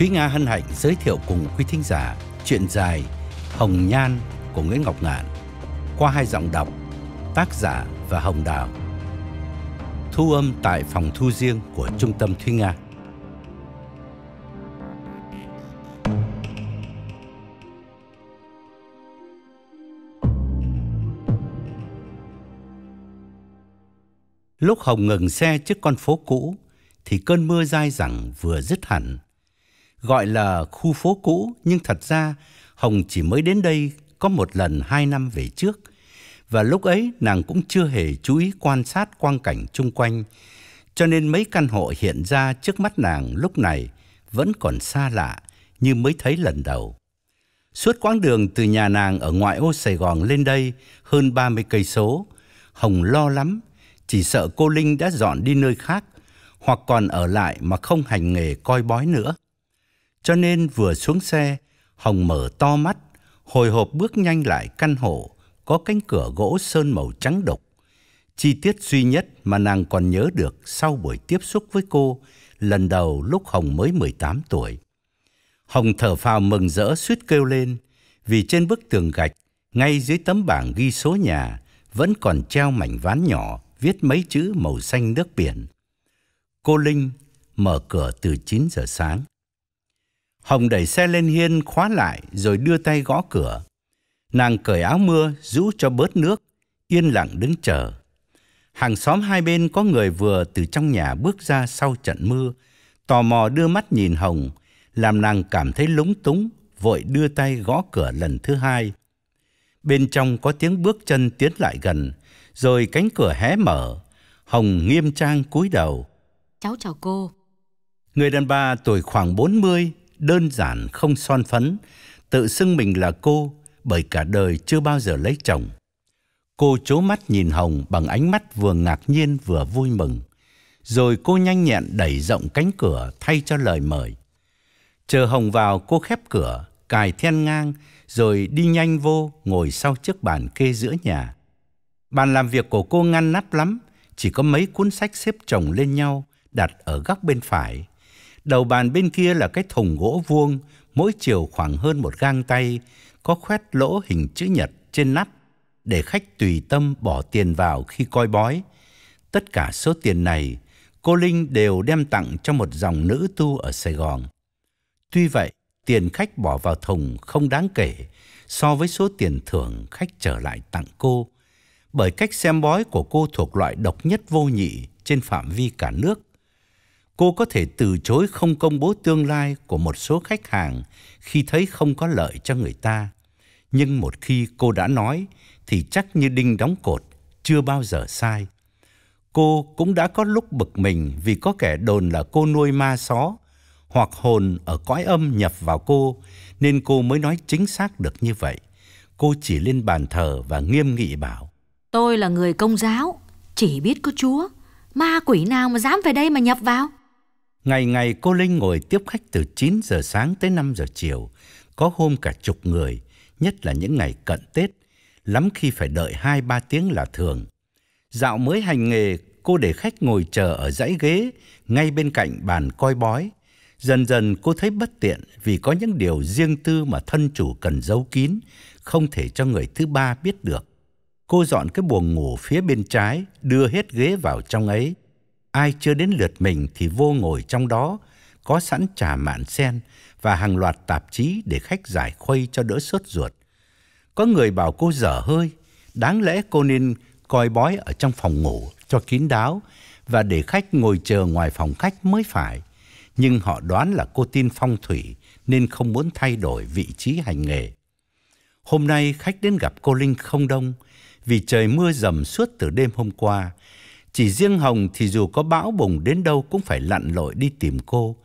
Thúy Nga hân hạnh giới thiệu cùng quý thính giả chuyện dài Hồng Nhan của Nguyễn Ngọc Ngạn qua hai giọng đọc tác giả và Hồng Đào. Thu âm tại phòng thu riêng của Trung tâm Thúy Nga. Lúc Hồng ngừng xe trước con phố cũ thì cơn mưa dai dẳng vừa dứt hẳn gọi là khu phố cũ nhưng thật ra Hồng chỉ mới đến đây có một lần hai năm về trước. Và lúc ấy nàng cũng chưa hề chú ý quan sát quang cảnh chung quanh, cho nên mấy căn hộ hiện ra trước mắt nàng lúc này vẫn còn xa lạ như mới thấy lần đầu. Suốt quãng đường từ nhà nàng ở ngoại ô Sài Gòn lên đây hơn 30 cây số, Hồng lo lắm, chỉ sợ cô Linh đã dọn đi nơi khác hoặc còn ở lại mà không hành nghề coi bói nữa cho nên vừa xuống xe, Hồng mở to mắt, hồi hộp bước nhanh lại căn hộ có cánh cửa gỗ sơn màu trắng đục. Chi tiết duy nhất mà nàng còn nhớ được sau buổi tiếp xúc với cô lần đầu lúc Hồng mới 18 tuổi. Hồng thở phào mừng rỡ suýt kêu lên vì trên bức tường gạch ngay dưới tấm bảng ghi số nhà vẫn còn treo mảnh ván nhỏ viết mấy chữ màu xanh nước biển. Cô Linh mở cửa từ 9 giờ sáng. Hồng đẩy xe lên hiên khóa lại rồi đưa tay gõ cửa. Nàng cởi áo mưa rũ cho bớt nước, yên lặng đứng chờ. Hàng xóm hai bên có người vừa từ trong nhà bước ra sau trận mưa, tò mò đưa mắt nhìn Hồng, làm nàng cảm thấy lúng túng, vội đưa tay gõ cửa lần thứ hai. Bên trong có tiếng bước chân tiến lại gần, rồi cánh cửa hé mở. Hồng nghiêm trang cúi đầu. Cháu chào cô. Người đàn bà tuổi khoảng 40, đơn giản không son phấn, tự xưng mình là cô bởi cả đời chưa bao giờ lấy chồng. Cô chố mắt nhìn Hồng bằng ánh mắt vừa ngạc nhiên vừa vui mừng. Rồi cô nhanh nhẹn đẩy rộng cánh cửa thay cho lời mời. Chờ Hồng vào cô khép cửa, cài then ngang, rồi đi nhanh vô ngồi sau chiếc bàn kê giữa nhà. Bàn làm việc của cô ngăn nắp lắm, chỉ có mấy cuốn sách xếp chồng lên nhau đặt ở góc bên phải Đầu bàn bên kia là cái thùng gỗ vuông, mỗi chiều khoảng hơn một gang tay, có khoét lỗ hình chữ nhật trên nắp để khách tùy tâm bỏ tiền vào khi coi bói. Tất cả số tiền này, cô Linh đều đem tặng cho một dòng nữ tu ở Sài Gòn. Tuy vậy, tiền khách bỏ vào thùng không đáng kể so với số tiền thưởng khách trở lại tặng cô, bởi cách xem bói của cô thuộc loại độc nhất vô nhị trên phạm vi cả nước cô có thể từ chối không công bố tương lai của một số khách hàng khi thấy không có lợi cho người ta. Nhưng một khi cô đã nói thì chắc như đinh đóng cột, chưa bao giờ sai. Cô cũng đã có lúc bực mình vì có kẻ đồn là cô nuôi ma só hoặc hồn ở cõi âm nhập vào cô nên cô mới nói chính xác được như vậy. Cô chỉ lên bàn thờ và nghiêm nghị bảo: "Tôi là người công giáo, chỉ biết có Chúa, ma quỷ nào mà dám về đây mà nhập vào?" Ngày ngày cô Linh ngồi tiếp khách từ 9 giờ sáng tới 5 giờ chiều, có hôm cả chục người, nhất là những ngày cận Tết, lắm khi phải đợi 2-3 tiếng là thường. Dạo mới hành nghề, cô để khách ngồi chờ ở dãy ghế ngay bên cạnh bàn coi bói. Dần dần cô thấy bất tiện vì có những điều riêng tư mà thân chủ cần giấu kín, không thể cho người thứ ba biết được. Cô dọn cái buồng ngủ phía bên trái, đưa hết ghế vào trong ấy, ai chưa đến lượt mình thì vô ngồi trong đó, có sẵn trà mạn sen và hàng loạt tạp chí để khách giải khuây cho đỡ sốt ruột. Có người bảo cô dở hơi, đáng lẽ cô nên coi bói ở trong phòng ngủ cho kín đáo và để khách ngồi chờ ngoài phòng khách mới phải. Nhưng họ đoán là cô tin phong thủy nên không muốn thay đổi vị trí hành nghề. Hôm nay khách đến gặp cô Linh không đông vì trời mưa dầm suốt từ đêm hôm qua chỉ riêng Hồng thì dù có bão bùng đến đâu cũng phải lặn lội đi tìm cô,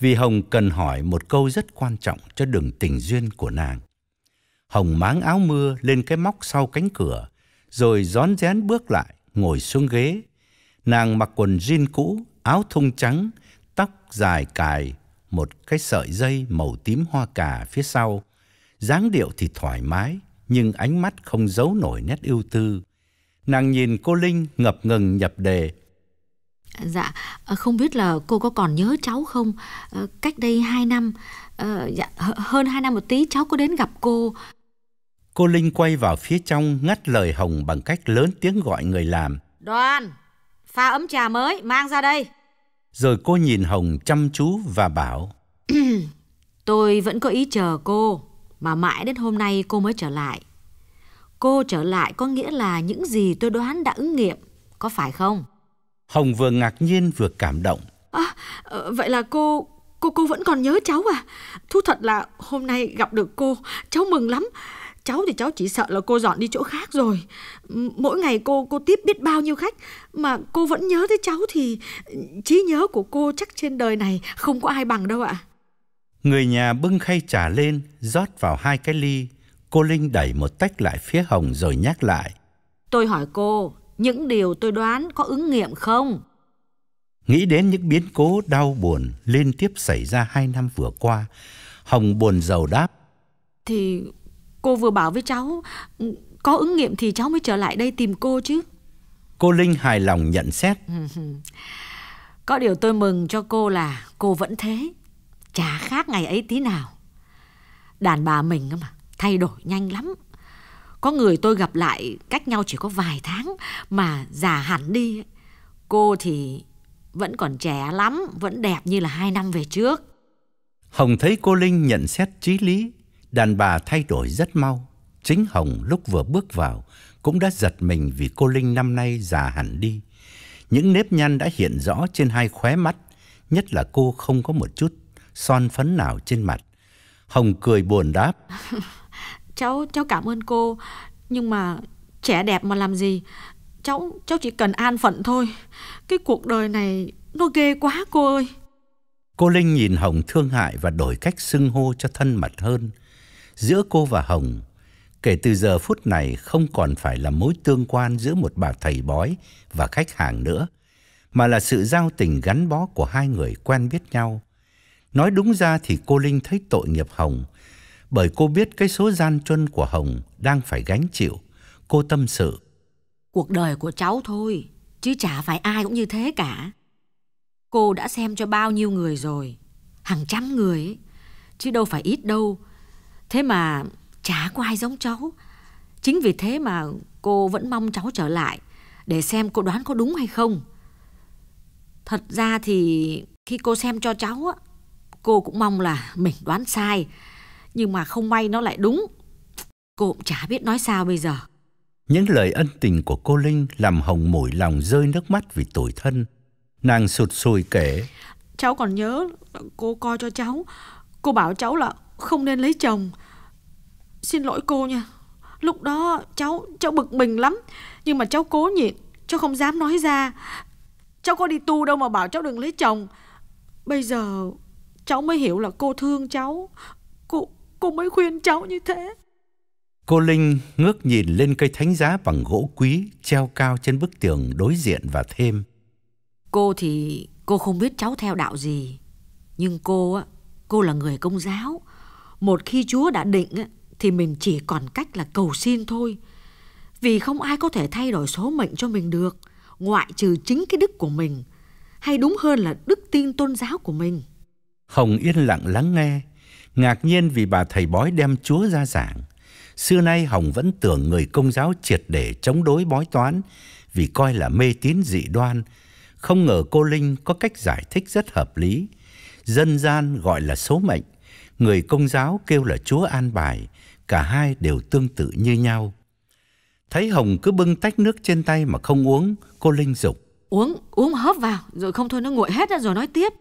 vì Hồng cần hỏi một câu rất quan trọng cho đường tình duyên của nàng. Hồng máng áo mưa lên cái móc sau cánh cửa, rồi rón rén bước lại, ngồi xuống ghế. Nàng mặc quần jean cũ, áo thun trắng, tóc dài cài, một cái sợi dây màu tím hoa cà phía sau. dáng điệu thì thoải mái, nhưng ánh mắt không giấu nổi nét ưu tư. Nàng nhìn cô Linh ngập ngừng nhập đề. Dạ, ờ, không biết là cô có còn nhớ cháu không? Ờ, cách đây 2 năm, ờ, dạ, hơn 2 năm một tí cháu có đến gặp cô. Cô Linh quay vào phía trong ngắt lời Hồng bằng cách lớn tiếng gọi người làm. Đoan, pha ấm trà mới, mang ra đây. Rồi cô nhìn Hồng chăm chú và bảo. Tôi vẫn có ý chờ cô, mà mãi đến hôm nay cô mới trở lại. Cô trở lại có nghĩa là những gì tôi đoán đã ứng nghiệm, có phải không? Hồng vừa ngạc nhiên vừa cảm động. À, ờ, vậy là cô cô cô vẫn còn nhớ cháu à? Thú thật là hôm nay gặp được cô, cháu mừng lắm. Cháu thì cháu chỉ sợ là cô dọn đi chỗ khác rồi. Mỗi ngày cô cô tiếp biết bao nhiêu khách mà cô vẫn nhớ tới cháu thì trí nhớ của cô chắc trên đời này không có ai bằng đâu ạ. Người nhà bưng khay trà lên, rót vào hai cái ly, Cô Linh đẩy một tách lại phía Hồng rồi nhắc lại. Tôi hỏi cô, những điều tôi đoán có ứng nghiệm không? Nghĩ đến những biến cố đau buồn liên tiếp xảy ra hai năm vừa qua, Hồng buồn giàu đáp. Thì cô vừa bảo với cháu, có ứng nghiệm thì cháu mới trở lại đây tìm cô chứ. Cô Linh hài lòng nhận xét. có điều tôi mừng cho cô là cô vẫn thế, chả khác ngày ấy tí nào. Đàn bà mình mà thay đổi nhanh lắm. Có người tôi gặp lại cách nhau chỉ có vài tháng mà già hẳn đi. Cô thì vẫn còn trẻ lắm, vẫn đẹp như là hai năm về trước. Hồng thấy cô Linh nhận xét trí lý, đàn bà thay đổi rất mau. Chính Hồng lúc vừa bước vào cũng đã giật mình vì cô Linh năm nay già hẳn đi. Những nếp nhăn đã hiện rõ trên hai khóe mắt, nhất là cô không có một chút son phấn nào trên mặt. Hồng cười buồn đáp. cháu cháu cảm ơn cô nhưng mà trẻ đẹp mà làm gì cháu cháu chỉ cần an phận thôi cái cuộc đời này nó ghê quá cô ơi cô linh nhìn hồng thương hại và đổi cách xưng hô cho thân mật hơn giữa cô và hồng kể từ giờ phút này không còn phải là mối tương quan giữa một bà thầy bói và khách hàng nữa mà là sự giao tình gắn bó của hai người quen biết nhau nói đúng ra thì cô linh thấy tội nghiệp hồng bởi cô biết cái số gian truân của Hồng đang phải gánh chịu. Cô tâm sự. Cuộc đời của cháu thôi, chứ chả phải ai cũng như thế cả. Cô đã xem cho bao nhiêu người rồi, hàng trăm người chứ đâu phải ít đâu. Thế mà chả có ai giống cháu. Chính vì thế mà cô vẫn mong cháu trở lại để xem cô đoán có đúng hay không. Thật ra thì khi cô xem cho cháu á, cô cũng mong là mình đoán sai nhưng mà không may nó lại đúng. Cô cũng chả biết nói sao bây giờ. Những lời ân tình của cô Linh làm Hồng mủi lòng rơi nước mắt vì tội thân. Nàng sụt sùi kể. Cháu còn nhớ cô coi cho cháu. Cô bảo cháu là không nên lấy chồng. Xin lỗi cô nha. Lúc đó cháu cháu bực mình lắm. Nhưng mà cháu cố nhịn. Cháu không dám nói ra. Cháu có đi tu đâu mà bảo cháu đừng lấy chồng. Bây giờ cháu mới hiểu là cô thương cháu. Cô mới khuyên cháu như thế Cô Linh ngước nhìn lên cây thánh giá bằng gỗ quý Treo cao trên bức tường đối diện và thêm Cô thì cô không biết cháu theo đạo gì Nhưng cô á Cô là người công giáo Một khi Chúa đã định á Thì mình chỉ còn cách là cầu xin thôi Vì không ai có thể thay đổi số mệnh cho mình được Ngoại trừ chính cái đức của mình Hay đúng hơn là đức tin tôn giáo của mình Hồng yên lặng lắng nghe ngạc nhiên vì bà thầy bói đem Chúa ra giảng. Xưa nay Hồng vẫn tưởng người công giáo triệt để chống đối bói toán vì coi là mê tín dị đoan. Không ngờ cô Linh có cách giải thích rất hợp lý. Dân gian gọi là số mệnh, người công giáo kêu là Chúa an bài, cả hai đều tương tự như nhau. Thấy Hồng cứ bưng tách nước trên tay mà không uống, cô Linh dục. Uống, uống hớp vào, rồi không thôi nó nguội hết rồi nói tiếp.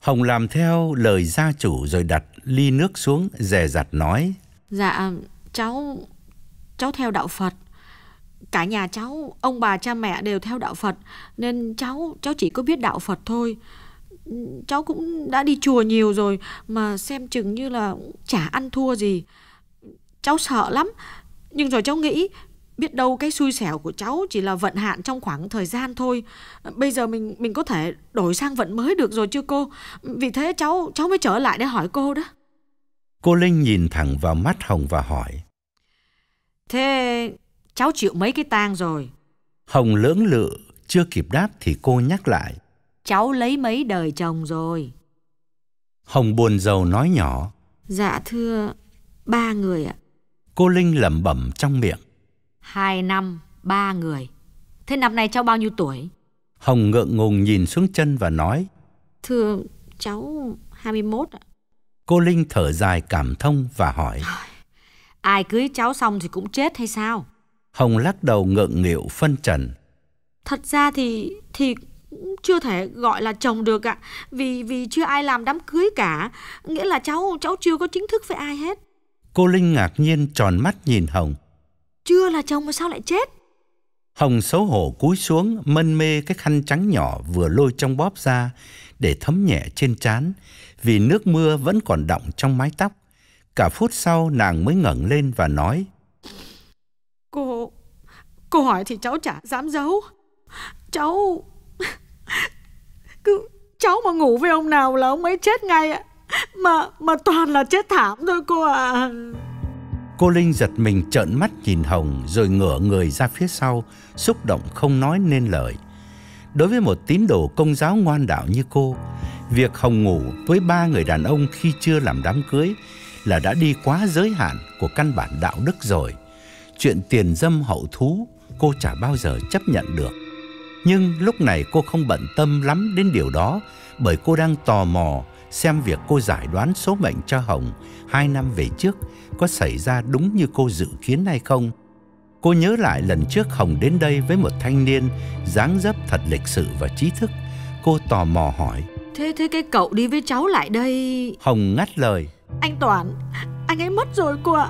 Hồng làm theo lời gia chủ rồi đặt ly nước xuống dè dặt nói. Dạ, cháu... cháu theo đạo Phật. Cả nhà cháu, ông bà cha mẹ đều theo đạo Phật, nên cháu, cháu chỉ có biết đạo Phật thôi. Cháu cũng đã đi chùa nhiều rồi, mà xem chừng như là chả ăn thua gì. Cháu sợ lắm, nhưng rồi cháu nghĩ biết đâu cái xui xẻo của cháu chỉ là vận hạn trong khoảng thời gian thôi. Bây giờ mình mình có thể đổi sang vận mới được rồi chưa cô? Vì thế cháu cháu mới trở lại để hỏi cô đó. Cô Linh nhìn thẳng vào mắt Hồng và hỏi. Thế cháu chịu mấy cái tang rồi? Hồng lưỡng lự, chưa kịp đáp thì cô nhắc lại. Cháu lấy mấy đời chồng rồi. Hồng buồn rầu nói nhỏ. Dạ thưa, ba người ạ. Cô Linh lẩm bẩm trong miệng. Hai năm, ba người. Thế năm nay cháu bao nhiêu tuổi? Hồng ngượng ngùng nhìn xuống chân và nói. Thưa cháu 21 ạ. Cô Linh thở dài cảm thông và hỏi. Ai cưới cháu xong thì cũng chết hay sao? Hồng lắc đầu ngượng nghịu phân trần. Thật ra thì thì chưa thể gọi là chồng được ạ, vì vì chưa ai làm đám cưới cả, nghĩa là cháu cháu chưa có chính thức với ai hết. Cô Linh ngạc nhiên tròn mắt nhìn Hồng, chưa là chồng mà sao lại chết? Hồng xấu hổ cúi xuống mân mê cái khăn trắng nhỏ vừa lôi trong bóp ra để thấm nhẹ trên trán vì nước mưa vẫn còn đọng trong mái tóc. Cả phút sau nàng mới ngẩng lên và nói Cô... cô hỏi thì cháu chả dám giấu Cháu... cứ cháu mà ngủ với ông nào là ông ấy chết ngay ạ Mà... mà toàn là chết thảm thôi cô ạ à. Cô Linh giật mình trợn mắt nhìn Hồng rồi ngửa người ra phía sau, xúc động không nói nên lời. Đối với một tín đồ công giáo ngoan đạo như cô, việc Hồng ngủ với ba người đàn ông khi chưa làm đám cưới là đã đi quá giới hạn của căn bản đạo đức rồi. Chuyện tiền dâm hậu thú cô chả bao giờ chấp nhận được. Nhưng lúc này cô không bận tâm lắm đến điều đó bởi cô đang tò mò xem việc cô giải đoán số mệnh cho Hồng hai năm về trước có xảy ra đúng như cô dự kiến hay không. Cô nhớ lại lần trước Hồng đến đây với một thanh niên dáng dấp thật lịch sự và trí thức. Cô tò mò hỏi: "Thế thế cái cậu đi với cháu lại đây?" Hồng ngắt lời: "Anh Toản, anh ấy mất rồi cô ạ."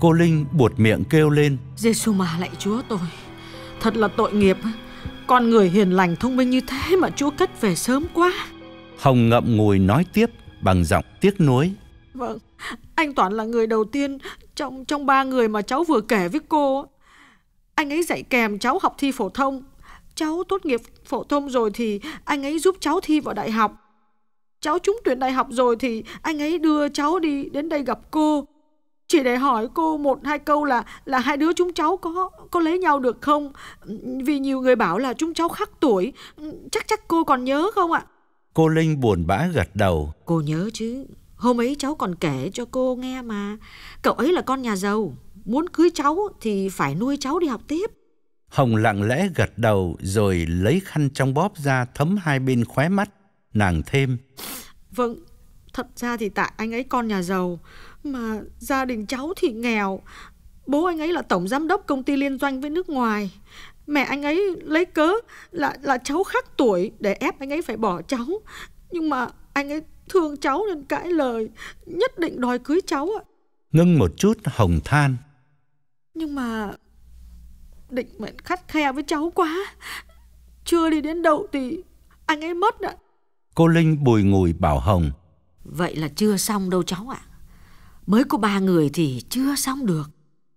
Cô Linh buột miệng kêu lên: "Giêsu mà lạy Chúa tôi, thật là tội nghiệp. Con người hiền lành thông minh như thế mà Chúa cất về sớm quá." Hồng ngậm ngùi nói tiếp bằng giọng tiếc nuối: Vâng, anh Toản là người đầu tiên trong trong ba người mà cháu vừa kể với cô. Anh ấy dạy kèm cháu học thi phổ thông. Cháu tốt nghiệp phổ thông rồi thì anh ấy giúp cháu thi vào đại học. Cháu trúng tuyển đại học rồi thì anh ấy đưa cháu đi đến đây gặp cô. Chỉ để hỏi cô một hai câu là là hai đứa chúng cháu có có lấy nhau được không? Vì nhiều người bảo là chúng cháu khác tuổi, chắc chắc cô còn nhớ không ạ? Cô Linh buồn bã gật đầu. Cô nhớ chứ, Hôm ấy cháu còn kể cho cô nghe mà Cậu ấy là con nhà giàu Muốn cưới cháu thì phải nuôi cháu đi học tiếp Hồng lặng lẽ gật đầu Rồi lấy khăn trong bóp ra Thấm hai bên khóe mắt Nàng thêm Vâng Thật ra thì tại anh ấy con nhà giàu Mà gia đình cháu thì nghèo Bố anh ấy là tổng giám đốc công ty liên doanh với nước ngoài Mẹ anh ấy lấy cớ là là cháu khác tuổi để ép anh ấy phải bỏ cháu Nhưng mà anh ấy Thương cháu nên cãi lời Nhất định đòi cưới cháu ạ Ngưng một chút Hồng than Nhưng mà Định mệnh khắt khe với cháu quá Chưa đi đến đâu thì Anh ấy mất ạ Cô Linh bùi ngùi bảo Hồng Vậy là chưa xong đâu cháu ạ Mới có ba người thì chưa xong được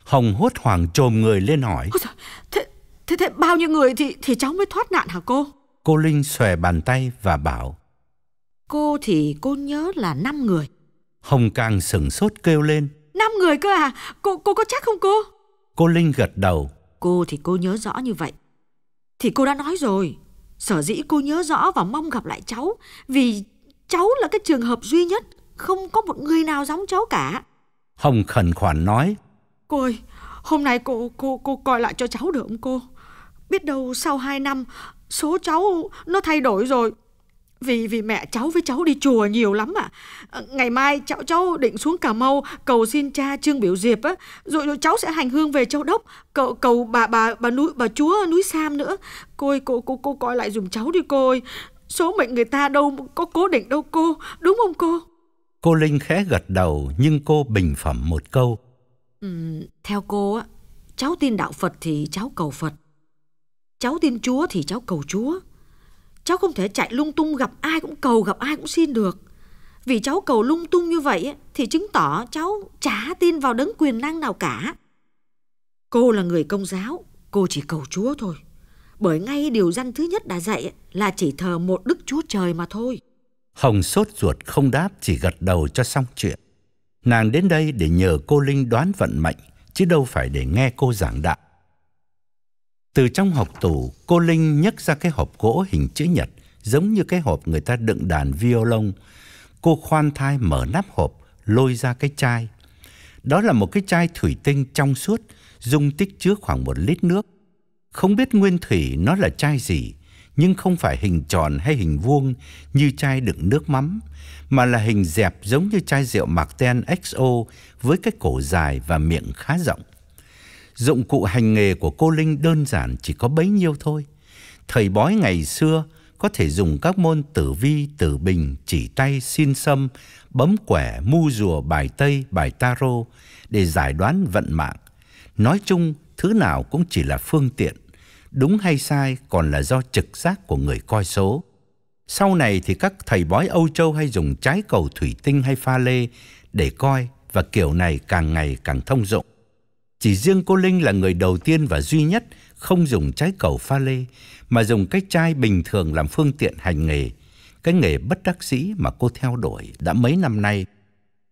Hồng hốt hoảng trồm người lên hỏi Ôi thế, thế thế bao nhiêu người thì thì cháu mới thoát nạn hả cô Cô Linh xòe bàn tay và bảo Cô thì cô nhớ là 5 người. Hồng Càng sừng sốt kêu lên. 5 người cơ à? Cô cô có chắc không cô? Cô Linh gật đầu. Cô thì cô nhớ rõ như vậy. Thì cô đã nói rồi, sở dĩ cô nhớ rõ và mong gặp lại cháu vì cháu là cái trường hợp duy nhất, không có một người nào giống cháu cả. Hồng khẩn khoản nói. Cô ơi, hôm nay cô cô cô coi lại cho cháu được không cô? Biết đâu sau 2 năm số cháu nó thay đổi rồi, vì vì mẹ cháu với cháu đi chùa nhiều lắm ạ. À. Ngày mai cháu cháu định xuống Cà Mau cầu xin cha Trương Biểu Diệp á, rồi, rồi cháu sẽ hành hương về Châu Đốc, cầu cầu bà bà bà núi bà chúa núi Sam nữa. Cô ơi, cô cô cô coi lại dùm cháu đi cô ơi. Số mệnh người ta đâu có cố định đâu cô, đúng không cô? Cô Linh khẽ gật đầu nhưng cô bình phẩm một câu. Ừ, theo cô á, cháu tin đạo Phật thì cháu cầu Phật. Cháu tin Chúa thì cháu cầu Chúa. Cháu không thể chạy lung tung gặp ai cũng cầu gặp ai cũng xin được Vì cháu cầu lung tung như vậy Thì chứng tỏ cháu chả tin vào đấng quyền năng nào cả Cô là người công giáo Cô chỉ cầu Chúa thôi Bởi ngay điều răn thứ nhất đã dạy Là chỉ thờ một Đức Chúa Trời mà thôi Hồng sốt ruột không đáp Chỉ gật đầu cho xong chuyện Nàng đến đây để nhờ cô Linh đoán vận mệnh Chứ đâu phải để nghe cô giảng đạo từ trong hộc tủ, cô Linh nhấc ra cái hộp gỗ hình chữ nhật, giống như cái hộp người ta đựng đàn violon. Cô khoan thai mở nắp hộp, lôi ra cái chai. Đó là một cái chai thủy tinh trong suốt, dung tích chứa khoảng một lít nước. Không biết nguyên thủy nó là chai gì, nhưng không phải hình tròn hay hình vuông như chai đựng nước mắm, mà là hình dẹp giống như chai rượu Marten XO với cái cổ dài và miệng khá rộng. Dụng cụ hành nghề của cô Linh đơn giản chỉ có bấy nhiêu thôi. Thầy bói ngày xưa có thể dùng các môn tử vi, tử bình, chỉ tay, xin xâm, bấm quẻ, mu rùa, bài tây, bài tarot để giải đoán vận mạng. Nói chung, thứ nào cũng chỉ là phương tiện, đúng hay sai còn là do trực giác của người coi số. Sau này thì các thầy bói Âu Châu hay dùng trái cầu thủy tinh hay pha lê để coi và kiểu này càng ngày càng thông dụng. Chỉ riêng cô Linh là người đầu tiên và duy nhất không dùng trái cầu pha lê mà dùng cái chai bình thường làm phương tiện hành nghề, cái nghề bất đắc dĩ mà cô theo đuổi đã mấy năm nay.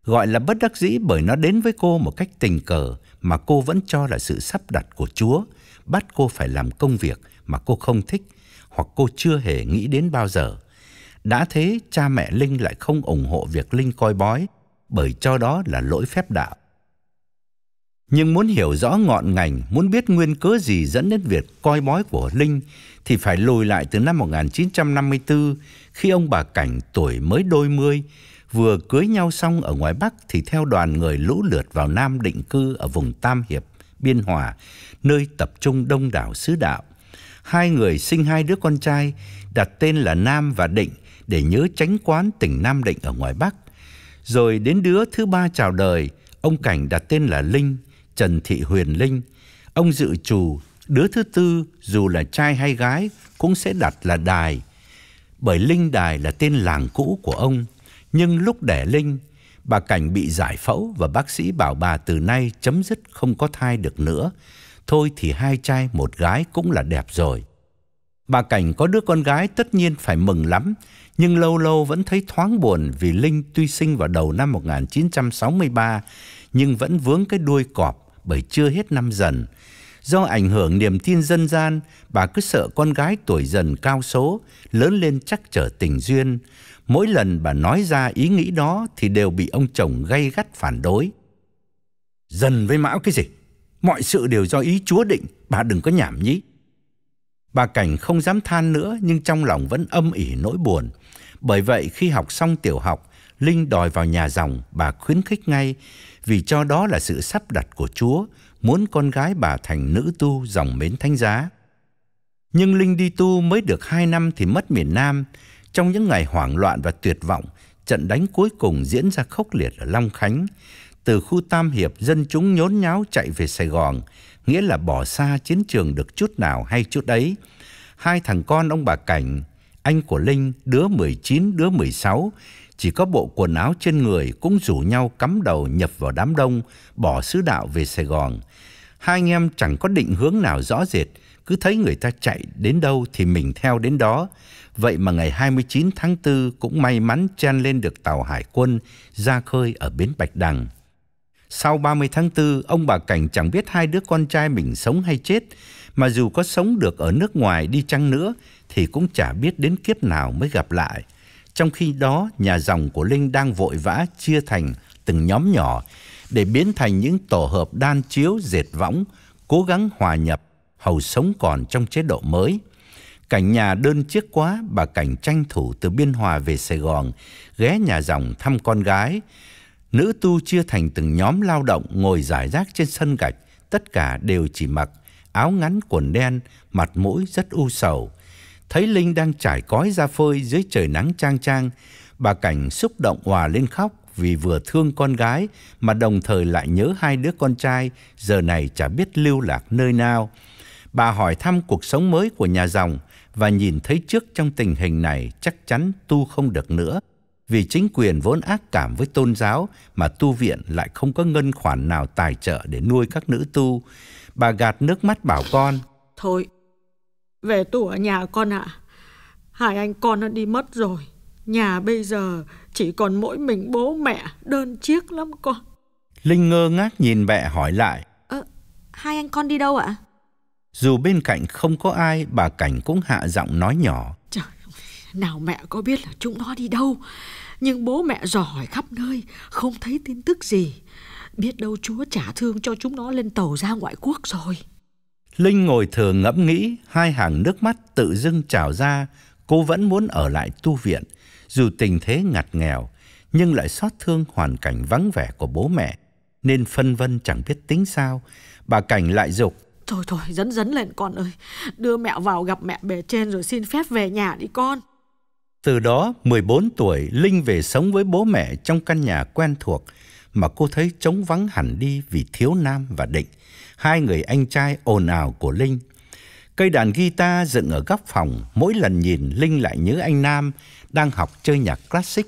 Gọi là bất đắc dĩ bởi nó đến với cô một cách tình cờ mà cô vẫn cho là sự sắp đặt của Chúa, bắt cô phải làm công việc mà cô không thích hoặc cô chưa hề nghĩ đến bao giờ. Đã thế, cha mẹ Linh lại không ủng hộ việc Linh coi bói, bởi cho đó là lỗi phép đạo. Nhưng muốn hiểu rõ ngọn ngành, muốn biết nguyên cớ gì dẫn đến việc coi bói của Linh thì phải lùi lại từ năm 1954 khi ông bà Cảnh tuổi mới đôi mươi vừa cưới nhau xong ở ngoài Bắc thì theo đoàn người lũ lượt vào Nam định cư ở vùng Tam Hiệp, Biên Hòa, nơi tập trung đông đảo sứ đạo. Hai người sinh hai đứa con trai, đặt tên là Nam và Định để nhớ tránh quán tỉnh Nam Định ở ngoài Bắc. Rồi đến đứa thứ ba chào đời, ông Cảnh đặt tên là Linh Trần Thị Huyền Linh, ông dự trù đứa thứ tư dù là trai hay gái cũng sẽ đặt là Đài. Bởi Linh Đài là tên làng cũ của ông, nhưng lúc đẻ Linh, bà Cảnh bị giải phẫu và bác sĩ bảo bà từ nay chấm dứt không có thai được nữa. Thôi thì hai trai một gái cũng là đẹp rồi. Bà Cảnh có đứa con gái tất nhiên phải mừng lắm, nhưng lâu lâu vẫn thấy thoáng buồn vì Linh tuy sinh vào đầu năm 1963 nhưng vẫn vướng cái đuôi cọp bởi chưa hết năm dần. Do ảnh hưởng niềm tin dân gian, bà cứ sợ con gái tuổi dần cao số, lớn lên chắc trở tình duyên. Mỗi lần bà nói ra ý nghĩ đó thì đều bị ông chồng gay gắt phản đối. Dần với mão cái gì? Mọi sự đều do ý Chúa định, bà đừng có nhảm nhí. Bà Cảnh không dám than nữa nhưng trong lòng vẫn âm ỉ nỗi buồn. Bởi vậy khi học xong tiểu học, Linh đòi vào nhà dòng, bà khuyến khích ngay vì cho đó là sự sắp đặt của Chúa muốn con gái bà thành nữ tu dòng mến thánh giá. Nhưng Linh đi tu mới được hai năm thì mất miền Nam. Trong những ngày hoảng loạn và tuyệt vọng, trận đánh cuối cùng diễn ra khốc liệt ở Long Khánh. Từ khu Tam Hiệp, dân chúng nhốn nháo chạy về Sài Gòn, nghĩa là bỏ xa chiến trường được chút nào hay chút ấy. Hai thằng con ông bà Cảnh, anh của Linh, đứa 19, đứa 16, chỉ có bộ quần áo trên người cũng rủ nhau cắm đầu nhập vào đám đông, bỏ sứ đạo về Sài Gòn. Hai anh em chẳng có định hướng nào rõ rệt, cứ thấy người ta chạy đến đâu thì mình theo đến đó. Vậy mà ngày 29 tháng 4 cũng may mắn chen lên được tàu hải quân ra khơi ở bến Bạch Đằng. Sau 30 tháng 4, ông bà Cảnh chẳng biết hai đứa con trai mình sống hay chết, mà dù có sống được ở nước ngoài đi chăng nữa thì cũng chả biết đến kiếp nào mới gặp lại. Trong khi đó, nhà dòng của Linh đang vội vã chia thành từng nhóm nhỏ để biến thành những tổ hợp đan chiếu dệt võng, cố gắng hòa nhập, hầu sống còn trong chế độ mới. Cảnh nhà đơn chiếc quá, bà Cảnh tranh thủ từ Biên Hòa về Sài Gòn, ghé nhà dòng thăm con gái. Nữ tu chia thành từng nhóm lao động ngồi giải rác trên sân gạch, tất cả đều chỉ mặc áo ngắn quần đen, mặt mũi rất u sầu thấy Linh đang trải cói ra phơi dưới trời nắng trang trang, bà Cảnh xúc động hòa lên khóc vì vừa thương con gái mà đồng thời lại nhớ hai đứa con trai giờ này chả biết lưu lạc nơi nào. Bà hỏi thăm cuộc sống mới của nhà dòng và nhìn thấy trước trong tình hình này chắc chắn tu không được nữa. Vì chính quyền vốn ác cảm với tôn giáo mà tu viện lại không có ngân khoản nào tài trợ để nuôi các nữ tu. Bà gạt nước mắt bảo con. Thôi, về tủ ở nhà con ạ. À. Hai anh con nó đi mất rồi. Nhà bây giờ chỉ còn mỗi mình bố mẹ đơn chiếc lắm con. Linh ngơ ngác nhìn mẹ hỏi lại. Ờ, hai anh con đi đâu ạ? Dù bên cạnh không có ai, bà Cảnh cũng hạ giọng nói nhỏ. Trời nào mẹ có biết là chúng nó đi đâu. Nhưng bố mẹ dò hỏi khắp nơi, không thấy tin tức gì. Biết đâu Chúa trả thương cho chúng nó lên tàu ra ngoại quốc rồi. Linh ngồi thừa ngẫm nghĩ, hai hàng nước mắt tự dưng trào ra, cô vẫn muốn ở lại tu viện, dù tình thế ngặt nghèo, nhưng lại xót thương hoàn cảnh vắng vẻ của bố mẹ, nên phân vân chẳng biết tính sao, bà Cảnh lại dục. Thôi thôi, dẫn dẫn lên con ơi, đưa mẹ vào gặp mẹ bề trên rồi xin phép về nhà đi con. Từ đó, 14 tuổi, Linh về sống với bố mẹ trong căn nhà quen thuộc mà cô thấy trống vắng hẳn đi vì thiếu Nam và Định hai người anh trai ồn ào của Linh. Cây đàn guitar dựng ở góc phòng, mỗi lần nhìn Linh lại nhớ anh Nam đang học chơi nhạc classic.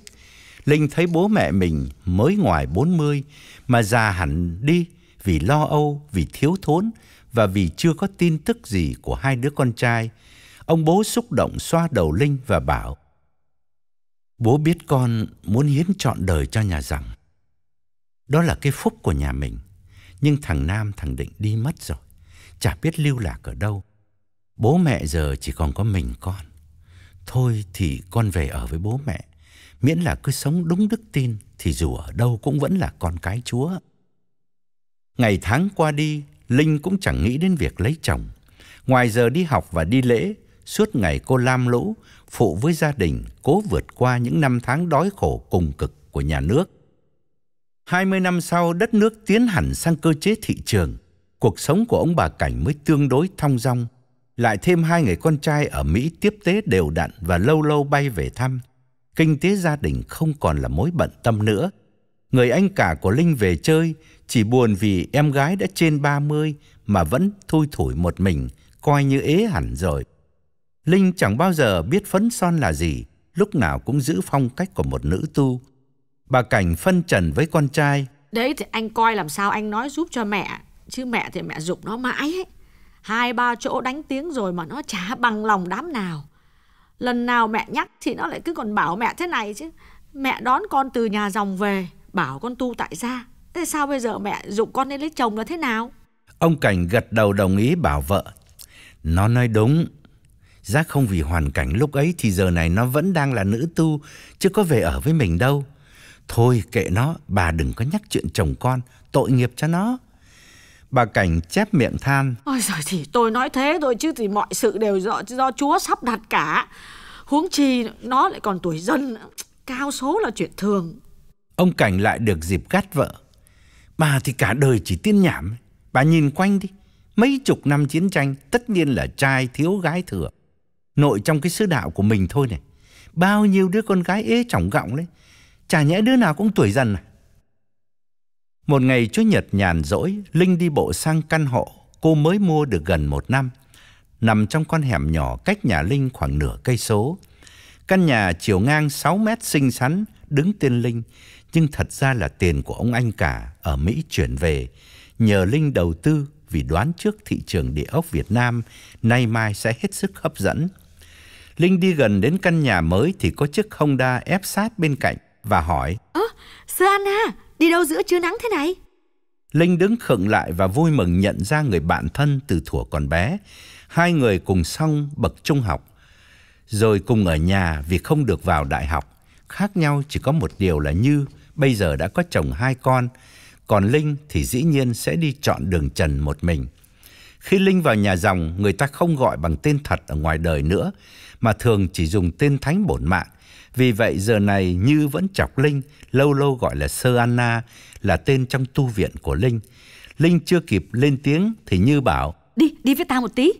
Linh thấy bố mẹ mình mới ngoài 40 mà già hẳn đi vì lo âu, vì thiếu thốn và vì chưa có tin tức gì của hai đứa con trai. Ông bố xúc động xoa đầu Linh và bảo: "Bố biết con muốn hiến trọn đời cho nhà rằng. Đó là cái phúc của nhà mình." Nhưng thằng Nam thằng Định đi mất rồi Chả biết lưu lạc ở đâu Bố mẹ giờ chỉ còn có mình con Thôi thì con về ở với bố mẹ Miễn là cứ sống đúng đức tin Thì dù ở đâu cũng vẫn là con cái chúa Ngày tháng qua đi Linh cũng chẳng nghĩ đến việc lấy chồng Ngoài giờ đi học và đi lễ Suốt ngày cô lam lũ Phụ với gia đình Cố vượt qua những năm tháng đói khổ cùng cực của nhà nước 20 năm sau đất nước tiến hẳn sang cơ chế thị trường, cuộc sống của ông bà Cảnh mới tương đối thong dong. Lại thêm hai người con trai ở Mỹ tiếp tế đều đặn và lâu lâu bay về thăm. Kinh tế gia đình không còn là mối bận tâm nữa. Người anh cả của Linh về chơi chỉ buồn vì em gái đã trên 30 mà vẫn thui thủi một mình, coi như ế hẳn rồi. Linh chẳng bao giờ biết phấn son là gì, lúc nào cũng giữ phong cách của một nữ tu Bà Cảnh phân trần với con trai. Đấy thì anh coi làm sao anh nói giúp cho mẹ. Chứ mẹ thì mẹ dục nó mãi ấy. Hai ba chỗ đánh tiếng rồi mà nó chả bằng lòng đám nào. Lần nào mẹ nhắc thì nó lại cứ còn bảo mẹ thế này chứ. Mẹ đón con từ nhà dòng về, bảo con tu tại gia. Thế sao bây giờ mẹ dục con nên lấy chồng là thế nào? Ông Cảnh gật đầu đồng ý bảo vợ. Nó nói đúng. Giác không vì hoàn cảnh lúc ấy thì giờ này nó vẫn đang là nữ tu, chứ có về ở với mình đâu. Thôi kệ nó, bà đừng có nhắc chuyện chồng con, tội nghiệp cho nó. Bà Cảnh chép miệng than. Ôi giời thì tôi nói thế thôi chứ thì mọi sự đều do, do Chúa sắp đặt cả. Huống chi nó lại còn tuổi dân, cao số là chuyện thường. Ông Cảnh lại được dịp gắt vợ. Bà thì cả đời chỉ tiên nhảm, bà nhìn quanh đi. Mấy chục năm chiến tranh tất nhiên là trai thiếu gái thừa. Nội trong cái sứ đạo của mình thôi này. Bao nhiêu đứa con gái ế chỏng gọng đấy Chả nhẽ đứa nào cũng tuổi dần à? Một ngày Chúa Nhật nhàn rỗi, Linh đi bộ sang căn hộ cô mới mua được gần một năm, nằm trong con hẻm nhỏ cách nhà Linh khoảng nửa cây số. Căn nhà chiều ngang 6 mét xinh xắn, đứng tên Linh, nhưng thật ra là tiền của ông anh cả ở Mỹ chuyển về, nhờ Linh đầu tư vì đoán trước thị trường địa ốc Việt Nam nay mai sẽ hết sức hấp dẫn. Linh đi gần đến căn nhà mới thì có chiếc Honda ép sát bên cạnh và hỏi Ơ, à, sơ Anna, đi đâu giữa trưa nắng thế này? Linh đứng khựng lại và vui mừng nhận ra người bạn thân từ thuở còn bé. Hai người cùng xong bậc trung học, rồi cùng ở nhà vì không được vào đại học. Khác nhau chỉ có một điều là Như bây giờ đã có chồng hai con, còn Linh thì dĩ nhiên sẽ đi chọn đường trần một mình. Khi Linh vào nhà dòng, người ta không gọi bằng tên thật ở ngoài đời nữa, mà thường chỉ dùng tên thánh bổn mạng vì vậy giờ này Như vẫn chọc Linh, lâu lâu gọi là Sơ Anna, là tên trong tu viện của Linh. Linh chưa kịp lên tiếng thì Như bảo Đi, đi với tao một tí.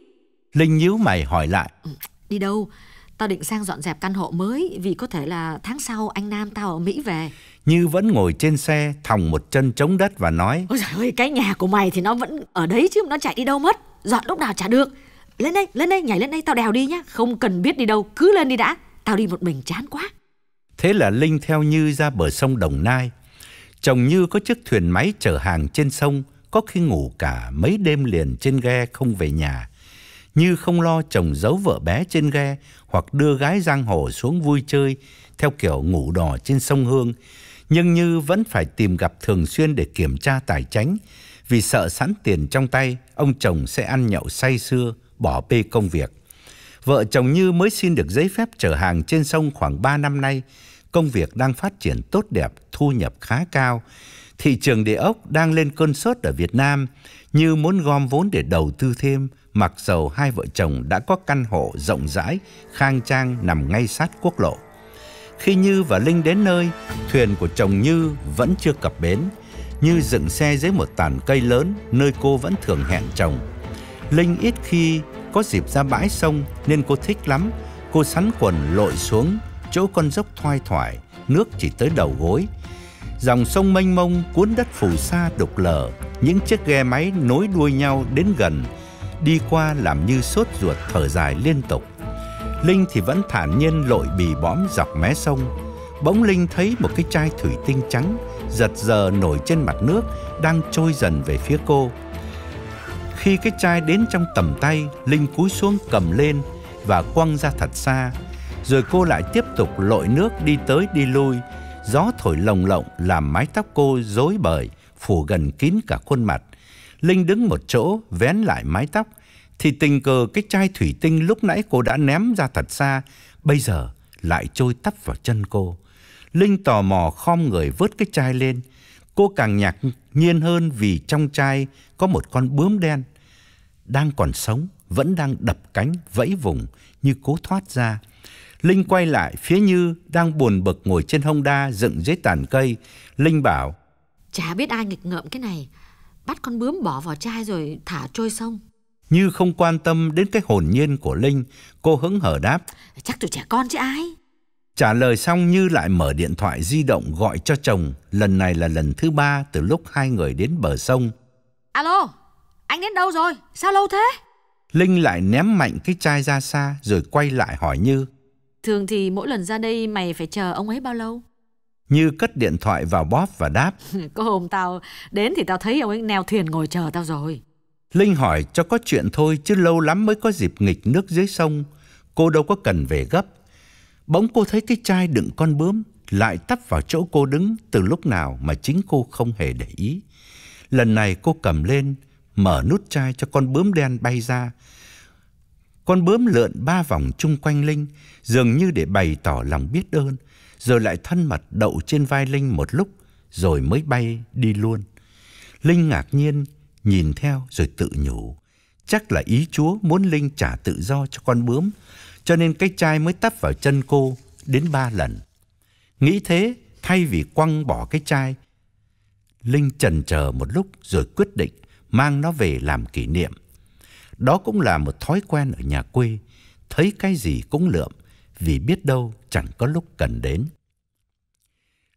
Linh nhíu mày hỏi lại ừ, Đi đâu? Tao định sang dọn dẹp căn hộ mới vì có thể là tháng sau anh Nam tao ở Mỹ về. Như vẫn ngồi trên xe, thòng một chân chống đất và nói Ôi trời ơi, cái nhà của mày thì nó vẫn ở đấy chứ nó chạy đi đâu mất. Dọn lúc nào chả được. Lên đây, lên đây, nhảy lên đây tao đèo đi nhá. Không cần biết đi đâu, cứ lên đi đã. Tao đi một mình chán quá Thế là Linh theo Như ra bờ sông Đồng Nai Chồng Như có chiếc thuyền máy chở hàng trên sông Có khi ngủ cả mấy đêm liền trên ghe không về nhà Như không lo chồng giấu vợ bé trên ghe Hoặc đưa gái giang hồ xuống vui chơi Theo kiểu ngủ đò trên sông Hương Nhưng Như vẫn phải tìm gặp thường xuyên để kiểm tra tài chính Vì sợ sẵn tiền trong tay Ông chồng sẽ ăn nhậu say sưa Bỏ bê công việc Vợ chồng Như mới xin được giấy phép chở hàng trên sông khoảng 3 năm nay. Công việc đang phát triển tốt đẹp, thu nhập khá cao. Thị trường địa ốc đang lên cơn sốt ở Việt Nam. Như muốn gom vốn để đầu tư thêm, mặc dầu hai vợ chồng đã có căn hộ rộng rãi, khang trang nằm ngay sát quốc lộ. Khi Như và Linh đến nơi, thuyền của chồng Như vẫn chưa cập bến. Như dựng xe dưới một tàn cây lớn nơi cô vẫn thường hẹn chồng. Linh ít khi có dịp ra bãi sông nên cô thích lắm. Cô sắn quần lội xuống, chỗ con dốc thoai thoải, nước chỉ tới đầu gối. Dòng sông mênh mông cuốn đất phù sa đục lở những chiếc ghe máy nối đuôi nhau đến gần, đi qua làm như sốt ruột thở dài liên tục. Linh thì vẫn thản nhiên lội bì bõm dọc mé sông. Bỗng Linh thấy một cái chai thủy tinh trắng giật giờ nổi trên mặt nước đang trôi dần về phía cô. Khi cái chai đến trong tầm tay, Linh cúi xuống cầm lên và quăng ra thật xa. Rồi cô lại tiếp tục lội nước đi tới đi lui. Gió thổi lồng lộng làm mái tóc cô rối bời, phủ gần kín cả khuôn mặt. Linh đứng một chỗ, vén lại mái tóc. Thì tình cờ cái chai thủy tinh lúc nãy cô đã ném ra thật xa, bây giờ lại trôi tấp vào chân cô. Linh tò mò khom người vớt cái chai lên. Cô càng nhạc nhiên hơn vì trong chai có một con bướm đen đang còn sống, vẫn đang đập cánh vẫy vùng như cố thoát ra. Linh quay lại phía Như đang buồn bực ngồi trên hông đa dựng dưới tàn cây. Linh bảo Chả biết ai nghịch ngợm cái này Bắt con bướm bỏ vào chai rồi thả trôi sông Như không quan tâm đến cái hồn nhiên của Linh Cô hứng hờ đáp Chắc tụi trẻ con chứ ai Trả lời xong Như lại mở điện thoại di động gọi cho chồng Lần này là lần thứ ba từ lúc hai người đến bờ sông Alo anh đến đâu rồi? Sao lâu thế? Linh lại ném mạnh cái chai ra xa rồi quay lại hỏi Như. Thường thì mỗi lần ra đây mày phải chờ ông ấy bao lâu? Như cất điện thoại vào bóp và đáp. Có hôm tao đến thì tao thấy ông ấy neo thuyền ngồi chờ tao rồi. Linh hỏi cho có chuyện thôi chứ lâu lắm mới có dịp nghịch nước dưới sông. Cô đâu có cần về gấp. Bỗng cô thấy cái chai đựng con bướm lại tấp vào chỗ cô đứng từ lúc nào mà chính cô không hề để ý. Lần này cô cầm lên, mở nút chai cho con bướm đen bay ra. Con bướm lượn ba vòng chung quanh Linh, dường như để bày tỏ lòng biết ơn, rồi lại thân mật đậu trên vai Linh một lúc, rồi mới bay đi luôn. Linh ngạc nhiên, nhìn theo rồi tự nhủ. Chắc là ý Chúa muốn Linh trả tự do cho con bướm, cho nên cái chai mới tấp vào chân cô đến ba lần. Nghĩ thế, thay vì quăng bỏ cái chai, Linh chần chờ một lúc rồi quyết định mang nó về làm kỷ niệm. Đó cũng là một thói quen ở nhà quê, thấy cái gì cũng lượm, vì biết đâu chẳng có lúc cần đến.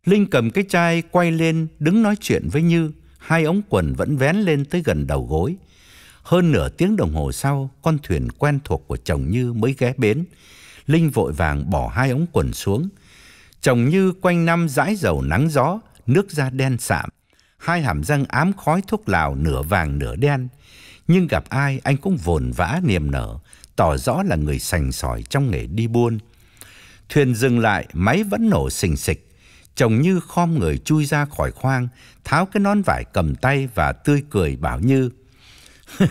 Linh cầm cái chai quay lên đứng nói chuyện với Như, hai ống quần vẫn vén lên tới gần đầu gối. Hơn nửa tiếng đồng hồ sau, con thuyền quen thuộc của chồng Như mới ghé bến. Linh vội vàng bỏ hai ống quần xuống. Chồng Như quanh năm dãi dầu nắng gió, nước da đen sạm, hai hàm răng ám khói thuốc lào nửa vàng nửa đen. Nhưng gặp ai anh cũng vồn vã niềm nở, tỏ rõ là người sành sỏi trong nghề đi buôn. Thuyền dừng lại, máy vẫn nổ sình sịch. Chồng Như khom người chui ra khỏi khoang, tháo cái nón vải cầm tay và tươi cười bảo Như.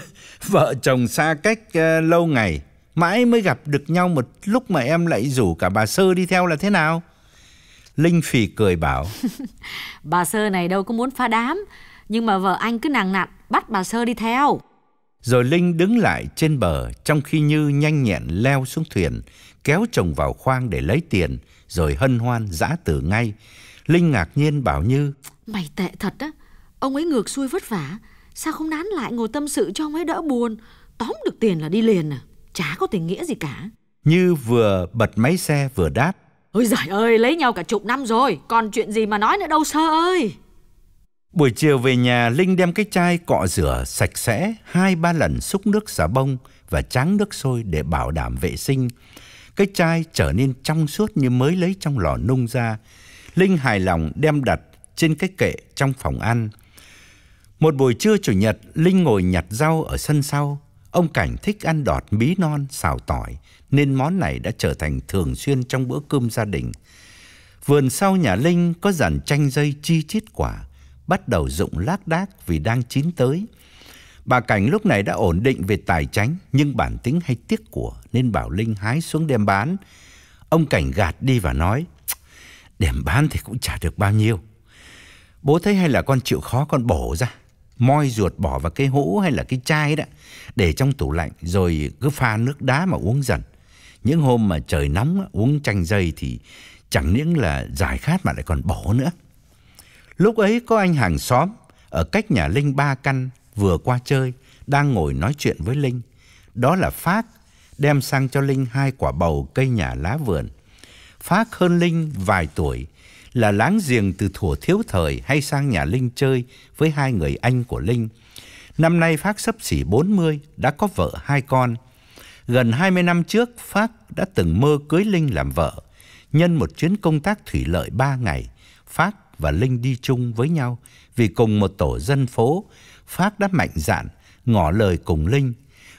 Vợ chồng xa cách uh, lâu ngày, mãi mới gặp được nhau một lúc mà em lại rủ cả bà Sơ đi theo là thế nào? Linh phì cười bảo Bà Sơ này đâu có muốn phá đám Nhưng mà vợ anh cứ nàng nặn Bắt bà Sơ đi theo Rồi Linh đứng lại trên bờ Trong khi Như nhanh nhẹn leo xuống thuyền Kéo chồng vào khoang để lấy tiền Rồi hân hoan giã tử ngay Linh ngạc nhiên bảo Như Mày tệ thật á Ông ấy ngược xuôi vất vả Sao không nán lại ngồi tâm sự cho ông ấy đỡ buồn Tóm được tiền là đi liền à Chả có tình nghĩa gì cả Như vừa bật máy xe vừa đáp Ôi giời ơi, lấy nhau cả chục năm rồi, còn chuyện gì mà nói nữa đâu sơ ơi. Buổi chiều về nhà, Linh đem cái chai cọ rửa sạch sẽ, hai ba lần xúc nước xà bông và tráng nước sôi để bảo đảm vệ sinh. Cái chai trở nên trong suốt như mới lấy trong lò nung ra. Linh hài lòng đem đặt trên cái kệ trong phòng ăn. Một buổi trưa chủ nhật, Linh ngồi nhặt rau ở sân sau, Ông Cảnh thích ăn đọt bí non, xào tỏi, nên món này đã trở thành thường xuyên trong bữa cơm gia đình. Vườn sau nhà Linh có dàn chanh dây chi chít quả, bắt đầu rụng lác đác vì đang chín tới. Bà Cảnh lúc này đã ổn định về tài chính, nhưng bản tính hay tiếc của nên bảo Linh hái xuống đem bán. Ông Cảnh gạt đi và nói, đem bán thì cũng chả được bao nhiêu. Bố thấy hay là con chịu khó con bổ ra moi ruột bỏ vào cái hũ hay là cái chai đó để trong tủ lạnh rồi cứ pha nước đá mà uống dần. Những hôm mà trời nóng uống chanh dây thì chẳng những là giải khát mà lại còn bổ nữa. Lúc ấy có anh hàng xóm ở cách nhà Linh ba căn vừa qua chơi đang ngồi nói chuyện với Linh. Đó là phát đem sang cho Linh hai quả bầu cây nhà lá vườn. Phát hơn Linh vài tuổi là láng giềng từ thuở thiếu thời hay sang nhà Linh chơi với hai người anh của Linh. Năm nay Phác sắp xỉ 40, đã có vợ hai con. Gần 20 năm trước, Phác đã từng mơ cưới Linh làm vợ. Nhân một chuyến công tác thủy lợi 3 ngày, Phác và Linh đi chung với nhau vì cùng một tổ dân phố. Phác đã mạnh dạn ngỏ lời cùng Linh.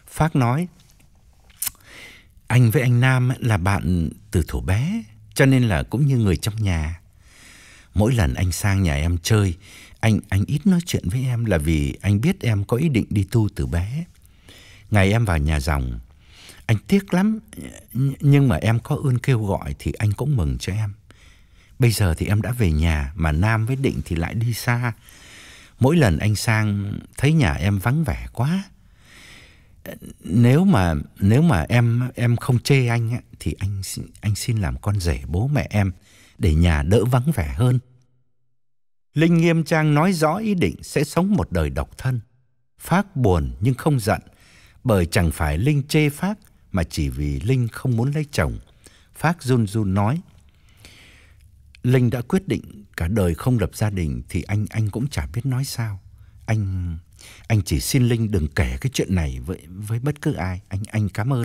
Phác nói, anh với anh Nam là bạn từ thuở bé, cho nên là cũng như người trong nhà mỗi lần anh sang nhà em chơi, anh anh ít nói chuyện với em là vì anh biết em có ý định đi tu từ bé. Ngày em vào nhà dòng, anh tiếc lắm, nhưng mà em có ơn kêu gọi thì anh cũng mừng cho em. Bây giờ thì em đã về nhà mà Nam với Định thì lại đi xa. Mỗi lần anh sang thấy nhà em vắng vẻ quá. Nếu mà nếu mà em em không chê anh thì anh anh xin làm con rể bố mẹ em để nhà đỡ vắng vẻ hơn. Linh nghiêm trang nói rõ ý định sẽ sống một đời độc thân. Phác buồn nhưng không giận, bởi chẳng phải Linh chê Phác mà chỉ vì Linh không muốn lấy chồng. Phác run run nói, Linh đã quyết định cả đời không lập gia đình thì anh anh cũng chả biết nói sao. Anh anh chỉ xin Linh đừng kể cái chuyện này với với bất cứ ai. Anh anh cảm ơn.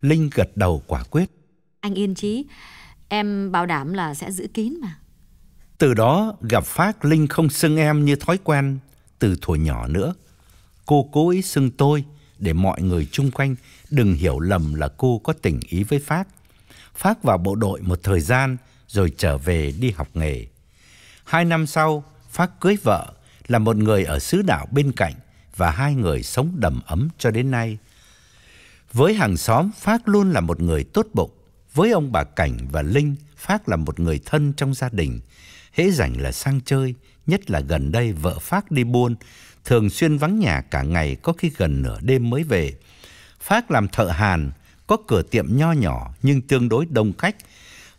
Linh gật đầu quả quyết. Anh yên chí, Em bảo đảm là sẽ giữ kín mà. Từ đó gặp Phát Linh không xưng em như thói quen từ thuở nhỏ nữa. Cô cố ý xưng tôi để mọi người chung quanh đừng hiểu lầm là cô có tình ý với Phát. Phát vào bộ đội một thời gian rồi trở về đi học nghề. Hai năm sau, Phát cưới vợ là một người ở xứ đảo bên cạnh và hai người sống đầm ấm cho đến nay. Với hàng xóm, Phát luôn là một người tốt bụng với ông bà Cảnh và Linh, Phác là một người thân trong gia đình. Hễ rảnh là sang chơi, nhất là gần đây vợ Phác đi buôn, thường xuyên vắng nhà cả ngày có khi gần nửa đêm mới về. Phác làm thợ hàn, có cửa tiệm nho nhỏ nhưng tương đối đông khách.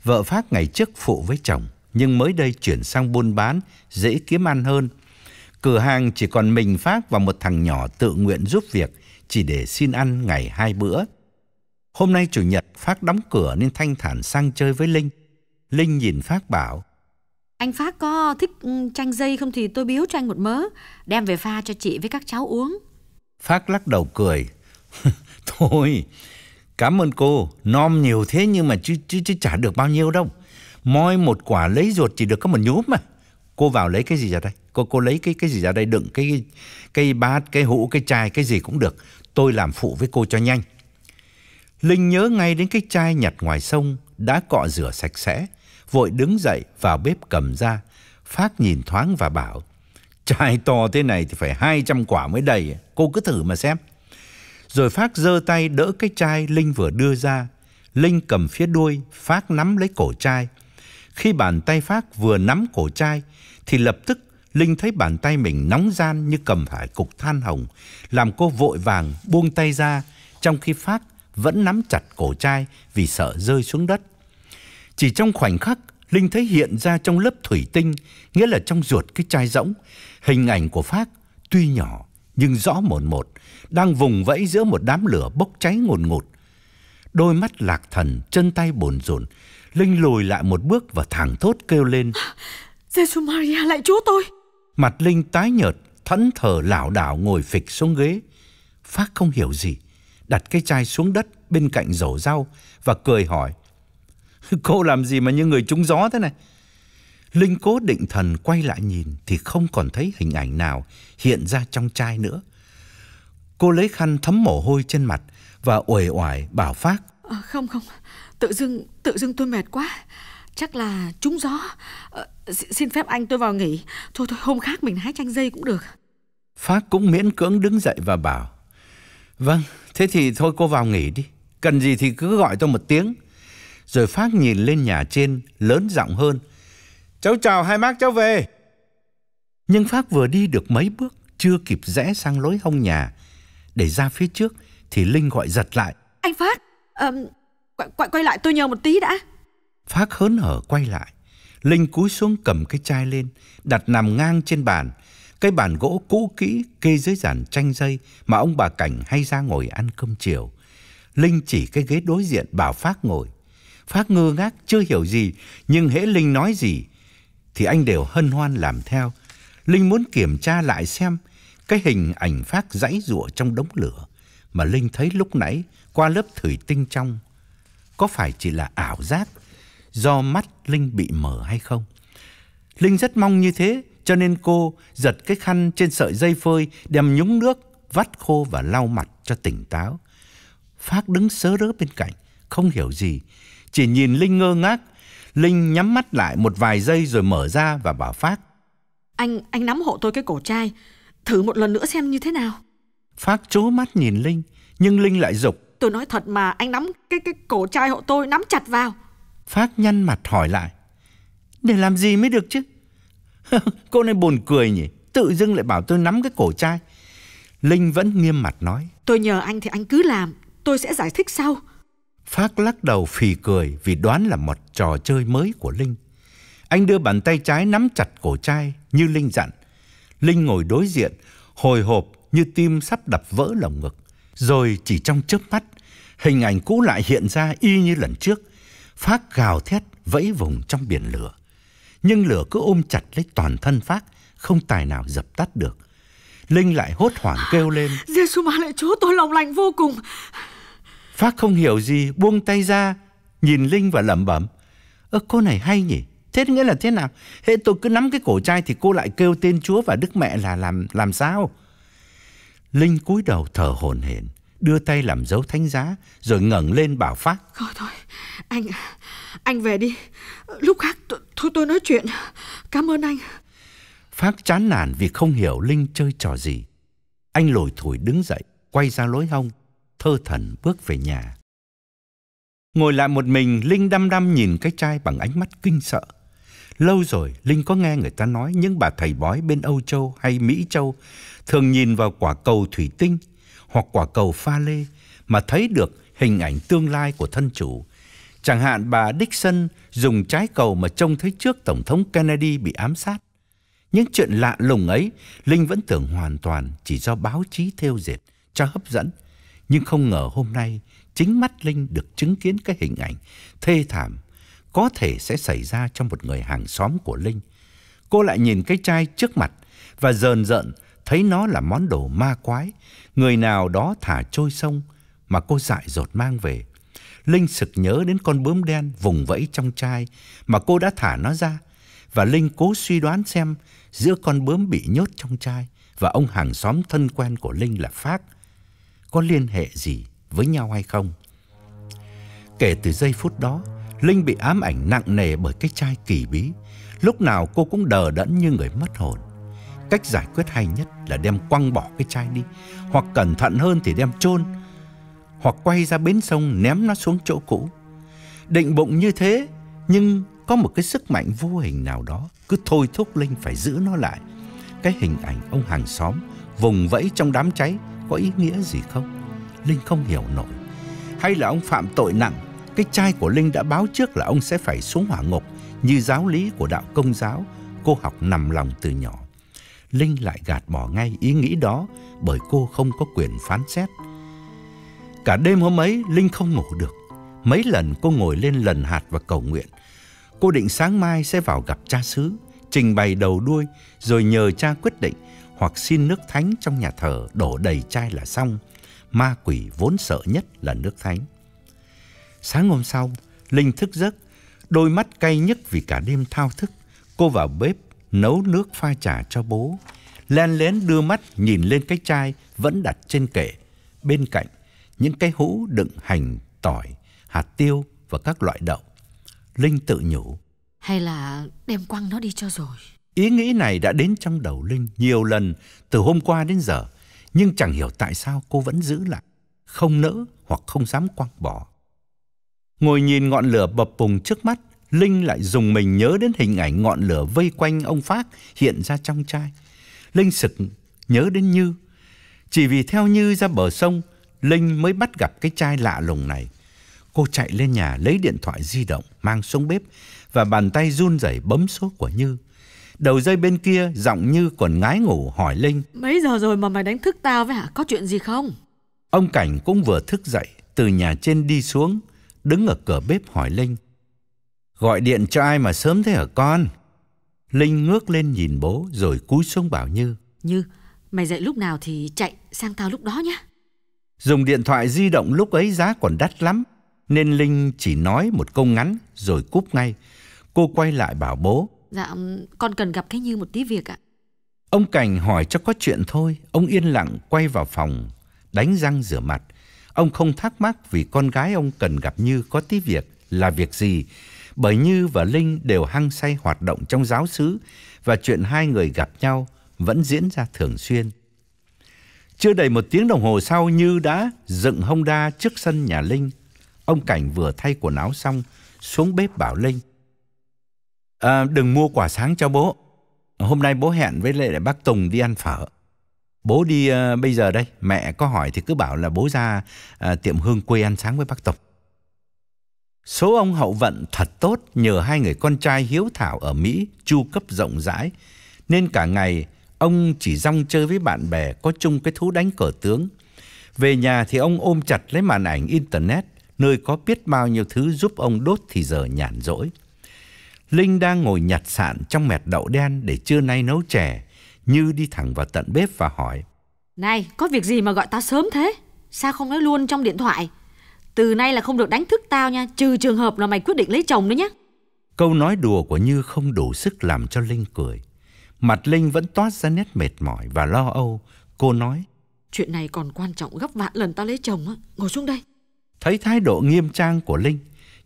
Vợ Phác ngày trước phụ với chồng, nhưng mới đây chuyển sang buôn bán, dễ kiếm ăn hơn. Cửa hàng chỉ còn mình Phác và một thằng nhỏ tự nguyện giúp việc, chỉ để xin ăn ngày hai bữa. Hôm nay chủ nhật Phát đóng cửa nên Thanh thản sang chơi với Linh. Linh nhìn Phát bảo. Anh Phát có thích ừ, chanh dây không thì tôi biếu cho anh một mớ, đem về pha cho chị với các cháu uống. Phát lắc đầu cười. Thôi, cảm ơn cô, nom nhiều thế nhưng mà chứ, chứ, chứ chả được bao nhiêu đâu. Moi một quả lấy ruột chỉ được có một nhúm mà. Cô vào lấy cái gì ra đây? Cô cô lấy cái cái gì ra đây đựng cái cái bát, cái hũ, cái chai, cái gì cũng được. Tôi làm phụ với cô cho nhanh. Linh nhớ ngay đến cái chai nhặt ngoài sông đã cọ rửa sạch sẽ, vội đứng dậy vào bếp cầm ra. Phát nhìn thoáng và bảo, chai to thế này thì phải 200 quả mới đầy, cô cứ thử mà xem. Rồi Phát giơ tay đỡ cái chai Linh vừa đưa ra. Linh cầm phía đuôi, Phát nắm lấy cổ chai. Khi bàn tay Phát vừa nắm cổ chai, thì lập tức Linh thấy bàn tay mình nóng gian như cầm phải cục than hồng, làm cô vội vàng buông tay ra, trong khi Phát vẫn nắm chặt cổ chai vì sợ rơi xuống đất. Chỉ trong khoảnh khắc, Linh thấy hiện ra trong lớp thủy tinh, nghĩa là trong ruột cái chai rỗng, hình ảnh của Phác tuy nhỏ nhưng rõ mồn một, đang vùng vẫy giữa một đám lửa bốc cháy ngùn ngụt. Đôi mắt lạc thần, chân tay bồn rộn, Linh lùi lại một bước và thẳng thốt kêu lên. Jesus Maria lại chúa tôi. Mặt Linh tái nhợt, thẫn thờ lảo đảo ngồi phịch xuống ghế. Phác không hiểu gì đặt cái chai xuống đất bên cạnh rổ rau và cười hỏi. Cô làm gì mà như người trúng gió thế này? Linh cố định thần quay lại nhìn thì không còn thấy hình ảnh nào hiện ra trong chai nữa. Cô lấy khăn thấm mồ hôi trên mặt và uể oải bảo phát. À, ờ, không không, tự dưng tự dưng tôi mệt quá. Chắc là trúng gió. À, xin phép anh tôi vào nghỉ. Thôi thôi hôm khác mình hái chanh dây cũng được. Phát cũng miễn cưỡng đứng dậy và bảo. Vâng, Thế thì thôi cô vào nghỉ đi Cần gì thì cứ gọi tôi một tiếng Rồi Phát nhìn lên nhà trên Lớn giọng hơn Cháu chào hai bác cháu về Nhưng Phát vừa đi được mấy bước Chưa kịp rẽ sang lối hông nhà Để ra phía trước Thì Linh gọi giật lại Anh Phát um, qu qu Quay lại tôi nhờ một tí đã Phát hớn hở quay lại Linh cúi xuống cầm cái chai lên Đặt nằm ngang trên bàn cái bàn gỗ cũ kỹ kê dưới giàn tranh dây mà ông bà Cảnh hay ra ngồi ăn cơm chiều. Linh chỉ cái ghế đối diện bảo Phát ngồi. Phát ngơ ngác chưa hiểu gì, nhưng hễ Linh nói gì thì anh đều hân hoan làm theo. Linh muốn kiểm tra lại xem cái hình ảnh Phát giãy giụa trong đống lửa mà Linh thấy lúc nãy qua lớp thủy tinh trong có phải chỉ là ảo giác do mắt Linh bị mờ hay không. Linh rất mong như thế, cho nên cô giật cái khăn trên sợi dây phơi đem nhúng nước, vắt khô và lau mặt cho tỉnh táo. Phác đứng sớ rớ bên cạnh, không hiểu gì, chỉ nhìn Linh ngơ ngác. Linh nhắm mắt lại một vài giây rồi mở ra và bảo Phác. Anh, anh nắm hộ tôi cái cổ chai, thử một lần nữa xem như thế nào. Phác chố mắt nhìn Linh, nhưng Linh lại dục. Tôi nói thật mà, anh nắm cái cái cổ chai hộ tôi, nắm chặt vào. Phác nhăn mặt hỏi lại. Để làm gì mới được chứ? Cô này buồn cười nhỉ Tự dưng lại bảo tôi nắm cái cổ trai Linh vẫn nghiêm mặt nói Tôi nhờ anh thì anh cứ làm Tôi sẽ giải thích sau Phát lắc đầu phì cười vì đoán là một trò chơi mới của Linh Anh đưa bàn tay trái nắm chặt cổ trai như Linh dặn Linh ngồi đối diện Hồi hộp như tim sắp đập vỡ lồng ngực Rồi chỉ trong chớp mắt Hình ảnh cũ lại hiện ra y như lần trước Phát gào thét vẫy vùng trong biển lửa nhưng lửa cứ ôm chặt lấy toàn thân Phác, không tài nào dập tắt được. Linh lại hốt hoảng kêu lên. Giê-xu ma lệ chúa tôi lòng lành vô cùng. Phác không hiểu gì, buông tay ra, nhìn Linh và lẩm bẩm. Ơ cô này hay nhỉ, thế nghĩa là thế nào? Hệ tôi cứ nắm cái cổ chai thì cô lại kêu tên chúa và đức mẹ là làm làm sao? Linh cúi đầu thở hổn hển, đưa tay làm dấu thánh giá rồi ngẩng lên bảo Phác. Thôi thôi, anh anh về đi Lúc khác thôi tôi nói chuyện Cảm ơn anh phác chán nản vì không hiểu Linh chơi trò gì Anh lồi thổi đứng dậy Quay ra lối hông Thơ thần bước về nhà Ngồi lại một mình Linh đăm đăm nhìn cái chai bằng ánh mắt kinh sợ Lâu rồi Linh có nghe người ta nói những bà thầy bói bên Âu Châu hay Mỹ Châu thường nhìn vào quả cầu thủy tinh hoặc quả cầu pha lê mà thấy được hình ảnh tương lai của thân chủ Chẳng hạn bà Dixon dùng trái cầu mà trông thấy trước Tổng thống Kennedy bị ám sát. Những chuyện lạ lùng ấy, Linh vẫn tưởng hoàn toàn chỉ do báo chí theo dệt cho hấp dẫn. Nhưng không ngờ hôm nay, chính mắt Linh được chứng kiến cái hình ảnh thê thảm có thể sẽ xảy ra trong một người hàng xóm của Linh. Cô lại nhìn cái chai trước mặt và rờn rợn thấy nó là món đồ ma quái, người nào đó thả trôi sông mà cô dại dột mang về Linh sực nhớ đến con bướm đen vùng vẫy trong chai mà cô đã thả nó ra và Linh cố suy đoán xem giữa con bướm bị nhốt trong chai và ông hàng xóm thân quen của Linh là Phác có liên hệ gì với nhau hay không. Kể từ giây phút đó, Linh bị ám ảnh nặng nề bởi cái chai kỳ bí. Lúc nào cô cũng đờ đẫn như người mất hồn. Cách giải quyết hay nhất là đem quăng bỏ cái chai đi, hoặc cẩn thận hơn thì đem chôn hoặc quay ra bến sông ném nó xuống chỗ cũ. Định bụng như thế, nhưng có một cái sức mạnh vô hình nào đó cứ thôi thúc Linh phải giữ nó lại. Cái hình ảnh ông hàng xóm vùng vẫy trong đám cháy có ý nghĩa gì không? Linh không hiểu nổi. Hay là ông phạm tội nặng, cái trai của Linh đã báo trước là ông sẽ phải xuống hỏa ngục như giáo lý của đạo công giáo, cô học nằm lòng từ nhỏ. Linh lại gạt bỏ ngay ý nghĩ đó bởi cô không có quyền phán xét. Cả đêm hôm ấy, Linh không ngủ được. Mấy lần cô ngồi lên lần hạt và cầu nguyện. Cô định sáng mai sẽ vào gặp cha xứ, trình bày đầu đuôi, rồi nhờ cha quyết định hoặc xin nước thánh trong nhà thờ đổ đầy chai là xong. Ma quỷ vốn sợ nhất là nước thánh. Sáng hôm sau, Linh thức giấc, đôi mắt cay nhức vì cả đêm thao thức. Cô vào bếp nấu nước pha trà cho bố. Len lén đưa mắt nhìn lên cái chai vẫn đặt trên kệ. Bên cạnh những cái hũ đựng hành, tỏi, hạt tiêu và các loại đậu. Linh tự nhủ. Hay là đem quăng nó đi cho rồi. Ý nghĩ này đã đến trong đầu Linh nhiều lần từ hôm qua đến giờ, nhưng chẳng hiểu tại sao cô vẫn giữ lại, không nỡ hoặc không dám quăng bỏ. Ngồi nhìn ngọn lửa bập bùng trước mắt, Linh lại dùng mình nhớ đến hình ảnh ngọn lửa vây quanh ông Phác hiện ra trong chai. Linh sực nhớ đến Như. Chỉ vì theo Như ra bờ sông, Linh mới bắt gặp cái chai lạ lùng này. Cô chạy lên nhà lấy điện thoại di động mang xuống bếp và bàn tay run rẩy bấm số của Như. Đầu dây bên kia giọng Như còn ngái ngủ hỏi Linh. Mấy giờ rồi mà mày đánh thức tao vậy hả? Có chuyện gì không? Ông Cảnh cũng vừa thức dậy từ nhà trên đi xuống, đứng ở cửa bếp hỏi Linh. Gọi điện cho ai mà sớm thế hả con? Linh ngước lên nhìn bố rồi cúi xuống bảo Như. Như, mày dậy lúc nào thì chạy sang tao lúc đó nhé. Dùng điện thoại di động lúc ấy giá còn đắt lắm, nên Linh chỉ nói một câu ngắn rồi cúp ngay. Cô quay lại bảo bố. Dạ, con cần gặp cái Như một tí việc ạ. Ông Cảnh hỏi cho có chuyện thôi, ông yên lặng quay vào phòng, đánh răng rửa mặt. Ông không thắc mắc vì con gái ông cần gặp Như có tí việc là việc gì, bởi Như và Linh đều hăng say hoạt động trong giáo xứ và chuyện hai người gặp nhau vẫn diễn ra thường xuyên. Chưa đầy một tiếng đồng hồ sau Như đã dựng hông đa trước sân nhà Linh. Ông Cảnh vừa thay quần áo xong, xuống bếp bảo Linh. À, đừng mua quả sáng cho bố. Hôm nay bố hẹn với để bác Tùng đi ăn phở. Bố đi uh, bây giờ đây, mẹ có hỏi thì cứ bảo là bố ra uh, tiệm hương quê ăn sáng với bác Tùng. Số ông hậu vận thật tốt nhờ hai người con trai hiếu thảo ở Mỹ chu cấp rộng rãi, nên cả ngày Ông chỉ rong chơi với bạn bè có chung cái thú đánh cờ tướng. Về nhà thì ông ôm chặt lấy màn ảnh Internet, nơi có biết bao nhiêu thứ giúp ông đốt thì giờ nhàn rỗi. Linh đang ngồi nhặt sạn trong mẹt đậu đen để trưa nay nấu chè. Như đi thẳng vào tận bếp và hỏi. Này, có việc gì mà gọi ta sớm thế? Sao không nói luôn trong điện thoại? Từ nay là không được đánh thức tao nha, trừ trường hợp là mày quyết định lấy chồng nữa nhé. Câu nói đùa của Như không đủ sức làm cho Linh cười. Mặt Linh vẫn toát ra nét mệt mỏi và lo âu. Cô nói. Chuyện này còn quan trọng gấp vạn lần ta lấy chồng á. Ngồi xuống đây. Thấy thái độ nghiêm trang của Linh,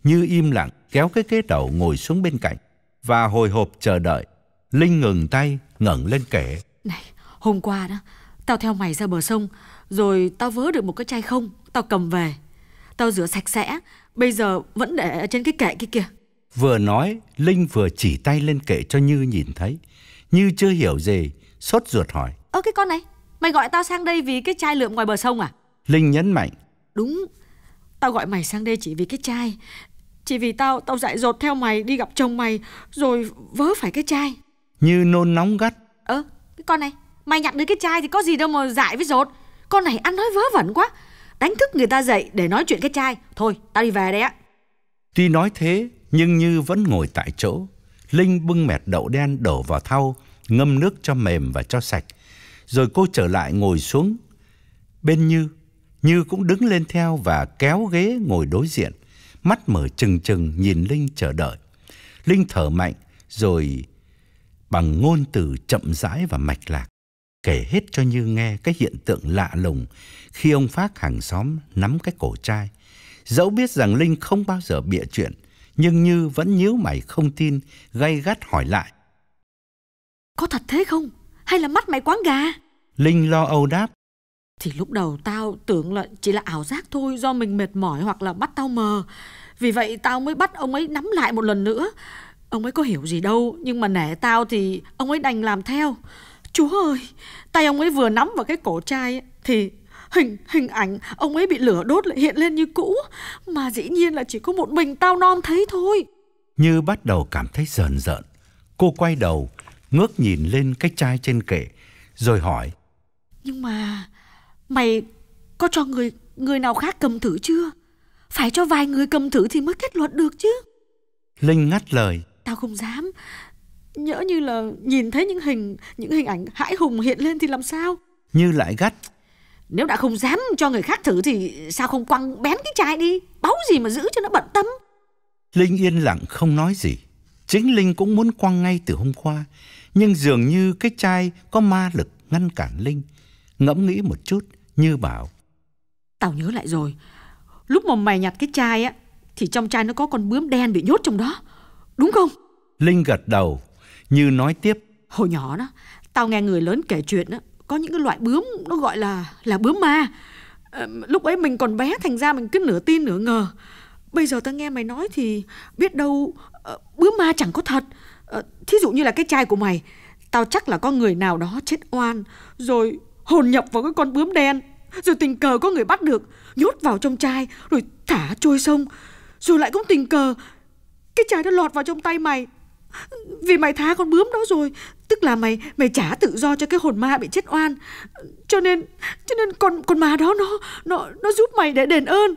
Như im lặng kéo cái ghế đầu ngồi xuống bên cạnh và hồi hộp chờ đợi. Linh ngừng tay, ngẩng lên kể. Này, hôm qua đó, tao theo mày ra bờ sông, rồi tao vớ được một cái chai không, tao cầm về. Tao rửa sạch sẽ, bây giờ vẫn để trên cái kệ kia kìa. Vừa nói, Linh vừa chỉ tay lên kệ cho Như nhìn thấy. Như chưa hiểu gì, sốt ruột hỏi. Ơ cái con này, mày gọi tao sang đây vì cái chai lượm ngoài bờ sông à? Linh nhấn mạnh. Đúng, tao gọi mày sang đây chỉ vì cái chai. Chỉ vì tao, tao dại dột theo mày đi gặp chồng mày rồi vớ phải cái chai. Như nôn nóng gắt. Ơ, cái con này, mày nhặt được cái chai thì có gì đâu mà dại với dột. Con này ăn nói vớ vẩn quá. Đánh thức người ta dậy để nói chuyện cái chai. Thôi, tao đi về đấy ạ. Tuy nói thế, nhưng Như vẫn ngồi tại chỗ, Linh bưng mẹt đậu đen đổ vào thau, ngâm nước cho mềm và cho sạch. Rồi cô trở lại ngồi xuống bên Như. Như cũng đứng lên theo và kéo ghế ngồi đối diện, mắt mở trừng trừng nhìn Linh chờ đợi. Linh thở mạnh rồi bằng ngôn từ chậm rãi và mạch lạc kể hết cho Như nghe cái hiện tượng lạ lùng khi ông Phác hàng xóm nắm cái cổ trai. Dẫu biết rằng Linh không bao giờ bịa chuyện, nhưng Như vẫn nhíu mày không tin, gay gắt hỏi lại. Có thật thế không? Hay là mắt mày quáng gà? Linh lo âu đáp. Thì lúc đầu tao tưởng là chỉ là ảo giác thôi do mình mệt mỏi hoặc là bắt tao mờ. Vì vậy tao mới bắt ông ấy nắm lại một lần nữa. Ông ấy có hiểu gì đâu, nhưng mà nể tao thì ông ấy đành làm theo. Chúa ơi, tay ông ấy vừa nắm vào cái cổ trai thì Hình hình ảnh ông ấy bị lửa đốt lại hiện lên như cũ Mà dĩ nhiên là chỉ có một mình tao non thấy thôi Như bắt đầu cảm thấy rờn rợn Cô quay đầu Ngước nhìn lên cái chai trên kệ Rồi hỏi Nhưng mà Mày có cho người người nào khác cầm thử chưa Phải cho vài người cầm thử thì mới kết luận được chứ Linh ngắt lời Tao không dám Nhỡ như là nhìn thấy những hình Những hình ảnh hãi hùng hiện lên thì làm sao Như lại gắt nếu đã không dám cho người khác thử thì sao không quăng bén cái chai đi, báu gì mà giữ cho nó bận tâm. Linh yên lặng không nói gì. Chính Linh cũng muốn quăng ngay từ hôm qua, nhưng dường như cái chai có ma lực ngăn cản Linh. Ngẫm nghĩ một chút, Như bảo. Tao nhớ lại rồi, lúc mà mày nhặt cái chai á, thì trong chai nó có con bướm đen bị nhốt trong đó, đúng không? Linh gật đầu, Như nói tiếp. Hồi nhỏ đó, tao nghe người lớn kể chuyện á có những cái loại bướm nó gọi là là bướm ma ờ, lúc ấy mình còn bé thành ra mình cứ nửa tin nửa ngờ bây giờ ta nghe mày nói thì biết đâu ờ, bướm ma chẳng có thật ờ, thí dụ như là cái chai của mày tao chắc là có người nào đó chết oan rồi hồn nhập vào cái con bướm đen rồi tình cờ có người bắt được nhốt vào trong chai rồi thả trôi sông rồi lại cũng tình cờ cái chai nó lọt vào trong tay mày vì mày tha con bướm đó rồi Tức là mày mày trả tự do cho cái hồn ma bị chết oan Cho nên Cho nên con con ma đó nó Nó nó giúp mày để đền ơn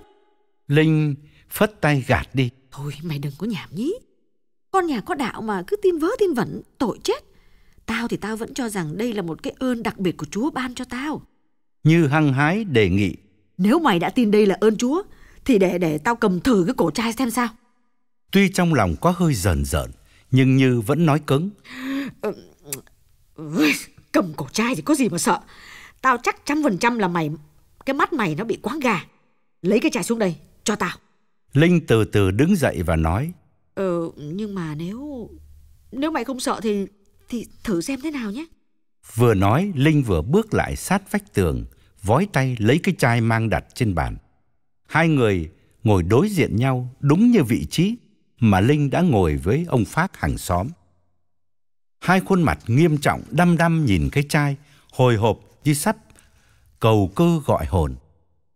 Linh phất tay gạt đi Thôi mày đừng có nhảm nhí Con nhà có đạo mà cứ tin vớ tin vẩn Tội chết Tao thì tao vẫn cho rằng đây là một cái ơn đặc biệt của Chúa ban cho tao Như hăng hái đề nghị Nếu mày đã tin đây là ơn Chúa Thì để để tao cầm thử cái cổ trai xem sao Tuy trong lòng có hơi dần dần nhưng Như vẫn nói cứng Cầm cổ trai thì có gì mà sợ Tao chắc trăm phần trăm là mày Cái mắt mày nó bị quáng gà Lấy cái chai xuống đây cho tao Linh từ từ đứng dậy và nói Ờ nhưng mà nếu Nếu mày không sợ thì Thì thử xem thế nào nhé Vừa nói Linh vừa bước lại sát vách tường Vói tay lấy cái chai mang đặt trên bàn Hai người ngồi đối diện nhau đúng như vị trí mà Linh đã ngồi với ông Phác hàng xóm. Hai khuôn mặt nghiêm trọng đăm đăm nhìn cái chai, hồi hộp như sắp cầu cơ gọi hồn.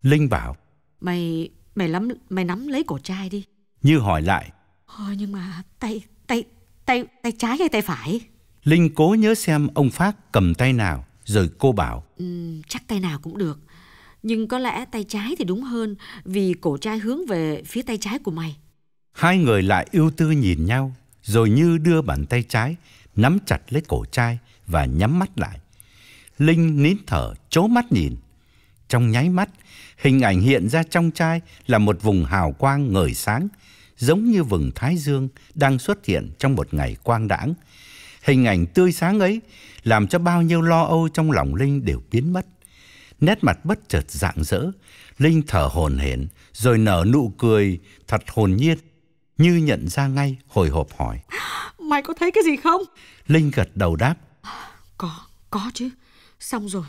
Linh bảo: "Mày mày lắm mày nắm lấy cổ chai đi." Như hỏi lại: "Ờ nhưng mà tay tay tay tay trái hay tay phải?" Linh cố nhớ xem ông Phác cầm tay nào, rồi cô bảo: "Ừ, chắc tay nào cũng được." nhưng có lẽ tay trái thì đúng hơn vì cổ chai hướng về phía tay trái của mày. Hai người lại ưu tư nhìn nhau, rồi Như đưa bàn tay trái, nắm chặt lấy cổ trai và nhắm mắt lại. Linh nín thở, chố mắt nhìn. Trong nháy mắt, hình ảnh hiện ra trong trai là một vùng hào quang ngời sáng, giống như vùng thái dương đang xuất hiện trong một ngày quang đãng. Hình ảnh tươi sáng ấy làm cho bao nhiêu lo âu trong lòng Linh đều biến mất. Nét mặt bất chợt rạng rỡ, Linh thở hồn hển rồi nở nụ cười thật hồn nhiên. Như nhận ra ngay hồi hộp hỏi Mày có thấy cái gì không Linh gật đầu đáp Có, có chứ Xong rồi,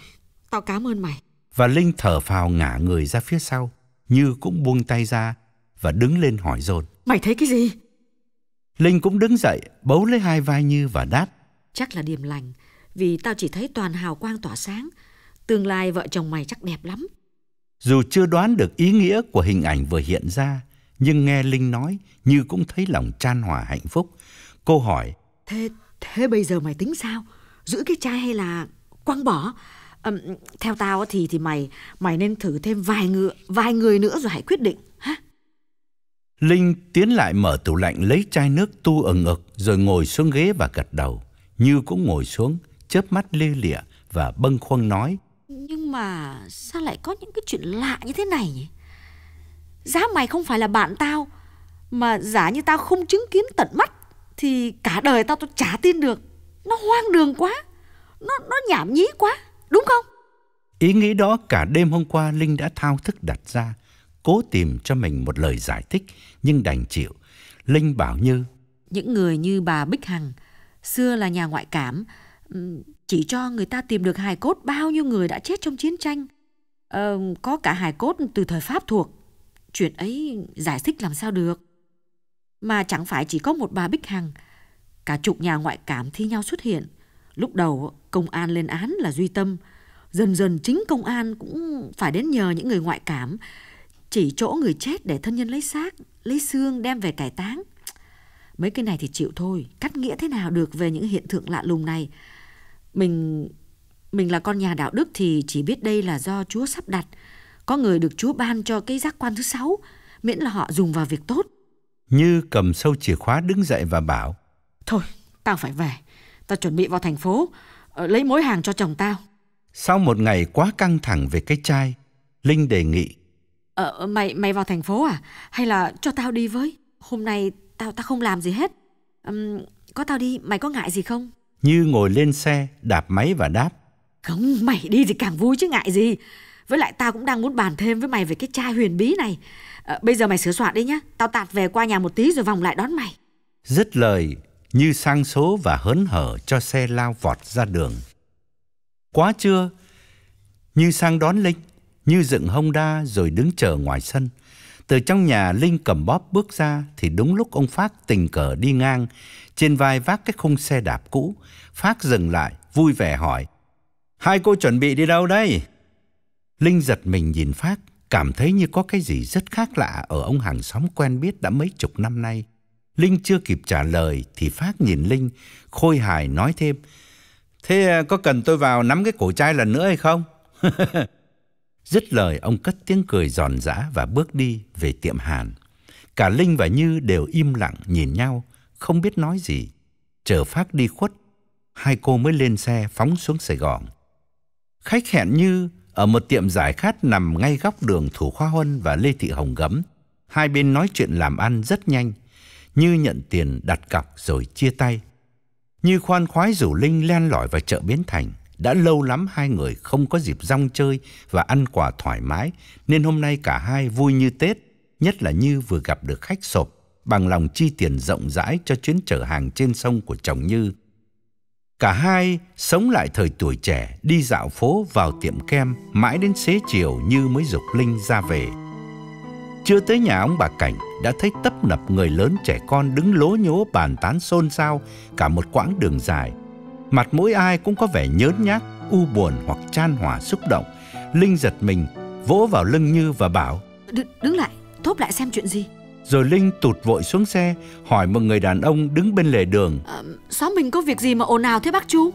tao cảm ơn mày Và Linh thở phào ngả người ra phía sau Như cũng buông tay ra Và đứng lên hỏi dồn Mày thấy cái gì Linh cũng đứng dậy Bấu lấy hai vai Như và đáp Chắc là điềm lành Vì tao chỉ thấy toàn hào quang tỏa sáng Tương lai vợ chồng mày chắc đẹp lắm dù chưa đoán được ý nghĩa của hình ảnh vừa hiện ra, nhưng nghe Linh nói như cũng thấy lòng chan hòa hạnh phúc. Cô hỏi, Thế thế bây giờ mày tính sao? Giữ cái chai hay là quăng bỏ? À, theo tao thì thì mày mày nên thử thêm vài người, vài người nữa rồi hãy quyết định. Ha? Linh tiến lại mở tủ lạnh lấy chai nước tu ở ngực rồi ngồi xuống ghế và gật đầu. Như cũng ngồi xuống, chớp mắt lê lịa và bâng khuâng nói. Nhưng mà sao lại có những cái chuyện lạ như thế này nhỉ? Giá mày không phải là bạn tao Mà giả như tao không chứng kiến tận mắt Thì cả đời tao tao chả tin được Nó hoang đường quá Nó, nó nhảm nhí quá Đúng không? Ý nghĩ đó cả đêm hôm qua Linh đã thao thức đặt ra Cố tìm cho mình một lời giải thích Nhưng đành chịu Linh bảo như Những người như bà Bích Hằng Xưa là nhà ngoại cảm ừ, Chỉ cho người ta tìm được hài cốt bao nhiêu người đã chết trong chiến tranh ờ, Có cả hài cốt từ thời Pháp thuộc Chuyện ấy giải thích làm sao được. Mà chẳng phải chỉ có một bà Bích Hằng. Cả chục nhà ngoại cảm thi nhau xuất hiện. Lúc đầu công an lên án là duy tâm. Dần dần chính công an cũng phải đến nhờ những người ngoại cảm. Chỉ chỗ người chết để thân nhân lấy xác, lấy xương đem về cải táng. Mấy cái này thì chịu thôi. Cắt nghĩa thế nào được về những hiện tượng lạ lùng này. Mình mình là con nhà đạo đức thì chỉ biết đây là do Chúa sắp đặt – có người được Chúa ban cho cái giác quan thứ sáu, miễn là họ dùng vào việc tốt. Như cầm sâu chìa khóa đứng dậy và bảo. Thôi, tao phải về. Tao chuẩn bị vào thành phố, ờ, lấy mối hàng cho chồng tao. Sau một ngày quá căng thẳng về cái trai Linh đề nghị. Ờ, ờ, mày mày vào thành phố à? Hay là cho tao đi với? Hôm nay tao tao không làm gì hết. Uhm, có tao đi, mày có ngại gì không? Như ngồi lên xe, đạp máy và đáp. Không, mày đi thì càng vui chứ ngại gì. Với lại tao cũng đang muốn bàn thêm với mày về cái chai huyền bí này. À, bây giờ mày sửa soạn đi nhá, tao tạt về qua nhà một tí rồi vòng lại đón mày. Dứt lời, như sang số và hớn hở cho xe lao vọt ra đường. Quá trưa, như sang đón Linh, như dựng hông đa rồi đứng chờ ngoài sân. Từ trong nhà Linh cầm bóp bước ra thì đúng lúc ông Phát tình cờ đi ngang, trên vai vác cái khung xe đạp cũ. Phát dừng lại, vui vẻ hỏi. Hai cô chuẩn bị đi đâu đây? Linh giật mình nhìn Phát, cảm thấy như có cái gì rất khác lạ ở ông hàng xóm quen biết đã mấy chục năm nay. Linh chưa kịp trả lời thì Phát nhìn Linh, khôi hài nói thêm, Thế à, có cần tôi vào nắm cái cổ chai lần nữa hay không? Dứt lời ông cất tiếng cười giòn giã và bước đi về tiệm Hàn. Cả Linh và Như đều im lặng nhìn nhau, không biết nói gì. Chờ Phát đi khuất, hai cô mới lên xe phóng xuống Sài Gòn. Khách hẹn Như ở một tiệm giải khát nằm ngay góc đường Thủ Khoa Huân và Lê Thị Hồng Gấm. Hai bên nói chuyện làm ăn rất nhanh, như nhận tiền đặt cọc rồi chia tay. Như khoan khoái rủ Linh len lỏi vào chợ Biến Thành, đã lâu lắm hai người không có dịp rong chơi và ăn quà thoải mái, nên hôm nay cả hai vui như Tết, nhất là Như vừa gặp được khách sộp, bằng lòng chi tiền rộng rãi cho chuyến chở hàng trên sông của chồng Như. Cả hai sống lại thời tuổi trẻ đi dạo phố vào tiệm kem mãi đến xế chiều như mới dục Linh ra về. Chưa tới nhà ông bà Cảnh đã thấy tấp nập người lớn trẻ con đứng lố nhố bàn tán xôn xao cả một quãng đường dài. Mặt mỗi ai cũng có vẻ nhớn nhác, u buồn hoặc chan hòa xúc động. Linh giật mình, vỗ vào lưng Như và bảo Đứng lại, thốt lại xem chuyện gì rồi Linh tụt vội xuống xe Hỏi một người đàn ông đứng bên lề đường à, Xóm mình có việc gì mà ồn ào thế bác chú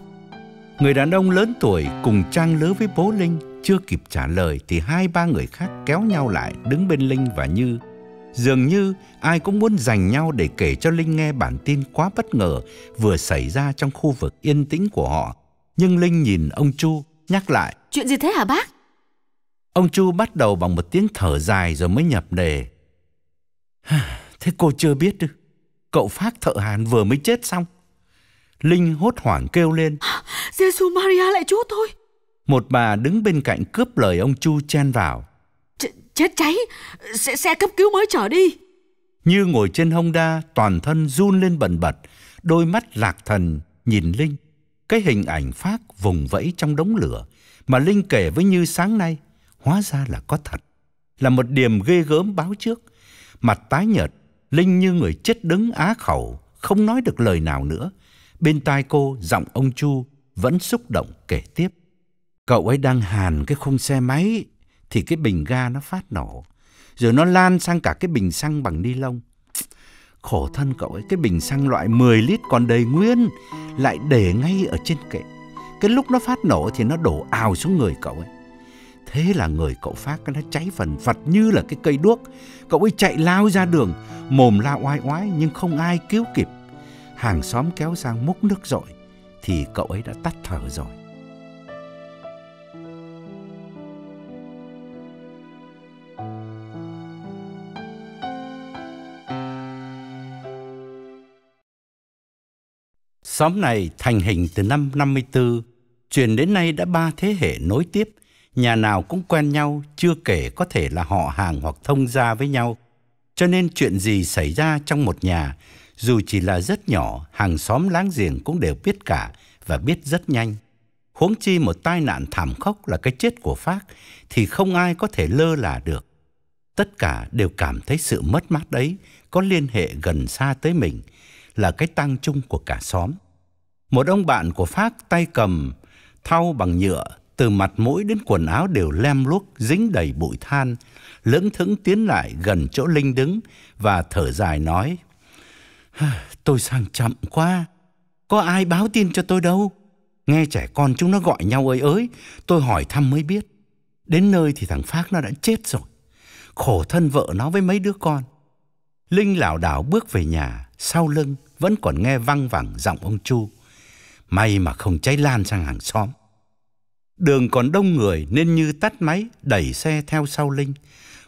Người đàn ông lớn tuổi cùng trang lứa với bố Linh Chưa kịp trả lời thì hai ba người khác kéo nhau lại đứng bên Linh và Như Dường như ai cũng muốn giành nhau để kể cho Linh nghe bản tin quá bất ngờ vừa xảy ra trong khu vực yên tĩnh của họ. Nhưng Linh nhìn ông Chu, nhắc lại. Chuyện gì thế hả bác? Ông Chu bắt đầu bằng một tiếng thở dài rồi mới nhập đề. Thế cô chưa biết ư? Cậu Pháp thợ Hàn vừa mới chết xong. Linh hốt hoảng kêu lên. giê Maria lại chú tôi. Một bà đứng bên cạnh cướp lời ông Chu chen vào. Ch chết cháy, xe, xe cấp cứu mới trở đi. Như ngồi trên hông đa, toàn thân run lên bần bật, đôi mắt lạc thần nhìn Linh. Cái hình ảnh phát vùng vẫy trong đống lửa mà Linh kể với Như sáng nay, hóa ra là có thật. Là một điểm ghê gớm báo trước mặt tái nhợt, Linh như người chết đứng á khẩu, không nói được lời nào nữa. Bên tai cô, giọng ông Chu vẫn xúc động kể tiếp. Cậu ấy đang hàn cái khung xe máy thì cái bình ga nó phát nổ, rồi nó lan sang cả cái bình xăng bằng ni lông. Khổ thân cậu ấy, cái bình xăng loại 10 lít còn đầy nguyên, lại để ngay ở trên kệ. Cái lúc nó phát nổ thì nó đổ ào xuống người cậu ấy. Thế là người cậu Phát nó cháy phần phật như là cái cây đuốc. Cậu ấy chạy lao ra đường, mồm la oai oái nhưng không ai cứu kịp. Hàng xóm kéo sang múc nước dội thì cậu ấy đã tắt thở rồi. Xóm này thành hình từ năm 54, truyền đến nay đã ba thế hệ nối tiếp – nhà nào cũng quen nhau, chưa kể có thể là họ hàng hoặc thông gia với nhau. Cho nên chuyện gì xảy ra trong một nhà, dù chỉ là rất nhỏ, hàng xóm láng giềng cũng đều biết cả và biết rất nhanh. Huống chi một tai nạn thảm khốc là cái chết của Phác thì không ai có thể lơ là được. Tất cả đều cảm thấy sự mất mát đấy có liên hệ gần xa tới mình, là cái tang chung của cả xóm. Một ông bạn của Phác tay cầm thau bằng nhựa từ mặt mũi đến quần áo đều lem luốc dính đầy bụi than, lững thững tiến lại gần chỗ Linh đứng và thở dài nói: "Tôi sang chậm quá, có ai báo tin cho tôi đâu. Nghe trẻ con chúng nó gọi nhau ơi ơi tôi hỏi thăm mới biết. Đến nơi thì thằng Phác nó đã chết rồi. Khổ thân vợ nó với mấy đứa con." Linh lảo đảo bước về nhà, sau lưng vẫn còn nghe vang vẳng giọng ông Chu. May mà không cháy lan sang hàng xóm. Đường còn đông người nên như tắt máy đẩy xe theo sau Linh.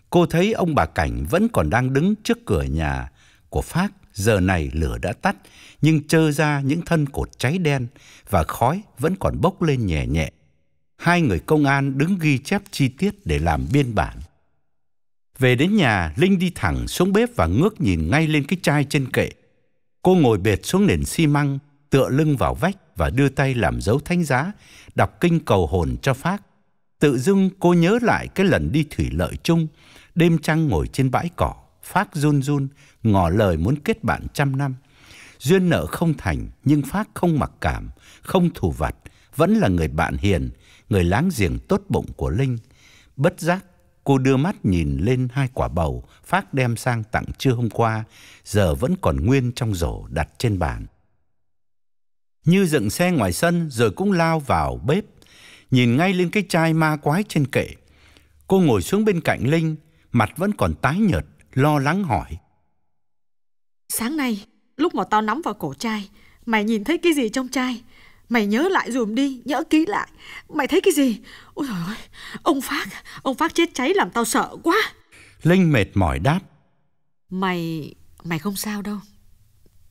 Cô thấy ông bà Cảnh vẫn còn đang đứng trước cửa nhà của Phát. Giờ này lửa đã tắt nhưng trơ ra những thân cột cháy đen và khói vẫn còn bốc lên nhẹ nhẹ. Hai người công an đứng ghi chép chi tiết để làm biên bản. Về đến nhà, Linh đi thẳng xuống bếp và ngước nhìn ngay lên cái chai trên kệ. Cô ngồi bệt xuống nền xi măng, tựa lưng vào vách và đưa tay làm dấu thánh giá đọc kinh cầu hồn cho Phác. Tự dưng cô nhớ lại cái lần đi thủy lợi chung, đêm trăng ngồi trên bãi cỏ, Phác run run, ngỏ lời muốn kết bạn trăm năm. Duyên nợ không thành, nhưng Phác không mặc cảm, không thù vặt, vẫn là người bạn hiền, người láng giềng tốt bụng của Linh. Bất giác, cô đưa mắt nhìn lên hai quả bầu Phác đem sang tặng trưa hôm qua, giờ vẫn còn nguyên trong rổ đặt trên bàn. Như dựng xe ngoài sân rồi cũng lao vào bếp, nhìn ngay lên cái chai ma quái trên kệ. Cô ngồi xuống bên cạnh Linh, mặt vẫn còn tái nhợt, lo lắng hỏi. Sáng nay, lúc mà tao nắm vào cổ chai, mày nhìn thấy cái gì trong chai? Mày nhớ lại dùm đi, nhớ ký lại. Mày thấy cái gì? Ôi trời ơi, ông Phát, ông Phát chết cháy làm tao sợ quá. Linh mệt mỏi đáp. Mày, mày không sao đâu.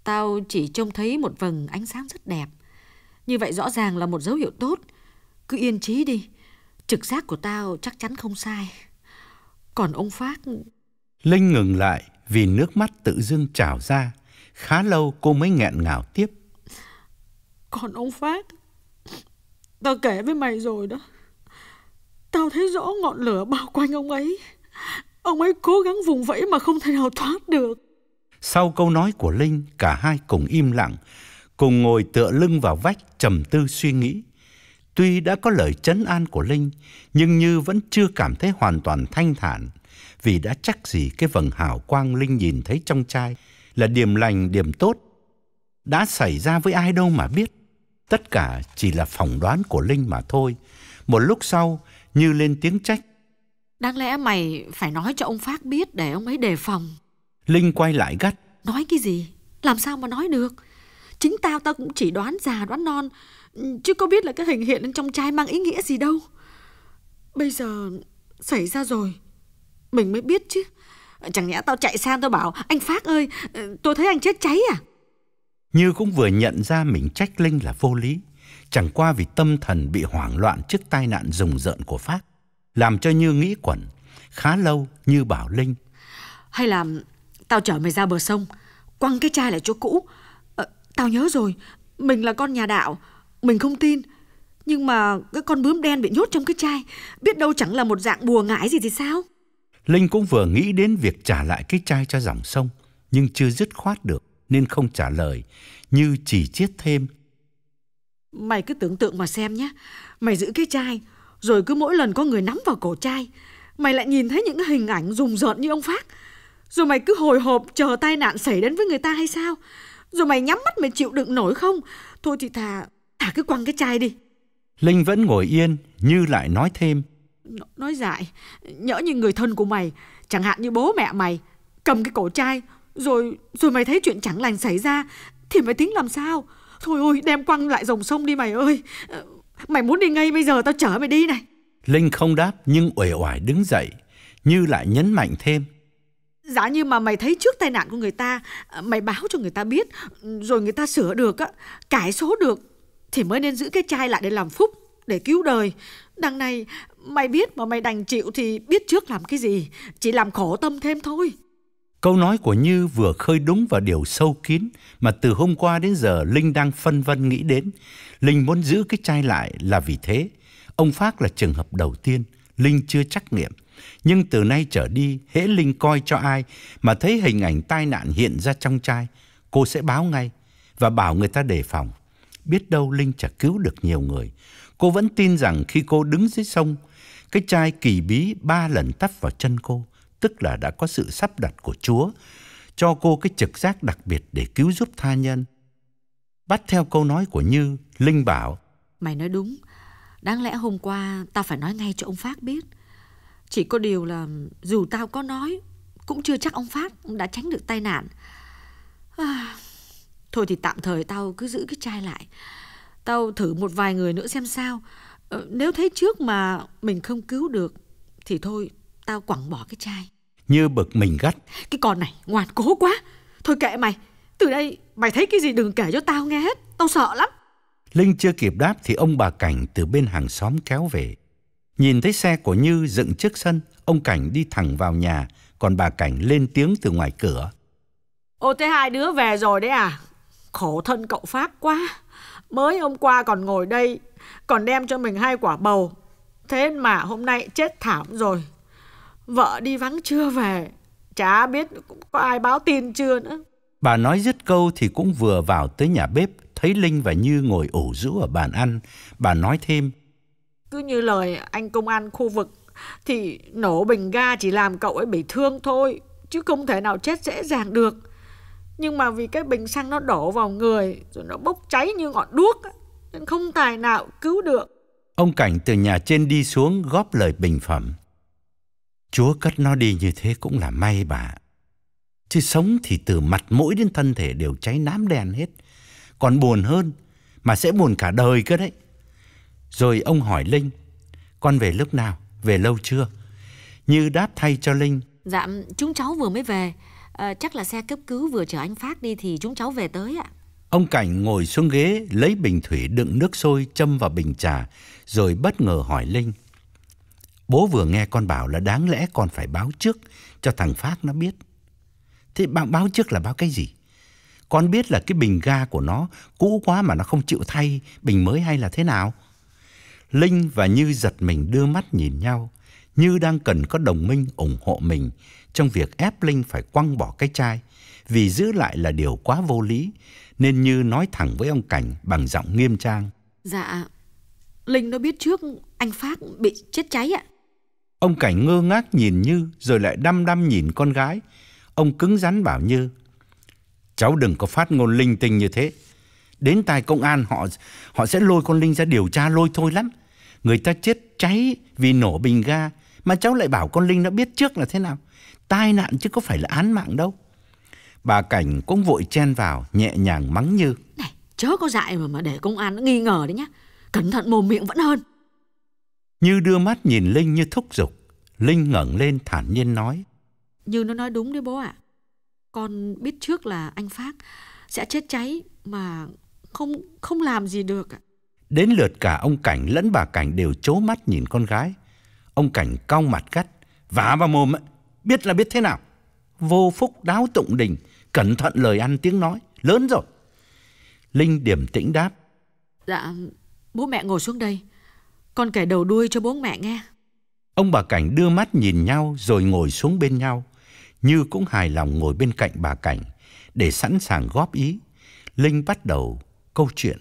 Tao chỉ trông thấy một vầng ánh sáng rất đẹp. Như vậy rõ ràng là một dấu hiệu tốt. Cứ yên trí đi. Trực giác của tao chắc chắn không sai. Còn ông Phát... Linh ngừng lại vì nước mắt tự dưng trào ra. Khá lâu cô mới nghẹn ngào tiếp. Còn ông Phát... Tao kể với mày rồi đó. Tao thấy rõ ngọn lửa bao quanh ông ấy. Ông ấy cố gắng vùng vẫy mà không thể nào thoát được. Sau câu nói của Linh, cả hai cùng im lặng, cùng ngồi tựa lưng vào vách trầm tư suy nghĩ. Tuy đã có lời chấn an của Linh, nhưng Như vẫn chưa cảm thấy hoàn toàn thanh thản, vì đã chắc gì cái vầng hào quang Linh nhìn thấy trong trai là điểm lành, điểm tốt. Đã xảy ra với ai đâu mà biết. Tất cả chỉ là phỏng đoán của Linh mà thôi. Một lúc sau, Như lên tiếng trách. Đáng lẽ mày phải nói cho ông Phát biết để ông ấy đề phòng. Linh quay lại gắt. Nói cái gì? Làm sao mà nói được? Chính tao tao cũng chỉ đoán già đoán non, chứ có biết là cái hình hiện lên trong chai mang ý nghĩa gì đâu. Bây giờ xảy ra rồi, mình mới biết chứ. Chẳng nhẽ tao chạy sang tao bảo, anh Phát ơi, tôi thấy anh chết cháy à? Như cũng vừa nhận ra mình trách Linh là vô lý, chẳng qua vì tâm thần bị hoảng loạn trước tai nạn rùng rợn của Phát, làm cho Như nghĩ quẩn. Khá lâu Như bảo Linh. Hay là Tao chở mày ra bờ sông, quăng cái chai lại chỗ cũ. À, tao nhớ rồi, mình là con nhà đạo, mình không tin. Nhưng mà cái con bướm đen bị nhốt trong cái chai, biết đâu chẳng là một dạng bùa ngải gì thì sao? Linh cũng vừa nghĩ đến việc trả lại cái chai cho dòng sông, nhưng chưa dứt khoát được nên không trả lời, như chỉ chiết thêm. Mày cứ tưởng tượng mà xem nhé, mày giữ cái chai, rồi cứ mỗi lần có người nắm vào cổ chai, mày lại nhìn thấy những hình ảnh rùng rợn như ông Phát, rồi mày cứ hồi hộp chờ tai nạn xảy đến với người ta hay sao? Rồi mày nhắm mắt mày chịu đựng nổi không? Thôi thì thà, thả cứ quăng cái chai đi. Linh vẫn ngồi yên, Như lại nói thêm. N nói dại, nhỡ như người thân của mày, chẳng hạn như bố mẹ mày, cầm cái cổ chai, rồi rồi mày thấy chuyện chẳng lành xảy ra, thì mày tính làm sao? Thôi ôi, đem quăng lại dòng sông đi mày ơi. Ờ, mày muốn đi ngay bây giờ tao chở mày đi này. Linh không đáp nhưng uể oải đứng dậy, Như lại nhấn mạnh thêm. Giá như mà mày thấy trước tai nạn của người ta, ờ, mày báo cho người ta biết, ừ, rồi người ta sửa được, á, cải số được, thì mới nên giữ cái chai lại để làm phúc, để cứu đời. Đằng này, mày biết mà mày đành chịu thì biết trước làm cái gì, chỉ làm khổ tâm thêm thôi. Câu nói của Như vừa khơi đúng vào điều sâu kín mà từ hôm qua đến giờ Linh đang phân vân nghĩ đến. Linh muốn giữ cái chai lại là vì thế. Ông Phát là trường hợp đầu tiên Linh chưa trắc nghiệm nhưng từ nay trở đi, hễ Linh coi cho ai mà thấy hình ảnh tai nạn hiện ra trong trai, cô sẽ báo ngay và bảo người ta đề phòng. Biết đâu Linh chả cứu được nhiều người. Cô vẫn tin rằng khi cô đứng dưới sông, cái chai kỳ bí ba lần tắp vào chân cô, tức là đã có sự sắp đặt của Chúa cho cô cái trực giác đặc biệt để cứu giúp tha nhân. Bắt theo câu nói của Như, Linh bảo: "Mày nói đúng, đáng lẽ hôm qua tao phải nói ngay cho ông Phát biết." Chỉ có điều là dù tao có nói cũng chưa chắc ông Phát đã tránh được tai nạn. À, thôi thì tạm thời tao cứ giữ cái chai lại. Tao thử một vài người nữa xem sao. Ờ, nếu thấy trước mà mình không cứu được thì thôi tao quẳng bỏ cái chai. Như bực mình gắt. Cái con này ngoan cố quá. Thôi kệ mày, từ đây mày thấy cái gì đừng kể cho tao nghe hết, tao sợ lắm. Linh chưa kịp đáp thì ông bà Cảnh từ bên hàng xóm kéo về. Nhìn thấy xe của Như dựng trước sân, ông Cảnh đi thẳng vào nhà, còn bà Cảnh lên tiếng từ ngoài cửa. Ô thế hai đứa về rồi đấy à? Khổ thân cậu Pháp quá. Mới hôm qua còn ngồi đây, còn đem cho mình hai quả bầu. Thế mà hôm nay chết thảm rồi. Vợ đi vắng chưa về, chả biết có ai báo tin chưa nữa. Bà nói dứt câu thì cũng vừa vào tới nhà bếp, thấy Linh và Như ngồi ủ rũ ở bàn ăn. Bà nói thêm, cứ như lời anh công an khu vực thì nổ bình ga chỉ làm cậu ấy bị thương thôi chứ không thể nào chết dễ dàng được nhưng mà vì cái bình xăng nó đổ vào người rồi nó bốc cháy như ngọn đuốc nên không tài nào cứu được ông cảnh từ nhà trên đi xuống góp lời bình phẩm chúa cất nó đi như thế cũng là may bà chứ sống thì từ mặt mũi đến thân thể đều cháy nám đen hết còn buồn hơn mà sẽ buồn cả đời cơ đấy rồi ông hỏi Linh, con về lúc nào, về lâu chưa? Như đáp thay cho Linh. Dạ, chúng cháu vừa mới về, à, chắc là xe cấp cứu vừa chở anh Phát đi thì chúng cháu về tới ạ. Ông Cảnh ngồi xuống ghế lấy bình thủy đựng nước sôi châm vào bình trà, rồi bất ngờ hỏi Linh. Bố vừa nghe con bảo là đáng lẽ con phải báo trước cho thằng Phát nó biết. Thế bạn báo trước là báo cái gì? Con biết là cái bình ga của nó cũ quá mà nó không chịu thay bình mới hay là thế nào? Linh và Như giật mình đưa mắt nhìn nhau. Như đang cần có đồng minh ủng hộ mình trong việc ép Linh phải quăng bỏ cái chai vì giữ lại là điều quá vô lý nên Như nói thẳng với ông Cảnh bằng giọng nghiêm trang. Dạ, Linh nó biết trước anh Phát bị chết cháy ạ. Ông Cảnh ngơ ngác nhìn Như rồi lại đăm đăm nhìn con gái. Ông cứng rắn bảo Như. Cháu đừng có phát ngôn linh tinh như thế. Đến tài công an họ họ sẽ lôi con Linh ra điều tra lôi thôi lắm. Người ta chết cháy vì nổ bình ga mà cháu lại bảo con Linh đã biết trước là thế nào. Tai nạn chứ có phải là án mạng đâu. Bà Cảnh cũng vội chen vào nhẹ nhàng mắng Như. Này, chớ có dại mà mà để công an nó nghi ngờ đấy nhá. Cẩn thận mồm miệng vẫn hơn. Như đưa mắt nhìn Linh như thúc giục. Linh ngẩng lên thản nhiên nói. Như nó nói đúng đấy bố ạ. Con biết trước là anh Phát sẽ chết cháy mà không không làm gì được ạ. Đến lượt cả ông Cảnh lẫn bà Cảnh đều chố mắt nhìn con gái. Ông Cảnh cong mặt gắt, vả vào mồm, biết là biết thế nào. Vô phúc đáo tụng đình, cẩn thận lời ăn tiếng nói, lớn rồi. Linh điểm tĩnh đáp. Dạ, bố mẹ ngồi xuống đây, con kể đầu đuôi cho bố mẹ nghe. Ông bà Cảnh đưa mắt nhìn nhau rồi ngồi xuống bên nhau. Như cũng hài lòng ngồi bên cạnh bà Cảnh để sẵn sàng góp ý. Linh bắt đầu câu chuyện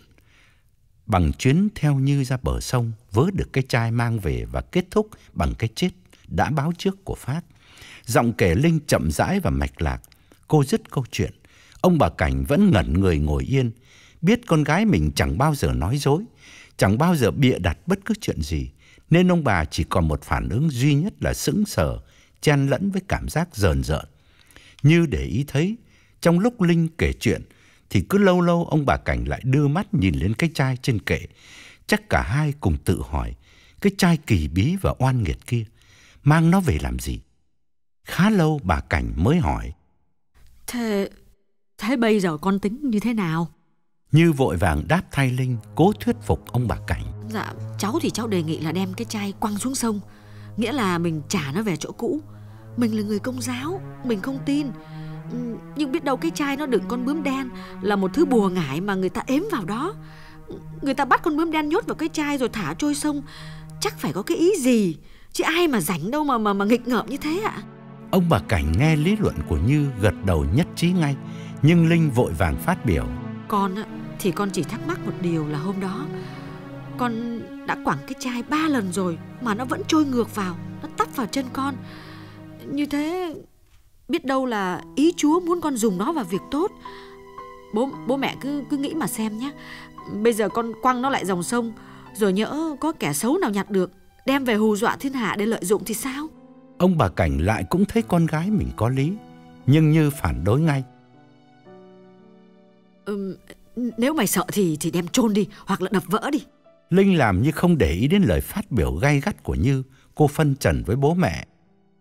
bằng chuyến theo Như ra bờ sông, vớ được cái chai mang về và kết thúc bằng cái chết đã báo trước của Phát. Giọng kể Linh chậm rãi và mạch lạc, cô dứt câu chuyện. Ông bà Cảnh vẫn ngẩn người ngồi yên, biết con gái mình chẳng bao giờ nói dối, chẳng bao giờ bịa đặt bất cứ chuyện gì, nên ông bà chỉ còn một phản ứng duy nhất là sững sờ, chen lẫn với cảm giác rờn rợn. Như để ý thấy, trong lúc Linh kể chuyện, thì cứ lâu lâu ông bà Cảnh lại đưa mắt nhìn lên cái chai trên kệ. Chắc cả hai cùng tự hỏi, cái chai kỳ bí và oan nghiệt kia, mang nó về làm gì? Khá lâu bà Cảnh mới hỏi. Thế, thế bây giờ con tính như thế nào? Như vội vàng đáp thay Linh, cố thuyết phục ông bà Cảnh. Dạ, cháu thì cháu đề nghị là đem cái chai quăng xuống sông. Nghĩa là mình trả nó về chỗ cũ. Mình là người công giáo, mình không tin. Ừ, nhưng biết đâu cái chai nó đựng con bướm đen Là một thứ bùa ngải mà người ta ếm vào đó Người ta bắt con bướm đen nhốt vào cái chai rồi thả trôi sông Chắc phải có cái ý gì Chứ ai mà rảnh đâu mà mà mà nghịch ngợm như thế ạ Ông bà Cảnh nghe lý luận của Như gật đầu nhất trí ngay Nhưng Linh vội vàng phát biểu Con thì con chỉ thắc mắc một điều là hôm đó Con đã quẳng cái chai ba lần rồi Mà nó vẫn trôi ngược vào Nó tắp vào chân con Như thế biết đâu là ý Chúa muốn con dùng nó vào việc tốt. Bố bố mẹ cứ cứ nghĩ mà xem nhé. Bây giờ con quăng nó lại dòng sông, rồi nhỡ có kẻ xấu nào nhặt được, đem về hù dọa thiên hạ để lợi dụng thì sao? Ông bà Cảnh lại cũng thấy con gái mình có lý, nhưng như phản đối ngay. Ừ, nếu mày sợ thì thì đem chôn đi hoặc là đập vỡ đi. Linh làm như không để ý đến lời phát biểu gay gắt của Như, cô phân trần với bố mẹ.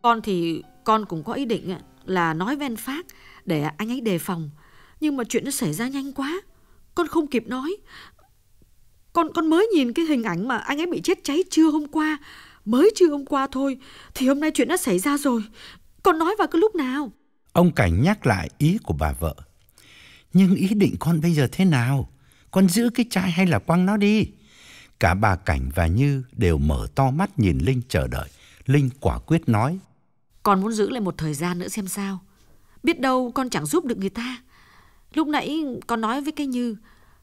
Con thì con cũng có ý định ạ là nói ven Phát để anh ấy đề phòng. Nhưng mà chuyện nó xảy ra nhanh quá. Con không kịp nói. Con con mới nhìn cái hình ảnh mà anh ấy bị chết cháy trưa hôm qua. Mới trưa hôm qua thôi. Thì hôm nay chuyện đã xảy ra rồi. Con nói vào cái lúc nào? Ông Cảnh nhắc lại ý của bà vợ. Nhưng ý định con bây giờ thế nào? Con giữ cái chai hay là quăng nó đi? Cả bà Cảnh và Như đều mở to mắt nhìn Linh chờ đợi. Linh quả quyết nói. Con muốn giữ lại một thời gian nữa xem sao. Biết đâu con chẳng giúp được người ta. Lúc nãy con nói với cái Như,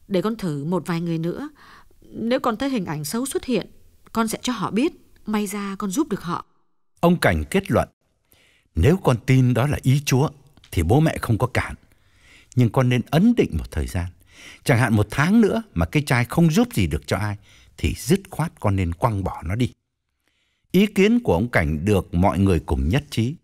để con thử một vài người nữa. Nếu con thấy hình ảnh xấu xuất hiện, con sẽ cho họ biết. May ra con giúp được họ. Ông Cảnh kết luận, nếu con tin đó là ý Chúa, thì bố mẹ không có cản. Nhưng con nên ấn định một thời gian. Chẳng hạn một tháng nữa mà cái trai không giúp gì được cho ai, thì dứt khoát con nên quăng bỏ nó đi. Ý kiến của ông Cảnh được mọi người cùng nhất trí.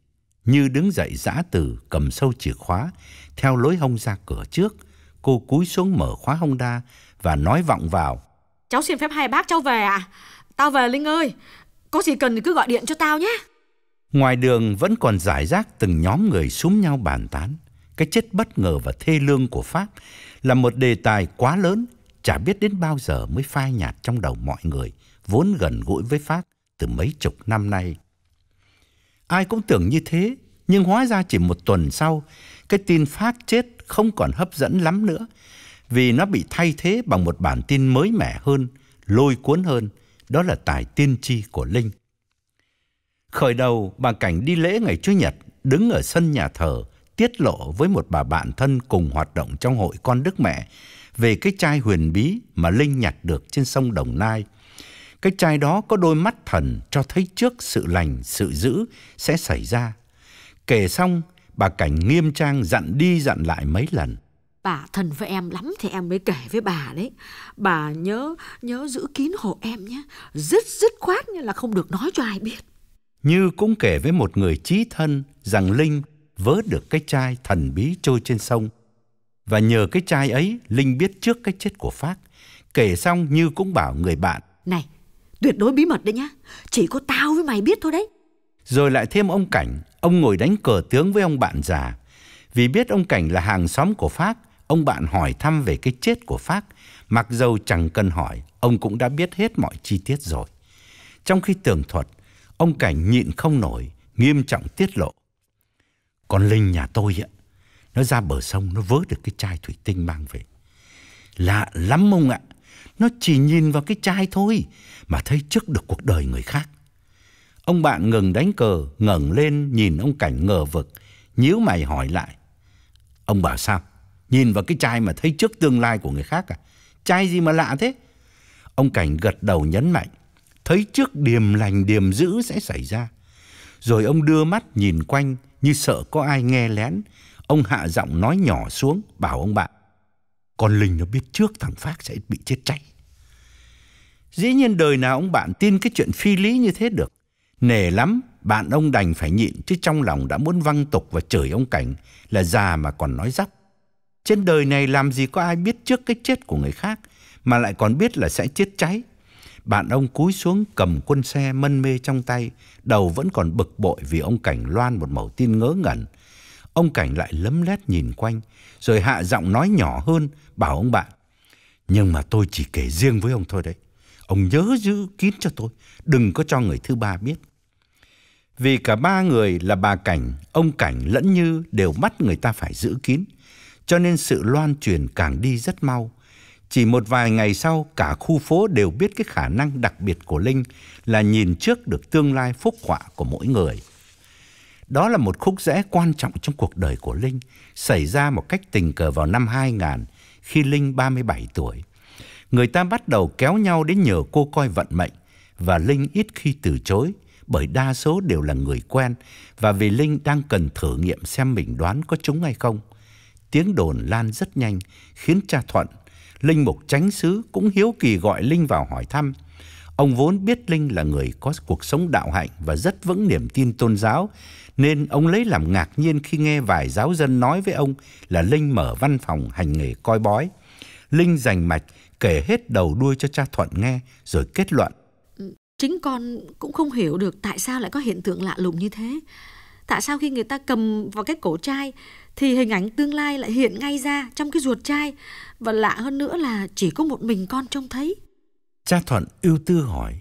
Như đứng dậy giã từ cầm sâu chìa khóa, theo lối hông ra cửa trước, cô cúi xuống mở khóa hông đa và nói vọng vào. Cháu xin phép hai bác cháu về à? Tao về Linh ơi, có gì cần thì cứ gọi điện cho tao nhé. Ngoài đường vẫn còn giải rác từng nhóm người súm nhau bàn tán. Cái chết bất ngờ và thê lương của Pháp là một đề tài quá lớn, chả biết đến bao giờ mới phai nhạt trong đầu mọi người, vốn gần gũi với Pháp từ mấy chục năm nay. Ai cũng tưởng như thế, nhưng hóa ra chỉ một tuần sau, cái tin phát chết không còn hấp dẫn lắm nữa, vì nó bị thay thế bằng một bản tin mới mẻ hơn, lôi cuốn hơn, đó là tài tiên tri của Linh. Khởi đầu bằng cảnh đi lễ ngày Chủ nhật, đứng ở sân nhà thờ, tiết lộ với một bà bạn thân cùng hoạt động trong hội con Đức Mẹ về cái chai huyền bí mà Linh nhặt được trên sông Đồng Nai cái trai đó có đôi mắt thần cho thấy trước sự lành, sự dữ sẽ xảy ra. Kể xong, bà Cảnh nghiêm trang dặn đi dặn lại mấy lần. Bà thần với em lắm thì em mới kể với bà đấy. Bà nhớ nhớ giữ kín hộ em nhé. Dứt dứt khoát như là không được nói cho ai biết. Như cũng kể với một người trí thân rằng Linh vớ được cái chai thần bí trôi trên sông. Và nhờ cái chai ấy, Linh biết trước cái chết của Phác. Kể xong Như cũng bảo người bạn. Này, Tuyệt đối bí mật đấy nhá Chỉ có tao với mày biết thôi đấy Rồi lại thêm ông Cảnh Ông ngồi đánh cờ tướng với ông bạn già Vì biết ông Cảnh là hàng xóm của Phác Ông bạn hỏi thăm về cái chết của Phác Mặc dầu chẳng cần hỏi Ông cũng đã biết hết mọi chi tiết rồi Trong khi tường thuật Ông Cảnh nhịn không nổi Nghiêm trọng tiết lộ Con Linh nhà tôi ạ Nó ra bờ sông Nó vớt được cái chai thủy tinh mang về Lạ lắm ông ạ nó chỉ nhìn vào cái chai thôi mà thấy trước được cuộc đời người khác. Ông bạn ngừng đánh cờ, ngẩng lên nhìn ông Cảnh ngờ vực, nhíu mày hỏi lại. Ông bảo sao? Nhìn vào cái chai mà thấy trước tương lai của người khác à? Chai gì mà lạ thế? Ông Cảnh gật đầu nhấn mạnh, thấy trước điềm lành điềm dữ sẽ xảy ra. Rồi ông đưa mắt nhìn quanh như sợ có ai nghe lén. Ông hạ giọng nói nhỏ xuống bảo ông bạn con Linh nó biết trước thằng Phát sẽ bị chết cháy. Dĩ nhiên đời nào ông bạn tin cái chuyện phi lý như thế được. nề lắm, bạn ông đành phải nhịn chứ trong lòng đã muốn văng tục và chửi ông Cảnh là già mà còn nói dắp. Trên đời này làm gì có ai biết trước cái chết của người khác mà lại còn biết là sẽ chết cháy. Bạn ông cúi xuống cầm quân xe mân mê trong tay, đầu vẫn còn bực bội vì ông Cảnh loan một mẩu tin ngớ ngẩn Ông Cảnh lại lấm lét nhìn quanh, rồi hạ giọng nói nhỏ hơn, bảo ông bạn. Nhưng mà tôi chỉ kể riêng với ông thôi đấy. Ông nhớ giữ kín cho tôi, đừng có cho người thứ ba biết. Vì cả ba người là bà Cảnh, ông Cảnh lẫn Như đều bắt người ta phải giữ kín, cho nên sự loan truyền càng đi rất mau. Chỉ một vài ngày sau, cả khu phố đều biết cái khả năng đặc biệt của Linh là nhìn trước được tương lai phúc họa của mỗi người. Đó là một khúc rẽ quan trọng trong cuộc đời của Linh, xảy ra một cách tình cờ vào năm 2000 khi Linh 37 tuổi. Người ta bắt đầu kéo nhau đến nhờ cô coi vận mệnh và Linh ít khi từ chối bởi đa số đều là người quen và vì Linh đang cần thử nghiệm xem mình đoán có trúng hay không. Tiếng đồn lan rất nhanh khiến cha Thuận, Linh mục tránh xứ cũng hiếu kỳ gọi Linh vào hỏi thăm. Ông vốn biết Linh là người có cuộc sống đạo hạnh và rất vững niềm tin tôn giáo, nên ông lấy làm ngạc nhiên khi nghe vài giáo dân nói với ông là Linh mở văn phòng hành nghề coi bói. Linh dành mạch kể hết đầu đuôi cho cha Thuận nghe rồi kết luận. Ừ, chính con cũng không hiểu được tại sao lại có hiện tượng lạ lùng như thế. Tại sao khi người ta cầm vào cái cổ trai thì hình ảnh tương lai lại hiện ngay ra trong cái ruột trai và lạ hơn nữa là chỉ có một mình con trông thấy. Cha Thuận ưu tư hỏi,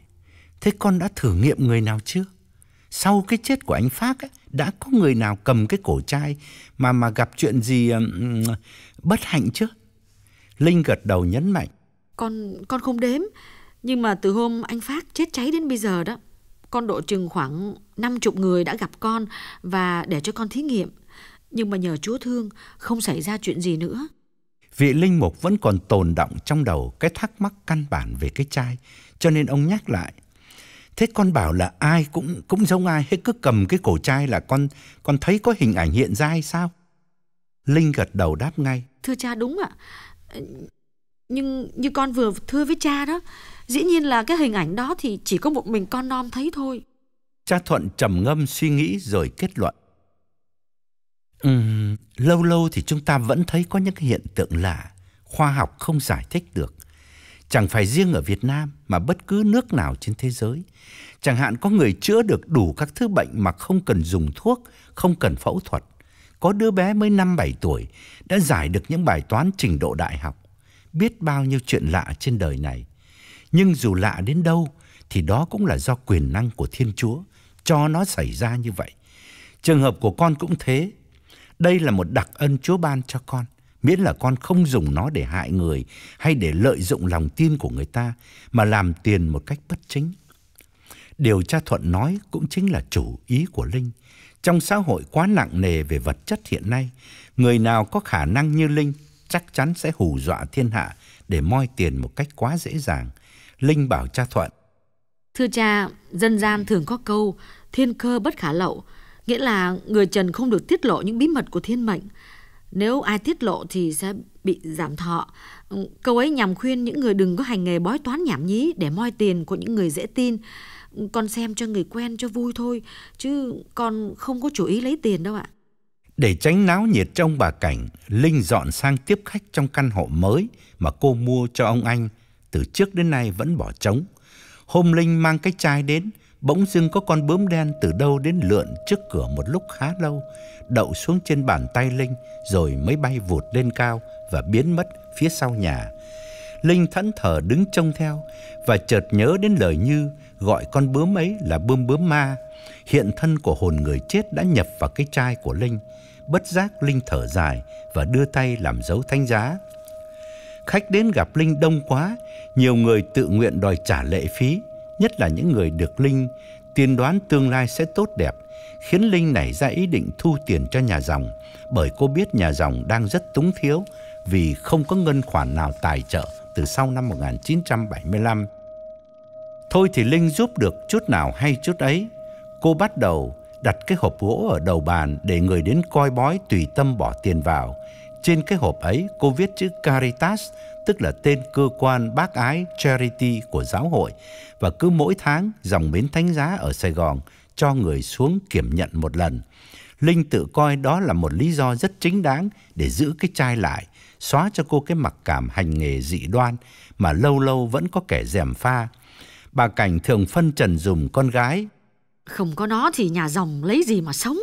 thế con đã thử nghiệm người nào chưa? Sau cái chết của anh Phác ấy, đã có người nào cầm cái cổ trai mà mà gặp chuyện gì bất hạnh chứ? Linh gật đầu nhấn mạnh. Con con không đếm, nhưng mà từ hôm anh Phát chết cháy đến bây giờ đó, con độ chừng khoảng 50 người đã gặp con và để cho con thí nghiệm. Nhưng mà nhờ Chúa thương, không xảy ra chuyện gì nữa. Vị linh mục vẫn còn tồn động trong đầu cái thắc mắc căn bản về cái trai, cho nên ông nhắc lại – Thế con bảo là ai cũng cũng giống ai hết cứ cầm cái cổ chai là con con thấy có hình ảnh hiện ra hay sao? Linh gật đầu đáp ngay. Thưa cha đúng ạ. Ờ, nhưng như con vừa thưa với cha đó, dĩ nhiên là cái hình ảnh đó thì chỉ có một mình con non thấy thôi. Cha Thuận trầm ngâm suy nghĩ rồi kết luận. Uhm, lâu lâu thì chúng ta vẫn thấy có những hiện tượng lạ, khoa học không giải thích được. Chẳng phải riêng ở Việt Nam mà bất cứ nước nào trên thế giới. Chẳng hạn có người chữa được đủ các thứ bệnh mà không cần dùng thuốc, không cần phẫu thuật. Có đứa bé mới 5-7 tuổi đã giải được những bài toán trình độ đại học. Biết bao nhiêu chuyện lạ trên đời này. Nhưng dù lạ đến đâu thì đó cũng là do quyền năng của Thiên Chúa cho nó xảy ra như vậy. Trường hợp của con cũng thế. Đây là một đặc ân Chúa ban cho con miễn là con không dùng nó để hại người hay để lợi dụng lòng tin của người ta mà làm tiền một cách bất chính. Điều cha Thuận nói cũng chính là chủ ý của Linh. Trong xã hội quá nặng nề về vật chất hiện nay, người nào có khả năng như Linh chắc chắn sẽ hù dọa thiên hạ để moi tiền một cách quá dễ dàng. Linh bảo cha Thuận. Thưa cha, dân gian thường có câu thiên cơ bất khả lậu, nghĩa là người trần không được tiết lộ những bí mật của thiên mệnh nếu ai tiết lộ thì sẽ bị giảm thọ. Ừ, câu ấy nhằm khuyên những người đừng có hành nghề bói toán nhảm nhí để moi tiền của những người dễ tin. Ừ, con xem cho người quen cho vui thôi, chứ con không có chủ ý lấy tiền đâu ạ. Để tránh náo nhiệt trong bà Cảnh, Linh dọn sang tiếp khách trong căn hộ mới mà cô mua cho ông anh từ trước đến nay vẫn bỏ trống. Hôm Linh mang cái chai đến, bỗng dưng có con bướm đen từ đâu đến lượn trước cửa một lúc khá lâu, đậu xuống trên bàn tay Linh rồi mới bay vụt lên cao và biến mất phía sau nhà. Linh thẫn thờ đứng trông theo và chợt nhớ đến lời Như gọi con bướm ấy là bướm bướm ma. Hiện thân của hồn người chết đã nhập vào cái chai của Linh. Bất giác Linh thở dài và đưa tay làm dấu thánh giá. Khách đến gặp Linh đông quá, nhiều người tự nguyện đòi trả lệ phí nhất là những người được Linh tiên đoán tương lai sẽ tốt đẹp, khiến Linh nảy ra ý định thu tiền cho nhà dòng, bởi cô biết nhà dòng đang rất túng thiếu vì không có ngân khoản nào tài trợ từ sau năm 1975. Thôi thì Linh giúp được chút nào hay chút ấy, cô bắt đầu đặt cái hộp gỗ ở đầu bàn để người đến coi bói tùy tâm bỏ tiền vào. Trên cái hộp ấy, cô viết chữ Caritas tức là tên cơ quan bác ái charity của giáo hội và cứ mỗi tháng dòng bến thánh giá ở Sài Gòn cho người xuống kiểm nhận một lần. Linh tự coi đó là một lý do rất chính đáng để giữ cái chai lại, xóa cho cô cái mặc cảm hành nghề dị đoan mà lâu lâu vẫn có kẻ dèm pha. Bà Cảnh thường phân trần dùm con gái. Không có nó thì nhà dòng lấy gì mà sống,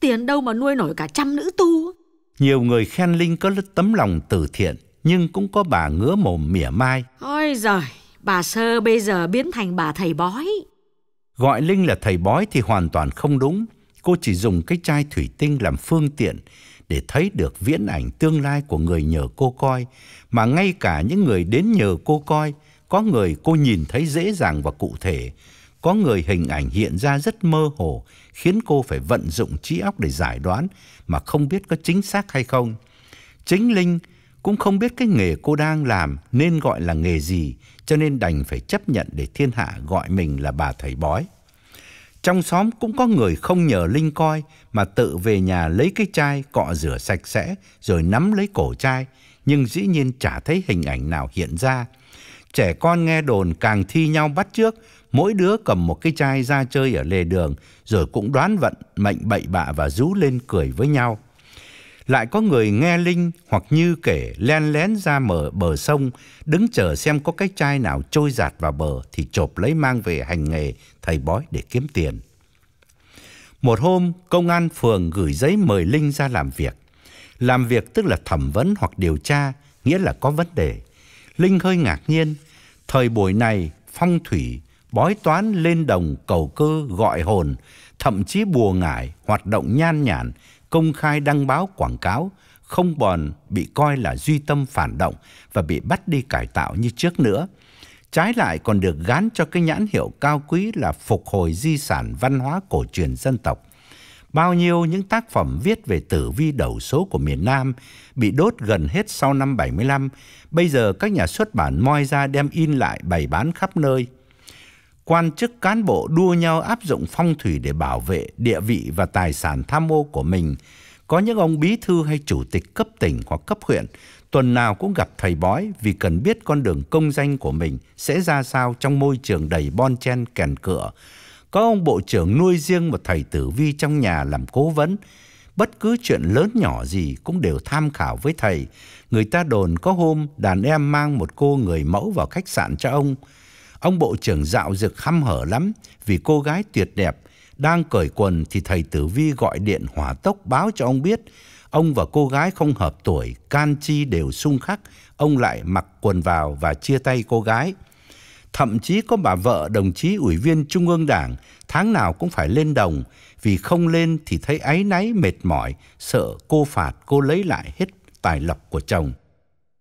tiền đâu mà nuôi nổi cả trăm nữ tu. Nhiều người khen Linh có tấm lòng từ thiện, nhưng cũng có bà ngứa mồm mỉa mai. Ôi giời, bà Sơ bây giờ biến thành bà thầy bói. Gọi Linh là thầy bói thì hoàn toàn không đúng. Cô chỉ dùng cái chai thủy tinh làm phương tiện để thấy được viễn ảnh tương lai của người nhờ cô coi, mà ngay cả những người đến nhờ cô coi, có người cô nhìn thấy dễ dàng và cụ thể, có người hình ảnh hiện ra rất mơ hồ, khiến cô phải vận dụng trí óc để giải đoán mà không biết có chính xác hay không. Chính Linh cũng không biết cái nghề cô đang làm nên gọi là nghề gì, cho nên đành phải chấp nhận để thiên hạ gọi mình là bà thầy bói. Trong xóm cũng có người không nhờ Linh coi mà tự về nhà lấy cái chai cọ rửa sạch sẽ rồi nắm lấy cổ chai, nhưng dĩ nhiên chả thấy hình ảnh nào hiện ra. Trẻ con nghe đồn càng thi nhau bắt trước, mỗi đứa cầm một cái chai ra chơi ở lề đường rồi cũng đoán vận mệnh bậy bạ và rú lên cười với nhau lại có người nghe Linh hoặc Như kể len lén ra mở bờ sông, đứng chờ xem có cái chai nào trôi giạt vào bờ thì chộp lấy mang về hành nghề thầy bói để kiếm tiền. Một hôm, công an phường gửi giấy mời Linh ra làm việc. Làm việc tức là thẩm vấn hoặc điều tra, nghĩa là có vấn đề. Linh hơi ngạc nhiên, thời buổi này phong thủy, bói toán lên đồng cầu cơ gọi hồn, thậm chí bùa ngải, hoạt động nhan nhản công khai đăng báo quảng cáo không bòn bị coi là duy tâm phản động và bị bắt đi cải tạo như trước nữa. Trái lại còn được gán cho cái nhãn hiệu cao quý là phục hồi di sản văn hóa cổ truyền dân tộc. Bao nhiêu những tác phẩm viết về tử vi đầu số của miền Nam bị đốt gần hết sau năm 75, bây giờ các nhà xuất bản moi ra đem in lại bày bán khắp nơi quan chức cán bộ đua nhau áp dụng phong thủy để bảo vệ địa vị và tài sản tham ô của mình. Có những ông bí thư hay chủ tịch cấp tỉnh hoặc cấp huyện tuần nào cũng gặp thầy bói vì cần biết con đường công danh của mình sẽ ra sao trong môi trường đầy bon chen kèn cửa. Có ông bộ trưởng nuôi riêng một thầy tử vi trong nhà làm cố vấn. Bất cứ chuyện lớn nhỏ gì cũng đều tham khảo với thầy. Người ta đồn có hôm đàn em mang một cô người mẫu vào khách sạn cho ông – Ông bộ trưởng dạo dực hăm hở lắm vì cô gái tuyệt đẹp. Đang cởi quần thì thầy tử vi gọi điện hỏa tốc báo cho ông biết. Ông và cô gái không hợp tuổi, can chi đều xung khắc. Ông lại mặc quần vào và chia tay cô gái. Thậm chí có bà vợ đồng chí ủy viên Trung ương Đảng tháng nào cũng phải lên đồng, vì không lên thì thấy áy náy mệt mỏi, sợ cô phạt cô lấy lại hết tài lộc của chồng.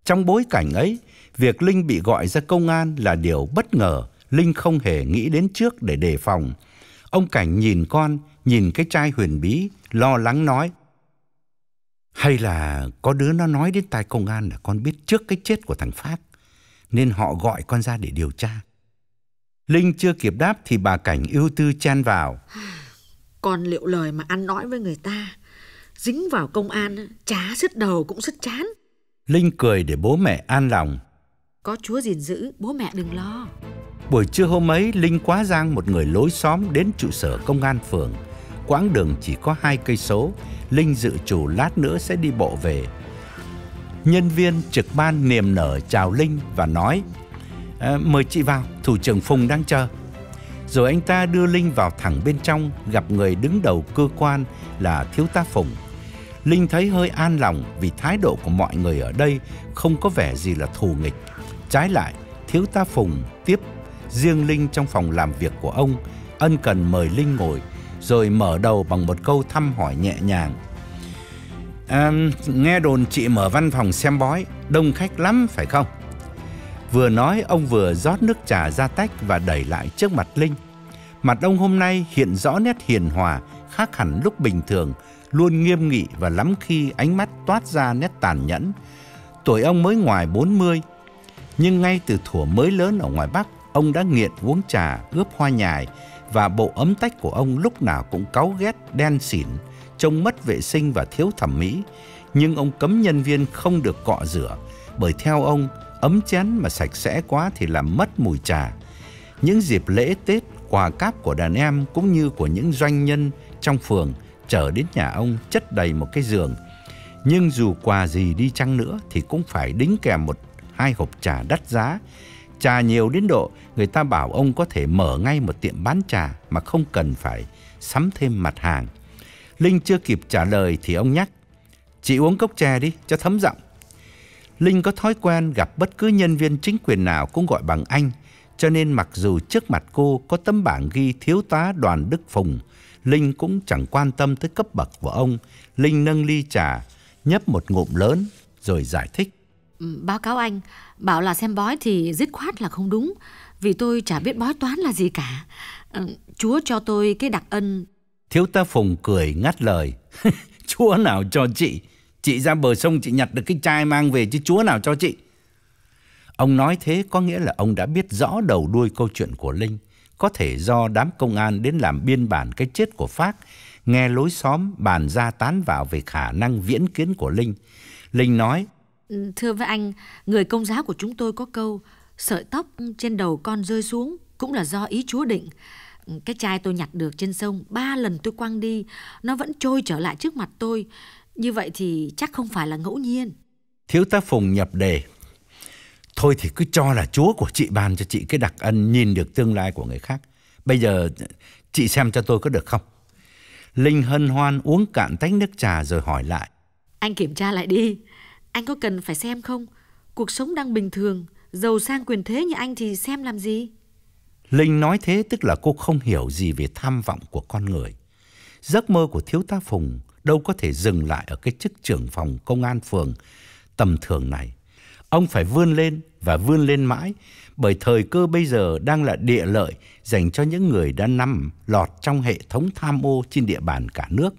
Trong bối cảnh ấy, Việc Linh bị gọi ra công an là điều bất ngờ, Linh không hề nghĩ đến trước để đề phòng. Ông Cảnh nhìn con, nhìn cái chai huyền bí, lo lắng nói. Hay là có đứa nó nói đến tai công an là con biết trước cái chết của thằng Pháp, nên họ gọi con ra để điều tra. Linh chưa kịp đáp thì bà Cảnh ưu tư chen vào. Con liệu lời mà ăn nói với người ta, dính vào công an, chá sứt đầu cũng sứt chán. Linh cười để bố mẹ an lòng. Có Chúa gìn giữ, bố mẹ đừng lo. Buổi trưa hôm ấy, Linh quá giang một người lối xóm đến trụ sở công an phường. Quãng đường chỉ có hai cây số, Linh dự chủ lát nữa sẽ đi bộ về. Nhân viên trực ban niềm nở chào Linh và nói: à, "Mời chị vào, thủ trưởng Phùng đang chờ." Rồi anh ta đưa Linh vào thẳng bên trong, gặp người đứng đầu cơ quan là thiếu tá Phùng. Linh thấy hơi an lòng vì thái độ của mọi người ở đây không có vẻ gì là thù nghịch. Trái lại, thiếu tá Phùng tiếp riêng Linh trong phòng làm việc của ông, ân cần mời Linh ngồi, rồi mở đầu bằng một câu thăm hỏi nhẹ nhàng. À, nghe đồn chị mở văn phòng xem bói, đông khách lắm phải không? Vừa nói ông vừa rót nước trà ra tách và đẩy lại trước mặt Linh. Mặt ông hôm nay hiện rõ nét hiền hòa, khác hẳn lúc bình thường, luôn nghiêm nghị và lắm khi ánh mắt toát ra nét tàn nhẫn. Tuổi ông mới ngoài 40, nhưng ngay từ thủa mới lớn ở ngoài Bắc, ông đã nghiện uống trà, ướp hoa nhài và bộ ấm tách của ông lúc nào cũng cáu ghét, đen xỉn, trông mất vệ sinh và thiếu thẩm mỹ. Nhưng ông cấm nhân viên không được cọ rửa, bởi theo ông, ấm chén mà sạch sẽ quá thì làm mất mùi trà. Những dịp lễ Tết, quà cáp của đàn em cũng như của những doanh nhân trong phường trở đến nhà ông chất đầy một cái giường. Nhưng dù quà gì đi chăng nữa thì cũng phải đính kèm một hai hộp trà đắt giá. Trà nhiều đến độ người ta bảo ông có thể mở ngay một tiệm bán trà mà không cần phải sắm thêm mặt hàng. Linh chưa kịp trả lời thì ông nhắc, chị uống cốc trà đi cho thấm giọng. Linh có thói quen gặp bất cứ nhân viên chính quyền nào cũng gọi bằng anh, cho nên mặc dù trước mặt cô có tấm bảng ghi thiếu tá đoàn Đức Phùng, Linh cũng chẳng quan tâm tới cấp bậc của ông. Linh nâng ly trà, nhấp một ngụm lớn rồi giải thích. Ừ, báo cáo anh, bảo là xem bói thì dứt khoát là không đúng, vì tôi chả biết bói toán là gì cả. Ừ, chúa cho tôi cái đặc ân. Thiếu tá Phùng cười ngắt lời. chúa nào cho chị, chị ra bờ sông chị nhặt được cái chai mang về chứ chúa nào cho chị. Ông nói thế có nghĩa là ông đã biết rõ đầu đuôi câu chuyện của Linh. Có thể do đám công an đến làm biên bản cái chết của Phác, nghe lối xóm bàn ra tán vào về khả năng viễn kiến của Linh. Linh nói, Ừ, thưa với anh, người công giáo của chúng tôi có câu sợi tóc trên đầu con rơi xuống cũng là do ý Chúa định. Ừ, cái chai tôi nhặt được trên sông ba lần tôi quăng đi, nó vẫn trôi trở lại trước mặt tôi. Như vậy thì chắc không phải là ngẫu nhiên. Thiếu tá Phùng nhập đề. Thôi thì cứ cho là Chúa của chị ban cho chị cái đặc ân nhìn được tương lai của người khác. Bây giờ chị xem cho tôi có được không? Linh hân hoan uống cạn tách nước trà rồi hỏi lại. Anh kiểm tra lại đi. Anh có cần phải xem không? Cuộc sống đang bình thường, giàu sang quyền thế như anh thì xem làm gì? Linh nói thế tức là cô không hiểu gì về tham vọng của con người. Giấc mơ của thiếu tá Phùng đâu có thể dừng lại ở cái chức trưởng phòng công an phường tầm thường này. Ông phải vươn lên và vươn lên mãi bởi thời cơ bây giờ đang là địa lợi dành cho những người đã nằm lọt trong hệ thống tham ô trên địa bàn cả nước.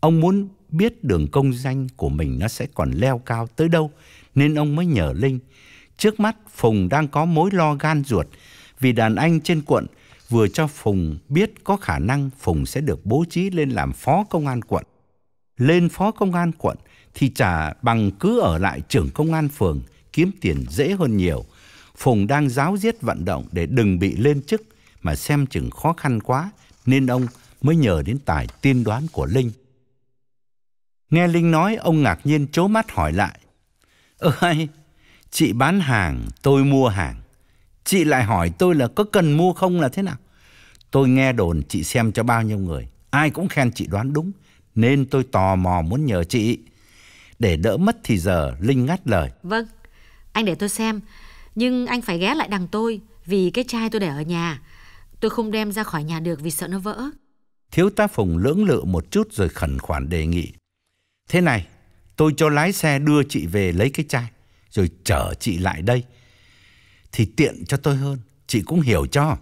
Ông muốn biết đường công danh của mình nó sẽ còn leo cao tới đâu, nên ông mới nhờ Linh. Trước mắt Phùng đang có mối lo gan ruột vì đàn anh trên quận vừa cho Phùng biết có khả năng Phùng sẽ được bố trí lên làm phó công an quận. Lên phó công an quận thì chả bằng cứ ở lại trưởng công an phường kiếm tiền dễ hơn nhiều. Phùng đang giáo diết vận động để đừng bị lên chức mà xem chừng khó khăn quá nên ông mới nhờ đến tài tiên đoán của Linh. Nghe Linh nói, ông ngạc nhiên chố mắt hỏi lại. Ơ hay, chị bán hàng, tôi mua hàng. Chị lại hỏi tôi là có cần mua không là thế nào? Tôi nghe đồn chị xem cho bao nhiêu người. Ai cũng khen chị đoán đúng. Nên tôi tò mò muốn nhờ chị. Để đỡ mất thì giờ, Linh ngắt lời. Vâng, anh để tôi xem. Nhưng anh phải ghé lại đằng tôi vì cái chai tôi để ở nhà. Tôi không đem ra khỏi nhà được vì sợ nó vỡ. Thiếu tá Phùng lưỡng lự một chút rồi khẩn khoản đề nghị. Thế này, tôi cho lái xe đưa chị về lấy cái chai, rồi chở chị lại đây. Thì tiện cho tôi hơn, chị cũng hiểu cho.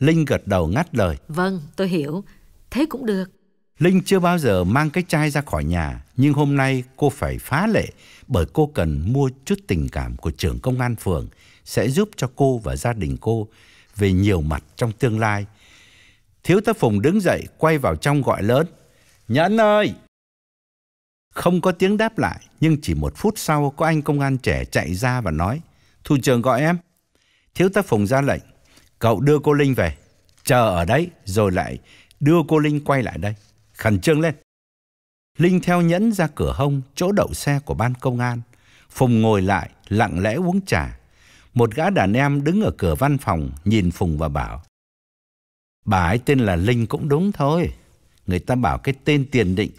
Linh gật đầu ngắt lời. Vâng, tôi hiểu, thế cũng được. Linh chưa bao giờ mang cái chai ra khỏi nhà, nhưng hôm nay cô phải phá lệ bởi cô cần mua chút tình cảm của trưởng công an phường sẽ giúp cho cô và gia đình cô về nhiều mặt trong tương lai. Thiếu tá Phùng đứng dậy quay vào trong gọi lớn. Nhẫn ơi! Không có tiếng đáp lại, nhưng chỉ một phút sau có anh công an trẻ chạy ra và nói, Thủ trưởng gọi em. Thiếu tá Phùng ra lệnh, cậu đưa cô Linh về, chờ ở đấy rồi lại đưa cô Linh quay lại đây. Khẩn trương lên. Linh theo nhẫn ra cửa hông, chỗ đậu xe của ban công an. Phùng ngồi lại, lặng lẽ uống trà. Một gã đàn em đứng ở cửa văn phòng nhìn Phùng và bảo. Bà ấy tên là Linh cũng đúng thôi. Người ta bảo cái tên tiền định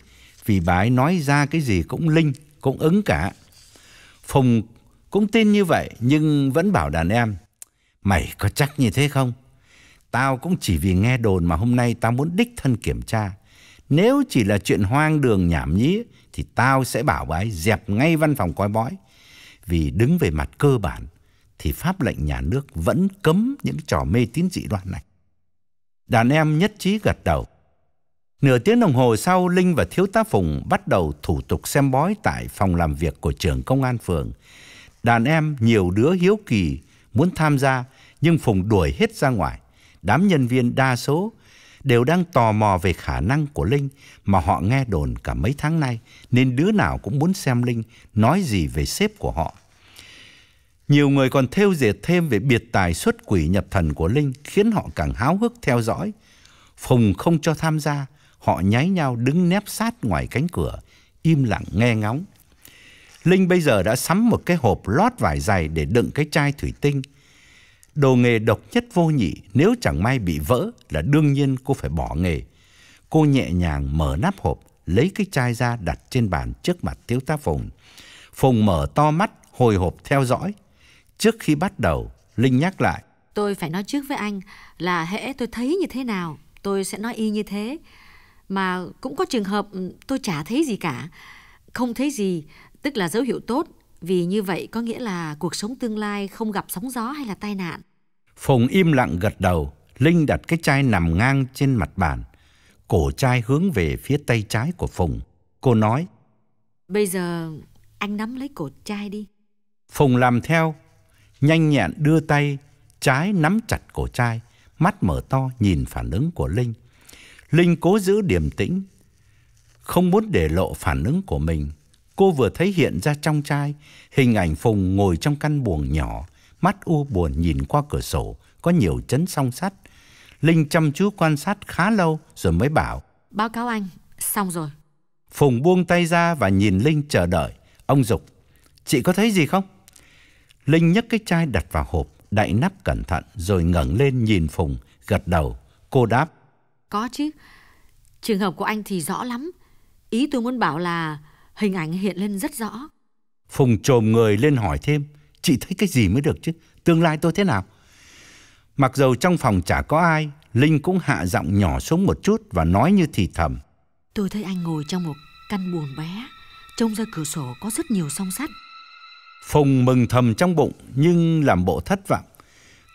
vì bà ấy nói ra cái gì cũng linh, cũng ứng cả. Phùng cũng tin như vậy nhưng vẫn bảo đàn em, mày có chắc như thế không? Tao cũng chỉ vì nghe đồn mà hôm nay tao muốn đích thân kiểm tra. Nếu chỉ là chuyện hoang đường nhảm nhí thì tao sẽ bảo bà ấy dẹp ngay văn phòng coi bói. Vì đứng về mặt cơ bản thì pháp lệnh nhà nước vẫn cấm những trò mê tín dị đoan này. Đàn em nhất trí gật đầu. Nửa tiếng đồng hồ sau, Linh và Thiếu tá Phùng bắt đầu thủ tục xem bói tại phòng làm việc của trưởng công an phường. Đàn em nhiều đứa hiếu kỳ muốn tham gia, nhưng Phùng đuổi hết ra ngoài. Đám nhân viên đa số đều đang tò mò về khả năng của Linh mà họ nghe đồn cả mấy tháng nay, nên đứa nào cũng muốn xem Linh nói gì về sếp của họ. Nhiều người còn thêu dệt thêm về biệt tài xuất quỷ nhập thần của Linh khiến họ càng háo hức theo dõi. Phùng không cho tham gia Họ nháy nhau đứng nép sát ngoài cánh cửa, im lặng nghe ngóng. Linh bây giờ đã sắm một cái hộp lót vải dày để đựng cái chai thủy tinh. Đồ nghề độc nhất vô nhị, nếu chẳng may bị vỡ là đương nhiên cô phải bỏ nghề. Cô nhẹ nhàng mở nắp hộp, lấy cái chai ra đặt trên bàn trước mặt thiếu tá Phùng. Phùng mở to mắt, hồi hộp theo dõi. Trước khi bắt đầu, Linh nhắc lại. Tôi phải nói trước với anh là hễ tôi thấy như thế nào, tôi sẽ nói y như thế mà cũng có trường hợp ừ, tôi chả thấy gì cả không thấy gì tức là dấu hiệu tốt vì như vậy có nghĩa là cuộc sống tương lai không gặp sóng gió hay là tai nạn phùng im lặng gật đầu linh đặt cái chai nằm ngang trên mặt bàn cổ chai hướng về phía tay trái của phùng cô nói bây giờ anh nắm lấy cổ chai đi phùng làm theo nhanh nhẹn đưa tay trái nắm chặt cổ chai mắt mở to nhìn phản ứng của linh Linh cố giữ điềm tĩnh, không muốn để lộ phản ứng của mình. Cô vừa thấy hiện ra trong trai hình ảnh Phùng ngồi trong căn buồng nhỏ, mắt u buồn nhìn qua cửa sổ có nhiều chấn song sắt. Linh chăm chú quan sát khá lâu rồi mới bảo: "Báo cáo anh, xong rồi." Phùng buông tay ra và nhìn Linh chờ đợi. Ông Dục, chị có thấy gì không? Linh nhấc cái chai đặt vào hộp, đậy nắp cẩn thận rồi ngẩng lên nhìn Phùng, gật đầu. Cô đáp, có chứ. Trường hợp của anh thì rõ lắm. Ý tôi muốn bảo là hình ảnh hiện lên rất rõ. Phùng trồm người lên hỏi thêm. Chị thấy cái gì mới được chứ? Tương lai tôi thế nào? Mặc dầu trong phòng chả có ai, Linh cũng hạ giọng nhỏ xuống một chút và nói như thì thầm. Tôi thấy anh ngồi trong một căn buồn bé, trông ra cửa sổ có rất nhiều song sắt. Phùng mừng thầm trong bụng nhưng làm bộ thất vọng.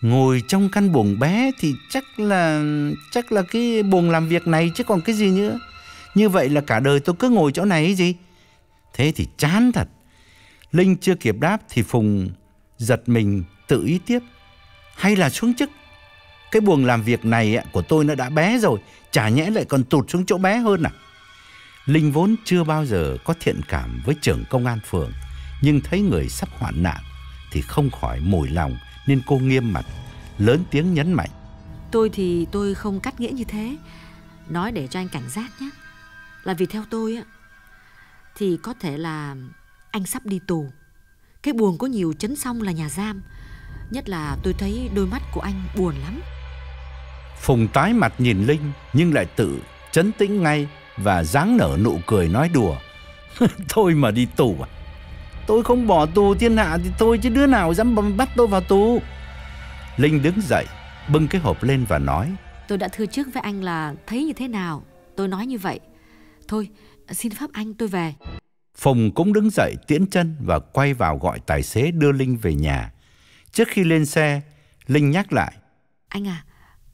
Ngồi trong căn buồng bé thì chắc là chắc là cái buồng làm việc này chứ còn cái gì nữa. Như vậy là cả đời tôi cứ ngồi chỗ này gì? Thế thì chán thật. Linh chưa kịp đáp thì Phùng giật mình tự ý tiếp. Hay là xuống chức? Cái buồng làm việc này của tôi nó đã bé rồi, chả nhẽ lại còn tụt xuống chỗ bé hơn à? Linh vốn chưa bao giờ có thiện cảm với trưởng công an phường, nhưng thấy người sắp hoạn nạn thì không khỏi mồi lòng nên cô nghiêm mặt, lớn tiếng nhấn mạnh. Tôi thì tôi không cắt nghĩa như thế, nói để cho anh cảnh giác nhé. Là vì theo tôi á, thì có thể là anh sắp đi tù. Cái buồn có nhiều chấn xong là nhà giam, nhất là tôi thấy đôi mắt của anh buồn lắm. Phùng tái mặt nhìn Linh nhưng lại tự chấn tĩnh ngay và dáng nở nụ cười nói đùa. Thôi mà đi tù à? tôi không bỏ tù thiên hạ thì tôi chứ đứa nào dám bắt tôi vào tù Linh đứng dậy Bưng cái hộp lên và nói Tôi đã thưa trước với anh là thấy như thế nào Tôi nói như vậy Thôi xin phép anh tôi về Phùng cũng đứng dậy tiễn chân Và quay vào gọi tài xế đưa Linh về nhà Trước khi lên xe Linh nhắc lại Anh à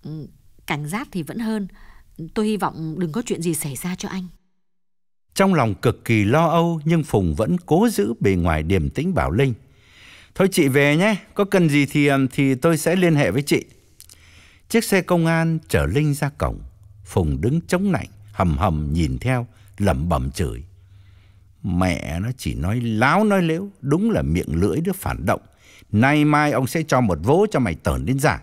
ừ, Cảnh giác thì vẫn hơn Tôi hy vọng đừng có chuyện gì xảy ra cho anh trong lòng cực kỳ lo âu nhưng Phùng vẫn cố giữ bề ngoài điềm tĩnh bảo Linh. Thôi chị về nhé, có cần gì thì thì tôi sẽ liên hệ với chị. Chiếc xe công an chở Linh ra cổng. Phùng đứng chống lạnh, hầm hầm nhìn theo, lẩm bẩm chửi. Mẹ nó chỉ nói láo nói lếu, đúng là miệng lưỡi đứa phản động. Nay mai ông sẽ cho một vố cho mày tởn đến giả.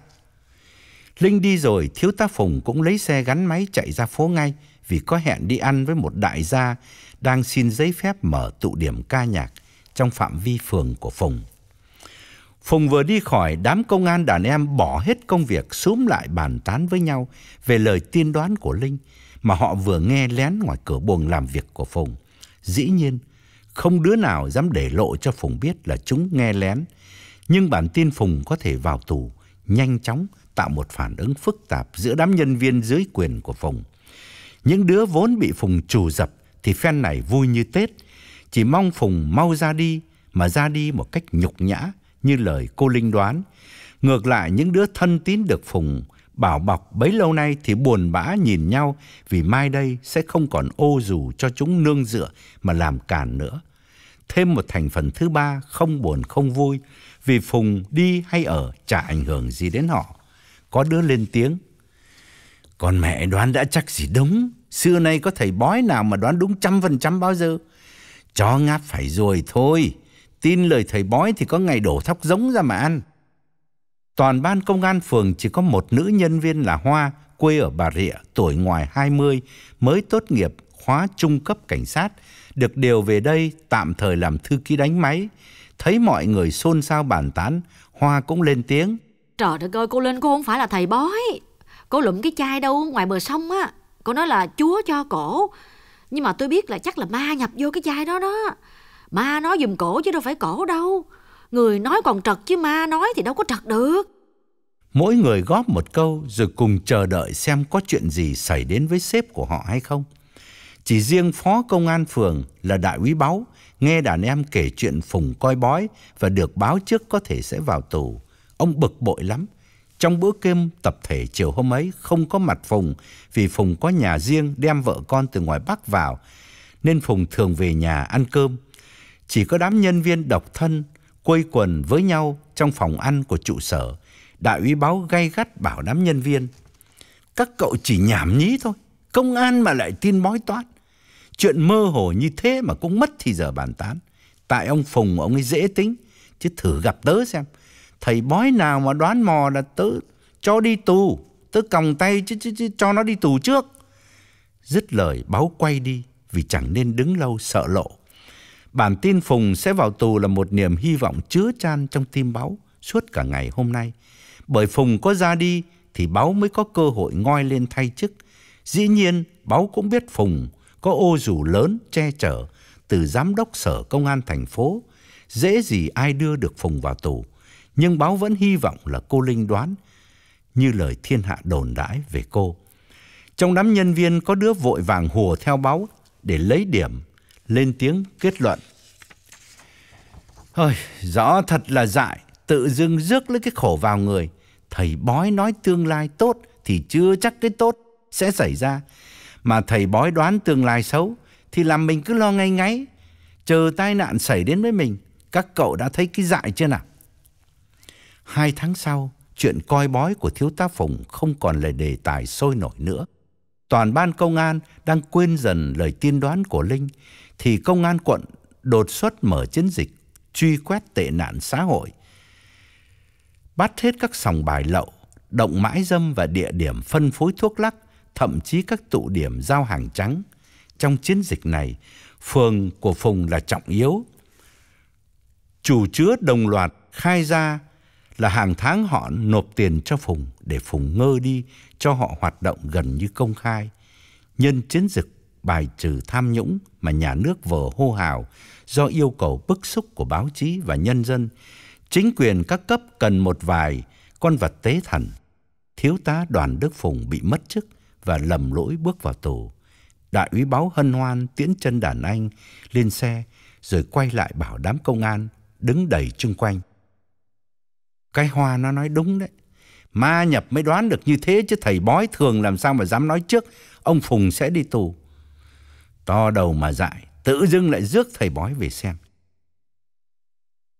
Linh đi rồi, thiếu tá Phùng cũng lấy xe gắn máy chạy ra phố ngay vì có hẹn đi ăn với một đại gia đang xin giấy phép mở tụ điểm ca nhạc trong phạm vi phường của Phùng. Phùng vừa đi khỏi, đám công an đàn em bỏ hết công việc xúm lại bàn tán với nhau về lời tiên đoán của Linh mà họ vừa nghe lén ngoài cửa buồng làm việc của Phùng. Dĩ nhiên, không đứa nào dám để lộ cho Phùng biết là chúng nghe lén, nhưng bản tin Phùng có thể vào tù nhanh chóng tạo một phản ứng phức tạp giữa đám nhân viên dưới quyền của Phùng. Những đứa vốn bị Phùng trù dập thì phen này vui như Tết. Chỉ mong Phùng mau ra đi mà ra đi một cách nhục nhã như lời cô Linh đoán. Ngược lại những đứa thân tín được Phùng bảo bọc bấy lâu nay thì buồn bã nhìn nhau vì mai đây sẽ không còn ô dù cho chúng nương dựa mà làm cản nữa. Thêm một thành phần thứ ba không buồn không vui vì Phùng đi hay ở chả ảnh hưởng gì đến họ. Có đứa lên tiếng, còn mẹ đoán đã chắc gì đúng Xưa nay có thầy bói nào mà đoán đúng trăm phần trăm bao giờ Chó ngáp phải rồi thôi Tin lời thầy bói thì có ngày đổ thóc giống ra mà ăn Toàn ban công an phường chỉ có một nữ nhân viên là Hoa Quê ở Bà Rịa, tuổi ngoài 20 Mới tốt nghiệp khóa trung cấp cảnh sát Được điều về đây tạm thời làm thư ký đánh máy Thấy mọi người xôn xao bàn tán Hoa cũng lên tiếng Trời đất ơi cô Linh cô không phải là thầy bói cô lụm cái chai đâu ngoài bờ sông á. cô nói là chúa cho cổ. Nhưng mà tôi biết là chắc là ma nhập vô cái chai đó đó. Ma nói dùm cổ chứ đâu phải cổ đâu. Người nói còn trật chứ ma nói thì đâu có trật được. Mỗi người góp một câu rồi cùng chờ đợi xem có chuyện gì xảy đến với sếp của họ hay không. Chỉ riêng phó công an phường là đại úy báu, nghe đàn em kể chuyện Phùng coi bói và được báo trước có thể sẽ vào tù. Ông bực bội lắm, trong bữa cơm tập thể chiều hôm ấy không có mặt Phùng vì Phùng có nhà riêng đem vợ con từ ngoài Bắc vào nên Phùng thường về nhà ăn cơm. Chỉ có đám nhân viên độc thân quây quần với nhau trong phòng ăn của trụ sở. Đại úy báo gay gắt bảo đám nhân viên. Các cậu chỉ nhảm nhí thôi, công an mà lại tin bói toát. Chuyện mơ hồ như thế mà cũng mất thì giờ bàn tán. Tại ông Phùng ông ấy dễ tính, chứ thử gặp tớ xem thầy bói nào mà đoán mò là tớ cho đi tù tớ còng tay chứ, chứ, chứ cho nó đi tù trước dứt lời báo quay đi vì chẳng nên đứng lâu sợ lộ bản tin phùng sẽ vào tù là một niềm hy vọng chứa chan trong tim báo suốt cả ngày hôm nay bởi phùng có ra đi thì báo mới có cơ hội ngoi lên thay chức dĩ nhiên báo cũng biết phùng có ô dù lớn che chở từ giám đốc sở công an thành phố dễ gì ai đưa được phùng vào tù nhưng báo vẫn hy vọng là cô Linh đoán như lời thiên hạ đồn đãi về cô. Trong đám nhân viên có đứa vội vàng hùa theo báo để lấy điểm, lên tiếng kết luận. Ôi, rõ thật là dại, tự dưng rước lấy cái khổ vào người. Thầy bói nói tương lai tốt thì chưa chắc cái tốt sẽ xảy ra. Mà thầy bói đoán tương lai xấu thì làm mình cứ lo ngay ngáy. Chờ tai nạn xảy đến với mình, các cậu đã thấy cái dại chưa nào? Hai tháng sau, chuyện coi bói của thiếu tá Phùng không còn là đề tài sôi nổi nữa. Toàn ban công an đang quên dần lời tiên đoán của Linh, thì công an quận đột xuất mở chiến dịch truy quét tệ nạn xã hội. Bắt hết các sòng bài lậu, động mãi dâm và địa điểm phân phối thuốc lắc, thậm chí các tụ điểm giao hàng trắng. Trong chiến dịch này, phường của Phùng là trọng yếu. Chủ chứa đồng loạt khai ra là hàng tháng họ nộp tiền cho Phùng để Phùng ngơ đi cho họ hoạt động gần như công khai. Nhân chiến dịch bài trừ tham nhũng mà nhà nước vừa hô hào do yêu cầu bức xúc của báo chí và nhân dân, chính quyền các cấp cần một vài con vật tế thần. Thiếu tá Đoàn Đức Phùng bị mất chức và lầm lỗi bước vào tù. Đại úy báo hân hoan tiễn chân đàn anh lên xe rồi quay lại bảo đám công an đứng đầy chung quanh. Cái hoa nó nói đúng đấy. Ma nhập mới đoán được như thế chứ thầy bói thường làm sao mà dám nói trước ông Phùng sẽ đi tù. To đầu mà dại, tự dưng lại rước thầy bói về xem.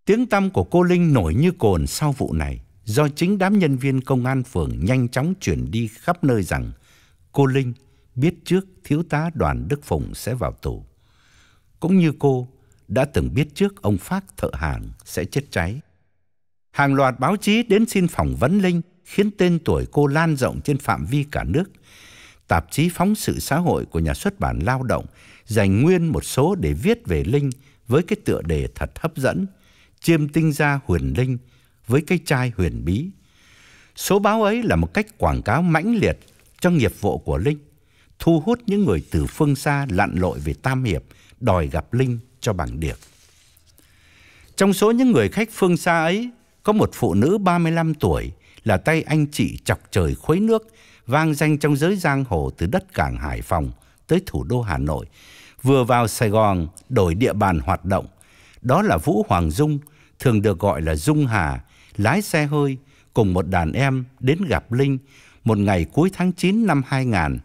Tiếng tâm của cô Linh nổi như cồn sau vụ này do chính đám nhân viên công an phường nhanh chóng chuyển đi khắp nơi rằng cô Linh biết trước thiếu tá đoàn Đức Phùng sẽ vào tù. Cũng như cô đã từng biết trước ông Phác Thợ Hàng sẽ chết cháy. Hàng loạt báo chí đến xin phỏng vấn Linh khiến tên tuổi cô lan rộng trên phạm vi cả nước. Tạp chí phóng sự xã hội của nhà xuất bản Lao động dành nguyên một số để viết về Linh với cái tựa đề thật hấp dẫn, chiêm tinh gia huyền Linh với cái chai huyền bí. Số báo ấy là một cách quảng cáo mãnh liệt cho nghiệp vụ của Linh, thu hút những người từ phương xa lặn lội về Tam Hiệp đòi gặp Linh cho bằng được. Trong số những người khách phương xa ấy có một phụ nữ 35 tuổi là tay anh chị chọc trời khuấy nước, vang danh trong giới giang hồ từ đất cảng Hải Phòng tới thủ đô Hà Nội, vừa vào Sài Gòn đổi địa bàn hoạt động. Đó là Vũ Hoàng Dung, thường được gọi là Dung Hà, lái xe hơi cùng một đàn em đến gặp Linh một ngày cuối tháng 9 năm 2000.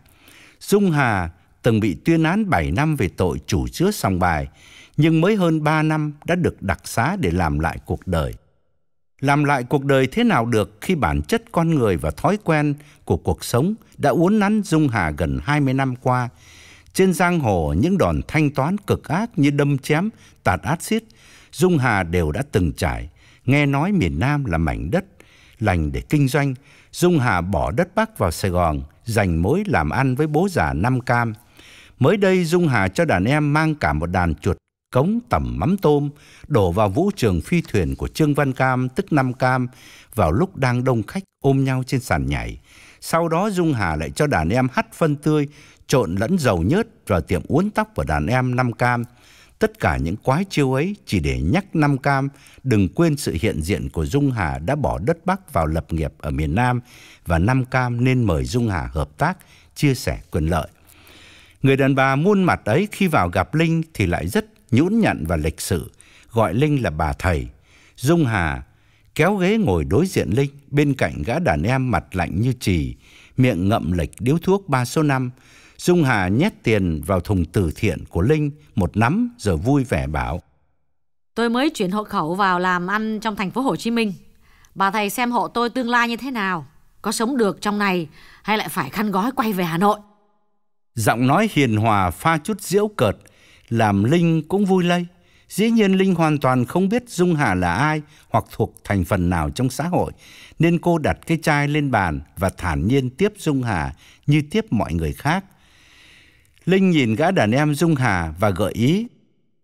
Dung Hà từng bị tuyên án 7 năm về tội chủ chứa sòng bài, nhưng mới hơn 3 năm đã được đặc xá để làm lại cuộc đời làm lại cuộc đời thế nào được khi bản chất con người và thói quen của cuộc sống đã uốn nắn dung hà gần 20 năm qua. Trên giang hồ những đòn thanh toán cực ác như đâm chém, tạt axit, dung hà đều đã từng trải. Nghe nói miền Nam là mảnh đất lành để kinh doanh, dung hà bỏ đất Bắc vào Sài Gòn, dành mối làm ăn với bố già Nam Cam. Mới đây Dung Hà cho đàn em mang cả một đàn chuột cống tầm mắm tôm đổ vào vũ trường phi thuyền của Trương Văn Cam tức Năm Cam vào lúc đang đông khách ôm nhau trên sàn nhảy. Sau đó Dung Hà lại cho đàn em hắt phân tươi trộn lẫn dầu nhớt vào tiệm uốn tóc của đàn em Năm Cam. Tất cả những quái chiêu ấy chỉ để nhắc Năm Cam đừng quên sự hiện diện của Dung Hà đã bỏ đất Bắc vào lập nghiệp ở miền Nam và Năm Cam nên mời Dung Hà hợp tác, chia sẻ quyền lợi. Người đàn bà muôn mặt ấy khi vào gặp Linh thì lại rất nhũn nhặn và lịch sự, gọi Linh là bà thầy. Dung Hà kéo ghế ngồi đối diện Linh, bên cạnh gã đàn em mặt lạnh như chì, miệng ngậm lệch điếu thuốc ba số năm. Dung Hà nhét tiền vào thùng từ thiện của Linh một nắm rồi vui vẻ bảo. Tôi mới chuyển hộ khẩu vào làm ăn trong thành phố Hồ Chí Minh. Bà thầy xem hộ tôi tương lai như thế nào, có sống được trong này hay lại phải khăn gói quay về Hà Nội. Giọng nói hiền hòa pha chút diễu cợt làm Linh cũng vui lây. Dĩ nhiên Linh hoàn toàn không biết Dung Hà là ai hoặc thuộc thành phần nào trong xã hội, nên cô đặt cái chai lên bàn và thản nhiên tiếp Dung Hà như tiếp mọi người khác. Linh nhìn gã đàn em Dung Hà và gợi ý.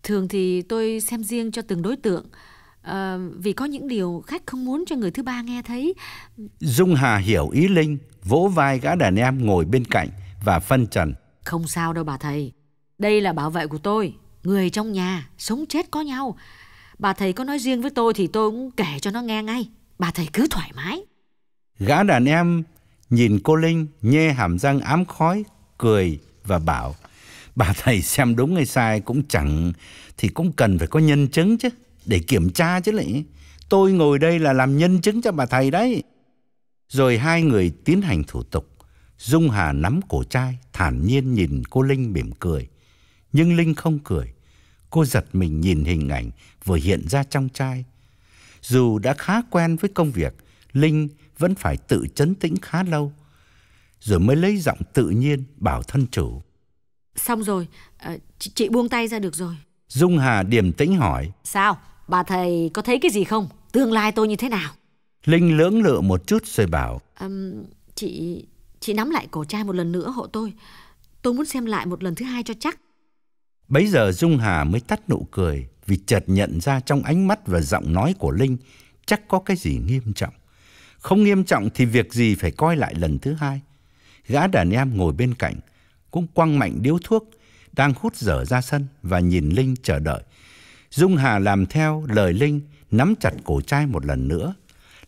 Thường thì tôi xem riêng cho từng đối tượng, à, vì có những điều khách không muốn cho người thứ ba nghe thấy. Dung Hà hiểu ý Linh, vỗ vai gã đàn em ngồi bên cạnh và phân trần. Không sao đâu bà thầy, đây là bảo vệ của tôi, người trong nhà, sống chết có nhau. Bà thầy có nói riêng với tôi thì tôi cũng kể cho nó nghe ngay. Bà thầy cứ thoải mái. Gã đàn em nhìn cô Linh nhê hàm răng ám khói, cười và bảo bà thầy xem đúng hay sai cũng chẳng thì cũng cần phải có nhân chứng chứ để kiểm tra chứ lại tôi ngồi đây là làm nhân chứng cho bà thầy đấy rồi hai người tiến hành thủ tục dung hà nắm cổ trai thản nhiên nhìn cô linh mỉm cười nhưng Linh không cười. Cô giật mình nhìn hình ảnh vừa hiện ra trong chai. Dù đã khá quen với công việc, Linh vẫn phải tự chấn tĩnh khá lâu. Rồi mới lấy giọng tự nhiên bảo thân chủ. Xong rồi, à, chị, chị buông tay ra được rồi. Dung Hà điềm tĩnh hỏi. Sao, bà thầy có thấy cái gì không? Tương lai tôi như thế nào? Linh lưỡng lự một chút rồi bảo. À, chị, chị nắm lại cổ chai một lần nữa hộ tôi. Tôi muốn xem lại một lần thứ hai cho chắc. Bấy giờ Dung Hà mới tắt nụ cười vì chợt nhận ra trong ánh mắt và giọng nói của Linh chắc có cái gì nghiêm trọng. Không nghiêm trọng thì việc gì phải coi lại lần thứ hai. Gã đàn em ngồi bên cạnh, cũng quăng mạnh điếu thuốc, đang hút dở ra sân và nhìn Linh chờ đợi. Dung Hà làm theo lời Linh, nắm chặt cổ chai một lần nữa.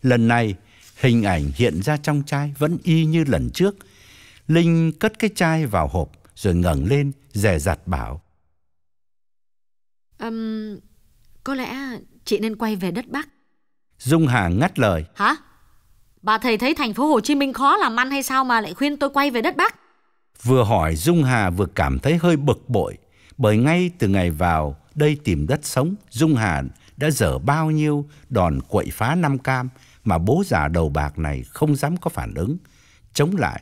Lần này, hình ảnh hiện ra trong chai vẫn y như lần trước. Linh cất cái chai vào hộp rồi ngẩng lên dè dặt bảo: um, có lẽ chị nên quay về đất Bắc. Dung Hà ngắt lời. Hả? Bà thầy thấy thành phố Hồ Chí Minh khó làm ăn hay sao mà lại khuyên tôi quay về đất Bắc? Vừa hỏi Dung Hà vừa cảm thấy hơi bực bội, bởi ngay từ ngày vào đây tìm đất sống, Dung Hà đã dở bao nhiêu đòn quậy phá Nam Cam mà bố già đầu bạc này không dám có phản ứng. Chống lại,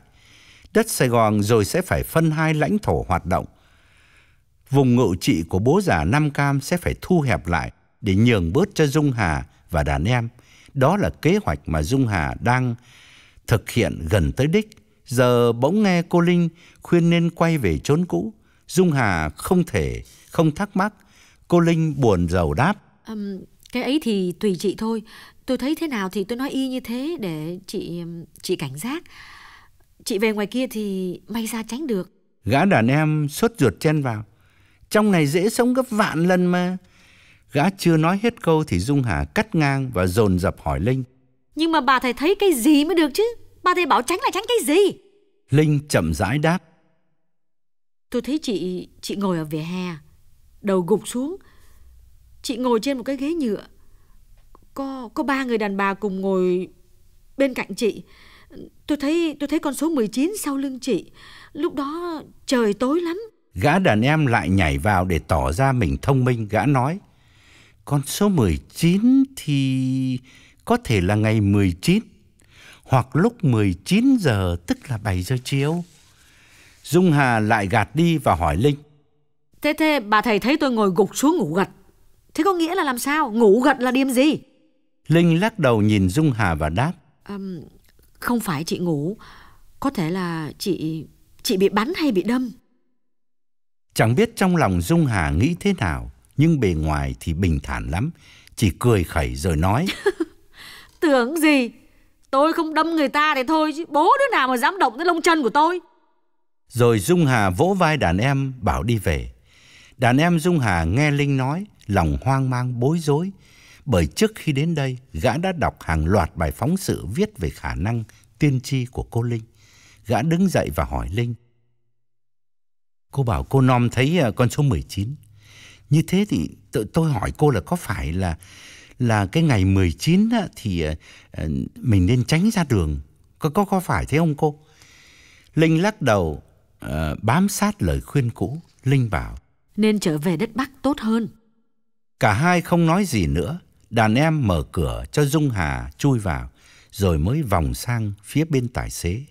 đất Sài Gòn rồi sẽ phải phân hai lãnh thổ hoạt động vùng ngự trị của bố già Nam Cam sẽ phải thu hẹp lại để nhường bớt cho Dung Hà và đàn em. Đó là kế hoạch mà Dung Hà đang thực hiện gần tới đích. Giờ bỗng nghe cô Linh khuyên nên quay về chốn cũ. Dung Hà không thể, không thắc mắc. Cô Linh buồn rầu đáp. Um, cái ấy thì tùy chị thôi. Tôi thấy thế nào thì tôi nói y như thế để chị chị cảnh giác. Chị về ngoài kia thì may ra tránh được. Gã đàn em sốt ruột chen vào. Trong này dễ sống gấp vạn lần mà. Gã chưa nói hết câu thì Dung Hà cắt ngang và dồn dập hỏi Linh. Nhưng mà bà thầy thấy cái gì mới được chứ? Bà thầy bảo tránh là tránh cái gì? Linh chậm rãi đáp. Tôi thấy chị chị ngồi ở vỉa hè, đầu gục xuống. Chị ngồi trên một cái ghế nhựa. Có có ba người đàn bà cùng ngồi bên cạnh chị. Tôi thấy tôi thấy con số 19 sau lưng chị. Lúc đó trời tối lắm. Gã đàn em lại nhảy vào để tỏ ra mình thông minh, gã nói. Con số 19 thì có thể là ngày 19 hoặc lúc 19 giờ tức là 7 giờ chiều. Dung Hà lại gạt đi và hỏi Linh. Thế thế bà thầy thấy tôi ngồi gục xuống ngủ gật. Thế có nghĩa là làm sao? Ngủ gật là điềm gì? Linh lắc đầu nhìn Dung Hà và đáp. À, không phải chị ngủ, có thể là chị chị bị bắn hay bị đâm. Chẳng biết trong lòng Dung Hà nghĩ thế nào, nhưng bề ngoài thì bình thản lắm, chỉ cười khẩy rồi nói. Tưởng gì, tôi không đâm người ta thì thôi chứ, bố đứa nào mà dám động tới lông chân của tôi. Rồi Dung Hà vỗ vai đàn em bảo đi về. Đàn em Dung Hà nghe Linh nói, lòng hoang mang bối rối. Bởi trước khi đến đây, gã đã đọc hàng loạt bài phóng sự viết về khả năng tiên tri của cô Linh. Gã đứng dậy và hỏi Linh. Cô bảo cô nom thấy à, con số 19. Như thế thì tự tôi hỏi cô là có phải là là cái ngày 19 á, thì à, à, mình nên tránh ra đường. Có có có phải thế không cô? Linh lắc đầu bám sát lời khuyên cũ, Linh bảo nên trở về đất Bắc tốt hơn. Cả hai không nói gì nữa, đàn em mở cửa cho Dung Hà chui vào rồi mới vòng sang phía bên tài xế.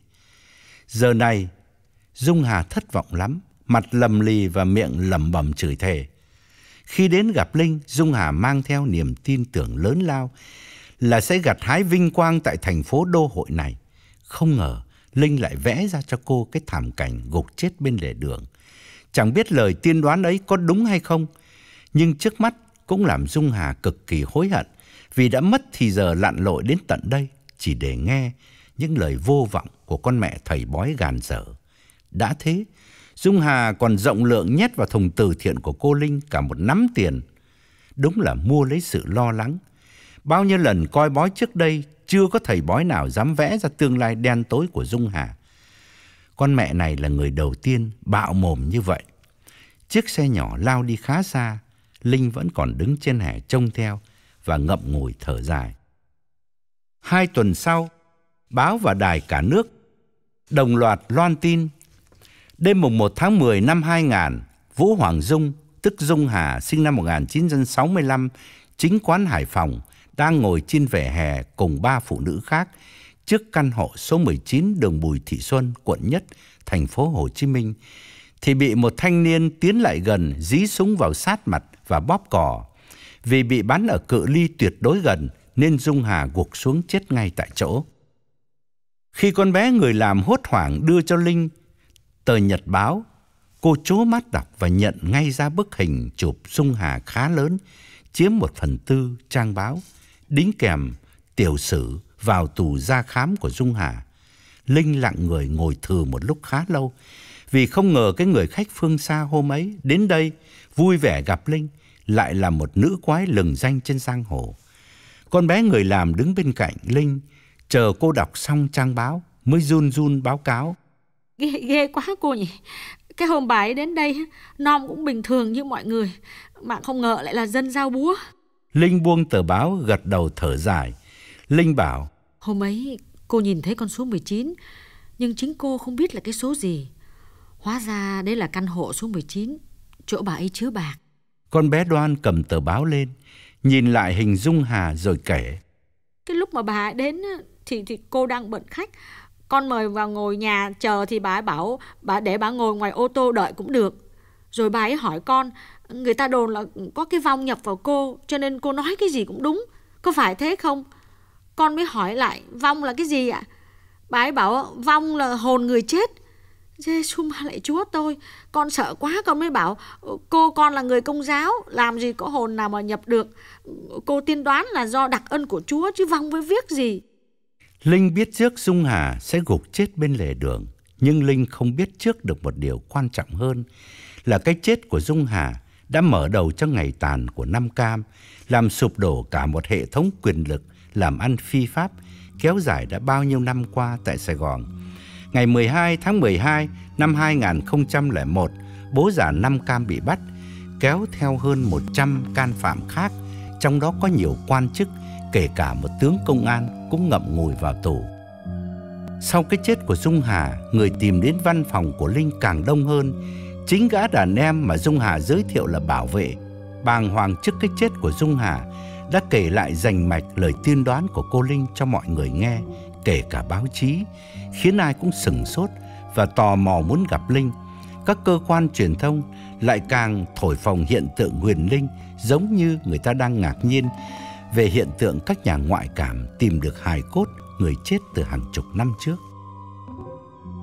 Giờ này Dung Hà thất vọng lắm mặt lầm lì và miệng lẩm bẩm chửi thề. Khi đến gặp Linh, Dung Hà mang theo niềm tin tưởng lớn lao là sẽ gặt hái vinh quang tại thành phố đô hội này. Không ngờ, Linh lại vẽ ra cho cô cái thảm cảnh gục chết bên lề đường. Chẳng biết lời tiên đoán ấy có đúng hay không, nhưng trước mắt cũng làm Dung Hà cực kỳ hối hận vì đã mất thì giờ lặn lội đến tận đây chỉ để nghe những lời vô vọng của con mẹ thầy bói gàn dở. Đã thế, Dung Hà còn rộng lượng nhét vào thùng từ thiện của cô Linh cả một nắm tiền. Đúng là mua lấy sự lo lắng. Bao nhiêu lần coi bói trước đây, chưa có thầy bói nào dám vẽ ra tương lai đen tối của Dung Hà. Con mẹ này là người đầu tiên bạo mồm như vậy. Chiếc xe nhỏ lao đi khá xa, Linh vẫn còn đứng trên hè trông theo và ngậm ngùi thở dài. Hai tuần sau, báo và đài cả nước đồng loạt loan tin Đêm mùng 1 tháng 10 năm 2000, Vũ Hoàng Dung, tức Dung Hà, sinh năm 1965, chính quán Hải Phòng, đang ngồi trên vẻ hè cùng ba phụ nữ khác trước căn hộ số 19 đường Bùi Thị Xuân, quận Nhất, thành phố Hồ Chí Minh, thì bị một thanh niên tiến lại gần dí súng vào sát mặt và bóp cò. Vì bị bắn ở cự ly tuyệt đối gần nên Dung Hà gục xuống chết ngay tại chỗ. Khi con bé người làm hốt hoảng đưa cho Linh Tờ Nhật Báo, cô chố mắt đọc và nhận ngay ra bức hình chụp Dung Hà khá lớn, chiếm một phần tư trang báo, đính kèm tiểu sử vào tù ra khám của Dung Hà. Linh lặng người ngồi thừ một lúc khá lâu, vì không ngờ cái người khách phương xa hôm ấy đến đây vui vẻ gặp Linh lại là một nữ quái lừng danh trên giang hồ. Con bé người làm đứng bên cạnh Linh, chờ cô đọc xong trang báo mới run run báo cáo ghê, ghê quá cô nhỉ cái hôm bà ấy đến đây nom cũng bình thường như mọi người mà không ngờ lại là dân giao búa linh buông tờ báo gật đầu thở dài linh bảo hôm ấy cô nhìn thấy con số 19 nhưng chính cô không biết là cái số gì hóa ra đây là căn hộ số 19 chỗ bà ấy chứa bạc con bé đoan cầm tờ báo lên nhìn lại hình dung hà rồi kể cái lúc mà bà ấy đến thì thì cô đang bận khách con mời vào ngồi nhà chờ thì bà ấy bảo bà để bà ngồi ngoài ô tô đợi cũng được. Rồi bà ấy hỏi con, người ta đồn là có cái vong nhập vào cô cho nên cô nói cái gì cũng đúng. Có phải thế không? Con mới hỏi lại vong là cái gì ạ? Bà ấy bảo vong là hồn người chết. Giê-xu ma lại chúa tôi Con sợ quá con mới bảo Cô con là người công giáo Làm gì có hồn nào mà nhập được Cô tiên đoán là do đặc ân của chúa Chứ vong với viết gì Linh biết trước Dung Hà sẽ gục chết bên lề đường, nhưng Linh không biết trước được một điều quan trọng hơn là cái chết của Dung Hà đã mở đầu cho ngày tàn của Nam Cam, làm sụp đổ cả một hệ thống quyền lực làm ăn phi pháp kéo dài đã bao nhiêu năm qua tại Sài Gòn. Ngày 12 tháng 12 năm 2001, bố già Nam Cam bị bắt, kéo theo hơn 100 can phạm khác, trong đó có nhiều quan chức, kể cả một tướng công an cũng ngậm ngùi vào tù. Sau cái chết của Dung Hà, người tìm đến văn phòng của Linh càng đông hơn. Chính gã đàn em mà Dung Hà giới thiệu là bảo vệ, bàng hoàng trước cái chết của Dung Hà, đã kể lại rành mạch lời tiên đoán của cô Linh cho mọi người nghe, kể cả báo chí, khiến ai cũng sừng sốt và tò mò muốn gặp Linh. Các cơ quan truyền thông lại càng thổi phồng hiện tượng huyền Linh giống như người ta đang ngạc nhiên về hiện tượng các nhà ngoại cảm tìm được hài cốt người chết từ hàng chục năm trước.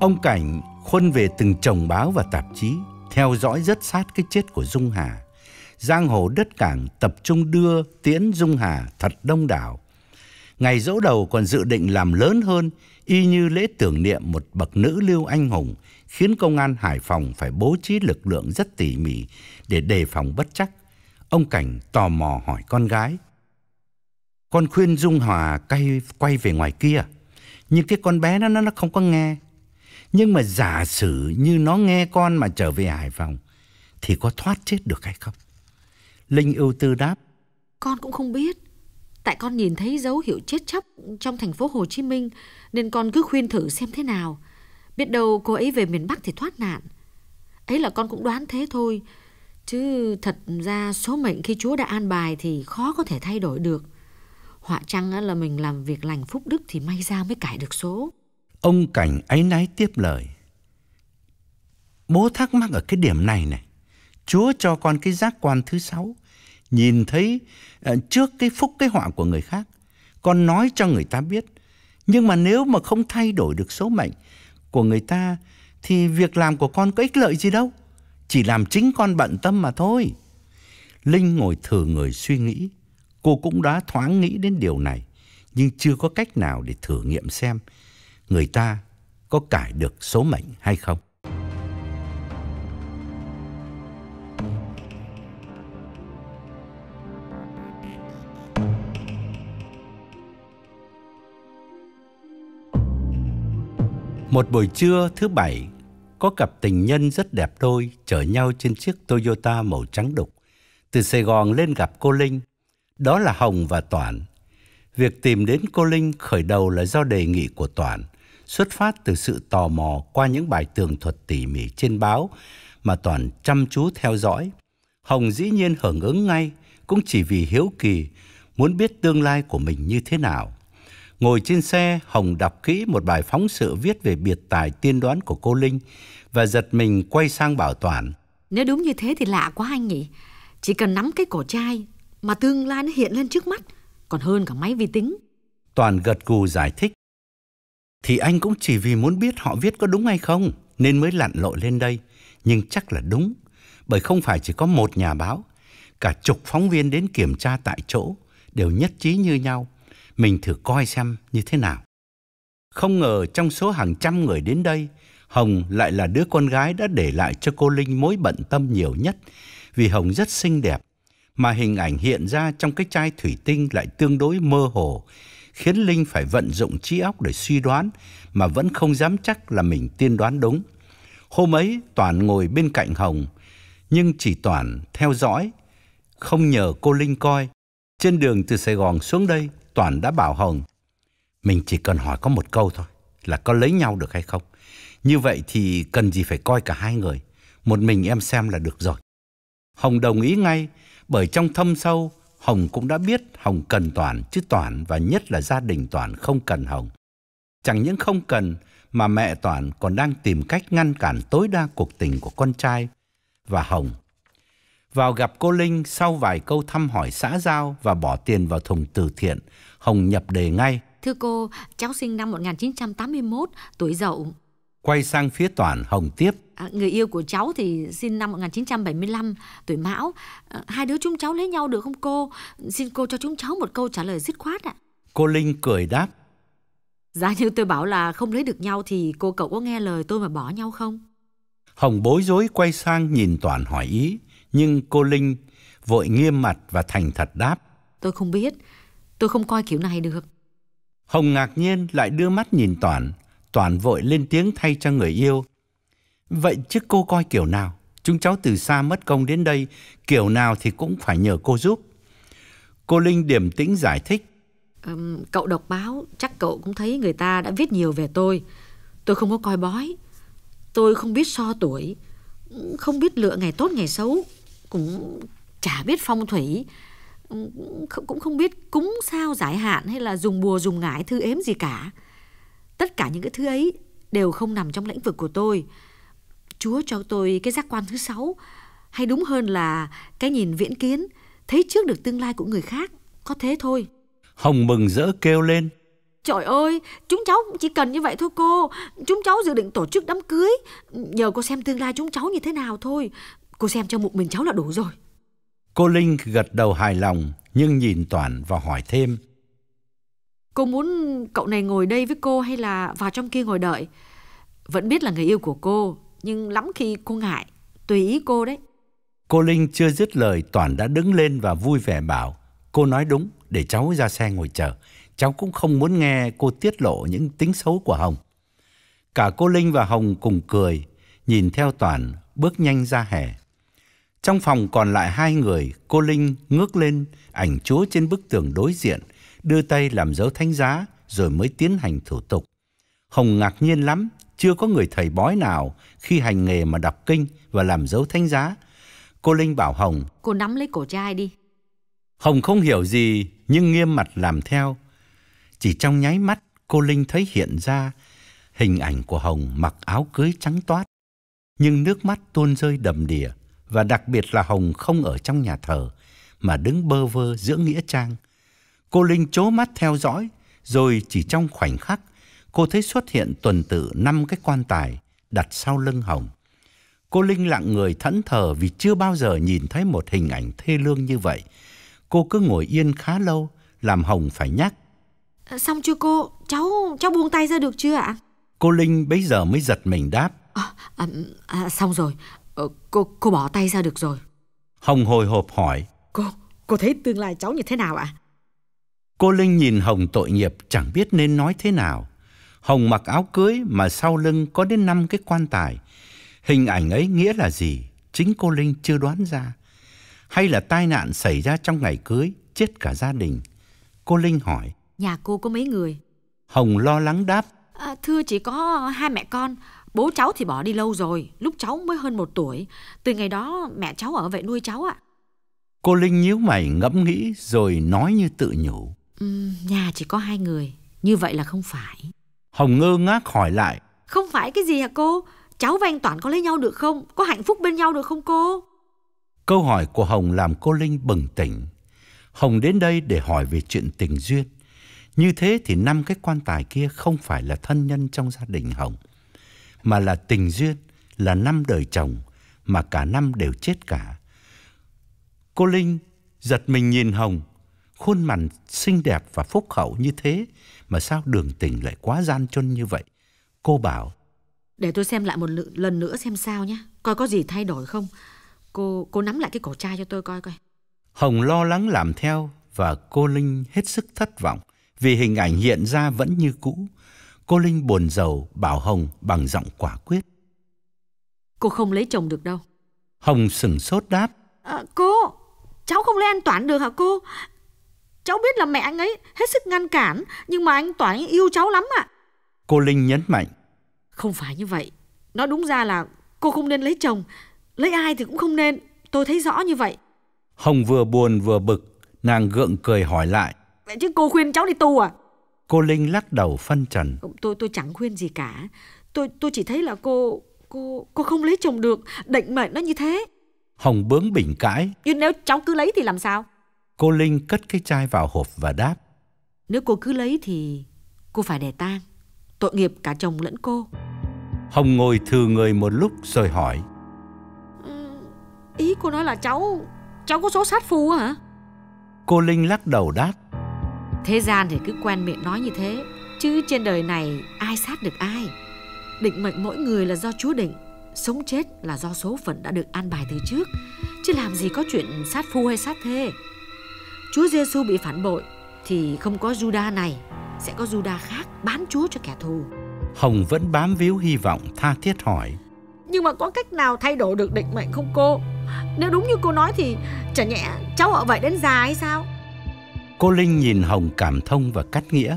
Ông Cảnh khuân về từng chồng báo và tạp chí, theo dõi rất sát cái chết của Dung Hà. Giang hồ đất cảng tập trung đưa tiễn Dung Hà thật đông đảo. Ngày dỗ đầu còn dự định làm lớn hơn, y như lễ tưởng niệm một bậc nữ lưu anh hùng, khiến công an Hải Phòng phải bố trí lực lượng rất tỉ mỉ để đề phòng bất chắc. Ông Cảnh tò mò hỏi con gái. Con khuyên Dung Hòa cay quay về ngoài kia. Nhưng cái con bé đó nó, nó không có nghe. Nhưng mà giả sử như nó nghe con mà trở về Hải Phòng thì có thoát chết được hay không? Linh ưu tư đáp. Con cũng không biết. Tại con nhìn thấy dấu hiệu chết chóc trong thành phố Hồ Chí Minh nên con cứ khuyên thử xem thế nào. Biết đâu cô ấy về miền Bắc thì thoát nạn. Ấy là con cũng đoán thế thôi. Chứ thật ra số mệnh khi Chúa đã an bài thì khó có thể thay đổi được họa chăng là mình làm việc lành phúc đức thì may ra mới cải được số. Ông Cảnh áy náy tiếp lời. Bố thắc mắc ở cái điểm này này. Chúa cho con cái giác quan thứ sáu. Nhìn thấy ờ, trước cái phúc cái họa của người khác. Con nói cho người ta biết. Nhưng mà nếu mà không thay đổi được số mệnh của người ta thì việc làm của con có ích lợi gì đâu. Chỉ làm chính con bận tâm mà thôi. Linh ngồi thử người suy nghĩ. Cô cũng đã thoáng nghĩ đến điều này, nhưng chưa có cách nào để thử nghiệm xem người ta có cải được số mệnh hay không. Một buổi trưa thứ bảy, có cặp tình nhân rất đẹp đôi chở nhau trên chiếc Toyota màu trắng đục từ Sài Gòn lên gặp cô Linh đó là Hồng và Toản. Việc tìm đến cô Linh khởi đầu là do đề nghị của Toản, xuất phát từ sự tò mò qua những bài tường thuật tỉ mỉ trên báo mà Toản chăm chú theo dõi. Hồng dĩ nhiên hưởng ứng ngay, cũng chỉ vì hiếu kỳ, muốn biết tương lai của mình như thế nào. Ngồi trên xe, Hồng đọc kỹ một bài phóng sự viết về biệt tài tiên đoán của cô Linh và giật mình quay sang bảo Toản. Nếu đúng như thế thì lạ quá anh nhỉ. Chỉ cần nắm cái cổ trai mà tương lai nó hiện lên trước mắt, còn hơn cả máy vi tính. Toàn gật gù giải thích. Thì anh cũng chỉ vì muốn biết họ viết có đúng hay không nên mới lặn lội lên đây, nhưng chắc là đúng, bởi không phải chỉ có một nhà báo, cả chục phóng viên đến kiểm tra tại chỗ đều nhất trí như nhau, mình thử coi xem như thế nào. Không ngờ trong số hàng trăm người đến đây, Hồng lại là đứa con gái đã để lại cho cô Linh mối bận tâm nhiều nhất, vì Hồng rất xinh đẹp, mà hình ảnh hiện ra trong cái chai thủy tinh lại tương đối mơ hồ, khiến Linh phải vận dụng trí óc để suy đoán mà vẫn không dám chắc là mình tiên đoán đúng. Hôm ấy Toàn ngồi bên cạnh Hồng, nhưng chỉ Toàn theo dõi, không nhờ cô Linh coi. Trên đường từ Sài Gòn xuống đây, Toàn đã bảo Hồng, mình chỉ cần hỏi có một câu thôi, là có lấy nhau được hay không. Như vậy thì cần gì phải coi cả hai người, một mình em xem là được rồi. Hồng đồng ý ngay, bởi trong thâm sâu, Hồng cũng đã biết Hồng cần Toàn chứ Toàn và nhất là gia đình Toàn không cần Hồng. Chẳng những không cần mà mẹ Toàn còn đang tìm cách ngăn cản tối đa cuộc tình của con trai và Hồng. Vào gặp cô Linh sau vài câu thăm hỏi xã giao và bỏ tiền vào thùng từ thiện, Hồng nhập đề ngay. Thưa cô, cháu sinh năm 1981, tuổi dậu quay sang phía Toàn Hồng tiếp. À, người yêu của cháu thì sinh năm 1975, tuổi Mão. À, hai đứa chúng cháu lấy nhau được không cô? Xin cô cho chúng cháu một câu trả lời dứt khoát ạ. Cô Linh cười đáp. Giá như tôi bảo là không lấy được nhau thì cô cậu có nghe lời tôi mà bỏ nhau không? Hồng bối rối quay sang nhìn Toàn hỏi ý, nhưng cô Linh vội nghiêm mặt và thành thật đáp. Tôi không biết, tôi không coi kiểu này được. Hồng ngạc nhiên lại đưa mắt nhìn Toàn, Toàn vội lên tiếng thay cho người yêu. Vậy chứ cô coi kiểu nào? Chúng cháu từ xa mất công đến đây, kiểu nào thì cũng phải nhờ cô giúp. Cô Linh điềm tĩnh giải thích. Um, cậu đọc báo, chắc cậu cũng thấy người ta đã viết nhiều về tôi. Tôi không có coi bói. Tôi không biết so tuổi, không biết lựa ngày tốt ngày xấu, cũng chả biết phong thủy, cũng không biết cúng sao giải hạn hay là dùng bùa dùng ngải thư ếm gì cả. Tất cả những cái thứ ấy đều không nằm trong lĩnh vực của tôi. Chúa cho tôi cái giác quan thứ sáu, hay đúng hơn là cái nhìn viễn kiến, thấy trước được tương lai của người khác, có thế thôi. Hồng mừng rỡ kêu lên. Trời ơi, chúng cháu chỉ cần như vậy thôi cô. Chúng cháu dự định tổ chức đám cưới. Nhờ cô xem tương lai chúng cháu như thế nào thôi. Cô xem cho một mình cháu là đủ rồi. Cô Linh gật đầu hài lòng nhưng nhìn Toàn và hỏi thêm. Cô muốn cậu này ngồi đây với cô hay là vào trong kia ngồi đợi? Vẫn biết là người yêu của cô, nhưng lắm khi cô ngại, tùy ý cô đấy. Cô Linh chưa dứt lời Toàn đã đứng lên và vui vẻ bảo Cô nói đúng, để cháu ra xe ngồi chờ Cháu cũng không muốn nghe cô tiết lộ những tính xấu của Hồng Cả cô Linh và Hồng cùng cười Nhìn theo Toàn bước nhanh ra hè Trong phòng còn lại hai người Cô Linh ngước lên ảnh chúa trên bức tường đối diện đưa tay làm dấu thánh giá rồi mới tiến hành thủ tục. Hồng ngạc nhiên lắm, chưa có người thầy bói nào khi hành nghề mà đọc kinh và làm dấu thánh giá. Cô Linh bảo Hồng, "Cô nắm lấy cổ trai đi." Hồng không hiểu gì nhưng nghiêm mặt làm theo. Chỉ trong nháy mắt, cô Linh thấy hiện ra hình ảnh của Hồng mặc áo cưới trắng toát, nhưng nước mắt tuôn rơi đầm đìa và đặc biệt là Hồng không ở trong nhà thờ mà đứng bơ vơ giữa nghĩa trang Cô Linh chố mắt theo dõi, rồi chỉ trong khoảnh khắc, cô thấy xuất hiện tuần tự năm cái quan tài đặt sau lưng Hồng. Cô Linh lặng người thẫn thờ vì chưa bao giờ nhìn thấy một hình ảnh thê lương như vậy. Cô cứ ngồi yên khá lâu, làm Hồng phải nhắc. Ờ, xong chưa cô? Cháu, cháu buông tay ra được chưa ạ? Cô Linh bây giờ mới giật mình đáp. À, à, à, xong rồi, à, cô cô bỏ tay ra được rồi. Hồng hồi hộp hỏi. Cô, cô thấy tương lai cháu như thế nào ạ? À? Cô Linh nhìn Hồng tội nghiệp chẳng biết nên nói thế nào. Hồng mặc áo cưới mà sau lưng có đến năm cái quan tài. Hình ảnh ấy nghĩa là gì? Chính cô Linh chưa đoán ra. Hay là tai nạn xảy ra trong ngày cưới, chết cả gia đình? Cô Linh hỏi. Nhà cô có mấy người? Hồng lo lắng đáp. À, thưa chỉ có hai mẹ con. Bố cháu thì bỏ đi lâu rồi, lúc cháu mới hơn một tuổi. Từ ngày đó mẹ cháu ở vậy nuôi cháu ạ. Cô Linh nhíu mày ngẫm nghĩ rồi nói như tự nhủ. Ừ, nhà chỉ có hai người, như vậy là không phải. Hồng ngơ ngác hỏi lại. Không phải cái gì hả cô? Cháu và anh Toản có lấy nhau được không? Có hạnh phúc bên nhau được không cô? Câu hỏi của Hồng làm cô Linh bừng tỉnh. Hồng đến đây để hỏi về chuyện tình duyên. Như thế thì năm cái quan tài kia không phải là thân nhân trong gia đình Hồng, mà là tình duyên, là năm đời chồng mà cả năm đều chết cả. Cô Linh giật mình nhìn Hồng khuôn mặt xinh đẹp và phúc hậu như thế mà sao đường tình lại quá gian chân như vậy? Cô bảo Để tôi xem lại một lần nữa xem sao nhé Coi có gì thay đổi không Cô cô nắm lại cái cổ trai cho tôi coi coi Hồng lo lắng làm theo Và cô Linh hết sức thất vọng Vì hình ảnh hiện ra vẫn như cũ Cô Linh buồn rầu bảo Hồng bằng giọng quả quyết Cô không lấy chồng được đâu Hồng sừng sốt đáp à, Cô, cháu không lấy an toàn được hả cô Cháu biết là mẹ anh ấy hết sức ngăn cản, nhưng mà anh Toản yêu cháu lắm ạ. Cô Linh nhấn mạnh. Không phải như vậy. nó đúng ra là cô không nên lấy chồng. Lấy ai thì cũng không nên. Tôi thấy rõ như vậy. Hồng vừa buồn vừa bực, nàng gượng cười hỏi lại. Vậy chứ cô khuyên cháu đi tù à? Cô Linh lắc đầu phân trần. Tôi tôi chẳng khuyên gì cả. Tôi tôi chỉ thấy là cô cô cô không lấy chồng được, định mệnh nó như thế. Hồng bướng bỉnh cãi. Nhưng nếu cháu cứ lấy thì làm sao? Cô Linh cất cái chai vào hộp và đáp. Nếu cô cứ lấy thì cô phải đẻ tang. Tội nghiệp cả chồng lẫn cô. Hồng ngồi thừ người một lúc rồi hỏi. Ừ, ý cô nói là cháu, cháu có số sát phù hả? Cô Linh lắc đầu đáp. Thế gian thì cứ quen miệng nói như thế. Chứ trên đời này ai sát được ai. Định mệnh mỗi người là do Chúa định sống chết là do số phận đã được an bài từ trước chứ làm gì có chuyện sát phu hay sát thê Chúa Giêsu bị phản bội thì không có Juda này, sẽ có Juda khác bán Chúa cho kẻ thù. Hồng vẫn bám víu hy vọng tha thiết hỏi. Nhưng mà có cách nào thay đổi được định mệnh không cô? Nếu đúng như cô nói thì chả nhẽ cháu ở vậy đến già hay sao? Cô Linh nhìn Hồng cảm thông và cắt nghĩa.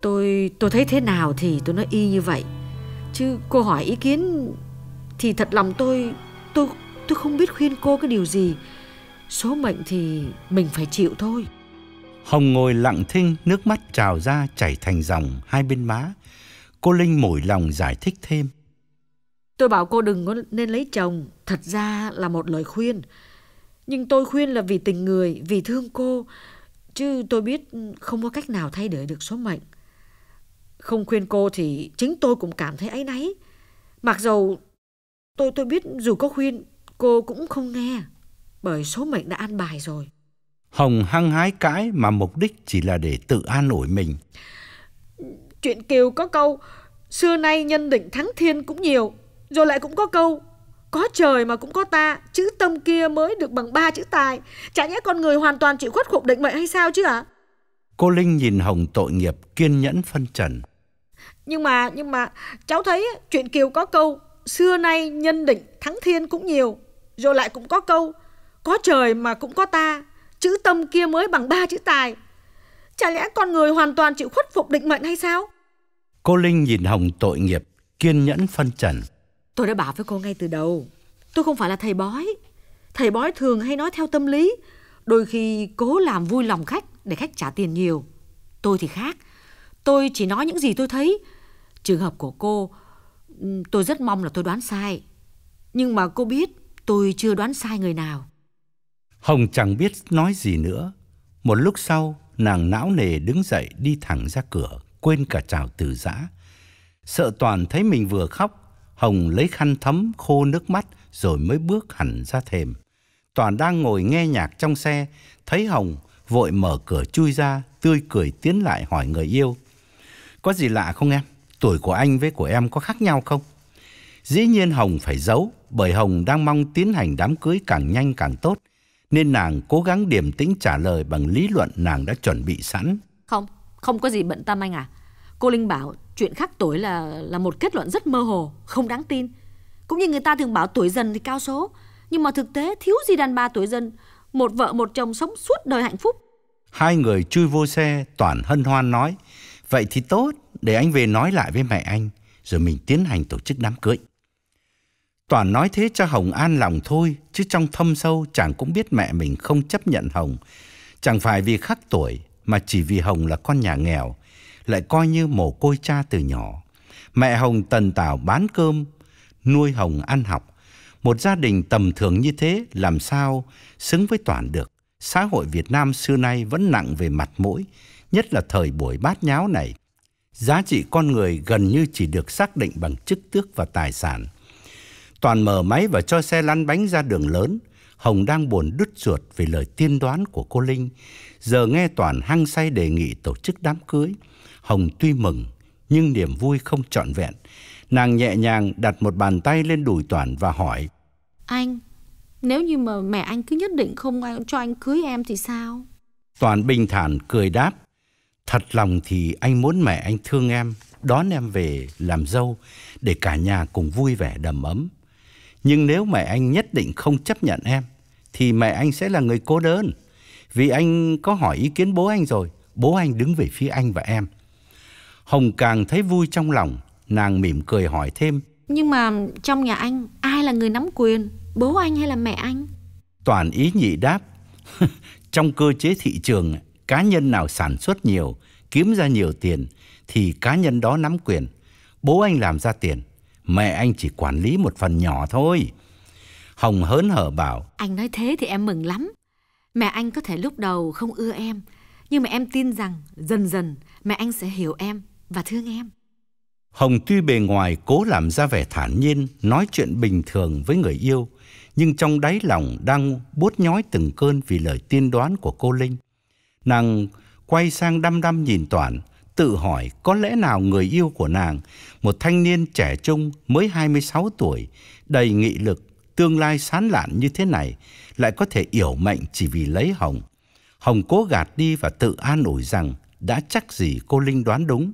Tôi tôi thấy thế nào thì tôi nói y như vậy. Chứ cô hỏi ý kiến thì thật lòng tôi tôi tôi không biết khuyên cô cái điều gì Số mệnh thì mình phải chịu thôi Hồng ngồi lặng thinh Nước mắt trào ra chảy thành dòng Hai bên má Cô Linh mỏi lòng giải thích thêm Tôi bảo cô đừng có nên lấy chồng Thật ra là một lời khuyên Nhưng tôi khuyên là vì tình người Vì thương cô Chứ tôi biết không có cách nào thay đổi được số mệnh Không khuyên cô thì Chính tôi cũng cảm thấy ấy náy Mặc dầu tôi tôi biết dù có khuyên Cô cũng không nghe bởi số mệnh đã an bài rồi. Hồng hăng hái cãi mà mục đích chỉ là để tự an ủi mình. Chuyện Kiều có câu, xưa nay nhân định thắng thiên cũng nhiều, rồi lại cũng có câu, có trời mà cũng có ta, chữ tâm kia mới được bằng ba chữ tài. Chả nhẽ con người hoàn toàn chịu khuất phục định mệnh hay sao chứ ạ? Cô Linh nhìn Hồng tội nghiệp kiên nhẫn phân trần. Nhưng mà, nhưng mà cháu thấy chuyện Kiều có câu, xưa nay nhân định thắng thiên cũng nhiều, rồi lại cũng có câu, có trời mà cũng có ta, chữ tâm kia mới bằng ba chữ tài. Chả lẽ con người hoàn toàn chịu khuất phục định mệnh hay sao? Cô Linh nhìn Hồng tội nghiệp, kiên nhẫn phân trần. Tôi đã bảo với cô ngay từ đầu, tôi không phải là thầy bói. Thầy bói thường hay nói theo tâm lý, đôi khi cố làm vui lòng khách để khách trả tiền nhiều. Tôi thì khác, tôi chỉ nói những gì tôi thấy. Trường hợp của cô, tôi rất mong là tôi đoán sai. Nhưng mà cô biết tôi chưa đoán sai người nào. Hồng chẳng biết nói gì nữa. Một lúc sau, nàng não nề đứng dậy đi thẳng ra cửa, quên cả chào từ giã. Sợ Toàn thấy mình vừa khóc, Hồng lấy khăn thấm khô nước mắt rồi mới bước hẳn ra thềm. Toàn đang ngồi nghe nhạc trong xe, thấy Hồng vội mở cửa chui ra, tươi cười tiến lại hỏi người yêu. Có gì lạ không em? Tuổi của anh với của em có khác nhau không? Dĩ nhiên Hồng phải giấu, bởi Hồng đang mong tiến hành đám cưới càng nhanh càng tốt nên nàng cố gắng điềm tĩnh trả lời bằng lý luận nàng đã chuẩn bị sẵn. Không, không có gì bận tâm anh à. Cô Linh bảo chuyện khắc tuổi là là một kết luận rất mơ hồ, không đáng tin. Cũng như người ta thường bảo tuổi dần thì cao số, nhưng mà thực tế thiếu gì đàn bà tuổi dần, một vợ một chồng sống suốt đời hạnh phúc. Hai người chui vô xe, Toàn hân hoan nói, vậy thì tốt, để anh về nói lại với mẹ anh, rồi mình tiến hành tổ chức đám cưới. Toàn nói thế cho Hồng an lòng thôi, chứ trong thâm sâu chàng cũng biết mẹ mình không chấp nhận Hồng. Chẳng phải vì khắc tuổi, mà chỉ vì Hồng là con nhà nghèo, lại coi như mồ côi cha từ nhỏ. Mẹ Hồng tần tảo bán cơm, nuôi Hồng ăn học. Một gia đình tầm thường như thế làm sao xứng với Toàn được. Xã hội Việt Nam xưa nay vẫn nặng về mặt mũi, nhất là thời buổi bát nháo này. Giá trị con người gần như chỉ được xác định bằng chức tước và tài sản – Toàn mở máy và cho xe lăn bánh ra đường lớn. Hồng đang buồn đứt ruột vì lời tiên đoán của cô Linh. Giờ nghe Toàn hăng say đề nghị tổ chức đám cưới. Hồng tuy mừng, nhưng niềm vui không trọn vẹn. Nàng nhẹ nhàng đặt một bàn tay lên đùi Toàn và hỏi. Anh, nếu như mà mẹ anh cứ nhất định không cho anh cưới em thì sao? Toàn bình thản cười đáp. Thật lòng thì anh muốn mẹ anh thương em, đón em về làm dâu để cả nhà cùng vui vẻ đầm ấm. Nhưng nếu mẹ anh nhất định không chấp nhận em thì mẹ anh sẽ là người cô đơn. Vì anh có hỏi ý kiến bố anh rồi, bố anh đứng về phía anh và em. Hồng càng thấy vui trong lòng, nàng mỉm cười hỏi thêm. Nhưng mà trong nhà anh ai là người nắm quyền, bố anh hay là mẹ anh? Toàn ý nhị đáp. trong cơ chế thị trường, cá nhân nào sản xuất nhiều, kiếm ra nhiều tiền thì cá nhân đó nắm quyền. Bố anh làm ra tiền, mẹ anh chỉ quản lý một phần nhỏ thôi. Hồng hớn hở bảo. Anh nói thế thì em mừng lắm. Mẹ anh có thể lúc đầu không ưa em, nhưng mà em tin rằng dần dần mẹ anh sẽ hiểu em và thương em. Hồng tuy bề ngoài cố làm ra vẻ thản nhiên, nói chuyện bình thường với người yêu, nhưng trong đáy lòng đang bút nhói từng cơn vì lời tiên đoán của cô Linh. Nàng quay sang đăm đăm nhìn Toàn, tự hỏi có lẽ nào người yêu của nàng một thanh niên trẻ trung mới 26 tuổi, đầy nghị lực, tương lai sáng lạn như thế này lại có thể yểu mệnh chỉ vì lấy Hồng. Hồng cố gạt đi và tự an ủi rằng đã chắc gì cô Linh đoán đúng.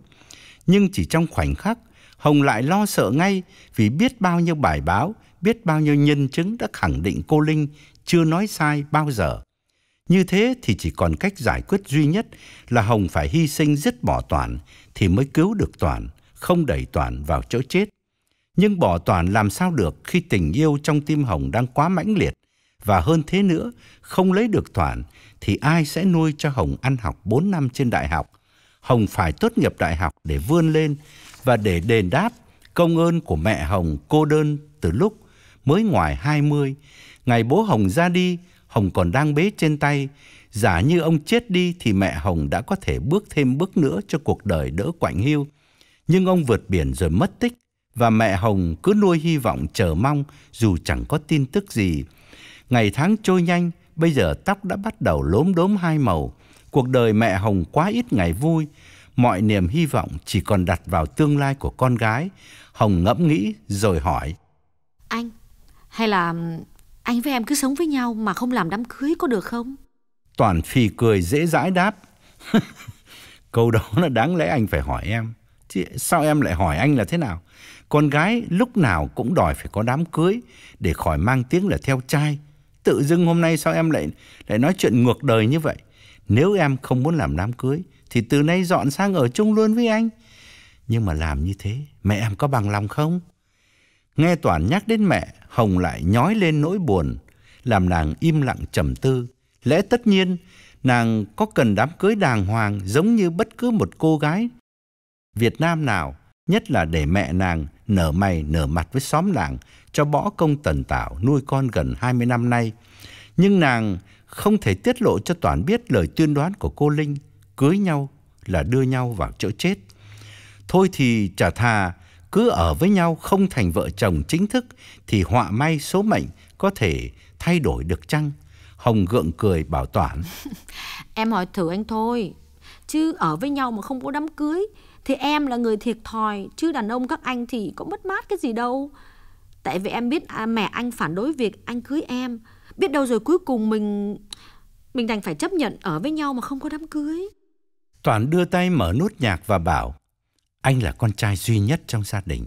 Nhưng chỉ trong khoảnh khắc, Hồng lại lo sợ ngay vì biết bao nhiêu bài báo, biết bao nhiêu nhân chứng đã khẳng định cô Linh chưa nói sai bao giờ. Như thế thì chỉ còn cách giải quyết duy nhất là Hồng phải hy sinh giết bỏ Toàn thì mới cứu được Toàn không đẩy Toàn vào chỗ chết. Nhưng bỏ Toàn làm sao được khi tình yêu trong tim Hồng đang quá mãnh liệt. Và hơn thế nữa, không lấy được Toàn thì ai sẽ nuôi cho Hồng ăn học 4 năm trên đại học. Hồng phải tốt nghiệp đại học để vươn lên và để đền đáp công ơn của mẹ Hồng cô đơn từ lúc mới ngoài 20. Ngày bố Hồng ra đi, Hồng còn đang bế trên tay. Giả như ông chết đi thì mẹ Hồng đã có thể bước thêm bước nữa cho cuộc đời đỡ quạnh hiu nhưng ông vượt biển rồi mất tích và mẹ Hồng cứ nuôi hy vọng chờ mong dù chẳng có tin tức gì. Ngày tháng trôi nhanh, bây giờ tóc đã bắt đầu lốm đốm hai màu. Cuộc đời mẹ Hồng quá ít ngày vui, mọi niềm hy vọng chỉ còn đặt vào tương lai của con gái. Hồng ngẫm nghĩ rồi hỏi: "Anh, hay là anh với em cứ sống với nhau mà không làm đám cưới có được không?" Toàn Phi cười dễ dãi đáp: "Câu đó là đáng lẽ anh phải hỏi em." Chứ sao em lại hỏi anh là thế nào? Con gái lúc nào cũng đòi phải có đám cưới để khỏi mang tiếng là theo trai. Tự dưng hôm nay sao em lại lại nói chuyện ngược đời như vậy? Nếu em không muốn làm đám cưới thì từ nay dọn sang ở chung luôn với anh. Nhưng mà làm như thế, mẹ em có bằng lòng không? Nghe Toàn nhắc đến mẹ, Hồng lại nhói lên nỗi buồn, làm nàng im lặng trầm tư. Lẽ tất nhiên, nàng có cần đám cưới đàng hoàng giống như bất cứ một cô gái Việt Nam nào, nhất là để mẹ nàng nở mày nở mặt với xóm làng cho bỏ công tần tảo nuôi con gần 20 năm nay. Nhưng nàng không thể tiết lộ cho Toàn biết lời tuyên đoán của cô Linh, cưới nhau là đưa nhau vào chỗ chết. Thôi thì chả thà cứ ở với nhau không thành vợ chồng chính thức thì họa may số mệnh có thể thay đổi được chăng? Hồng gượng cười bảo toàn. em hỏi thử anh thôi, chứ ở với nhau mà không có đám cưới thì em là người thiệt thòi chứ đàn ông các anh thì có mất mát cái gì đâu tại vì em biết à, mẹ anh phản đối việc anh cưới em biết đâu rồi cuối cùng mình mình đành phải chấp nhận ở với nhau mà không có đám cưới toàn đưa tay mở nốt nhạc và bảo anh là con trai duy nhất trong gia đình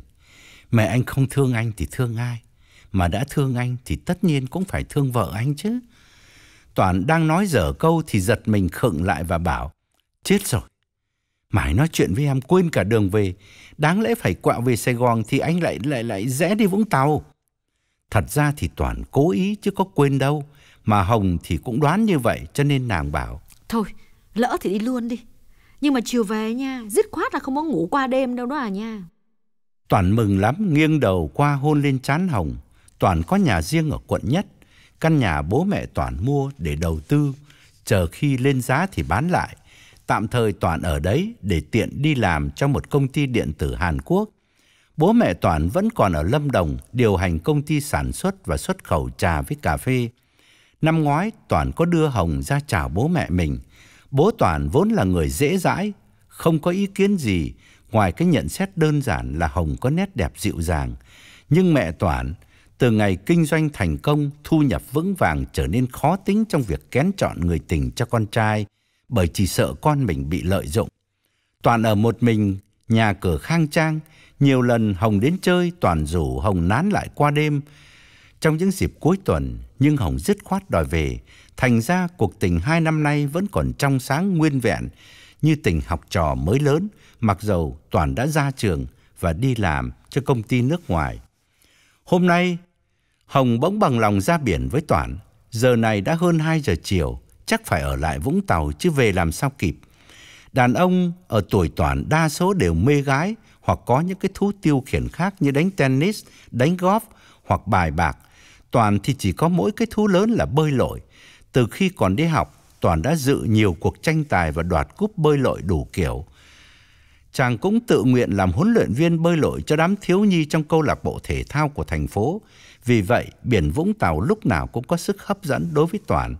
mẹ anh không thương anh thì thương ai mà đã thương anh thì tất nhiên cũng phải thương vợ anh chứ toàn đang nói dở câu thì giật mình khựng lại và bảo chết rồi Mãi nói chuyện với em quên cả đường về. Đáng lẽ phải quẹo về Sài Gòn thì anh lại lại lại rẽ đi Vũng Tàu. Thật ra thì Toàn cố ý chứ có quên đâu. Mà Hồng thì cũng đoán như vậy cho nên nàng bảo. Thôi, lỡ thì đi luôn đi. Nhưng mà chiều về nha, dứt khoát là không có ngủ qua đêm đâu đó à nha. Toàn mừng lắm, nghiêng đầu qua hôn lên trán Hồng. Toàn có nhà riêng ở quận nhất. Căn nhà bố mẹ Toàn mua để đầu tư. Chờ khi lên giá thì bán lại tạm thời Toàn ở đấy để tiện đi làm cho một công ty điện tử Hàn Quốc. Bố mẹ Toàn vẫn còn ở Lâm Đồng điều hành công ty sản xuất và xuất khẩu trà với cà phê. Năm ngoái Toàn có đưa Hồng ra chào bố mẹ mình. Bố Toàn vốn là người dễ dãi, không có ý kiến gì ngoài cái nhận xét đơn giản là Hồng có nét đẹp dịu dàng. Nhưng mẹ Toàn từ ngày kinh doanh thành công, thu nhập vững vàng trở nên khó tính trong việc kén chọn người tình cho con trai bởi chỉ sợ con mình bị lợi dụng. Toàn ở một mình, nhà cửa khang trang, nhiều lần Hồng đến chơi Toàn rủ Hồng nán lại qua đêm. Trong những dịp cuối tuần, nhưng Hồng dứt khoát đòi về, thành ra cuộc tình hai năm nay vẫn còn trong sáng nguyên vẹn, như tình học trò mới lớn, mặc dầu Toàn đã ra trường và đi làm cho công ty nước ngoài. Hôm nay, Hồng bỗng bằng lòng ra biển với Toàn, giờ này đã hơn 2 giờ chiều, chắc phải ở lại Vũng Tàu chứ về làm sao kịp. Đàn ông ở tuổi toàn đa số đều mê gái hoặc có những cái thú tiêu khiển khác như đánh tennis, đánh golf hoặc bài bạc. Toàn thì chỉ có mỗi cái thú lớn là bơi lội. Từ khi còn đi học, Toàn đã dự nhiều cuộc tranh tài và đoạt cúp bơi lội đủ kiểu. Chàng cũng tự nguyện làm huấn luyện viên bơi lội cho đám thiếu nhi trong câu lạc bộ thể thao của thành phố. Vì vậy, biển Vũng Tàu lúc nào cũng có sức hấp dẫn đối với Toàn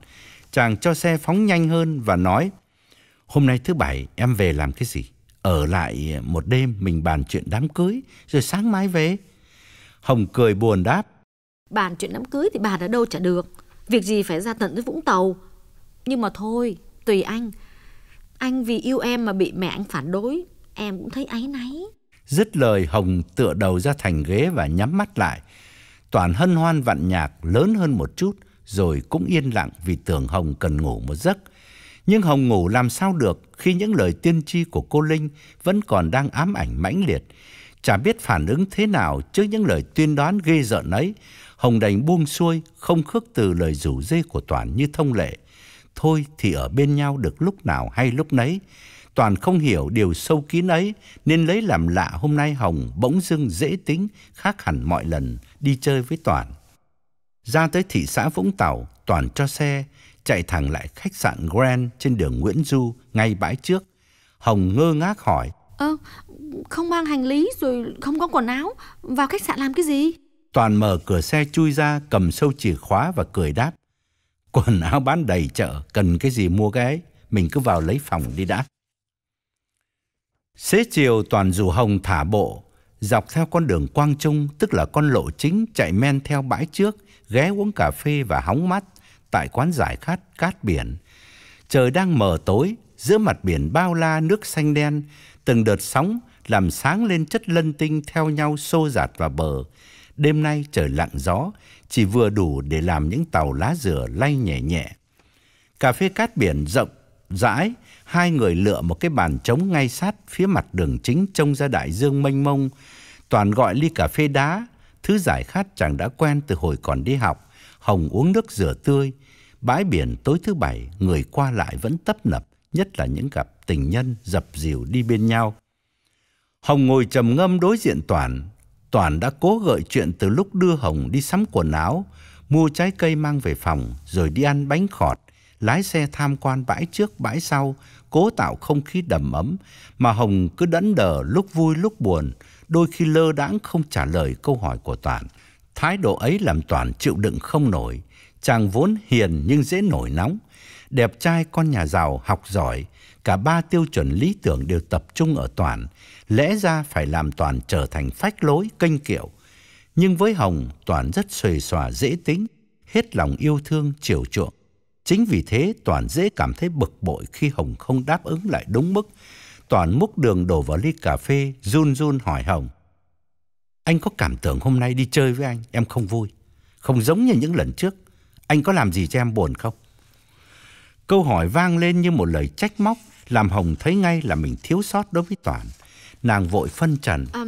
chàng cho xe phóng nhanh hơn và nói Hôm nay thứ bảy em về làm cái gì? Ở lại một đêm mình bàn chuyện đám cưới rồi sáng mai về. Hồng cười buồn đáp. Bàn chuyện đám cưới thì bàn ở đâu chả được. Việc gì phải ra tận tới Vũng Tàu. Nhưng mà thôi, tùy anh. Anh vì yêu em mà bị mẹ anh phản đối, em cũng thấy áy náy. Dứt lời Hồng tựa đầu ra thành ghế và nhắm mắt lại. Toàn hân hoan vặn nhạc lớn hơn một chút rồi cũng yên lặng vì tưởng Hồng cần ngủ một giấc. Nhưng Hồng ngủ làm sao được khi những lời tiên tri của cô Linh vẫn còn đang ám ảnh mãnh liệt. Chả biết phản ứng thế nào trước những lời tuyên đoán ghê rợn ấy. Hồng đành buông xuôi, không khước từ lời rủ dê của Toàn như thông lệ. Thôi thì ở bên nhau được lúc nào hay lúc nấy. Toàn không hiểu điều sâu kín ấy nên lấy làm lạ hôm nay Hồng bỗng dưng dễ tính khác hẳn mọi lần đi chơi với Toàn. Ra tới thị xã Vũng Tàu, toàn cho xe, chạy thẳng lại khách sạn Grand trên đường Nguyễn Du, ngay bãi trước. Hồng ngơ ngác hỏi. Ơ, không mang hành lý rồi không có quần áo, vào khách sạn làm cái gì? Toàn mở cửa xe chui ra, cầm sâu chìa khóa và cười đáp. Quần áo bán đầy chợ, cần cái gì mua cái mình cứ vào lấy phòng đi đã. Xế chiều Toàn rủ Hồng thả bộ, dọc theo con đường Quang Trung, tức là con lộ chính chạy men theo bãi trước, ghé uống cà phê và hóng mát tại quán giải khát cát biển. Trời đang mờ tối, giữa mặt biển bao la nước xanh đen, từng đợt sóng làm sáng lên chất lân tinh theo nhau xô dạt vào bờ. Đêm nay trời lặng gió, chỉ vừa đủ để làm những tàu lá dừa lay nhẹ nhẹ. Cà phê cát biển rộng, rãi, hai người lựa một cái bàn trống ngay sát phía mặt đường chính trông ra đại dương mênh mông. Toàn gọi ly cà phê đá, thứ giải khát chàng đã quen từ hồi còn đi học, Hồng uống nước rửa tươi, bãi biển tối thứ bảy người qua lại vẫn tấp nập, nhất là những cặp tình nhân dập dìu đi bên nhau. Hồng ngồi trầm ngâm đối diện Toàn, Toàn đã cố gợi chuyện từ lúc đưa Hồng đi sắm quần áo, mua trái cây mang về phòng rồi đi ăn bánh khọt, lái xe tham quan bãi trước bãi sau, cố tạo không khí đầm ấm mà Hồng cứ đẫn đờ lúc vui lúc buồn đôi khi lơ đãng không trả lời câu hỏi của Toàn. Thái độ ấy làm Toàn chịu đựng không nổi. Chàng vốn hiền nhưng dễ nổi nóng. Đẹp trai con nhà giàu học giỏi. Cả ba tiêu chuẩn lý tưởng đều tập trung ở Toàn. Lẽ ra phải làm Toàn trở thành phách lối, kênh kiệu. Nhưng với Hồng, Toàn rất xuề xòa dễ tính, hết lòng yêu thương, chiều chuộng. Chính vì thế Toàn dễ cảm thấy bực bội khi Hồng không đáp ứng lại đúng mức Toàn múc đường đổ vào ly cà phê, run run hỏi Hồng. Anh có cảm tưởng hôm nay đi chơi với anh, em không vui. Không giống như những lần trước. Anh có làm gì cho em buồn không? Câu hỏi vang lên như một lời trách móc, làm Hồng thấy ngay là mình thiếu sót đối với Toàn. Nàng vội phân trần. À,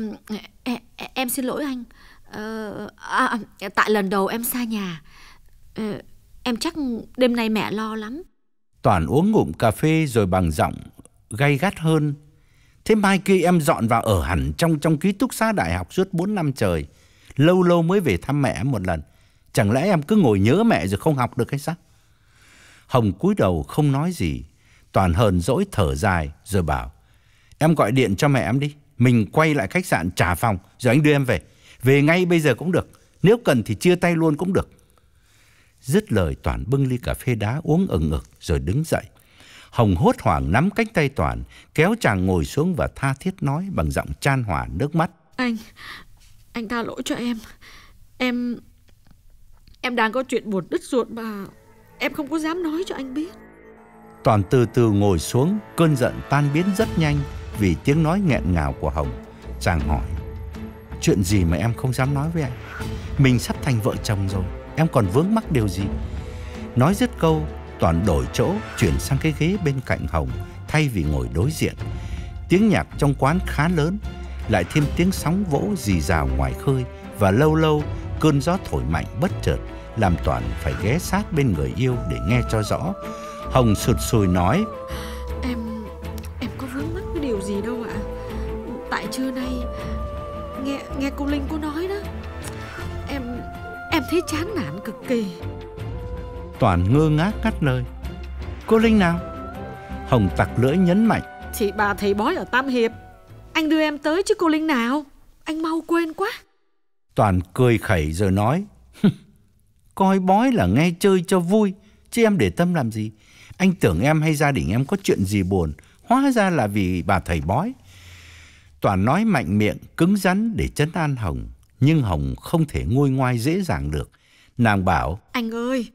em, em xin lỗi anh. Ờ, à, tại lần đầu em xa nhà. Ờ, em chắc đêm nay mẹ lo lắm. Toàn uống ngụm cà phê rồi bằng giọng gay gắt hơn. Thế mai kia em dọn vào ở hẳn trong trong ký túc xá đại học suốt 4 năm trời. Lâu lâu mới về thăm mẹ một lần. Chẳng lẽ em cứ ngồi nhớ mẹ rồi không học được hay sao? Hồng cúi đầu không nói gì. Toàn hờn dỗi thở dài rồi bảo. Em gọi điện cho mẹ em đi. Mình quay lại khách sạn trả phòng rồi anh đưa em về. Về ngay bây giờ cũng được. Nếu cần thì chia tay luôn cũng được. Dứt lời Toàn bưng ly cà phê đá uống ừng ực rồi đứng dậy. Hồng hốt hoảng nắm cánh tay Toàn, kéo chàng ngồi xuống và tha thiết nói bằng giọng chan hòa nước mắt. Anh, anh tha lỗi cho em. Em, em đang có chuyện buồn đứt ruột mà em không có dám nói cho anh biết. Toàn từ từ ngồi xuống, cơn giận tan biến rất nhanh vì tiếng nói nghẹn ngào của Hồng. Chàng hỏi, chuyện gì mà em không dám nói với anh? Mình sắp thành vợ chồng rồi, em còn vướng mắc điều gì? Nói dứt câu, Toàn đổi chỗ, chuyển sang cái ghế bên cạnh Hồng thay vì ngồi đối diện. Tiếng nhạc trong quán khá lớn, lại thêm tiếng sóng vỗ rì rào ngoài khơi và lâu lâu cơn gió thổi mạnh bất chợt làm Toàn phải ghé sát bên người yêu để nghe cho rõ. Hồng sụt sùi nói: "Em em có vướng mắc cái điều gì đâu ạ? Tại trưa nay nghe nghe cô Linh cô nói đó, em em thấy chán nản cực kỳ." Toàn ngơ ngác cắt lời Cô Linh nào Hồng tặc lưỡi nhấn mạnh Thì bà thầy bói ở Tam Hiệp Anh đưa em tới chứ cô Linh nào Anh mau quên quá Toàn cười khẩy rồi nói Coi bói là nghe chơi cho vui Chứ em để tâm làm gì Anh tưởng em hay gia đình em có chuyện gì buồn Hóa ra là vì bà thầy bói Toàn nói mạnh miệng Cứng rắn để chấn an Hồng Nhưng Hồng không thể nguôi ngoai dễ dàng được Nàng bảo Anh ơi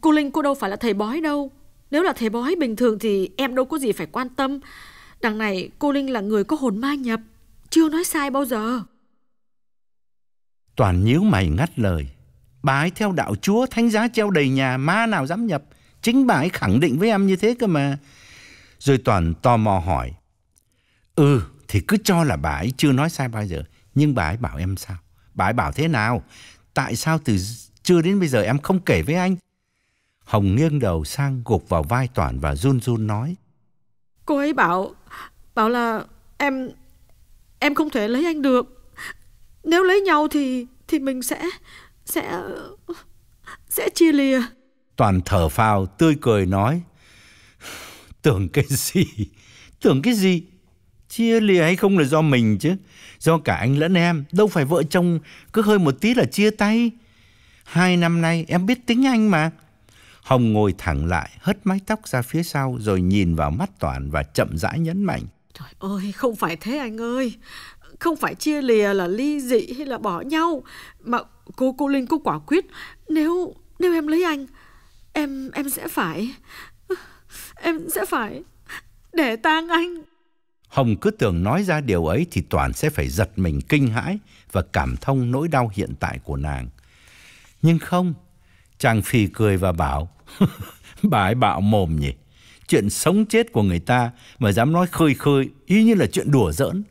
Cô Linh cô đâu phải là thầy bói đâu Nếu là thầy bói bình thường thì em đâu có gì phải quan tâm Đằng này cô Linh là người có hồn ma nhập Chưa nói sai bao giờ Toàn nhíu mày ngắt lời Bà ấy theo đạo chúa thánh giá treo đầy nhà Ma nào dám nhập Chính bà ấy khẳng định với em như thế cơ mà Rồi Toàn tò mò hỏi Ừ thì cứ cho là bà ấy chưa nói sai bao giờ Nhưng bà ấy bảo em sao Bà ấy bảo thế nào Tại sao từ chưa đến bây giờ em không kể với anh Hồng nghiêng đầu sang gục vào vai Toản và run run nói. Cô ấy bảo, bảo là em, em không thể lấy anh được. Nếu lấy nhau thì, thì mình sẽ, sẽ, sẽ chia lìa. Toàn thở phào, tươi cười nói. Tưởng cái gì, tưởng cái gì. Chia lìa hay không là do mình chứ. Do cả anh lẫn em, đâu phải vợ chồng cứ hơi một tí là chia tay. Hai năm nay em biết tính anh mà. Hồng ngồi thẳng lại, hất mái tóc ra phía sau rồi nhìn vào mắt Toàn và chậm rãi nhấn mạnh. Trời ơi, không phải thế anh ơi. Không phải chia lìa là ly dị hay là bỏ nhau. Mà cô cô Linh cô quả quyết. Nếu nếu em lấy anh, em em sẽ phải... Em sẽ phải để tang anh. Hồng cứ tưởng nói ra điều ấy thì Toàn sẽ phải giật mình kinh hãi và cảm thông nỗi đau hiện tại của nàng. Nhưng không, chàng phì cười và bảo Bà ấy bạo mồm nhỉ Chuyện sống chết của người ta Mà dám nói khơi khơi Ý như là chuyện đùa giỡn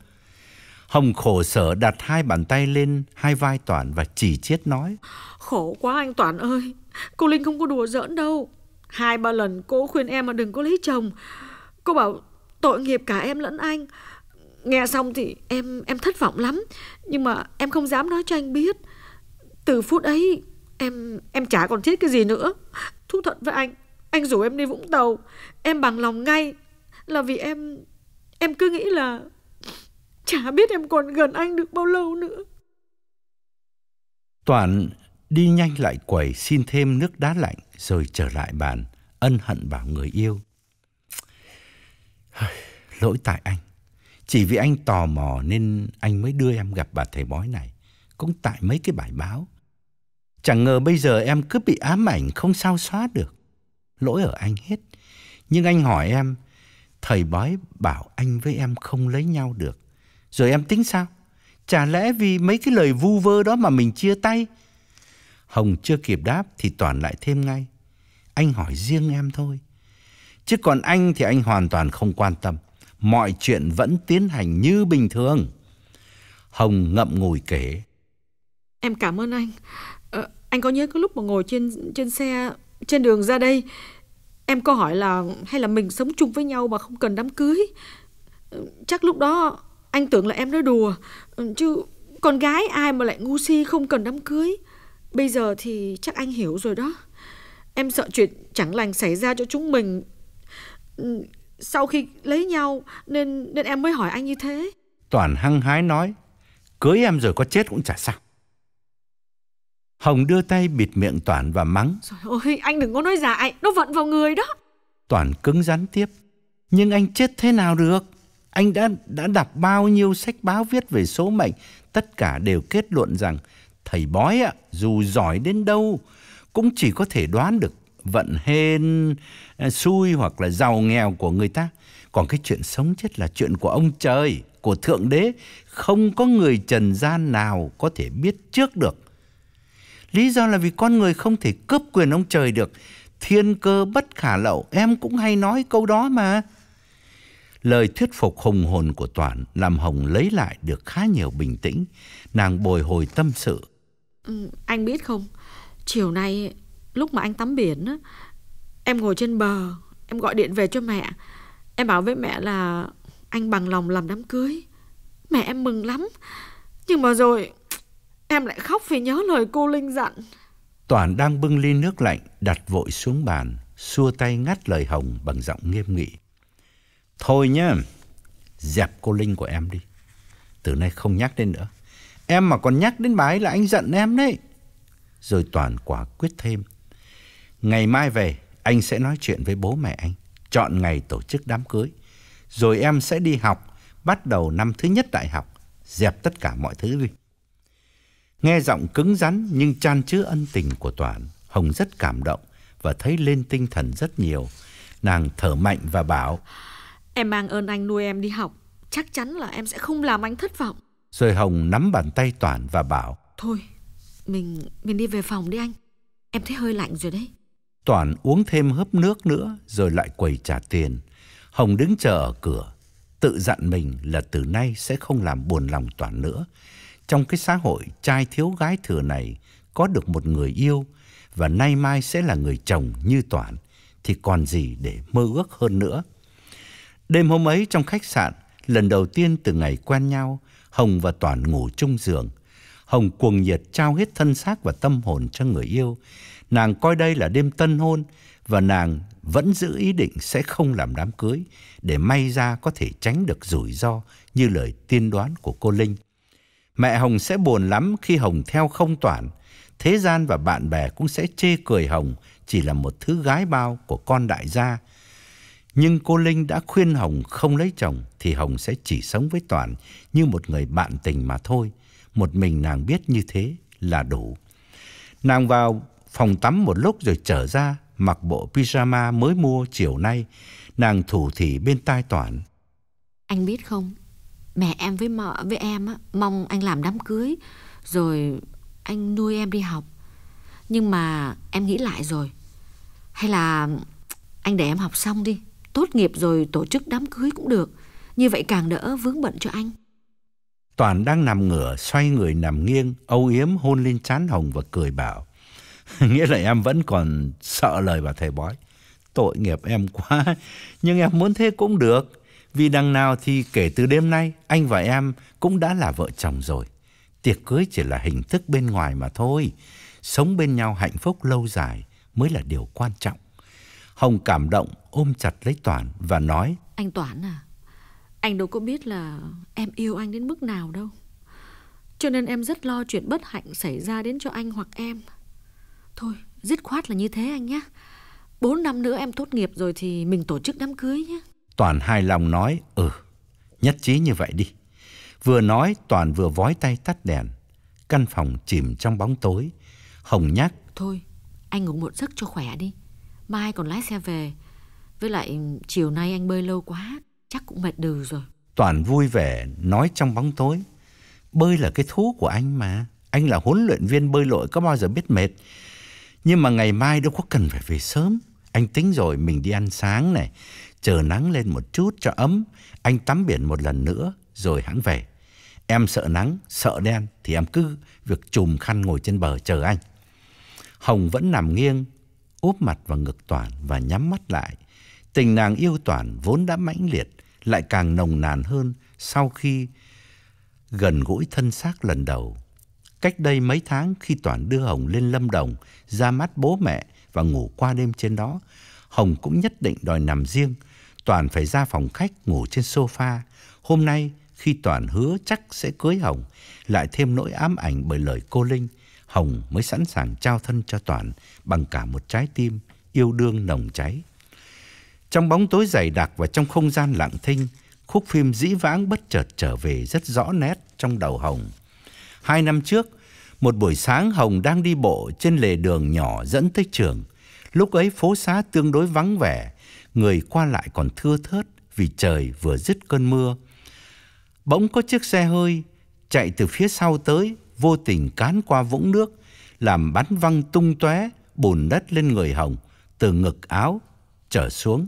Hồng khổ sở đặt hai bàn tay lên Hai vai Toàn và chỉ chết nói Khổ quá anh Toàn ơi Cô Linh không có đùa giỡn đâu Hai ba lần cô khuyên em mà đừng có lấy chồng Cô bảo tội nghiệp cả em lẫn anh Nghe xong thì em em thất vọng lắm Nhưng mà em không dám nói cho anh biết Từ phút ấy Em em chả còn thiết cái gì nữa thú thuận với anh Anh rủ em đi Vũng Tàu Em bằng lòng ngay Là vì em Em cứ nghĩ là Chả biết em còn gần anh được bao lâu nữa Toàn đi nhanh lại quầy xin thêm nước đá lạnh Rồi trở lại bàn Ân hận bảo người yêu Lỗi tại anh Chỉ vì anh tò mò nên anh mới đưa em gặp bà thầy bói này Cũng tại mấy cái bài báo Chẳng ngờ bây giờ em cứ bị ám ảnh không sao xóa được. Lỗi ở anh hết. Nhưng anh hỏi em, thầy bói bảo anh với em không lấy nhau được. Rồi em tính sao? Chả lẽ vì mấy cái lời vu vơ đó mà mình chia tay? Hồng chưa kịp đáp thì Toàn lại thêm ngay. Anh hỏi riêng em thôi. Chứ còn anh thì anh hoàn toàn không quan tâm. Mọi chuyện vẫn tiến hành như bình thường. Hồng ngậm ngùi kể. Em cảm ơn anh. Anh có nhớ cái lúc mà ngồi trên trên xe trên đường ra đây, em có hỏi là hay là mình sống chung với nhau mà không cần đám cưới. Ừ, chắc lúc đó anh tưởng là em nói đùa, ừ, chứ con gái ai mà lại ngu si không cần đám cưới. Bây giờ thì chắc anh hiểu rồi đó. Em sợ chuyện chẳng lành xảy ra cho chúng mình ừ, sau khi lấy nhau nên nên em mới hỏi anh như thế. Toàn hăng hái nói, cưới em rồi có chết cũng chả sao. Hồng đưa tay bịt miệng Toản và mắng. Trời ơi, anh đừng có nói dại, nó vận vào người đó. Toản cứng rắn tiếp. Nhưng anh chết thế nào được? Anh đã đã đọc bao nhiêu sách báo viết về số mệnh, tất cả đều kết luận rằng thầy bói ạ, dù giỏi đến đâu cũng chỉ có thể đoán được vận hên, à, xui hoặc là giàu nghèo của người ta. Còn cái chuyện sống chết là chuyện của ông trời, của thượng đế, không có người trần gian nào có thể biết trước được. Lý do là vì con người không thể cướp quyền ông trời được. Thiên cơ bất khả lậu, em cũng hay nói câu đó mà. Lời thuyết phục hùng hồn của Toàn làm Hồng lấy lại được khá nhiều bình tĩnh. Nàng bồi hồi tâm sự. Ừ, anh biết không, chiều nay lúc mà anh tắm biển, á, em ngồi trên bờ, em gọi điện về cho mẹ. Em bảo với mẹ là anh bằng lòng làm đám cưới. Mẹ em mừng lắm. Nhưng mà rồi Em lại khóc vì nhớ lời cô Linh dặn. Toàn đang bưng ly nước lạnh đặt vội xuống bàn, xua tay ngắt lời Hồng bằng giọng nghiêm nghị. Thôi nhá, dẹp cô Linh của em đi. Từ nay không nhắc đến nữa. Em mà còn nhắc đến bà ấy là anh giận em đấy. Rồi Toàn quả quyết thêm. Ngày mai về, anh sẽ nói chuyện với bố mẹ anh. Chọn ngày tổ chức đám cưới. Rồi em sẽ đi học, bắt đầu năm thứ nhất đại học. Dẹp tất cả mọi thứ đi. Nghe giọng cứng rắn nhưng chan chứa ân tình của Toàn, Hồng rất cảm động và thấy lên tinh thần rất nhiều. Nàng thở mạnh và bảo: "Em mang ơn anh nuôi em đi học, chắc chắn là em sẽ không làm anh thất vọng." Rồi Hồng nắm bàn tay Toàn và bảo: "Thôi, mình mình đi về phòng đi anh. Em thấy hơi lạnh rồi đấy." Toàn uống thêm hớp nước nữa rồi lại quầy trả tiền. Hồng đứng chờ ở cửa, tự dặn mình là từ nay sẽ không làm buồn lòng Toàn nữa trong cái xã hội trai thiếu gái thừa này có được một người yêu và nay mai sẽ là người chồng như Toản thì còn gì để mơ ước hơn nữa. Đêm hôm ấy trong khách sạn, lần đầu tiên từ ngày quen nhau, Hồng và Toản ngủ chung giường. Hồng cuồng nhiệt trao hết thân xác và tâm hồn cho người yêu. Nàng coi đây là đêm tân hôn và nàng vẫn giữ ý định sẽ không làm đám cưới để may ra có thể tránh được rủi ro như lời tiên đoán của cô Linh. Mẹ Hồng sẽ buồn lắm khi Hồng theo không toàn Thế gian và bạn bè cũng sẽ chê cười Hồng chỉ là một thứ gái bao của con đại gia. Nhưng cô Linh đã khuyên Hồng không lấy chồng thì Hồng sẽ chỉ sống với Toàn như một người bạn tình mà thôi. Một mình nàng biết như thế là đủ. Nàng vào phòng tắm một lúc rồi trở ra mặc bộ pyjama mới mua chiều nay. Nàng thủ thỉ bên tai Toàn. Anh biết không, mẹ em với mợ với em á, mong anh làm đám cưới rồi anh nuôi em đi học. Nhưng mà em nghĩ lại rồi. Hay là anh để em học xong đi, tốt nghiệp rồi tổ chức đám cưới cũng được. Như vậy càng đỡ vướng bận cho anh. Toàn đang nằm ngửa, xoay người nằm nghiêng, âu yếm hôn lên trán Hồng và cười bảo. Nghĩa là em vẫn còn sợ lời bà thầy bói. Tội nghiệp em quá, nhưng em muốn thế cũng được. Vì đằng nào thì kể từ đêm nay anh và em cũng đã là vợ chồng rồi. Tiệc cưới chỉ là hình thức bên ngoài mà thôi. Sống bên nhau hạnh phúc lâu dài mới là điều quan trọng. Hồng cảm động ôm chặt lấy Toản và nói Anh Toản à, anh đâu có biết là em yêu anh đến mức nào đâu. Cho nên em rất lo chuyện bất hạnh xảy ra đến cho anh hoặc em. Thôi, dứt khoát là như thế anh nhé. bốn năm nữa em tốt nghiệp rồi thì mình tổ chức đám cưới nhé. Toàn hài lòng nói, ừ, nhất trí như vậy đi. Vừa nói, Toàn vừa vói tay tắt đèn. Căn phòng chìm trong bóng tối. Hồng nhắc. Thôi, anh ngủ một giấc cho khỏe đi. Mai còn lái xe về. Với lại chiều nay anh bơi lâu quá, chắc cũng mệt đừ rồi. Toàn vui vẻ, nói trong bóng tối. Bơi là cái thú của anh mà. Anh là huấn luyện viên bơi lội có bao giờ biết mệt. Nhưng mà ngày mai đâu có cần phải về sớm. Anh tính rồi mình đi ăn sáng này chờ nắng lên một chút cho ấm, anh tắm biển một lần nữa rồi hãng về. Em sợ nắng, sợ đen thì em cứ việc chùm khăn ngồi trên bờ chờ anh. Hồng vẫn nằm nghiêng, úp mặt vào ngực Toàn và nhắm mắt lại. Tình nàng yêu Toàn vốn đã mãnh liệt, lại càng nồng nàn hơn sau khi gần gũi thân xác lần đầu. Cách đây mấy tháng khi Toàn đưa Hồng lên Lâm Đồng, ra mắt bố mẹ và ngủ qua đêm trên đó, Hồng cũng nhất định đòi nằm riêng Toàn phải ra phòng khách ngủ trên sofa. Hôm nay khi Toàn hứa chắc sẽ cưới Hồng, lại thêm nỗi ám ảnh bởi lời cô Linh, Hồng mới sẵn sàng trao thân cho Toàn bằng cả một trái tim yêu đương nồng cháy. Trong bóng tối dày đặc và trong không gian lặng thinh, khúc phim dĩ vãng bất chợt trở về rất rõ nét trong đầu Hồng. Hai năm trước, một buổi sáng Hồng đang đi bộ trên lề đường nhỏ dẫn tới trường. Lúc ấy phố xá tương đối vắng vẻ, người qua lại còn thưa thớt vì trời vừa dứt cơn mưa. Bỗng có chiếc xe hơi chạy từ phía sau tới, vô tình cán qua vũng nước, làm bắn văng tung tóe bùn đất lên người Hồng từ ngực áo trở xuống.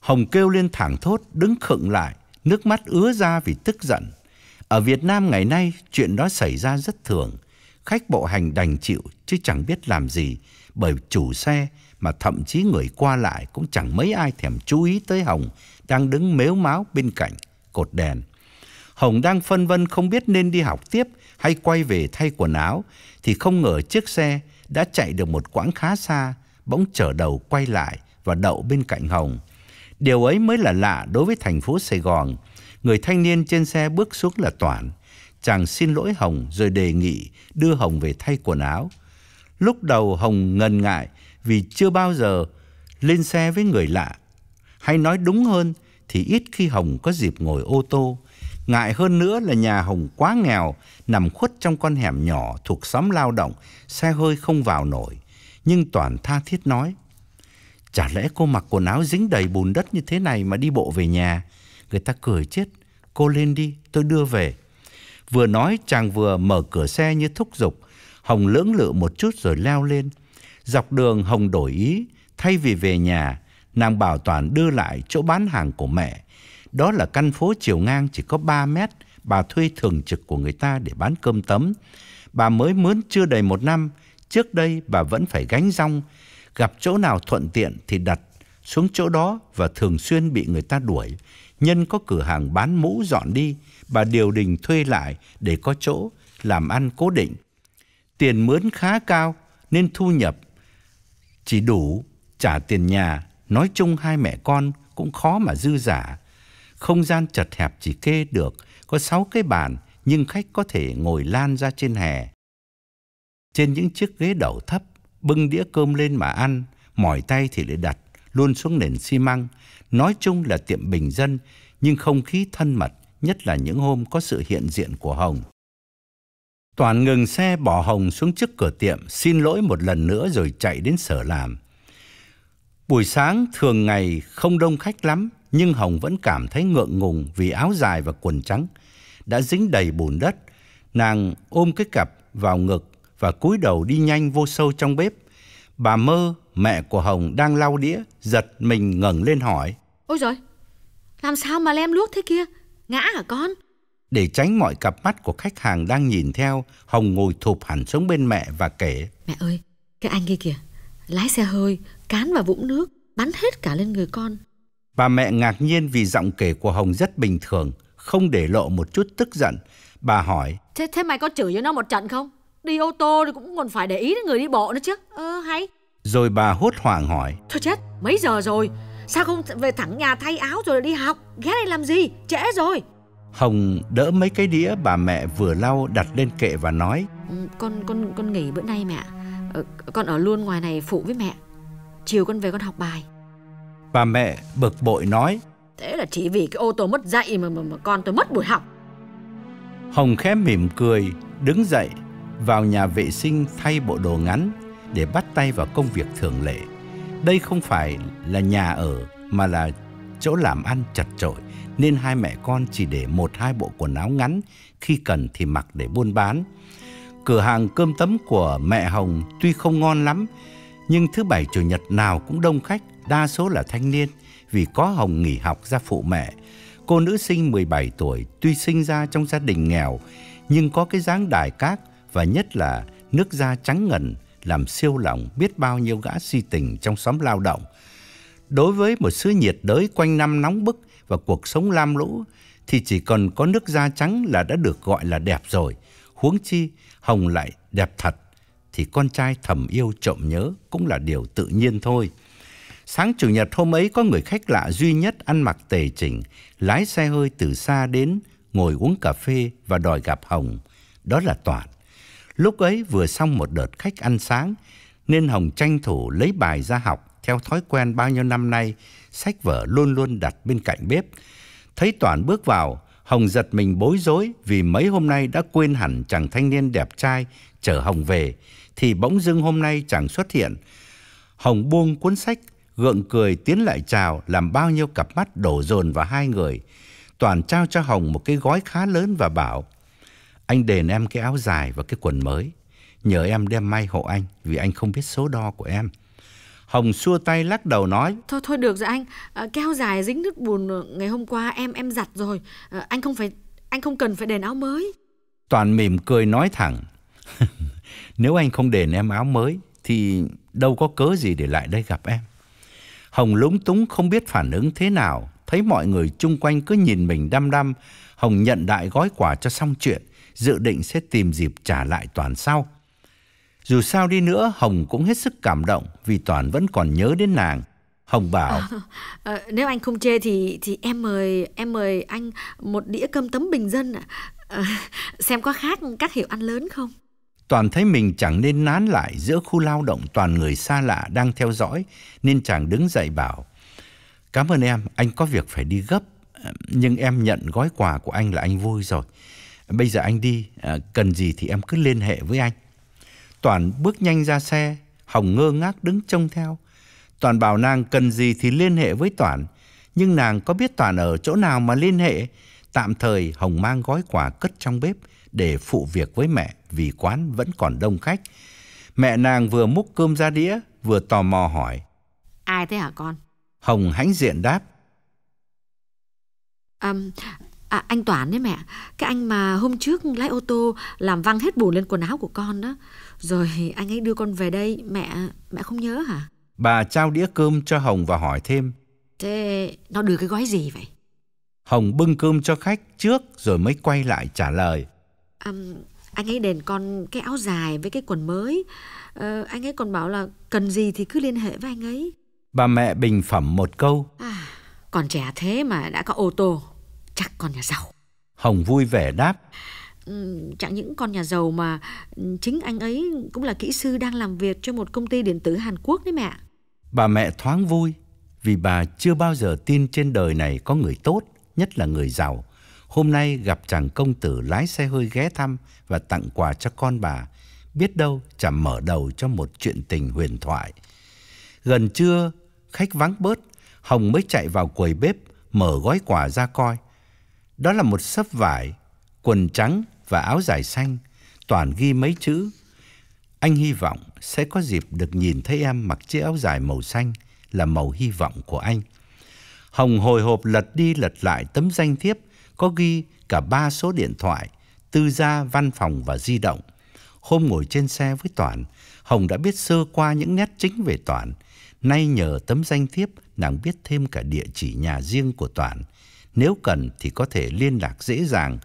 Hồng kêu lên thảng thốt, đứng khựng lại, nước mắt ứa ra vì tức giận. Ở Việt Nam ngày nay, chuyện đó xảy ra rất thường. Khách bộ hành đành chịu chứ chẳng biết làm gì bởi chủ xe mà thậm chí người qua lại cũng chẳng mấy ai thèm chú ý tới Hồng đang đứng mếu máo bên cạnh cột đèn. Hồng đang phân vân không biết nên đi học tiếp hay quay về thay quần áo thì không ngờ chiếc xe đã chạy được một quãng khá xa bỗng trở đầu quay lại và đậu bên cạnh Hồng. Điều ấy mới là lạ đối với thành phố Sài Gòn. Người thanh niên trên xe bước xuống là Toản. Chàng xin lỗi Hồng rồi đề nghị đưa Hồng về thay quần áo. Lúc đầu Hồng ngần ngại vì chưa bao giờ lên xe với người lạ. Hay nói đúng hơn thì ít khi Hồng có dịp ngồi ô tô. Ngại hơn nữa là nhà Hồng quá nghèo, nằm khuất trong con hẻm nhỏ thuộc xóm lao động, xe hơi không vào nổi. Nhưng Toàn tha thiết nói, chả lẽ cô mặc quần áo dính đầy bùn đất như thế này mà đi bộ về nhà? Người ta cười chết, cô lên đi, tôi đưa về. Vừa nói chàng vừa mở cửa xe như thúc giục, Hồng lưỡng lự một chút rồi leo lên. Dọc đường Hồng đổi ý, thay vì về nhà, nàng bảo Toàn đưa lại chỗ bán hàng của mẹ. Đó là căn phố chiều ngang chỉ có 3 mét, bà thuê thường trực của người ta để bán cơm tấm. Bà mới mướn chưa đầy một năm, trước đây bà vẫn phải gánh rong, gặp chỗ nào thuận tiện thì đặt xuống chỗ đó và thường xuyên bị người ta đuổi. Nhân có cửa hàng bán mũ dọn đi, bà điều đình thuê lại để có chỗ làm ăn cố định. Tiền mướn khá cao nên thu nhập chỉ đủ trả tiền nhà, nói chung hai mẹ con cũng khó mà dư giả. Không gian chật hẹp chỉ kê được có sáu cái bàn nhưng khách có thể ngồi lan ra trên hè. Trên những chiếc ghế đầu thấp, bưng đĩa cơm lên mà ăn, mỏi tay thì lại đặt luôn xuống nền xi măng. Nói chung là tiệm bình dân nhưng không khí thân mật, nhất là những hôm có sự hiện diện của Hồng. Toàn ngừng xe bỏ Hồng xuống trước cửa tiệm xin lỗi một lần nữa rồi chạy đến sở làm. Buổi sáng thường ngày không đông khách lắm nhưng Hồng vẫn cảm thấy ngượng ngùng vì áo dài và quần trắng đã dính đầy bùn đất. Nàng ôm cái cặp vào ngực và cúi đầu đi nhanh vô sâu trong bếp. Bà Mơ, mẹ của Hồng đang lau đĩa, giật mình ngẩng lên hỏi. Ôi rồi làm sao mà lem luốc thế kia? Ngã hả con? Để tránh mọi cặp mắt của khách hàng đang nhìn theo, Hồng ngồi thụp hẳn xuống bên mẹ và kể. Mẹ ơi, cái anh kia kìa, lái xe hơi, cán vào vũng nước, bắn hết cả lên người con. Bà mẹ ngạc nhiên vì giọng kể của Hồng rất bình thường, không để lộ một chút tức giận. Bà hỏi. Thế, thế mày có chửi cho nó một trận không? Đi ô tô thì cũng còn phải để ý đến người đi bộ nữa chứ. Ờ, hay. Rồi bà hốt hoảng hỏi. Thôi chết, mấy giờ rồi? Sao không về thẳng nhà thay áo rồi đi học? Ghé đây làm gì? Trễ rồi. Hồng đỡ mấy cái đĩa bà mẹ vừa lau đặt lên kệ và nói ừ, Con con con nghỉ bữa nay mẹ ờ, Con ở luôn ngoài này phụ với mẹ Chiều con về con học bài Bà mẹ bực bội nói Thế là chỉ vì cái ô tô mất dạy mà, mà, mà con tôi mất buổi học Hồng khẽ mỉm cười Đứng dậy Vào nhà vệ sinh thay bộ đồ ngắn Để bắt tay vào công việc thường lệ Đây không phải là nhà ở Mà là chỗ làm ăn chật chội nên hai mẹ con chỉ để một hai bộ quần áo ngắn, khi cần thì mặc để buôn bán. Cửa hàng cơm tấm của mẹ Hồng tuy không ngon lắm, nhưng thứ bảy chủ nhật nào cũng đông khách, đa số là thanh niên, vì có Hồng nghỉ học ra phụ mẹ. Cô nữ sinh 17 tuổi tuy sinh ra trong gia đình nghèo, nhưng có cái dáng đài cát và nhất là nước da trắng ngần làm siêu lòng biết bao nhiêu gã si tình trong xóm lao động. Đối với một xứ nhiệt đới quanh năm nóng bức và cuộc sống lam lũ thì chỉ cần có nước da trắng là đã được gọi là đẹp rồi. Huống chi Hồng lại đẹp thật thì con trai thầm yêu trộm nhớ cũng là điều tự nhiên thôi. Sáng chủ nhật hôm ấy có người khách lạ duy nhất ăn mặc tề chỉnh, lái xe hơi từ xa đến, ngồi uống cà phê và đòi gặp Hồng. Đó là Toàn. Lúc ấy vừa xong một đợt khách ăn sáng, nên Hồng tranh thủ lấy bài ra học theo thói quen bao nhiêu năm nay sách vở luôn luôn đặt bên cạnh bếp. Thấy Toàn bước vào, Hồng giật mình bối rối vì mấy hôm nay đã quên hẳn chàng thanh niên đẹp trai chở Hồng về, thì bỗng dưng hôm nay chàng xuất hiện. Hồng buông cuốn sách, gượng cười tiến lại chào làm bao nhiêu cặp mắt đổ dồn vào hai người. Toàn trao cho Hồng một cái gói khá lớn và bảo Anh đền em cái áo dài và cái quần mới Nhờ em đem may hộ anh Vì anh không biết số đo của em Hồng xua tay lắc đầu nói. Thôi thôi được rồi anh, à, keo dài dính nước bùn ngày hôm qua em em giặt rồi, à, anh không phải anh không cần phải đền áo mới. Toàn mỉm cười nói thẳng. Nếu anh không đền em áo mới thì đâu có cớ gì để lại đây gặp em. Hồng lúng túng không biết phản ứng thế nào, thấy mọi người chung quanh cứ nhìn mình đăm đăm, Hồng nhận đại gói quà cho xong chuyện, dự định sẽ tìm dịp trả lại Toàn sau. Dù sao đi nữa, Hồng cũng hết sức cảm động vì Toàn vẫn còn nhớ đến nàng. Hồng bảo à, à, nếu anh không chê thì thì em mời em mời anh một đĩa cơm tấm bình dân ạ. Ờ, xem có khác các hiệu ăn lớn không? Toàn thấy mình chẳng nên nán lại giữa khu lao động toàn người xa lạ đang theo dõi nên chàng đứng dậy bảo: "Cảm ơn em, anh có việc phải đi gấp, ờ, nhưng em nhận gói quà của anh là anh vui rồi. Bây giờ anh đi, cần gì thì em cứ liên hệ với anh." Toàn bước nhanh ra xe, Hồng ngơ ngác đứng trông theo. Toàn bảo nàng cần gì thì liên hệ với Toàn, nhưng nàng có biết Toàn ở chỗ nào mà liên hệ. Tạm thời Hồng mang gói quà cất trong bếp để phụ việc với mẹ vì quán vẫn còn đông khách. Mẹ nàng vừa múc cơm ra đĩa, vừa tò mò hỏi. Ai thế hả con? Hồng hãnh diện đáp. Um, À, anh Toản đấy mẹ Cái anh mà hôm trước lái ô tô Làm văng hết bùn lên quần áo của con đó Rồi anh ấy đưa con về đây Mẹ mẹ không nhớ hả Bà trao đĩa cơm cho Hồng và hỏi thêm Thế nó đưa cái gói gì vậy Hồng bưng cơm cho khách trước Rồi mới quay lại trả lời à, Anh ấy đền con cái áo dài Với cái quần mới à, Anh ấy còn bảo là cần gì thì cứ liên hệ với anh ấy Bà mẹ bình phẩm một câu à, Còn trẻ thế mà đã có ô tô Chắc con nhà giàu. Hồng vui vẻ đáp. Chẳng những con nhà giàu mà chính anh ấy cũng là kỹ sư đang làm việc cho một công ty điện tử Hàn Quốc đấy mẹ. Bà mẹ thoáng vui vì bà chưa bao giờ tin trên đời này có người tốt, nhất là người giàu. Hôm nay gặp chàng công tử lái xe hơi ghé thăm và tặng quà cho con bà, biết đâu chẳng mở đầu cho một chuyện tình huyền thoại. Gần trưa, khách vắng bớt, Hồng mới chạy vào quầy bếp mở gói quà ra coi. Đó là một sấp vải, quần trắng và áo dài xanh, toàn ghi mấy chữ. Anh hy vọng sẽ có dịp được nhìn thấy em mặc chiếc áo dài màu xanh là màu hy vọng của anh. Hồng hồi hộp lật đi lật lại tấm danh thiếp có ghi cả ba số điện thoại, tư gia, văn phòng và di động. Hôm ngồi trên xe với toàn Hồng đã biết sơ qua những nét chính về toàn Nay nhờ tấm danh thiếp, nàng biết thêm cả địa chỉ nhà riêng của toàn nếu cần thì có thể liên lạc dễ dàng.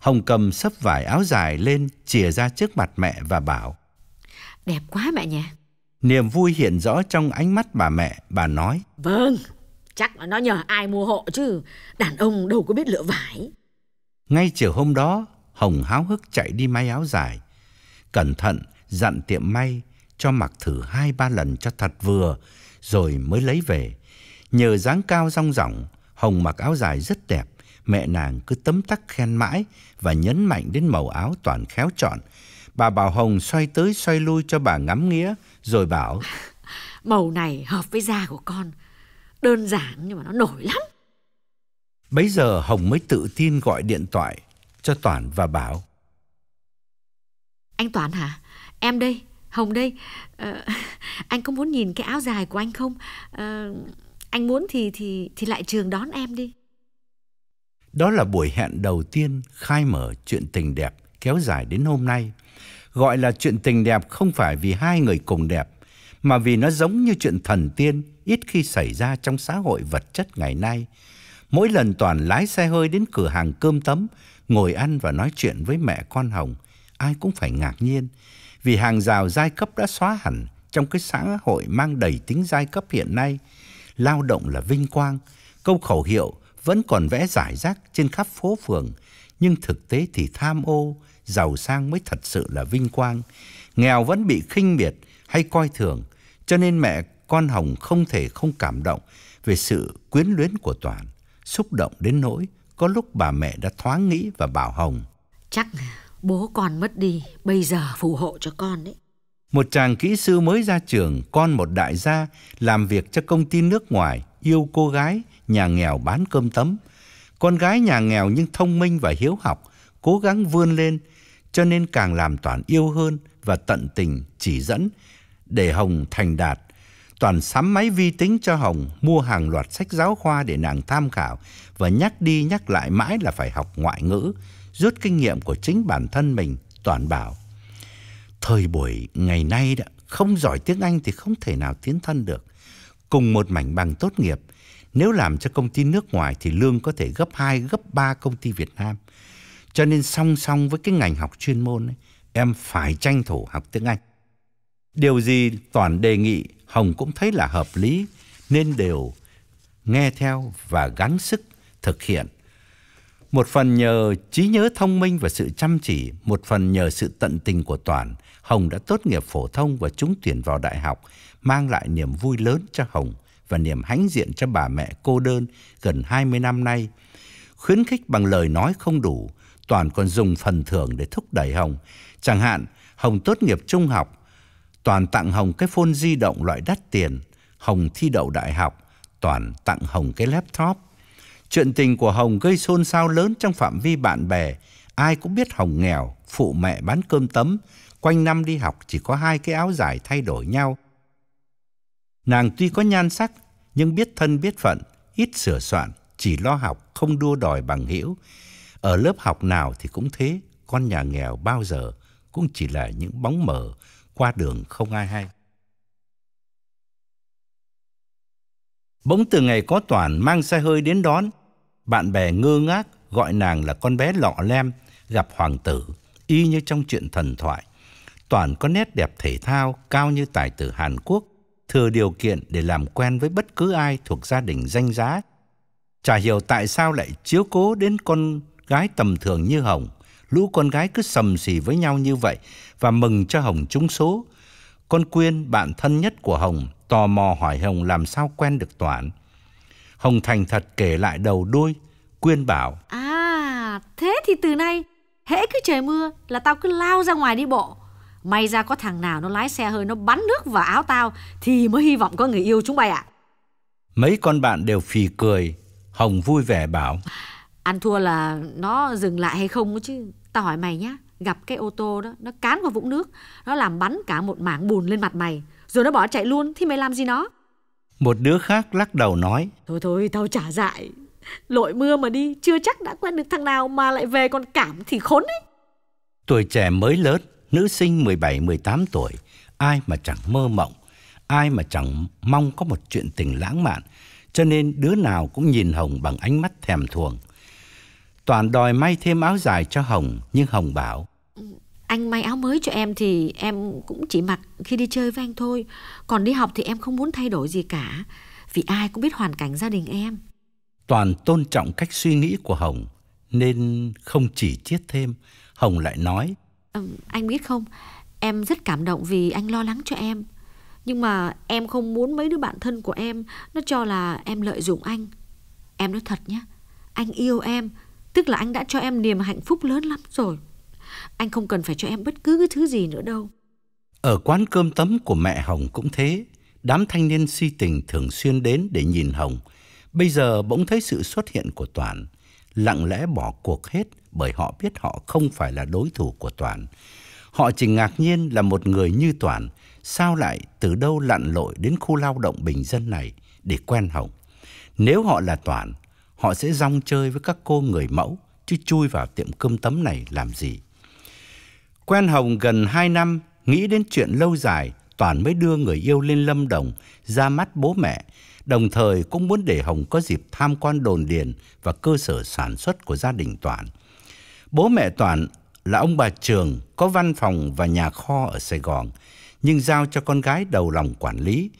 Hồng cầm sấp vải áo dài lên, chìa ra trước mặt mẹ và bảo. Đẹp quá mẹ nhỉ. Niềm vui hiện rõ trong ánh mắt bà mẹ, bà nói. Vâng, chắc là nó nhờ ai mua hộ chứ, đàn ông đâu có biết lựa vải. Ngay chiều hôm đó, Hồng háo hức chạy đi may áo dài. Cẩn thận, dặn tiệm may, cho mặc thử hai ba lần cho thật vừa, rồi mới lấy về. Nhờ dáng cao rong rỏng, Hồng mặc áo dài rất đẹp, mẹ nàng cứ tấm tắc khen mãi và nhấn mạnh đến màu áo toàn khéo chọn. Bà Bảo Hồng xoay tới xoay lui cho bà ngắm nghĩa rồi bảo Màu này hợp với da của con, đơn giản nhưng mà nó nổi lắm. Bấy giờ Hồng mới tự tin gọi điện thoại cho Toản và bảo Anh Toản hả? Em đây, Hồng đây. Ờ, anh có muốn nhìn cái áo dài của anh không? Ờ, anh muốn thì thì thì lại trường đón em đi đó là buổi hẹn đầu tiên khai mở chuyện tình đẹp kéo dài đến hôm nay gọi là chuyện tình đẹp không phải vì hai người cùng đẹp mà vì nó giống như chuyện thần tiên ít khi xảy ra trong xã hội vật chất ngày nay mỗi lần toàn lái xe hơi đến cửa hàng cơm tấm ngồi ăn và nói chuyện với mẹ con hồng ai cũng phải ngạc nhiên vì hàng rào giai cấp đã xóa hẳn trong cái xã hội mang đầy tính giai cấp hiện nay lao động là vinh quang, câu khẩu hiệu vẫn còn vẽ rải rác trên khắp phố phường, nhưng thực tế thì tham ô, giàu sang mới thật sự là vinh quang. Nghèo vẫn bị khinh miệt hay coi thường, cho nên mẹ con Hồng không thể không cảm động về sự quyến luyến của Toàn, xúc động đến nỗi có lúc bà mẹ đã thoáng nghĩ và bảo Hồng. Chắc bố con mất đi, bây giờ phù hộ cho con đấy một chàng kỹ sư mới ra trường, con một đại gia, làm việc cho công ty nước ngoài, yêu cô gái, nhà nghèo bán cơm tấm. Con gái nhà nghèo nhưng thông minh và hiếu học, cố gắng vươn lên, cho nên càng làm Toàn yêu hơn và tận tình chỉ dẫn để Hồng thành đạt. Toàn sắm máy vi tính cho Hồng, mua hàng loạt sách giáo khoa để nàng tham khảo và nhắc đi nhắc lại mãi là phải học ngoại ngữ, rút kinh nghiệm của chính bản thân mình, Toàn bảo. Thời buổi ngày nay đã không giỏi tiếng Anh thì không thể nào tiến thân được. Cùng một mảnh bằng tốt nghiệp, nếu làm cho công ty nước ngoài thì lương có thể gấp 2, gấp 3 công ty Việt Nam. Cho nên song song với cái ngành học chuyên môn ấy, em phải tranh thủ học tiếng Anh. Điều gì Toàn đề nghị Hồng cũng thấy là hợp lý nên đều nghe theo và gắng sức thực hiện. Một phần nhờ trí nhớ thông minh và sự chăm chỉ, một phần nhờ sự tận tình của Toàn, Hồng đã tốt nghiệp phổ thông và trúng tuyển vào đại học, mang lại niềm vui lớn cho Hồng và niềm hãnh diện cho bà mẹ cô đơn gần 20 năm nay. Khuyến khích bằng lời nói không đủ, Toàn còn dùng phần thưởng để thúc đẩy Hồng. Chẳng hạn, Hồng tốt nghiệp trung học, Toàn tặng Hồng cái phone di động loại đắt tiền, Hồng thi đậu đại học, Toàn tặng Hồng cái laptop. Chuyện tình của Hồng gây xôn xao lớn trong phạm vi bạn bè. Ai cũng biết Hồng nghèo, phụ mẹ bán cơm tấm, quanh năm đi học chỉ có hai cái áo dài thay đổi nhau. Nàng tuy có nhan sắc, nhưng biết thân biết phận, ít sửa soạn, chỉ lo học, không đua đòi bằng hữu. Ở lớp học nào thì cũng thế, con nhà nghèo bao giờ cũng chỉ là những bóng mờ qua đường không ai hay. Bỗng từ ngày có Toàn mang xe hơi đến đón, bạn bè ngơ ngác gọi nàng là con bé lọ lem gặp hoàng tử, y như trong chuyện thần thoại. Toàn có nét đẹp thể thao cao như tài tử Hàn Quốc, thừa điều kiện để làm quen với bất cứ ai thuộc gia đình danh giá. Chả hiểu tại sao lại chiếu cố đến con gái tầm thường như Hồng. Lũ con gái cứ sầm xì với nhau như vậy và mừng cho Hồng trúng số. Con Quyên, bạn thân nhất của Hồng, tò mò hỏi Hồng làm sao quen được toàn Hồng Thành thật kể lại đầu đuôi, Quyên bảo. À, thế thì từ nay, hễ cứ trời mưa là tao cứ lao ra ngoài đi bộ. May ra có thằng nào nó lái xe hơi nó bắn nước vào áo tao thì mới hy vọng có người yêu chúng bay ạ. À. Mấy con bạn đều phì cười, Hồng vui vẻ bảo. Ăn thua là nó dừng lại hay không chứ. Tao hỏi mày nhá, gặp cái ô tô đó, nó cán vào vũng nước, nó làm bắn cả một mảng bùn lên mặt mày. Rồi nó bỏ chạy luôn, thì mày làm gì nó? Một đứa khác lắc đầu nói Thôi thôi tao trả dại Lội mưa mà đi Chưa chắc đã quen được thằng nào Mà lại về còn cảm thì khốn ấy Tuổi trẻ mới lớn Nữ sinh 17-18 tuổi Ai mà chẳng mơ mộng Ai mà chẳng mong có một chuyện tình lãng mạn Cho nên đứa nào cũng nhìn Hồng bằng ánh mắt thèm thuồng Toàn đòi may thêm áo dài cho Hồng Nhưng Hồng bảo anh may áo mới cho em thì em cũng chỉ mặc khi đi chơi với anh thôi còn đi học thì em không muốn thay đổi gì cả vì ai cũng biết hoàn cảnh gia đình em toàn tôn trọng cách suy nghĩ của hồng nên không chỉ chiết thêm hồng lại nói à, anh biết không em rất cảm động vì anh lo lắng cho em nhưng mà em không muốn mấy đứa bạn thân của em nó cho là em lợi dụng anh em nói thật nhé anh yêu em tức là anh đã cho em niềm hạnh phúc lớn lắm rồi anh không cần phải cho em bất cứ cái thứ gì nữa đâu. Ở quán cơm tấm của mẹ Hồng cũng thế, đám thanh niên si tình thường xuyên đến để nhìn Hồng. Bây giờ bỗng thấy sự xuất hiện của Toàn, lặng lẽ bỏ cuộc hết bởi họ biết họ không phải là đối thủ của Toàn. Họ chỉ ngạc nhiên là một người như Toàn sao lại từ đâu lặn lội đến khu lao động bình dân này để quen Hồng. Nếu họ là Toàn, họ sẽ rong chơi với các cô người mẫu chứ chui vào tiệm cơm tấm này làm gì. Quen Hồng gần 2 năm, nghĩ đến chuyện lâu dài, Toàn mới đưa người yêu lên Lâm Đồng ra mắt bố mẹ, đồng thời cũng muốn để Hồng có dịp tham quan đồn điền và cơ sở sản xuất của gia đình Toàn. Bố mẹ Toàn là ông bà Trường có văn phòng và nhà kho ở Sài Gòn, nhưng giao cho con gái đầu lòng quản lý.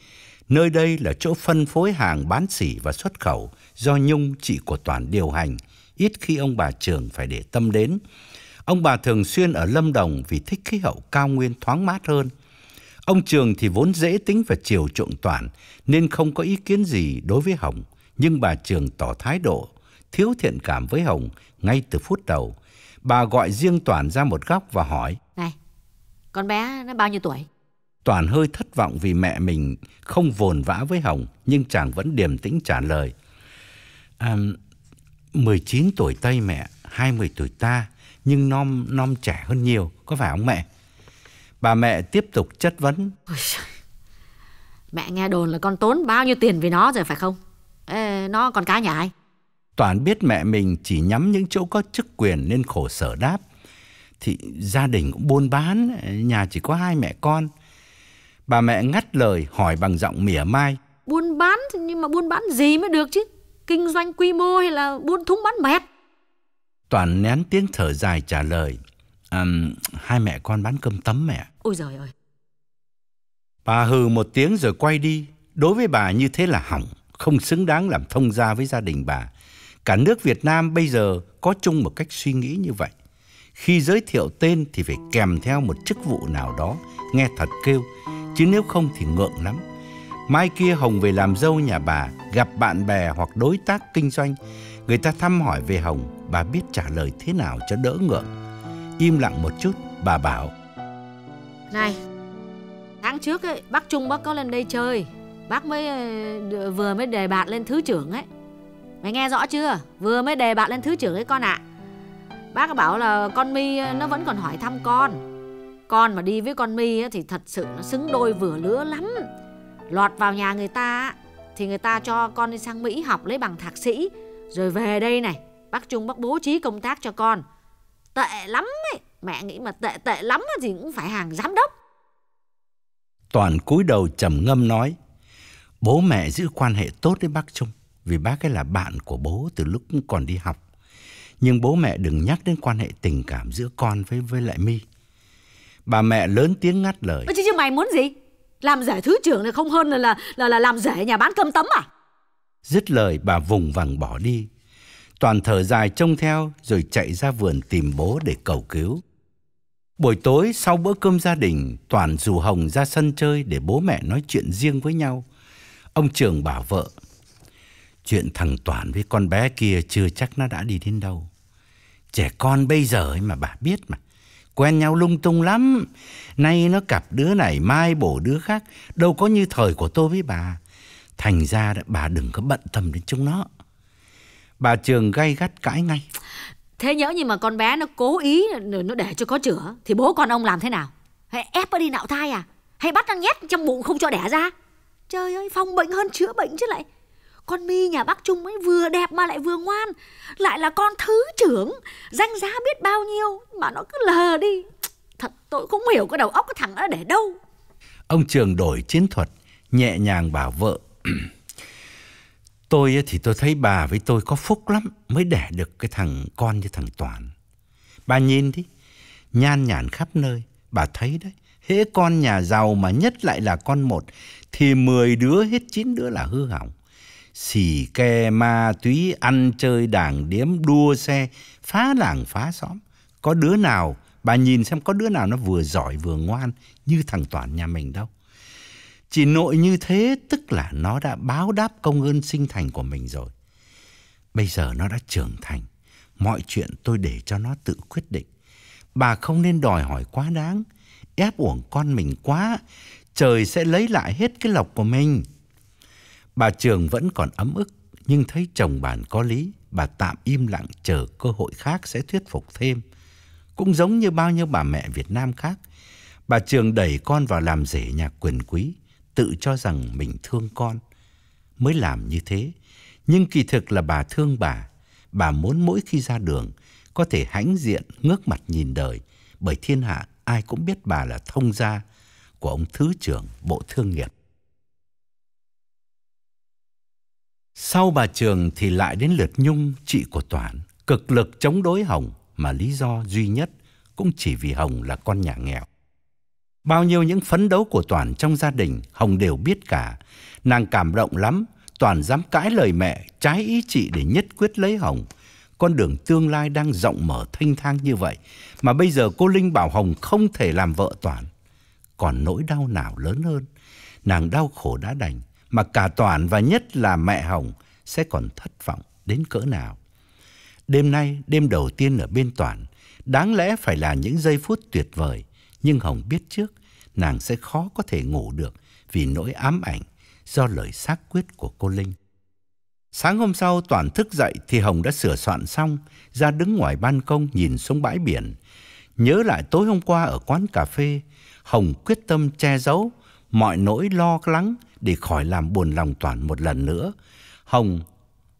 Nơi đây là chỗ phân phối hàng bán sỉ và xuất khẩu do Nhung chị của Toàn điều hành, ít khi ông bà Trường phải để tâm đến. Ông bà thường xuyên ở Lâm Đồng vì thích khí hậu cao nguyên thoáng mát hơn. Ông Trường thì vốn dễ tính và chiều trộn toàn nên không có ý kiến gì đối với Hồng, nhưng bà Trường tỏ thái độ thiếu thiện cảm với Hồng ngay từ phút đầu. Bà gọi riêng Toàn ra một góc và hỏi: "Này, con bé nó bao nhiêu tuổi?" Toàn hơi thất vọng vì mẹ mình không vồn vã với Hồng, nhưng chàng vẫn điềm tĩnh trả lời: "À 19 tuổi Tây mẹ, 20 tuổi ta." nhưng non non trẻ hơn nhiều, có phải không mẹ? Bà mẹ tiếp tục chất vấn. Mẹ nghe đồn là con tốn bao nhiêu tiền vì nó rồi phải không? Ê, nó còn cá nhà ai? Toàn biết mẹ mình chỉ nhắm những chỗ có chức quyền nên khổ sở đáp. Thì gia đình cũng buôn bán, nhà chỉ có hai mẹ con. Bà mẹ ngắt lời hỏi bằng giọng mỉa mai. Buôn bán nhưng mà buôn bán gì mới được chứ? Kinh doanh quy mô hay là buôn thúng bán mẹt? Toàn nén tiếng thở dài trả lời. Um, hai mẹ con bán cơm tấm mẹ. Ôi giời ơi. Bà hừ một tiếng rồi quay đi. Đối với bà như thế là hỏng, không xứng đáng làm thông gia với gia đình bà. Cả nước Việt Nam bây giờ có chung một cách suy nghĩ như vậy. Khi giới thiệu tên thì phải kèm theo một chức vụ nào đó, nghe thật kêu. Chứ nếu không thì ngượng lắm. Mai kia Hồng về làm dâu nhà bà, gặp bạn bè hoặc đối tác kinh doanh. Người ta thăm hỏi về Hồng, bà biết trả lời thế nào cho đỡ ngượng. Im lặng một chút, bà bảo. Này, tháng trước ấy, bác Trung bác có lên đây chơi. Bác mới ờ, vừa mới đề bạt lên thứ trưởng ấy. Mày nghe rõ chưa? Vừa mới đề bạt lên thứ trưởng ấy con ạ. Bác bảo là con mi ờ, nó vẫn còn hỏi thăm con. Con mà đi với con mi thì thật sự nó xứng đôi vừa lứa lắm. Lọt vào nhà người ta thì người ta cho con đi sang Mỹ học lấy bằng thạc sĩ rồi về đây này Bác Trung bác bố trí công tác cho con. Tệ lắm ấy. Mẹ nghĩ mà tệ tệ lắm thì cũng phải hàng giám đốc. Toàn cúi đầu trầm ngâm nói. Bố mẹ giữ quan hệ tốt với bác Trung. Vì bác ấy là bạn của bố từ lúc còn đi học. Nhưng bố mẹ đừng nhắc đến quan hệ tình cảm giữa con với với lại mi Bà mẹ lớn tiếng ngắt lời. Chứ, chứ mày muốn gì? Làm rể thứ trưởng này không hơn là là, là làm rể nhà bán cơm tấm à? Dứt lời bà vùng vằng bỏ đi Toàn thở dài trông theo rồi chạy ra vườn tìm bố để cầu cứu. Buổi tối sau bữa cơm gia đình, Toàn rủ Hồng ra sân chơi để bố mẹ nói chuyện riêng với nhau. Ông Trường bảo vợ, chuyện thằng Toàn với con bé kia chưa chắc nó đã đi đến đâu. Trẻ con bây giờ ấy mà bà biết mà, quen nhau lung tung lắm. Nay nó cặp đứa này, mai bổ đứa khác, đâu có như thời của tôi với bà. Thành ra bà đừng có bận tâm đến chúng nó. Bà Trường gay gắt cãi ngay Thế nhỡ như mà con bé nó cố ý Nó để cho có chữa Thì bố con ông làm thế nào Hay ép nó đi nạo thai à Hay bắt nó nhét trong bụng không cho đẻ ra Trời ơi phòng bệnh hơn chữa bệnh chứ lại Con mi nhà bác Trung ấy vừa đẹp mà lại vừa ngoan Lại là con thứ trưởng Danh giá biết bao nhiêu Mà nó cứ lờ đi Thật tôi không hiểu cái đầu óc cái thằng nó để đâu Ông Trường đổi chiến thuật Nhẹ nhàng bảo vợ Tôi thì tôi thấy bà với tôi có phúc lắm mới đẻ được cái thằng con như thằng Toàn. Bà nhìn đi, nhan nhản khắp nơi, bà thấy đấy. Hễ con nhà giàu mà nhất lại là con một thì 10 đứa hết 9 đứa là hư hỏng. Xì ke ma túy ăn chơi đảng điếm đua xe phá làng phá xóm. Có đứa nào bà nhìn xem có đứa nào nó vừa giỏi vừa ngoan như thằng Toàn nhà mình đâu. Chỉ nội như thế tức là nó đã báo đáp công ơn sinh thành của mình rồi. Bây giờ nó đã trưởng thành, mọi chuyện tôi để cho nó tự quyết định. Bà không nên đòi hỏi quá đáng, ép uổng con mình quá, trời sẽ lấy lại hết cái lộc của mình. Bà Trường vẫn còn ấm ức, nhưng thấy chồng bản có lý, bà tạm im lặng chờ cơ hội khác sẽ thuyết phục thêm. Cũng giống như bao nhiêu bà mẹ Việt Nam khác, bà Trường đẩy con vào làm rể nhà quyền quý, tự cho rằng mình thương con mới làm như thế, nhưng kỳ thực là bà thương bà, bà muốn mỗi khi ra đường có thể hãnh diện ngước mặt nhìn đời, bởi thiên hạ ai cũng biết bà là thông gia của ông thứ trưởng Bộ Thương nghiệp. Sau bà Trường thì lại đến lượt Nhung, chị của Toản, cực lực chống đối Hồng mà lý do duy nhất cũng chỉ vì Hồng là con nhà nghèo. Bao nhiêu những phấn đấu của Toàn trong gia đình, Hồng đều biết cả. Nàng cảm động lắm, Toàn dám cãi lời mẹ, trái ý chị để nhất quyết lấy Hồng. Con đường tương lai đang rộng mở thanh thang như vậy, mà bây giờ cô Linh bảo Hồng không thể làm vợ Toàn. Còn nỗi đau nào lớn hơn, nàng đau khổ đã đành, mà cả Toàn và nhất là mẹ Hồng sẽ còn thất vọng đến cỡ nào. Đêm nay, đêm đầu tiên ở bên Toàn, đáng lẽ phải là những giây phút tuyệt vời nhưng Hồng biết trước nàng sẽ khó có thể ngủ được vì nỗi ám ảnh do lời xác quyết của cô Linh. Sáng hôm sau Toàn thức dậy thì Hồng đã sửa soạn xong, ra đứng ngoài ban công nhìn xuống bãi biển. Nhớ lại tối hôm qua ở quán cà phê, Hồng quyết tâm che giấu mọi nỗi lo lắng để khỏi làm buồn lòng Toàn một lần nữa. Hồng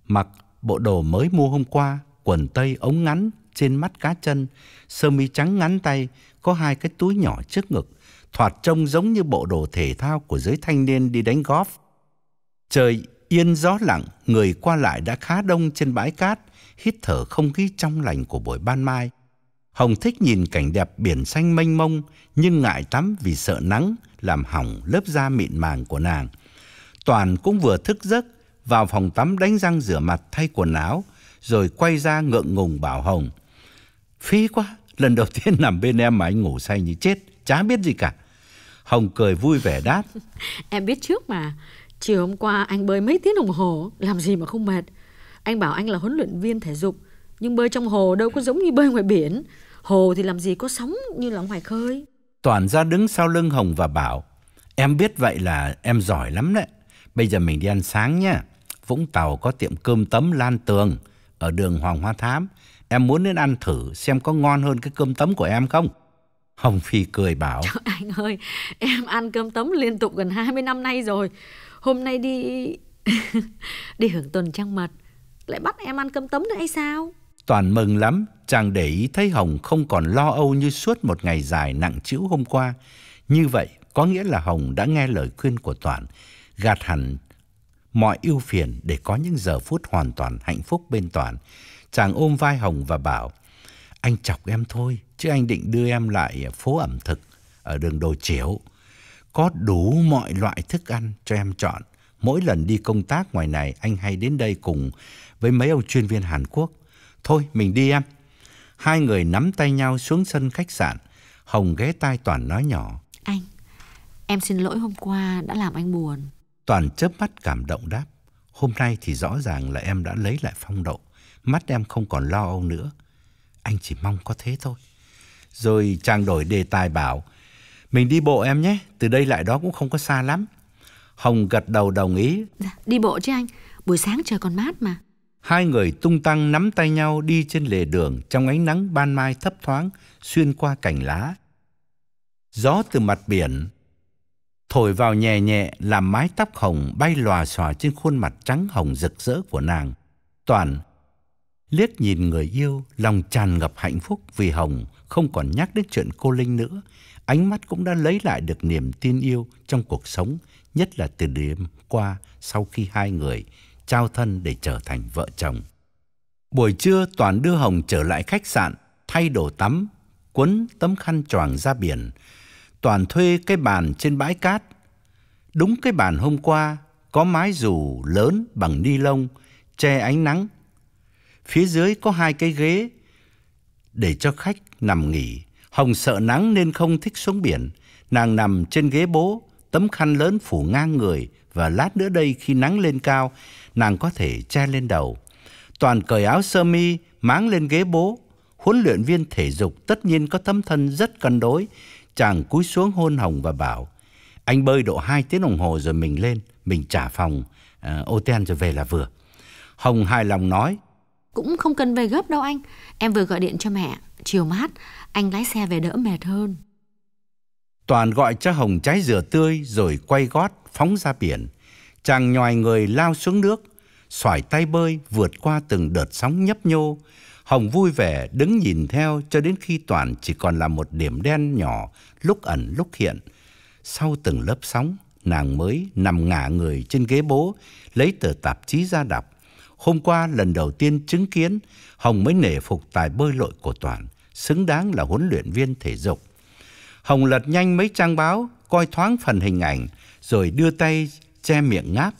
mặc bộ đồ mới mua hôm qua, quần tây ống ngắn trên mắt cá chân, sơ mi trắng ngắn tay có hai cái túi nhỏ trước ngực, thoạt trông giống như bộ đồ thể thao của giới thanh niên đi đánh golf. Trời yên gió lặng, người qua lại đã khá đông trên bãi cát, hít thở không khí trong lành của buổi ban mai. Hồng thích nhìn cảnh đẹp biển xanh mênh mông, nhưng ngại tắm vì sợ nắng làm hỏng lớp da mịn màng của nàng. Toàn cũng vừa thức giấc, vào phòng tắm đánh răng rửa mặt thay quần áo, rồi quay ra ngượng ngùng bảo Hồng. Phí quá, Lần đầu tiên nằm bên em mà anh ngủ say như chết, chả biết gì cả. Hồng cười vui vẻ đáp. em biết trước mà, chiều hôm qua anh bơi mấy tiếng đồng hồ, làm gì mà không mệt. Anh bảo anh là huấn luyện viên thể dục, nhưng bơi trong hồ đâu có giống như bơi ngoài biển. Hồ thì làm gì có sóng như là ngoài khơi. Toàn ra đứng sau lưng Hồng và bảo, em biết vậy là em giỏi lắm đấy. Bây giờ mình đi ăn sáng nha. Vũng Tàu có tiệm cơm tấm Lan Tường ở đường Hoàng Hoa Thám. Em muốn đến ăn thử xem có ngon hơn cái cơm tấm của em không? Hồng Phi cười bảo. Trời, anh ơi, em ăn cơm tấm liên tục gần 20 năm nay rồi. Hôm nay đi... đi hưởng tuần trăng mật. Lại bắt em ăn cơm tấm nữa hay sao? Toàn mừng lắm, chàng để ý thấy Hồng không còn lo âu như suốt một ngày dài nặng trĩu hôm qua. Như vậy, có nghĩa là Hồng đã nghe lời khuyên của Toàn, gạt hẳn mọi ưu phiền để có những giờ phút hoàn toàn hạnh phúc bên Toàn. Chàng ôm vai Hồng và bảo, anh chọc em thôi, chứ anh định đưa em lại phố ẩm thực ở đường Đồ Chiểu. Có đủ mọi loại thức ăn cho em chọn. Mỗi lần đi công tác ngoài này, anh hay đến đây cùng với mấy ông chuyên viên Hàn Quốc. Thôi, mình đi em. Hai người nắm tay nhau xuống sân khách sạn. Hồng ghé tai Toàn nói nhỏ. Anh, em xin lỗi hôm qua đã làm anh buồn. Toàn chớp mắt cảm động đáp. Hôm nay thì rõ ràng là em đã lấy lại phong độ mắt em không còn lo âu nữa. Anh chỉ mong có thế thôi. Rồi Trang đổi đề tài bảo, mình đi bộ em nhé, từ đây lại đó cũng không có xa lắm. Hồng gật đầu đồng ý. Dạ, đi bộ chứ anh, buổi sáng trời còn mát mà. Hai người tung tăng nắm tay nhau đi trên lề đường trong ánh nắng ban mai thấp thoáng xuyên qua cành lá. Gió từ mặt biển thổi vào nhẹ nhẹ làm mái tóc hồng bay lòa xòa trên khuôn mặt trắng hồng rực rỡ của nàng. Toàn Liếc nhìn người yêu, lòng tràn ngập hạnh phúc vì Hồng không còn nhắc đến chuyện cô Linh nữa. Ánh mắt cũng đã lấy lại được niềm tin yêu trong cuộc sống, nhất là từ đêm qua sau khi hai người trao thân để trở thành vợ chồng. Buổi trưa Toàn đưa Hồng trở lại khách sạn, thay đồ tắm, quấn tấm khăn choàng ra biển. Toàn thuê cái bàn trên bãi cát. Đúng cái bàn hôm qua, có mái dù lớn bằng ni lông, che ánh nắng phía dưới có hai cái ghế để cho khách nằm nghỉ. Hồng sợ nắng nên không thích xuống biển, nàng nằm trên ghế bố, tấm khăn lớn phủ ngang người và lát nữa đây khi nắng lên cao, nàng có thể che lên đầu. Toàn cởi áo sơ mi, máng lên ghế bố. Huấn luyện viên thể dục tất nhiên có tấm thân rất cân đối, chàng cúi xuống hôn Hồng và bảo: "Anh bơi độ 2 tiếng đồng hồ rồi mình lên, mình trả phòng uh, à, hotel rồi về là vừa." Hồng hài lòng nói: cũng không cần về gấp đâu anh. Em vừa gọi điện cho mẹ. Chiều mát, anh lái xe về đỡ mệt hơn. Toàn gọi cho Hồng trái dừa tươi rồi quay gót phóng ra biển. Chàng nhòi người lao xuống nước, xoài tay bơi vượt qua từng đợt sóng nhấp nhô. Hồng vui vẻ đứng nhìn theo cho đến khi Toàn chỉ còn là một điểm đen nhỏ lúc ẩn lúc hiện. Sau từng lớp sóng, nàng mới nằm ngả người trên ghế bố, lấy tờ tạp chí ra đọc. Hôm qua lần đầu tiên chứng kiến, Hồng mới nể phục tài bơi lội của Toàn, xứng đáng là huấn luyện viên thể dục. Hồng lật nhanh mấy trang báo, coi thoáng phần hình ảnh, rồi đưa tay che miệng ngáp.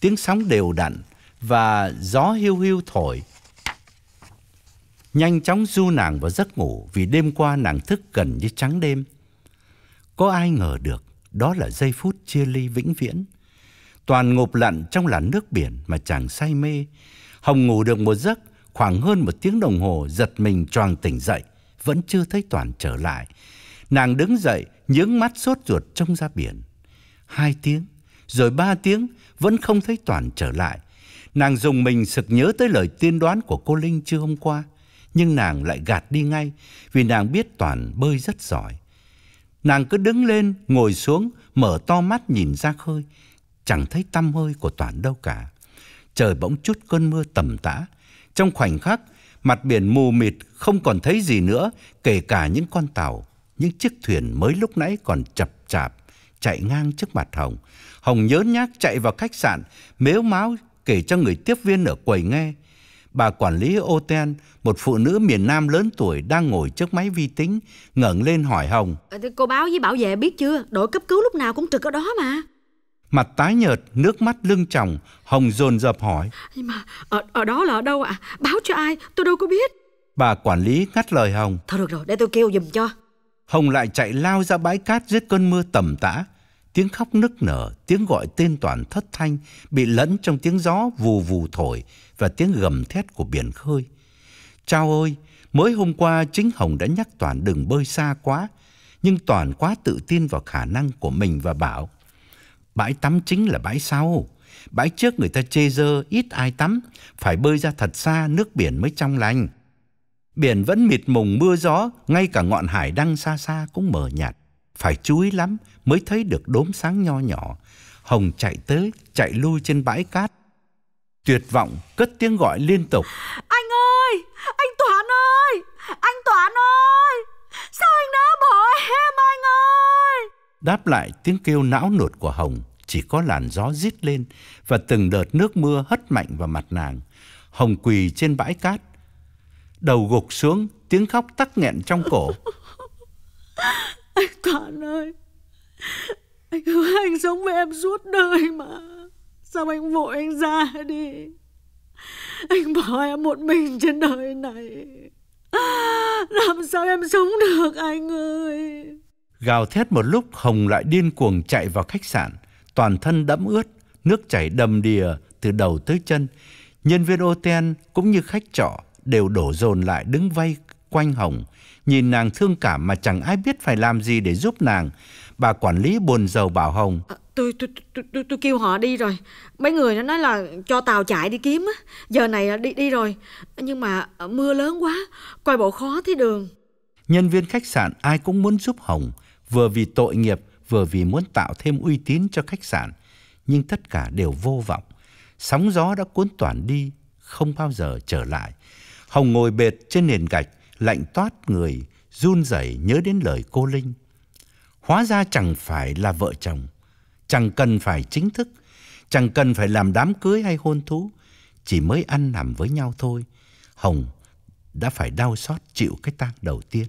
Tiếng sóng đều đặn và gió hiu hiu thổi. Nhanh chóng du nàng vào giấc ngủ vì đêm qua nàng thức gần như trắng đêm. Có ai ngờ được đó là giây phút chia ly vĩnh viễn toàn ngộp lặn trong làn nước biển mà chàng say mê. Hồng ngủ được một giấc, khoảng hơn một tiếng đồng hồ giật mình choàng tỉnh dậy, vẫn chưa thấy toàn trở lại. Nàng đứng dậy, nhướng mắt sốt ruột trông ra biển. Hai tiếng, rồi ba tiếng, vẫn không thấy toàn trở lại. Nàng dùng mình sực nhớ tới lời tiên đoán của cô Linh chưa hôm qua, nhưng nàng lại gạt đi ngay vì nàng biết toàn bơi rất giỏi. Nàng cứ đứng lên, ngồi xuống, mở to mắt nhìn ra khơi chẳng thấy tăm hơi của Toàn đâu cả. Trời bỗng chút cơn mưa tầm tã. Trong khoảnh khắc, mặt biển mù mịt không còn thấy gì nữa, kể cả những con tàu, những chiếc thuyền mới lúc nãy còn chập chạp chạy ngang trước mặt Hồng. Hồng nhớ nhác chạy vào khách sạn, mếu máo kể cho người tiếp viên ở quầy nghe. Bà quản lý Oten, một phụ nữ miền Nam lớn tuổi đang ngồi trước máy vi tính, ngẩng lên hỏi Hồng. Ờ, cô báo với bảo vệ biết chưa, đội cấp cứu lúc nào cũng trực ở đó mà mặt tái nhợt, nước mắt lưng tròng, Hồng dồn dập hỏi. Nhưng mà ở, ở đó là ở đâu ạ? Báo cho ai? Tôi đâu có biết. Bà quản lý ngắt lời Hồng. Thôi được rồi, để tôi kêu dùm cho. Hồng lại chạy lao ra bãi cát dưới cơn mưa tầm tã. Tiếng khóc nức nở, tiếng gọi tên toàn thất thanh, bị lẫn trong tiếng gió vù vù thổi và tiếng gầm thét của biển khơi. Chao ơi, mới hôm qua chính Hồng đã nhắc Toàn đừng bơi xa quá, nhưng Toàn quá tự tin vào khả năng của mình và bảo Bãi tắm chính là bãi sau. Bãi trước người ta chê dơ, ít ai tắm, phải bơi ra thật xa nước biển mới trong lành. Biển vẫn mịt mùng mưa gió, ngay cả ngọn hải đăng xa xa cũng mờ nhạt. Phải chú ý lắm mới thấy được đốm sáng nho nhỏ. Hồng chạy tới, chạy lui trên bãi cát. Tuyệt vọng, cất tiếng gọi liên tục. Anh ơi! Anh Toán ơi! Anh Toán ơi! Sao anh đã bỏ em anh ơi? Đáp lại tiếng kêu não nột của Hồng chỉ có làn gió rít lên và từng đợt nước mưa hất mạnh vào mặt nàng. Hồng quỳ trên bãi cát. Đầu gục xuống, tiếng khóc tắc nghẹn trong cổ. Anh Toàn ơi, anh hứa anh sống với em suốt đời mà. Sao anh vội anh ra đi? Anh bỏ em một mình trên đời này. Làm sao em sống được anh ơi? Gào thét một lúc, Hồng lại điên cuồng chạy vào khách sạn, toàn thân đẫm ướt, nước chảy đầm đìa từ đầu tới chân. Nhân viên hotel cũng như khách trọ đều đổ dồn lại đứng vây quanh Hồng, nhìn nàng thương cảm mà chẳng ai biết phải làm gì để giúp nàng. Bà quản lý buồn rầu bảo Hồng: à, tôi, tôi tôi tôi tôi kêu họ đi rồi. Mấy người nó nói là cho tàu chạy đi kiếm á, giờ này đi đi rồi. Nhưng mà à, mưa lớn quá, quay bộ khó thấy đường. Nhân viên khách sạn ai cũng muốn giúp Hồng, vừa vì tội nghiệp, vừa vì muốn tạo thêm uy tín cho khách sạn, nhưng tất cả đều vô vọng. Sóng gió đã cuốn toàn đi, không bao giờ trở lại. Hồng ngồi bệt trên nền gạch, lạnh toát người, run rẩy nhớ đến lời cô Linh. Hóa ra chẳng phải là vợ chồng, chẳng cần phải chính thức, chẳng cần phải làm đám cưới hay hôn thú, chỉ mới ăn nằm với nhau thôi. Hồng đã phải đau xót chịu cái tang đầu tiên.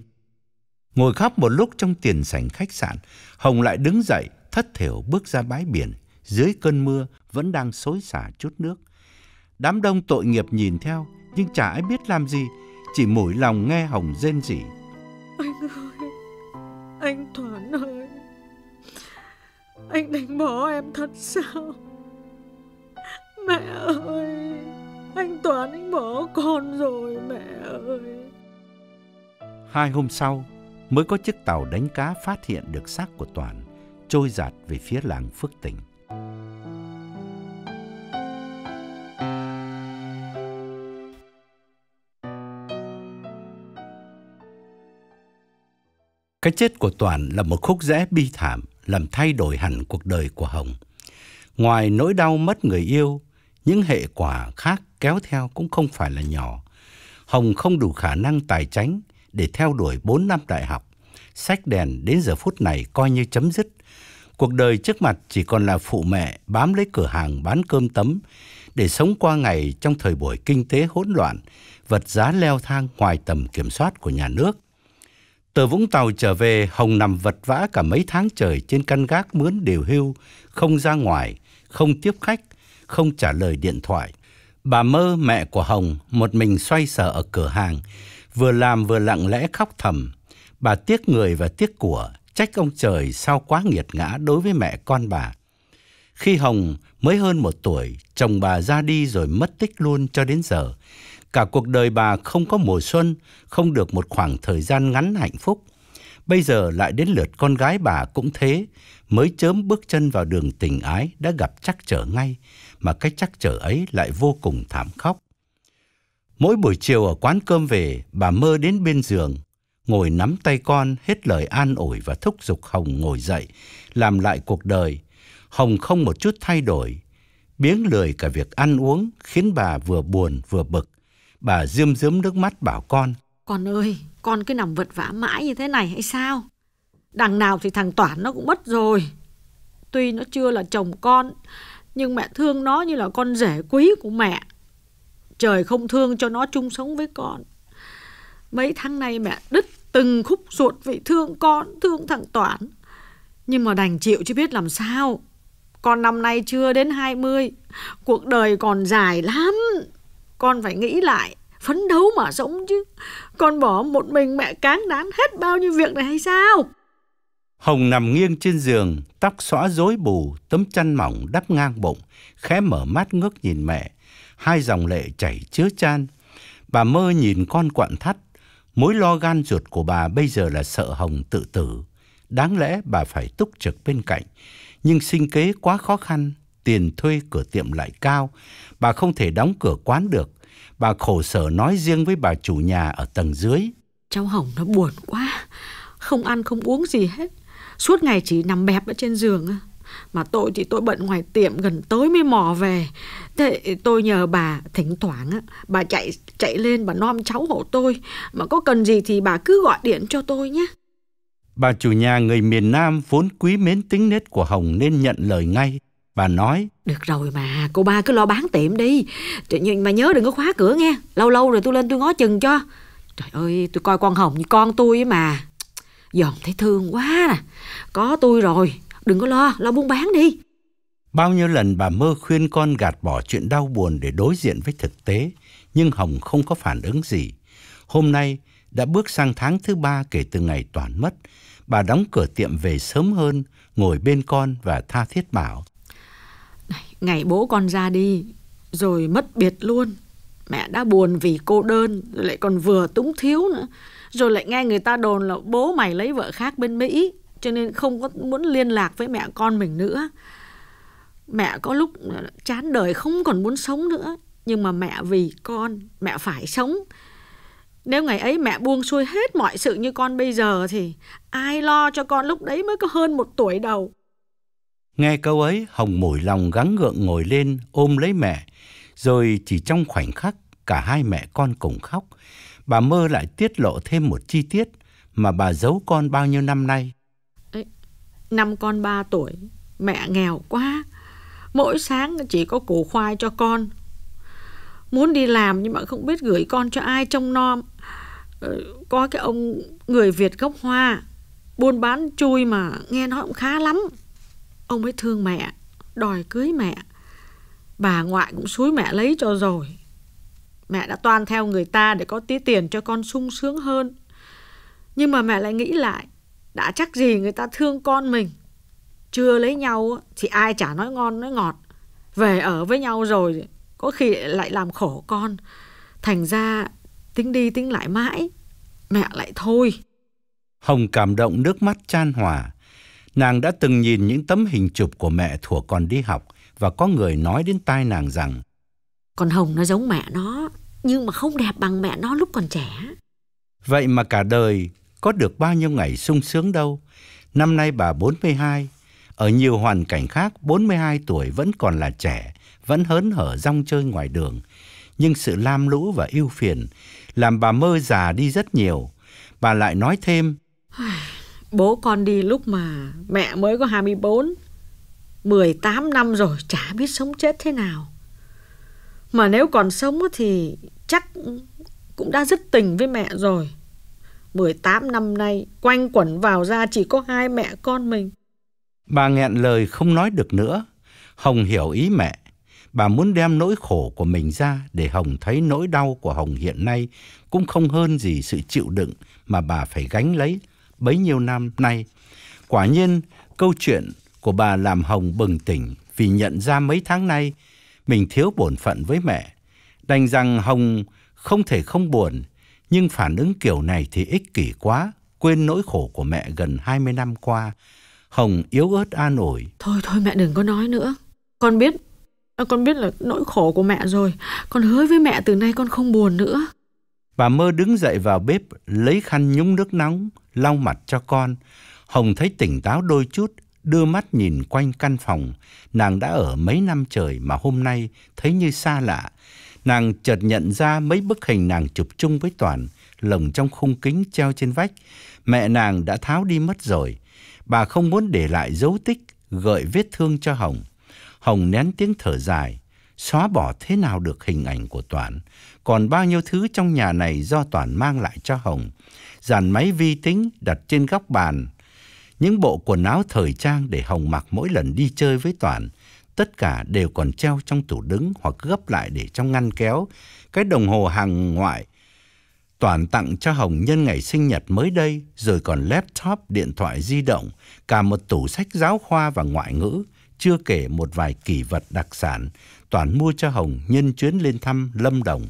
Ngồi khóc một lúc trong tiền sảnh khách sạn, Hồng lại đứng dậy, thất thểu bước ra bãi biển. Dưới cơn mưa vẫn đang xối xả chút nước. Đám đông tội nghiệp nhìn theo, nhưng chả ai biết làm gì, chỉ mủi lòng nghe Hồng rên rỉ. Anh ơi, anh Thoản ơi, anh đánh bỏ em thật sao? Mẹ ơi, anh Toán anh bỏ con rồi mẹ ơi. Hai hôm sau, mới có chiếc tàu đánh cá phát hiện được xác của Toàn trôi giạt về phía làng Phước Tỉnh. Cái chết của Toàn là một khúc rẽ bi thảm làm thay đổi hẳn cuộc đời của Hồng. Ngoài nỗi đau mất người yêu, những hệ quả khác kéo theo cũng không phải là nhỏ. Hồng không đủ khả năng tài chính để theo đuổi 4 năm đại học. Sách đèn đến giờ phút này coi như chấm dứt. Cuộc đời trước mặt chỉ còn là phụ mẹ bám lấy cửa hàng bán cơm tấm để sống qua ngày trong thời buổi kinh tế hỗn loạn, vật giá leo thang ngoài tầm kiểm soát của nhà nước. Từ Vũng Tàu trở về, Hồng nằm vật vã cả mấy tháng trời trên căn gác mướn điều hưu, không ra ngoài, không tiếp khách, không trả lời điện thoại. Bà Mơ, mẹ của Hồng, một mình xoay sở ở cửa hàng, vừa làm vừa lặng lẽ khóc thầm. Bà tiếc người và tiếc của, trách ông trời sao quá nghiệt ngã đối với mẹ con bà. Khi Hồng mới hơn một tuổi, chồng bà ra đi rồi mất tích luôn cho đến giờ. Cả cuộc đời bà không có mùa xuân, không được một khoảng thời gian ngắn hạnh phúc. Bây giờ lại đến lượt con gái bà cũng thế, mới chớm bước chân vào đường tình ái đã gặp chắc trở ngay, mà cái chắc trở ấy lại vô cùng thảm khốc. Mỗi buổi chiều ở quán cơm về, bà mơ đến bên giường, ngồi nắm tay con hết lời an ủi và thúc giục Hồng ngồi dậy, làm lại cuộc đời. Hồng không một chút thay đổi, biếng lười cả việc ăn uống khiến bà vừa buồn vừa bực. Bà diêm diếm nước mắt bảo con. Con ơi, con cứ nằm vật vã mãi như thế này hay sao? Đằng nào thì thằng Toản nó cũng mất rồi. Tuy nó chưa là chồng con, nhưng mẹ thương nó như là con rể quý của mẹ trời không thương cho nó chung sống với con mấy tháng nay mẹ đứt từng khúc ruột vì thương con thương thằng toản nhưng mà đành chịu chứ biết làm sao con năm nay chưa đến 20 cuộc đời còn dài lắm con phải nghĩ lại phấn đấu mà sống chứ con bỏ một mình mẹ cáng đáng hết bao nhiêu việc này hay sao Hồng nằm nghiêng trên giường, tóc xõa rối bù, tấm chăn mỏng đắp ngang bụng, khẽ mở mắt ngước nhìn mẹ, hai dòng lệ chảy chứa chan. Bà mơ nhìn con quặn thắt, mối lo gan ruột của bà bây giờ là sợ Hồng tự tử. Đáng lẽ bà phải túc trực bên cạnh, nhưng sinh kế quá khó khăn, tiền thuê cửa tiệm lại cao, bà không thể đóng cửa quán được. Bà khổ sở nói riêng với bà chủ nhà ở tầng dưới. Cháu Hồng nó buồn quá, không ăn không uống gì hết, suốt ngày chỉ nằm bẹp ở trên giường mà tôi thì tôi bận ngoài tiệm gần tối mới mò về. Thế tôi nhờ bà thỉnh thoảng á, bà chạy chạy lên bà nom cháu hộ tôi. Mà có cần gì thì bà cứ gọi điện cho tôi nhé. Bà chủ nhà người miền Nam vốn quý mến tính nết của Hồng nên nhận lời ngay. Bà nói Được rồi mà, cô ba cứ lo bán tiệm đi Nhưng mà nhớ đừng có khóa cửa nghe Lâu lâu rồi tôi lên tôi ngó chừng cho Trời ơi, tôi coi con Hồng như con tôi ấy mà Giòn thấy thương quá nè Có tôi rồi đừng có lo, lo buôn bán đi. Bao nhiêu lần bà mơ khuyên con gạt bỏ chuyện đau buồn để đối diện với thực tế, nhưng Hồng không có phản ứng gì. Hôm nay đã bước sang tháng thứ ba kể từ ngày Toàn mất, bà đóng cửa tiệm về sớm hơn, ngồi bên con và tha thiết bảo. Ngày bố con ra đi, rồi mất biệt luôn. Mẹ đã buồn vì cô đơn, rồi lại còn vừa túng thiếu nữa. Rồi lại nghe người ta đồn là bố mày lấy vợ khác bên Mỹ cho nên không có muốn liên lạc với mẹ con mình nữa mẹ có lúc chán đời không còn muốn sống nữa nhưng mà mẹ vì con mẹ phải sống nếu ngày ấy mẹ buông xuôi hết mọi sự như con bây giờ thì ai lo cho con lúc đấy mới có hơn một tuổi đầu nghe câu ấy hồng mùi lòng gắng gượng ngồi lên ôm lấy mẹ rồi chỉ trong khoảnh khắc cả hai mẹ con cùng khóc bà mơ lại tiết lộ thêm một chi tiết mà bà giấu con bao nhiêu năm nay Năm con ba tuổi, mẹ nghèo quá. Mỗi sáng chỉ có củ khoai cho con. Muốn đi làm nhưng mà không biết gửi con cho ai trông nom. Ờ, có cái ông người Việt gốc Hoa, buôn bán chui mà nghe nói cũng khá lắm. Ông ấy thương mẹ, đòi cưới mẹ. Bà ngoại cũng xúi mẹ lấy cho rồi. Mẹ đã toan theo người ta để có tí tiền cho con sung sướng hơn. Nhưng mà mẹ lại nghĩ lại, đã chắc gì người ta thương con mình chưa lấy nhau thì ai chả nói ngon nói ngọt về ở với nhau rồi có khi lại làm khổ con thành ra tính đi tính lại mãi mẹ lại thôi hồng cảm động nước mắt chan hòa nàng đã từng nhìn những tấm hình chụp của mẹ thuở còn đi học và có người nói đến tai nàng rằng con hồng nó giống mẹ nó nhưng mà không đẹp bằng mẹ nó lúc còn trẻ vậy mà cả đời có được bao nhiêu ngày sung sướng đâu. Năm nay bà 42, ở nhiều hoàn cảnh khác 42 tuổi vẫn còn là trẻ, vẫn hớn hở rong chơi ngoài đường. Nhưng sự lam lũ và yêu phiền làm bà mơ già đi rất nhiều. Bà lại nói thêm. Bố con đi lúc mà mẹ mới có 24, 18 năm rồi chả biết sống chết thế nào. Mà nếu còn sống thì chắc cũng đã rất tình với mẹ rồi. 18 năm nay, quanh quẩn vào ra chỉ có hai mẹ con mình. Bà nghẹn lời không nói được nữa. Hồng hiểu ý mẹ. Bà muốn đem nỗi khổ của mình ra để Hồng thấy nỗi đau của Hồng hiện nay cũng không hơn gì sự chịu đựng mà bà phải gánh lấy bấy nhiêu năm nay. Quả nhiên, câu chuyện của bà làm Hồng bừng tỉnh vì nhận ra mấy tháng nay mình thiếu bổn phận với mẹ. Đành rằng Hồng không thể không buồn nhưng phản ứng kiểu này thì ích kỷ quá, quên nỗi khổ của mẹ gần 20 năm qua. Hồng yếu ớt an ủi. Thôi thôi mẹ đừng có nói nữa. Con biết, à, con biết là nỗi khổ của mẹ rồi. Con hứa với mẹ từ nay con không buồn nữa. Bà mơ đứng dậy vào bếp, lấy khăn nhúng nước nóng, lau mặt cho con. Hồng thấy tỉnh táo đôi chút, đưa mắt nhìn quanh căn phòng. Nàng đã ở mấy năm trời mà hôm nay thấy như xa lạ, Nàng chợt nhận ra mấy bức hình nàng chụp chung với Toàn lồng trong khung kính treo trên vách. Mẹ nàng đã tháo đi mất rồi. Bà không muốn để lại dấu tích gợi vết thương cho Hồng. Hồng nén tiếng thở dài. Xóa bỏ thế nào được hình ảnh của Toàn. Còn bao nhiêu thứ trong nhà này do Toàn mang lại cho Hồng. Dàn máy vi tính đặt trên góc bàn. Những bộ quần áo thời trang để Hồng mặc mỗi lần đi chơi với Toàn tất cả đều còn treo trong tủ đứng hoặc gấp lại để trong ngăn kéo. Cái đồng hồ hàng ngoại toàn tặng cho Hồng nhân ngày sinh nhật mới đây, rồi còn laptop, điện thoại di động, cả một tủ sách giáo khoa và ngoại ngữ, chưa kể một vài kỷ vật đặc sản, toàn mua cho Hồng nhân chuyến lên thăm Lâm Đồng.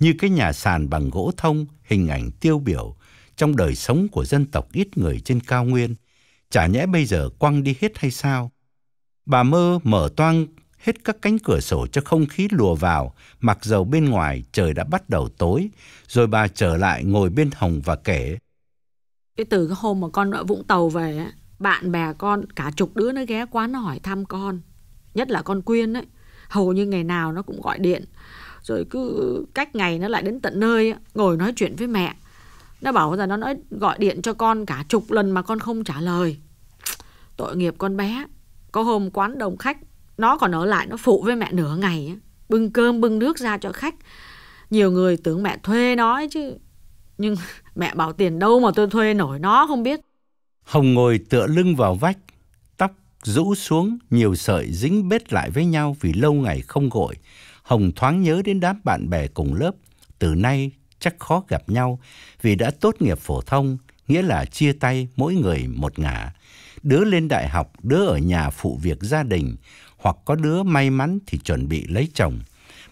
Như cái nhà sàn bằng gỗ thông, hình ảnh tiêu biểu trong đời sống của dân tộc ít người trên cao nguyên, chả nhẽ bây giờ quăng đi hết hay sao? Bà mơ mở toang hết các cánh cửa sổ cho không khí lùa vào, mặc dầu bên ngoài trời đã bắt đầu tối, rồi bà trở lại ngồi bên Hồng và kể. Cái từ cái hôm mà con ở Vũng Tàu về, bạn bè con cả chục đứa nó ghé quán nó hỏi thăm con, nhất là con Quyên ấy, hầu như ngày nào nó cũng gọi điện, rồi cứ cách ngày nó lại đến tận nơi ngồi nói chuyện với mẹ. Nó bảo là nó nói gọi điện cho con cả chục lần mà con không trả lời. Tội nghiệp con bé, có hôm quán đông khách, nó còn ở lại nó phụ với mẹ nửa ngày, bưng cơm bưng nước ra cho khách. Nhiều người tưởng mẹ thuê nó chứ. Nhưng mẹ bảo tiền đâu mà tôi thuê nổi nó không biết. Hồng ngồi tựa lưng vào vách, tóc rũ xuống, nhiều sợi dính bết lại với nhau vì lâu ngày không gội. Hồng thoáng nhớ đến đám bạn bè cùng lớp, từ nay chắc khó gặp nhau vì đã tốt nghiệp phổ thông, nghĩa là chia tay mỗi người một ngả đứa lên đại học, đứa ở nhà phụ việc gia đình, hoặc có đứa may mắn thì chuẩn bị lấy chồng.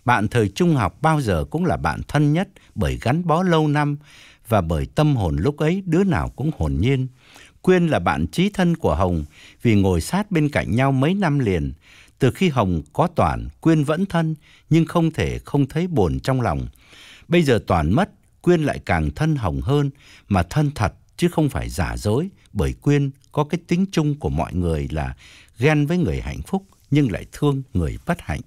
Bạn thời trung học bao giờ cũng là bạn thân nhất bởi gắn bó lâu năm và bởi tâm hồn lúc ấy đứa nào cũng hồn nhiên. Quyên là bạn chí thân của Hồng vì ngồi sát bên cạnh nhau mấy năm liền. Từ khi Hồng có Toàn, Quyên vẫn thân nhưng không thể không thấy buồn trong lòng. Bây giờ Toàn mất, Quyên lại càng thân Hồng hơn mà thân thật chứ không phải giả dối bởi Quyên có cái tính chung của mọi người là ghen với người hạnh phúc nhưng lại thương người bất hạnh.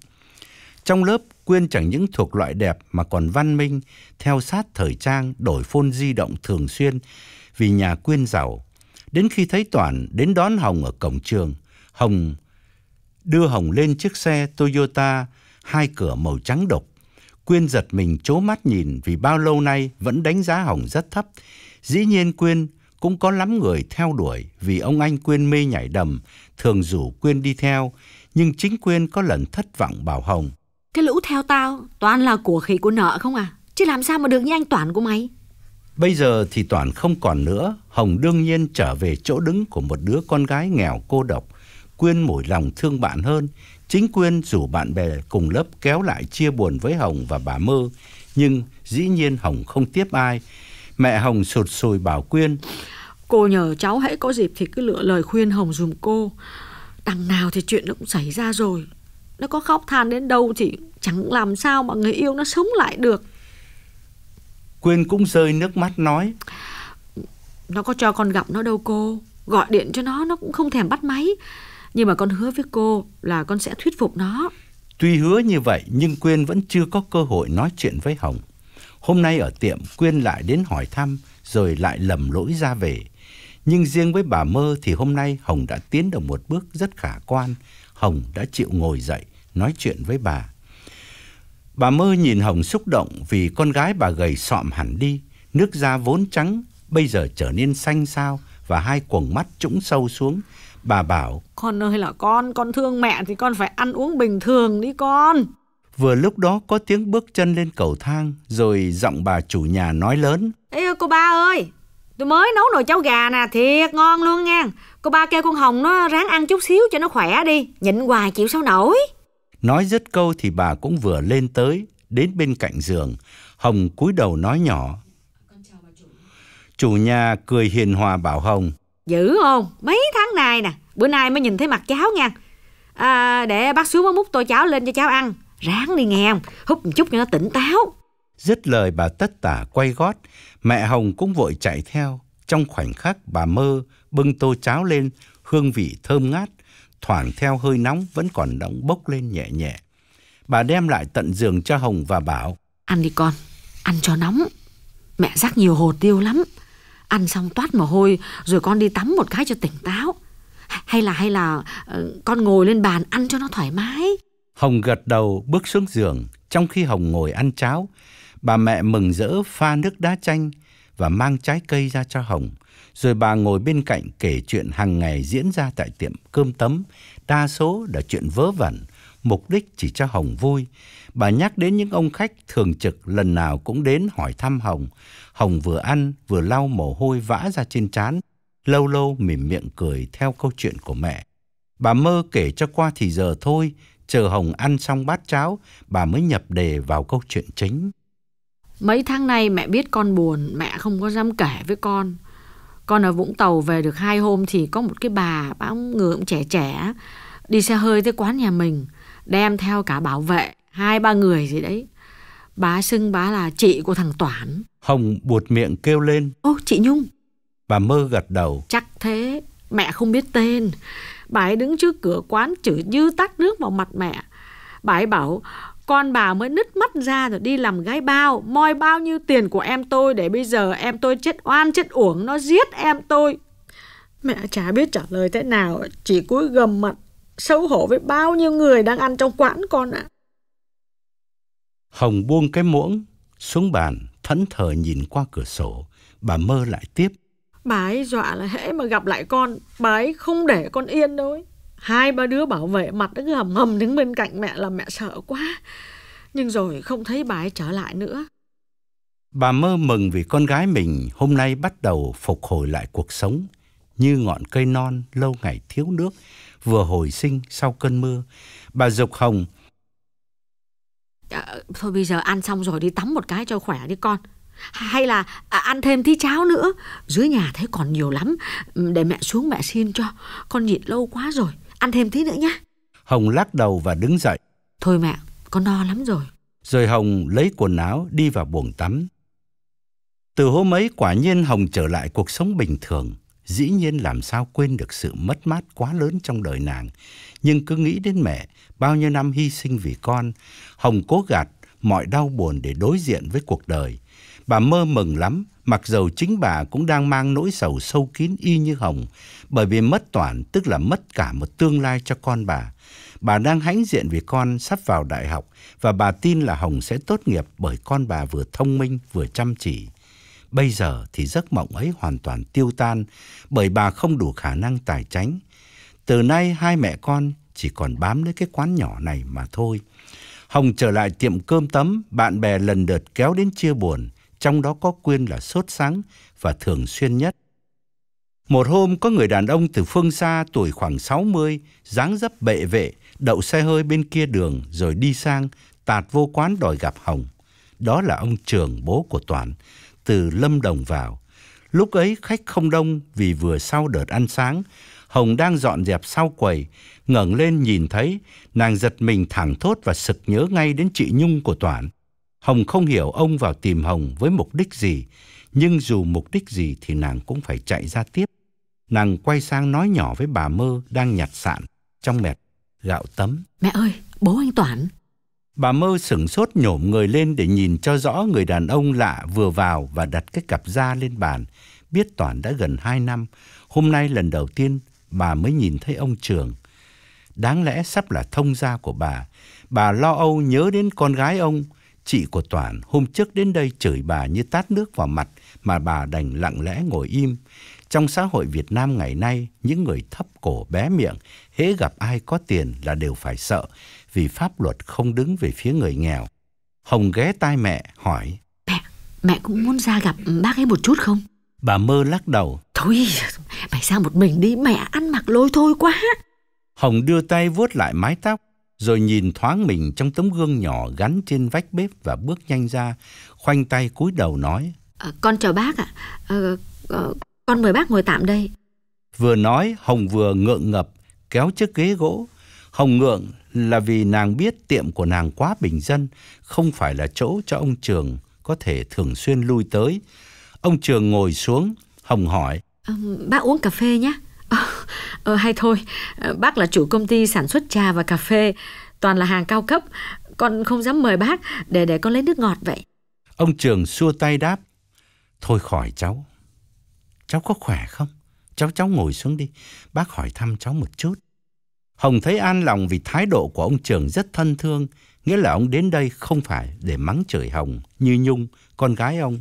Trong lớp, Quyên chẳng những thuộc loại đẹp mà còn văn minh, theo sát thời trang, đổi phone di động thường xuyên vì nhà Quyên giàu. Đến khi thấy Toàn đến đón Hồng ở cổng trường, Hồng đưa Hồng lên chiếc xe Toyota hai cửa màu trắng độc. Quyên giật mình chố mắt nhìn vì bao lâu nay vẫn đánh giá Hồng rất thấp. Dĩ nhiên Quyên cũng có lắm người theo đuổi vì ông anh Quyên mê nhảy đầm, thường rủ Quyên đi theo, nhưng chính Quyên có lần thất vọng bảo Hồng. Cái lũ theo tao toàn là của khỉ của nợ không à, chứ làm sao mà được như anh Toản của mày. Bây giờ thì Toản không còn nữa, Hồng đương nhiên trở về chỗ đứng của một đứa con gái nghèo cô độc. Quyên mỗi lòng thương bạn hơn, chính Quyên rủ bạn bè cùng lớp kéo lại chia buồn với Hồng và bà Mơ. Nhưng dĩ nhiên Hồng không tiếp ai, Mẹ Hồng sụt sùi bảo Quyên. Cô nhờ cháu hãy có dịp thì cứ lựa lời khuyên Hồng dùm cô. Đằng nào thì chuyện nó cũng xảy ra rồi. Nó có khóc than đến đâu thì chẳng làm sao mà người yêu nó sống lại được. Quyên cũng rơi nước mắt nói. Nó có cho con gặp nó đâu cô. Gọi điện cho nó, nó cũng không thèm bắt máy. Nhưng mà con hứa với cô là con sẽ thuyết phục nó. Tuy hứa như vậy nhưng Quyên vẫn chưa có cơ hội nói chuyện với Hồng. Hôm nay ở tiệm Quyên lại đến hỏi thăm rồi lại lầm lỗi ra về. Nhưng riêng với bà Mơ thì hôm nay Hồng đã tiến được một bước rất khả quan. Hồng đã chịu ngồi dậy nói chuyện với bà. Bà Mơ nhìn Hồng xúc động vì con gái bà gầy sọm hẳn đi, nước da vốn trắng bây giờ trở nên xanh xao và hai quầng mắt trũng sâu xuống. Bà bảo: "Con ơi là con, con thương mẹ thì con phải ăn uống bình thường đi con." Vừa lúc đó có tiếng bước chân lên cầu thang, rồi giọng bà chủ nhà nói lớn. Ê cô ba ơi, tôi mới nấu nồi cháo gà nè, thiệt ngon luôn nha. Cô ba kêu con Hồng nó ráng ăn chút xíu cho nó khỏe đi, nhịn hoài chịu sao nổi. Nói dứt câu thì bà cũng vừa lên tới, đến bên cạnh giường. Hồng cúi đầu nói nhỏ. Chủ nhà cười hiền hòa bảo Hồng. Dữ không? Mấy tháng nay nè, bữa nay mới nhìn thấy mặt cháu nha. À, để bác xuống bác múc tô cháo lên cho cháu ăn Ráng đi nghe không, húp một chút cho nó tỉnh táo. Dứt lời bà tất tả quay gót, mẹ Hồng cũng vội chạy theo. Trong khoảnh khắc bà mơ bưng tô cháo lên, hương vị thơm ngát, thoảng theo hơi nóng vẫn còn động bốc lên nhẹ nhẹ. Bà đem lại tận giường cho Hồng và bảo Ăn đi con, ăn cho nóng. Mẹ rắc nhiều hồ tiêu lắm. Ăn xong toát mồ hôi rồi con đi tắm một cái cho tỉnh táo. Hay là hay là ờ, con ngồi lên bàn ăn cho nó thoải mái. Hồng gật đầu bước xuống giường, trong khi Hồng ngồi ăn cháo, bà mẹ mừng rỡ pha nước đá chanh và mang trái cây ra cho Hồng. Rồi bà ngồi bên cạnh kể chuyện hàng ngày diễn ra tại tiệm cơm tấm, đa số là chuyện vớ vẩn, mục đích chỉ cho Hồng vui. Bà nhắc đến những ông khách thường trực lần nào cũng đến hỏi thăm Hồng. Hồng vừa ăn vừa lau mồ hôi vã ra trên trán, lâu lâu mỉm miệng cười theo câu chuyện của mẹ. Bà mơ kể cho qua thì giờ thôi, chờ Hồng ăn xong bát cháo, bà mới nhập đề vào câu chuyện chính. Mấy tháng nay mẹ biết con buồn, mẹ không có dám kể với con. Con ở Vũng Tàu về được hai hôm thì có một cái bà, bà người cũng trẻ trẻ, đi xe hơi tới quán nhà mình, đem theo cả bảo vệ, hai ba người gì đấy. Bà xưng bà là chị của thằng Toản. Hồng buột miệng kêu lên. Ô, chị Nhung. Bà mơ gật đầu. Chắc thế, mẹ không biết tên Bà ấy đứng trước cửa quán chửi như tắt nước vào mặt mẹ. Bà ấy bảo, con bà mới nứt mắt ra rồi đi làm gái bao, moi bao nhiêu tiền của em tôi để bây giờ em tôi chết oan, chết uổng, nó giết em tôi. Mẹ chả biết trả lời thế nào, chỉ cúi gầm mặt, xấu hổ với bao nhiêu người đang ăn trong quán con ạ. Hồng buông cái muỗng, xuống bàn, thẫn thờ nhìn qua cửa sổ, bà mơ lại tiếp bà ấy dọa là hễ mà gặp lại con bà ấy không để con yên đâu ấy. hai ba đứa bảo vệ mặt nó cứ hầm hầm đứng bên cạnh mẹ là mẹ sợ quá nhưng rồi không thấy bà ấy trở lại nữa bà mơ mừng vì con gái mình hôm nay bắt đầu phục hồi lại cuộc sống như ngọn cây non lâu ngày thiếu nước vừa hồi sinh sau cơn mưa bà dục hồng à, thôi bây giờ ăn xong rồi đi tắm một cái cho khỏe đi con hay là à, ăn thêm tí cháo nữa dưới nhà thấy còn nhiều lắm ừ, để mẹ xuống mẹ xin cho con nhịn lâu quá rồi ăn thêm tí nữa nhé hồng lắc đầu và đứng dậy thôi mẹ con no lắm rồi rồi hồng lấy quần áo đi vào buồng tắm từ hôm ấy quả nhiên hồng trở lại cuộc sống bình thường dĩ nhiên làm sao quên được sự mất mát quá lớn trong đời nàng nhưng cứ nghĩ đến mẹ bao nhiêu năm hy sinh vì con hồng cố gạt mọi đau buồn để đối diện với cuộc đời Bà mơ mừng lắm, mặc dầu chính bà cũng đang mang nỗi sầu sâu kín y như Hồng, bởi vì mất toàn tức là mất cả một tương lai cho con bà. Bà đang hãnh diện vì con sắp vào đại học và bà tin là Hồng sẽ tốt nghiệp bởi con bà vừa thông minh vừa chăm chỉ. Bây giờ thì giấc mộng ấy hoàn toàn tiêu tan bởi bà không đủ khả năng tài chính. Từ nay hai mẹ con chỉ còn bám lấy cái quán nhỏ này mà thôi. Hồng trở lại tiệm cơm tấm, bạn bè lần lượt kéo đến chia buồn trong đó có Quyên là sốt sáng và thường xuyên nhất. Một hôm có người đàn ông từ phương xa tuổi khoảng 60, dáng dấp bệ vệ, đậu xe hơi bên kia đường rồi đi sang tạt vô quán đòi gặp Hồng. Đó là ông trưởng bố của Toàn, từ Lâm Đồng vào. Lúc ấy khách không đông vì vừa sau đợt ăn sáng, Hồng đang dọn dẹp sau quầy, ngẩng lên nhìn thấy, nàng giật mình thẳng thốt và sực nhớ ngay đến chị Nhung của Toàn. Hồng không hiểu ông vào tìm Hồng với mục đích gì, nhưng dù mục đích gì thì nàng cũng phải chạy ra tiếp. Nàng quay sang nói nhỏ với bà Mơ đang nhặt sạn trong mẹt gạo tấm. Mẹ ơi, bố anh Toản. Bà Mơ sững sốt nhổm người lên để nhìn cho rõ người đàn ông lạ vừa vào và đặt cái cặp da lên bàn. Biết Toản đã gần 2 năm, hôm nay lần đầu tiên bà mới nhìn thấy ông trưởng. Đáng lẽ sắp là thông gia của bà. Bà lo âu nhớ đến con gái ông Chị của Toản hôm trước đến đây chửi bà như tát nước vào mặt mà bà đành lặng lẽ ngồi im. Trong xã hội Việt Nam ngày nay, những người thấp cổ bé miệng, hễ gặp ai có tiền là đều phải sợ vì pháp luật không đứng về phía người nghèo. Hồng ghé tai mẹ hỏi Mẹ, mẹ cũng muốn ra gặp bác ấy một chút không? Bà mơ lắc đầu Thôi, mày ra một mình đi, mẹ ăn mặc lôi thôi quá Hồng đưa tay vuốt lại mái tóc rồi nhìn thoáng mình trong tấm gương nhỏ gắn trên vách bếp và bước nhanh ra, khoanh tay cúi đầu nói. À, con chào bác ạ, à, à, con mời bác ngồi tạm đây. Vừa nói, Hồng vừa ngượng ngập, kéo chiếc ghế gỗ. Hồng ngượng là vì nàng biết tiệm của nàng quá bình dân, không phải là chỗ cho ông Trường có thể thường xuyên lui tới. Ông Trường ngồi xuống, Hồng hỏi. À, bác uống cà phê nhé. À, ờ, hay thôi, ờ, bác là chủ công ty sản xuất trà và cà phê, toàn là hàng cao cấp, con không dám mời bác để để con lấy nước ngọt vậy. Ông Trường xua tay đáp, thôi khỏi cháu, cháu có khỏe không? Cháu cháu ngồi xuống đi, bác hỏi thăm cháu một chút. Hồng thấy an lòng vì thái độ của ông trưởng rất thân thương, nghĩa là ông đến đây không phải để mắng chửi Hồng như Nhung, con gái ông.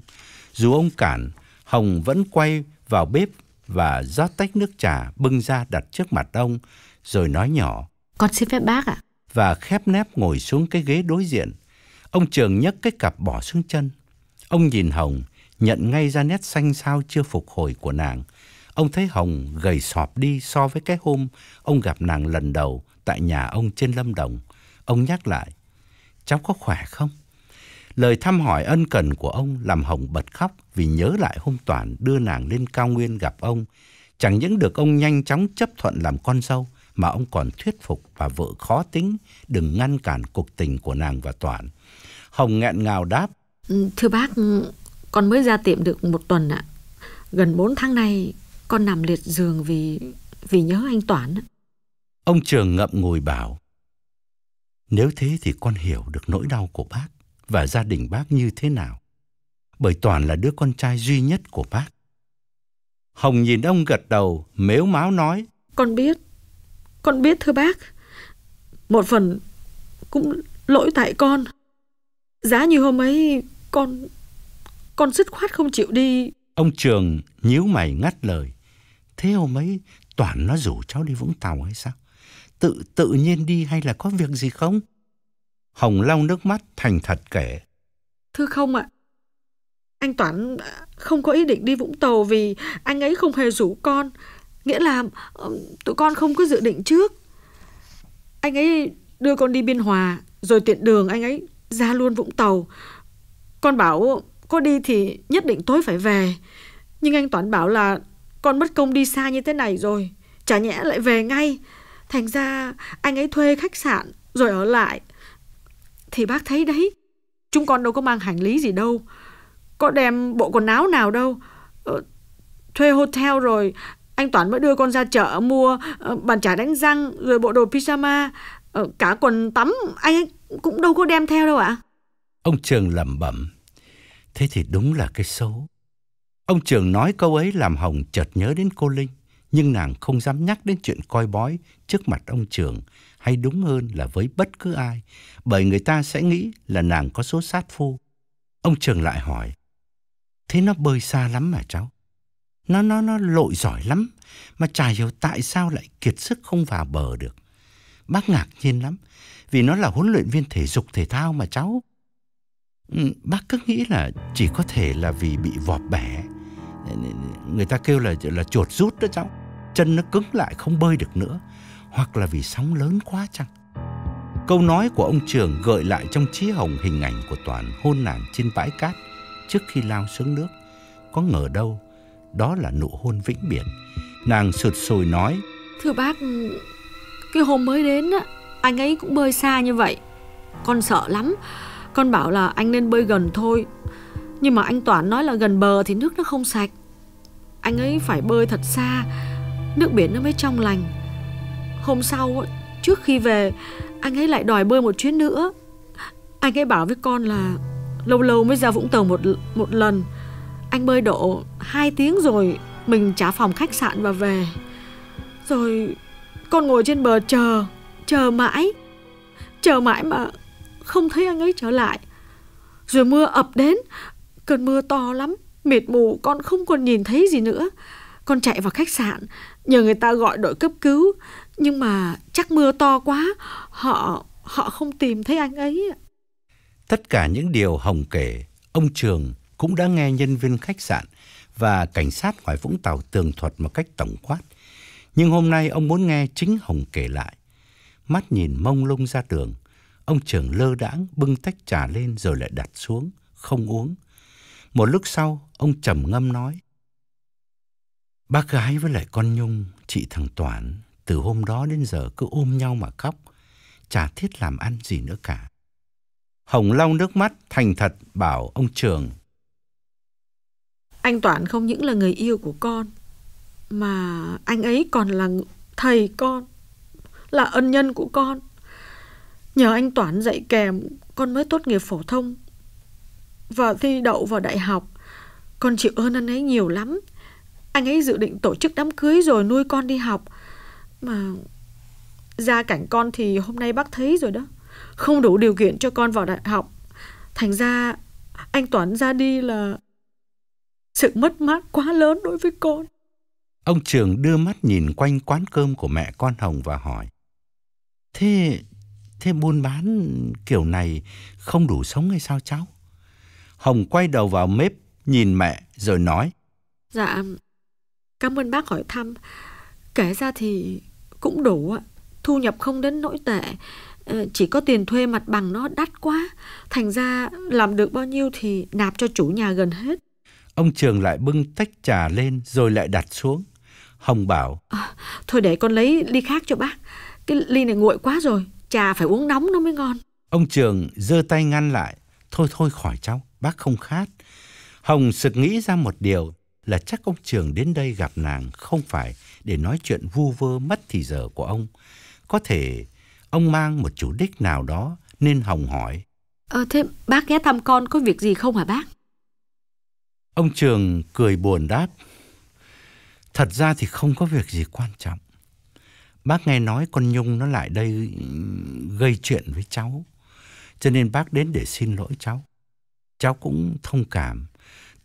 Dù ông cản, Hồng vẫn quay vào bếp và rót tách nước trà bưng ra đặt trước mặt ông, rồi nói nhỏ. Con xin phép bác ạ. Và khép nép ngồi xuống cái ghế đối diện. Ông Trường nhấc cái cặp bỏ xuống chân. Ông nhìn Hồng, nhận ngay ra nét xanh sao chưa phục hồi của nàng. Ông thấy Hồng gầy sọp đi so với cái hôm ông gặp nàng lần đầu tại nhà ông trên Lâm Đồng. Ông nhắc lại, cháu có khỏe không? Lời thăm hỏi ân cần của ông làm Hồng bật khóc vì nhớ lại hôm Toàn đưa nàng lên cao nguyên gặp ông. Chẳng những được ông nhanh chóng chấp thuận làm con dâu, mà ông còn thuyết phục và vợ khó tính đừng ngăn cản cuộc tình của nàng và Toàn. Hồng nghẹn ngào đáp. Ừ, thưa bác, con mới ra tiệm được một tuần ạ. Gần bốn tháng nay con nằm liệt giường vì vì nhớ anh toàn Ông Trường ngậm ngùi bảo. Nếu thế thì con hiểu được nỗi đau của bác và gia đình bác như thế nào bởi Toàn là đứa con trai duy nhất của bác. Hồng nhìn ông gật đầu, mếu máo nói. Con biết, con biết thưa bác. Một phần cũng lỗi tại con. Giá như hôm ấy con con dứt khoát không chịu đi. Ông Trường nhíu mày ngắt lời. Thế hôm ấy Toàn nó rủ cháu đi Vũng Tàu hay sao? Tự tự nhiên đi hay là có việc gì không? Hồng lau nước mắt thành thật kể. Thưa không ạ, anh Toản ờ, không có ý định đi Vũng Tàu vì anh ấy không hề rủ con. Nghĩa là ờ, tụi con không có dự định trước. Anh ấy đưa con đi Biên Hòa, rồi tiện đường anh ấy ra luôn Vũng Tàu. Con bảo có đi thì nhất định tối phải về. Nhưng anh Toản bảo là con mất công đi xa như thế này rồi. Chả nhẽ lại về ngay. Thành ra anh ấy thuê khách sạn rồi ở lại. Thì bác thấy đấy, chúng con đâu có mang hành lý gì đâu có đem bộ quần áo nào đâu. Ờ, thuê hotel rồi, anh Toàn mới đưa con ra chợ mua ờ, bàn chải đánh răng, rồi bộ đồ pyjama, ờ, cả quần tắm, anh cũng đâu có đem theo đâu ạ. Ông Trường lẩm bẩm, thế thì đúng là cái xấu. Ông Trường nói câu ấy làm Hồng chợt nhớ đến cô Linh, nhưng nàng không dám nhắc đến chuyện coi bói trước mặt ông Trường, hay đúng hơn là với bất cứ ai, bởi người ta sẽ nghĩ là nàng có số sát phu. Ông Trường lại hỏi, Thế nó bơi xa lắm mà cháu. Nó nó nó lội giỏi lắm mà chả hiểu tại sao lại kiệt sức không vào bờ được. Bác ngạc nhiên lắm vì nó là huấn luyện viên thể dục thể thao mà cháu. Ừ, bác cứ nghĩ là chỉ có thể là vì bị vọt bẻ. Người ta kêu là là chuột rút đó cháu. Chân nó cứng lại không bơi được nữa hoặc là vì sóng lớn quá chăng? Câu nói của ông Trường gợi lại trong trí hồng hình ảnh của Toàn hôn nàng trên bãi cát trước khi lao xuống nước. Có ngờ đâu, đó là nụ hôn vĩnh biệt. Nàng sụt sùi nói. Thưa bác, cái hôm mới đến á, anh ấy cũng bơi xa như vậy. Con sợ lắm. Con bảo là anh nên bơi gần thôi. Nhưng mà anh Toản nói là gần bờ thì nước nó không sạch. Anh ấy phải bơi thật xa, nước biển nó mới trong lành. Hôm sau, trước khi về, anh ấy lại đòi bơi một chuyến nữa. Anh ấy bảo với con là Lâu lâu mới ra Vũng Tàu một một lần Anh bơi độ 2 tiếng rồi Mình trả phòng khách sạn và về Rồi con ngồi trên bờ chờ Chờ mãi Chờ mãi mà không thấy anh ấy trở lại Rồi mưa ập đến Cơn mưa to lắm mệt mù con không còn nhìn thấy gì nữa Con chạy vào khách sạn Nhờ người ta gọi đội cấp cứu Nhưng mà chắc mưa to quá Họ họ không tìm thấy anh ấy Tất cả những điều Hồng kể, ông Trường cũng đã nghe nhân viên khách sạn và cảnh sát ngoài Vũng Tàu tường thuật một cách tổng quát. Nhưng hôm nay ông muốn nghe chính Hồng kể lại. Mắt nhìn mông lung ra tường ông Trường lơ đãng bưng tách trà lên rồi lại đặt xuống, không uống. Một lúc sau, ông trầm ngâm nói. Bác gái với lại con Nhung, chị thằng Toản, từ hôm đó đến giờ cứ ôm nhau mà khóc, chả thiết làm ăn gì nữa cả. Hồng lau nước mắt thành thật bảo ông Trường. Anh Toản không những là người yêu của con, mà anh ấy còn là thầy con, là ân nhân của con. Nhờ anh Toản dạy kèm, con mới tốt nghiệp phổ thông và thi đậu vào đại học. Con chịu ơn anh ấy nhiều lắm. Anh ấy dự định tổ chức đám cưới rồi nuôi con đi học. Mà gia cảnh con thì hôm nay bác thấy rồi đó không đủ điều kiện cho con vào đại học. Thành ra anh Toán ra đi là sự mất mát quá lớn đối với con. Ông Trường đưa mắt nhìn quanh quán cơm của mẹ con Hồng và hỏi. Thế, thế buôn bán kiểu này không đủ sống hay sao cháu? Hồng quay đầu vào mếp nhìn mẹ rồi nói. Dạ, cảm ơn bác hỏi thăm. Kể ra thì cũng đủ ạ. Thu nhập không đến nỗi tệ. Ờ, chỉ có tiền thuê mặt bằng nó đắt quá, thành ra làm được bao nhiêu thì nạp cho chủ nhà gần hết. Ông Trường lại bưng tách trà lên rồi lại đặt xuống. Hồng bảo à, Thôi để con lấy ly khác cho bác Cái ly này nguội quá rồi Trà phải uống nóng nó mới ngon Ông Trường giơ tay ngăn lại Thôi thôi khỏi cháu bác không khát Hồng sực nghĩ ra một điều Là chắc ông Trường đến đây gặp nàng Không phải để nói chuyện vu vơ mất thì giờ của ông Có thể Ông mang một chủ đích nào đó nên Hồng hỏi. Ờ, thế bác ghé thăm con có việc gì không hả bác? Ông Trường cười buồn đáp. Thật ra thì không có việc gì quan trọng. Bác nghe nói con Nhung nó lại đây gây chuyện với cháu. Cho nên bác đến để xin lỗi cháu. Cháu cũng thông cảm.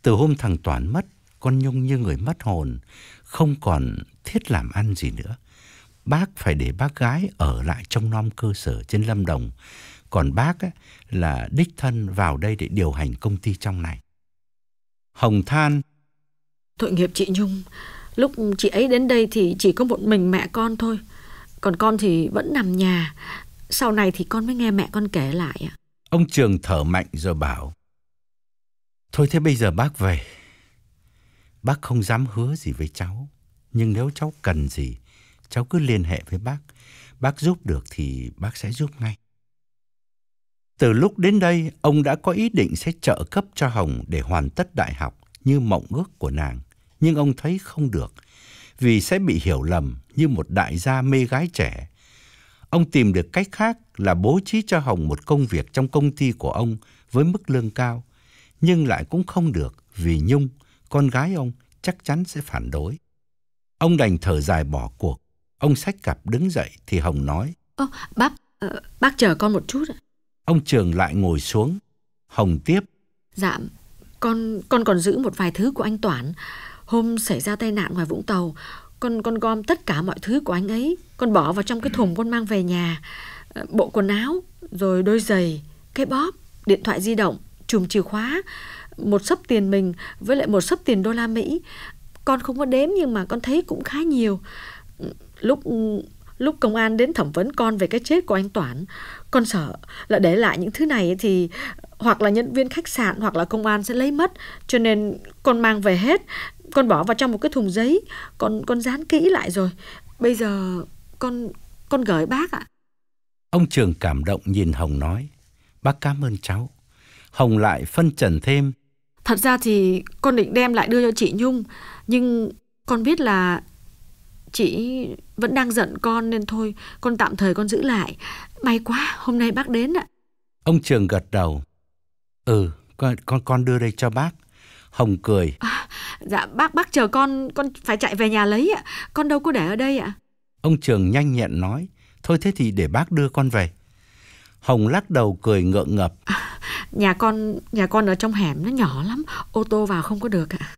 Từ hôm thằng toàn mất, con Nhung như người mất hồn, không còn thiết làm ăn gì nữa bác phải để bác gái ở lại trong non cơ sở trên Lâm Đồng. Còn bác ấy, là đích thân vào đây để điều hành công ty trong này. Hồng Than Tội nghiệp chị Nhung, lúc chị ấy đến đây thì chỉ có một mình mẹ con thôi. Còn con thì vẫn nằm nhà. Sau này thì con mới nghe mẹ con kể lại. Ông Trường thở mạnh rồi bảo Thôi thế bây giờ bác về. Bác không dám hứa gì với cháu. Nhưng nếu cháu cần gì cháu cứ liên hệ với bác. Bác giúp được thì bác sẽ giúp ngay. Từ lúc đến đây, ông đã có ý định sẽ trợ cấp cho Hồng để hoàn tất đại học như mộng ước của nàng. Nhưng ông thấy không được, vì sẽ bị hiểu lầm như một đại gia mê gái trẻ. Ông tìm được cách khác là bố trí cho Hồng một công việc trong công ty của ông với mức lương cao, nhưng lại cũng không được vì Nhung, con gái ông, chắc chắn sẽ phản đối. Ông đành thở dài bỏ cuộc. Ông sách cặp đứng dậy thì Hồng nói. Ô, bác, ờ, bác chờ con một chút ạ. Ông Trường lại ngồi xuống. Hồng tiếp. Dạ, con con còn giữ một vài thứ của anh Toản. Hôm xảy ra tai nạn ngoài Vũng Tàu, con con gom tất cả mọi thứ của anh ấy, con bỏ vào trong cái thùng con mang về nhà. Ờ, bộ quần áo, rồi đôi giày, cái bóp, điện thoại di động, chùm chìa khóa, một sấp tiền mình với lại một sấp tiền đô la Mỹ. Con không có đếm nhưng mà con thấy cũng khá nhiều lúc lúc công an đến thẩm vấn con về cái chết của anh Toản, con sợ là để lại những thứ này thì hoặc là nhân viên khách sạn hoặc là công an sẽ lấy mất, cho nên con mang về hết, con bỏ vào trong một cái thùng giấy, con con dán kỹ lại rồi. Bây giờ con con gửi bác ạ. Ông Trường cảm động nhìn Hồng nói, bác cảm ơn cháu. Hồng lại phân trần thêm. Thật ra thì con định đem lại đưa cho chị Nhung, nhưng con biết là Chị vẫn đang giận con nên thôi Con tạm thời con giữ lại May quá hôm nay bác đến ạ Ông Trường gật đầu Ừ con con, con đưa đây cho bác Hồng cười à, Dạ bác bác chờ con Con phải chạy về nhà lấy ạ Con đâu có để ở đây ạ Ông Trường nhanh nhẹn nói Thôi thế thì để bác đưa con về Hồng lắc đầu cười ngượng ngập à, Nhà con nhà con ở trong hẻm nó nhỏ lắm Ô tô vào không có được ạ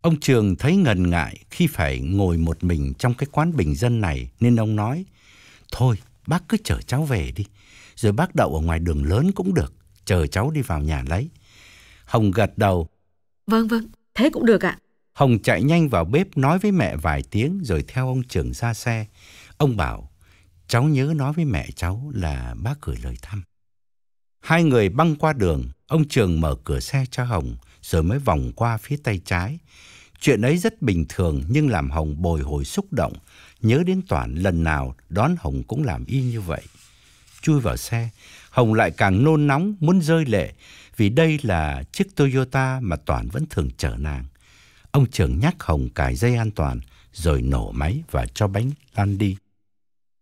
Ông Trường thấy ngần ngại khi phải ngồi một mình trong cái quán bình dân này nên ông nói, thôi bác cứ chở cháu về đi, rồi bác đậu ở ngoài đường lớn cũng được, chờ cháu đi vào nhà lấy. Hồng gật đầu. Vâng vâng, thế cũng được ạ. Hồng chạy nhanh vào bếp nói với mẹ vài tiếng rồi theo ông Trường ra xe. Ông bảo, cháu nhớ nói với mẹ cháu là bác gửi lời thăm. Hai người băng qua đường, ông Trường mở cửa xe cho Hồng rồi mới vòng qua phía tay trái. Chuyện ấy rất bình thường nhưng làm Hồng bồi hồi xúc động, nhớ đến Toàn lần nào đón Hồng cũng làm y như vậy. Chui vào xe, Hồng lại càng nôn nóng muốn rơi lệ vì đây là chiếc Toyota mà Toàn vẫn thường chở nàng. Ông trưởng nhắc Hồng cài dây an toàn rồi nổ máy và cho bánh lăn đi.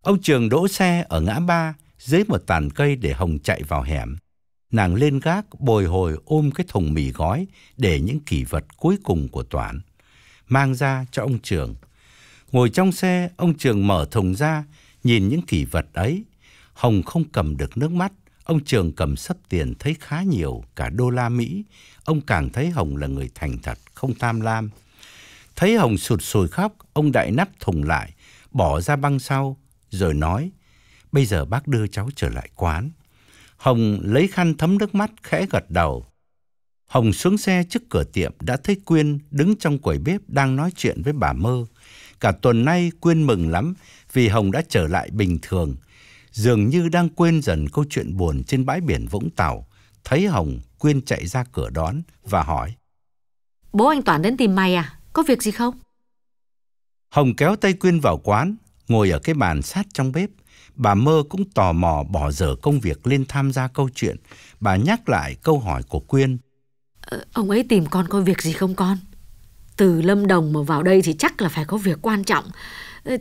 Ông trường đỗ xe ở ngã ba dưới một tàn cây để Hồng chạy vào hẻm. Nàng lên gác bồi hồi ôm cái thùng mì gói để những kỷ vật cuối cùng của toàn mang ra cho ông Trường. Ngồi trong xe, ông Trường mở thùng ra, nhìn những kỷ vật ấy. Hồng không cầm được nước mắt, ông Trường cầm sắp tiền thấy khá nhiều, cả đô la Mỹ. Ông càng thấy Hồng là người thành thật, không tham lam. Thấy Hồng sụt sùi khóc, ông đại nắp thùng lại, bỏ ra băng sau, rồi nói, bây giờ bác đưa cháu trở lại quán. Hồng lấy khăn thấm nước mắt khẽ gật đầu. Hồng xuống xe trước cửa tiệm đã thấy Quyên đứng trong quầy bếp đang nói chuyện với bà Mơ. Cả tuần nay Quyên mừng lắm vì Hồng đã trở lại bình thường. Dường như đang quên dần câu chuyện buồn trên bãi biển Vũng Tàu. Thấy Hồng, Quyên chạy ra cửa đón và hỏi. Bố anh Toản đến tìm mày à? Có việc gì không? Hồng kéo tay Quyên vào quán, ngồi ở cái bàn sát trong bếp. Bà Mơ cũng tò mò bỏ dở công việc lên tham gia câu chuyện. Bà nhắc lại câu hỏi của Quyên Ờ, ông ấy tìm con có việc gì không con? Từ Lâm Đồng mà vào đây thì chắc là phải có việc quan trọng.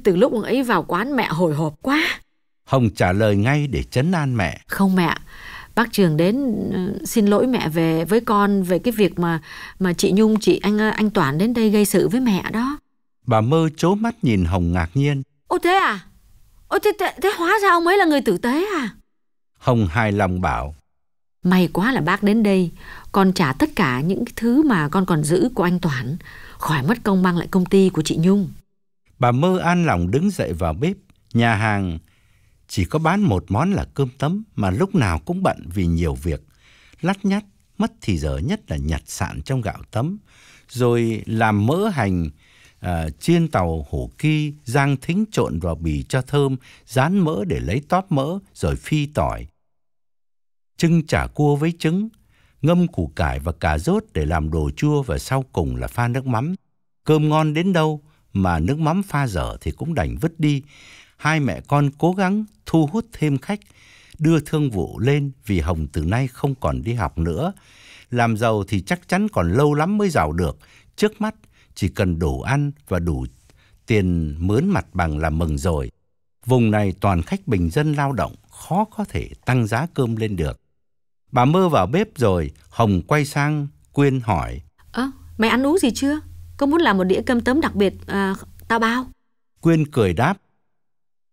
Từ lúc ông ấy vào quán mẹ hồi hộp quá. Hồng trả lời ngay để chấn an mẹ. Không mẹ, bác Trường đến ờ, xin lỗi mẹ về với con về cái việc mà mà chị Nhung, chị anh ờ, anh Toản đến đây gây sự với mẹ đó. Bà mơ chố mắt nhìn Hồng ngạc nhiên. Ô thế à? Ô thế, thế, thế hóa ra ông ấy là người tử tế à? Hồng hài lòng bảo. May quá là bác đến đây, con trả tất cả những thứ mà con còn giữ của anh Toản, khỏi mất công mang lại công ty của chị Nhung. Bà mơ an lòng đứng dậy vào bếp, nhà hàng chỉ có bán một món là cơm tấm mà lúc nào cũng bận vì nhiều việc. Lắt nhắt, mất thì giờ nhất là nhặt sạn trong gạo tấm, rồi làm mỡ hành, à, chiên tàu hổ ki, giang thính trộn vào bì cho thơm, rán mỡ để lấy tóp mỡ, rồi phi tỏi trưng chả cua với trứng, ngâm củ cải và cà rốt để làm đồ chua và sau cùng là pha nước mắm. Cơm ngon đến đâu mà nước mắm pha dở thì cũng đành vứt đi. Hai mẹ con cố gắng thu hút thêm khách, đưa thương vụ lên vì Hồng từ nay không còn đi học nữa. Làm giàu thì chắc chắn còn lâu lắm mới giàu được. Trước mắt chỉ cần đủ ăn và đủ tiền mướn mặt bằng là mừng rồi. Vùng này toàn khách bình dân lao động, khó có thể tăng giá cơm lên được. Bà Mơ vào bếp rồi, Hồng quay sang Quyên hỏi. Ơ, mày ăn uống gì chưa? Có muốn làm một đĩa cơm tấm đặc biệt à, tao bao? Quyên cười đáp.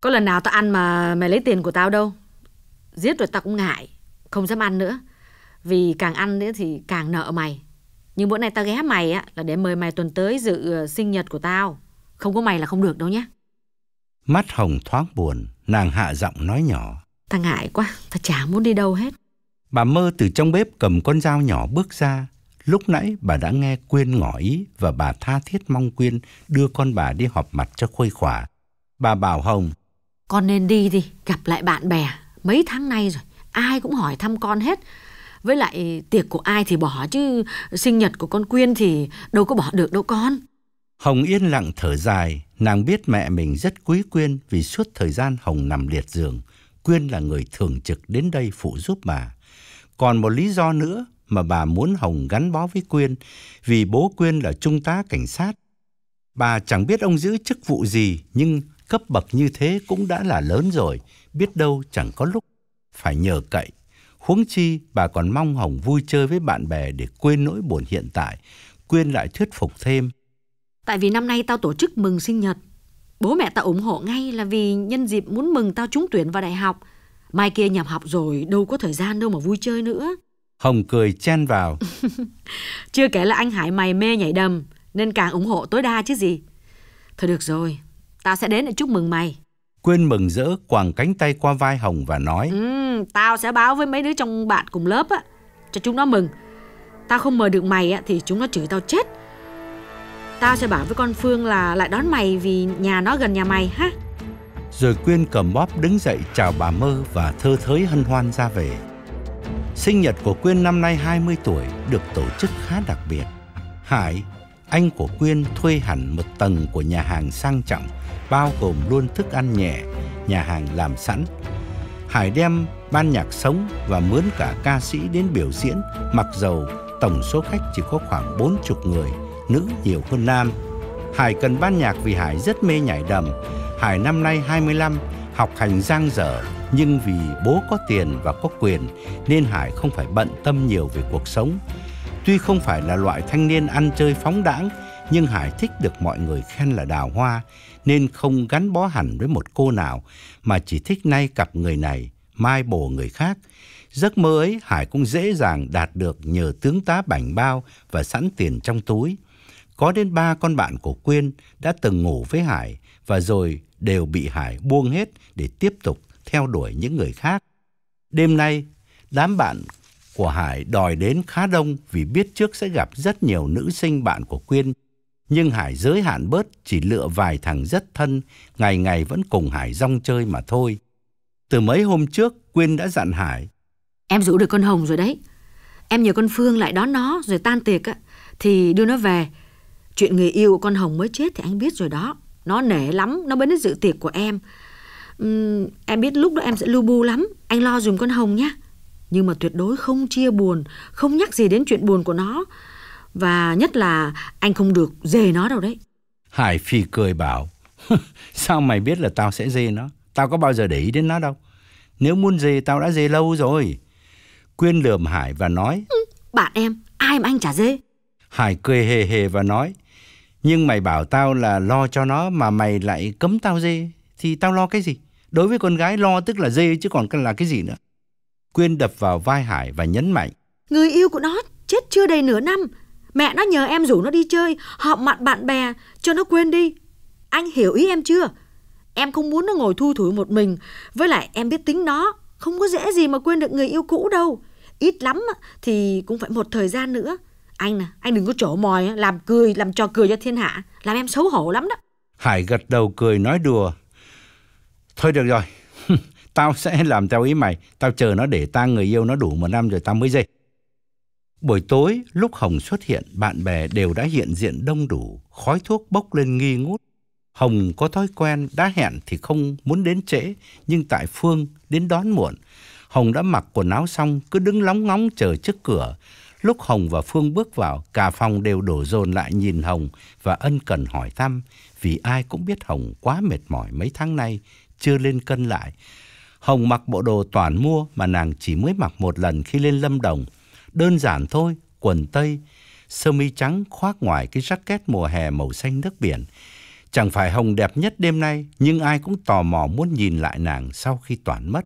Có lần nào tao ăn mà mày lấy tiền của tao đâu. Giết rồi tao cũng ngại, không dám ăn nữa. Vì càng ăn nữa thì càng nợ mày. Nhưng bữa nay tao ghé mày á là để mời mày tuần tới dự ờ, sinh nhật của tao. Không có mày là không được đâu nhé. Mắt Hồng thoáng buồn, nàng hạ giọng nói nhỏ. Ta ngại quá, ta chả muốn đi đâu hết. Bà mơ từ trong bếp cầm con dao nhỏ bước ra. Lúc nãy bà đã nghe Quyên ngỏ ý và bà tha thiết mong Quyên đưa con bà đi họp mặt cho khuây khỏa. Bà bảo Hồng. Con nên đi đi, gặp lại bạn bè. Mấy tháng nay rồi, ai cũng hỏi thăm con hết. Với lại tiệc của ai thì bỏ chứ sinh nhật của con Quyên thì đâu có bỏ được đâu con. Hồng yên lặng thở dài, nàng biết mẹ mình rất quý Quyên vì suốt thời gian Hồng nằm liệt giường, Quyên là người thường trực đến đây phụ giúp bà. Còn một lý do nữa mà bà muốn Hồng gắn bó với Quyên vì bố Quyên là trung tá cảnh sát. Bà chẳng biết ông giữ chức vụ gì nhưng cấp bậc như thế cũng đã là lớn rồi, biết đâu chẳng có lúc phải nhờ cậy. Huống chi bà còn mong Hồng vui chơi với bạn bè để quên nỗi buồn hiện tại. Quyên lại thuyết phục thêm. Tại vì năm nay tao tổ chức mừng sinh nhật. Bố mẹ tao ủng hộ ngay là vì nhân dịp muốn mừng tao trúng tuyển vào đại học – Mai kia nhập học rồi đâu có thời gian đâu mà vui chơi nữa. Hồng cười chen vào. Chưa kể là anh Hải mày mê nhảy đầm nên càng ủng hộ tối đa chứ gì. Thôi được rồi, tao sẽ đến để chúc mừng mày. Quyên mừng rỡ quàng cánh tay qua vai Hồng và nói. Ừ, tao sẽ báo với mấy đứa trong bạn cùng lớp á, cho chúng nó mừng. Tao không mời được mày á, thì chúng nó chửi tao chết. Tao sẽ bảo với con Phương là lại đón mày vì nhà nó gần nhà mày ha rồi Quyên cầm bóp đứng dậy chào bà Mơ và thơ thới hân hoan ra về. Sinh nhật của Quyên năm nay 20 tuổi được tổ chức khá đặc biệt. Hải, anh của Quyên thuê hẳn một tầng của nhà hàng sang trọng, bao gồm luôn thức ăn nhẹ, nhà hàng làm sẵn. Hải đem ban nhạc sống và mướn cả ca sĩ đến biểu diễn, mặc dầu tổng số khách chỉ có khoảng bốn chục người, nữ nhiều hơn nam. Hải cần ban nhạc vì Hải rất mê nhảy đầm Hải năm nay 25, học hành giang dở, nhưng vì bố có tiền và có quyền nên Hải không phải bận tâm nhiều về cuộc sống. Tuy không phải là loại thanh niên ăn chơi phóng đãng, nhưng Hải thích được mọi người khen là đào hoa nên không gắn bó hẳn với một cô nào mà chỉ thích nay cặp người này, mai bổ người khác. Giấc mơ ấy Hải cũng dễ dàng đạt được nhờ tướng tá bảnh bao và sẵn tiền trong túi. Có đến ba con bạn của Quyên đã từng ngủ với Hải và rồi đều bị Hải buông hết để tiếp tục theo đuổi những người khác. Đêm nay, đám bạn của Hải đòi đến khá đông vì biết trước sẽ gặp rất nhiều nữ sinh bạn của Quyên. Nhưng Hải giới hạn bớt chỉ lựa vài thằng rất thân, ngày ngày vẫn cùng Hải rong chơi mà thôi. Từ mấy hôm trước, Quyên đã dặn Hải. Em rủ được con Hồng rồi đấy. Em nhờ con Phương lại đón nó rồi tan tiệc á, thì đưa nó về. Chuyện người yêu của con Hồng mới chết thì anh biết rồi đó. Nó nể lắm, nó mới đến dự tiệc của em. Uhm, em biết lúc đó em sẽ lưu bu lắm, anh lo dùm con Hồng nhé. Nhưng mà tuyệt đối không chia buồn, không nhắc gì đến chuyện buồn của nó. Và nhất là anh không được dề nó đâu đấy. Hải Phi cười bảo, sao mày biết là tao sẽ dê nó? Tao có bao giờ để ý đến nó đâu. Nếu muốn dê tao đã dê lâu rồi. Quyên lườm Hải và nói, Bạn em, ai mà anh chả dê? Hải cười hề hề và nói, nhưng mày bảo tao là lo cho nó mà mày lại cấm tao dê thì tao lo cái gì? Đối với con gái lo tức là dê chứ còn là cái gì nữa. Quyên đập vào vai Hải và nhấn mạnh. Người yêu của nó chết chưa đầy nửa năm. Mẹ nó nhờ em rủ nó đi chơi, họp mặt bạn bè, cho nó quên đi. Anh hiểu ý em chưa? Em không muốn nó ngồi thu thủi một mình. Với lại em biết tính nó, không có dễ gì mà quên được người yêu cũ đâu. Ít lắm thì cũng phải một thời gian nữa. Anh nè, anh đừng có trổ mòi, làm cười, làm trò cười cho thiên hạ, làm em xấu hổ lắm đó. Hải gật đầu cười nói đùa. Thôi được rồi, tao sẽ làm theo ý mày, tao chờ nó để tang người yêu nó đủ một năm rồi tao mới dây. Buổi tối, lúc Hồng xuất hiện, bạn bè đều đã hiện diện đông đủ, khói thuốc bốc lên nghi ngút. Hồng có thói quen đã hẹn thì không muốn đến trễ, nhưng tại Phương đến đón muộn. Hồng đã mặc quần áo xong cứ đứng lóng ngóng chờ trước cửa, Lúc Hồng và Phương bước vào, cả phòng đều đổ dồn lại nhìn Hồng và ân cần hỏi thăm, vì ai cũng biết Hồng quá mệt mỏi mấy tháng nay, chưa lên cân lại. Hồng mặc bộ đồ toàn mua mà nàng chỉ mới mặc một lần khi lên Lâm Đồng. Đơn giản thôi, quần tây, sơ mi trắng khoác ngoài cái jacket mùa hè màu xanh nước biển. Chẳng phải Hồng đẹp nhất đêm nay, nhưng ai cũng tò mò muốn nhìn lại nàng sau khi toàn mất.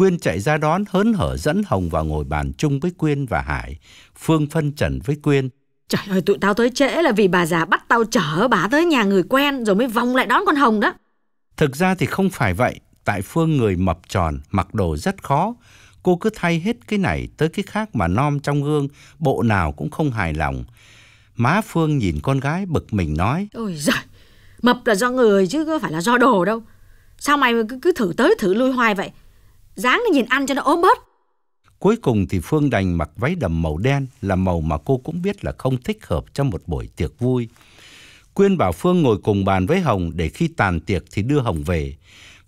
Quyên chạy ra đón hớn hở dẫn Hồng vào ngồi bàn chung với Quyên và Hải. Phương phân trần với Quyên. Trời ơi, tụi tao tới trễ là vì bà già bắt tao chở bà tới nhà người quen rồi mới vòng lại đón con Hồng đó. Thực ra thì không phải vậy. Tại Phương người mập tròn, mặc đồ rất khó. Cô cứ thay hết cái này tới cái khác mà non trong gương, bộ nào cũng không hài lòng. Má Phương nhìn con gái bực mình nói. Ôi giời, mập là do người chứ có phải là do đồ đâu. Sao mày cứ, cứ thử tới thử lui hoài vậy? dáng nó nhìn ăn cho nó ốm bớt. Cuối cùng thì Phương đành mặc váy đầm màu đen là màu mà cô cũng biết là không thích hợp cho một buổi tiệc vui. Quyên bảo Phương ngồi cùng bàn với Hồng để khi tàn tiệc thì đưa Hồng về.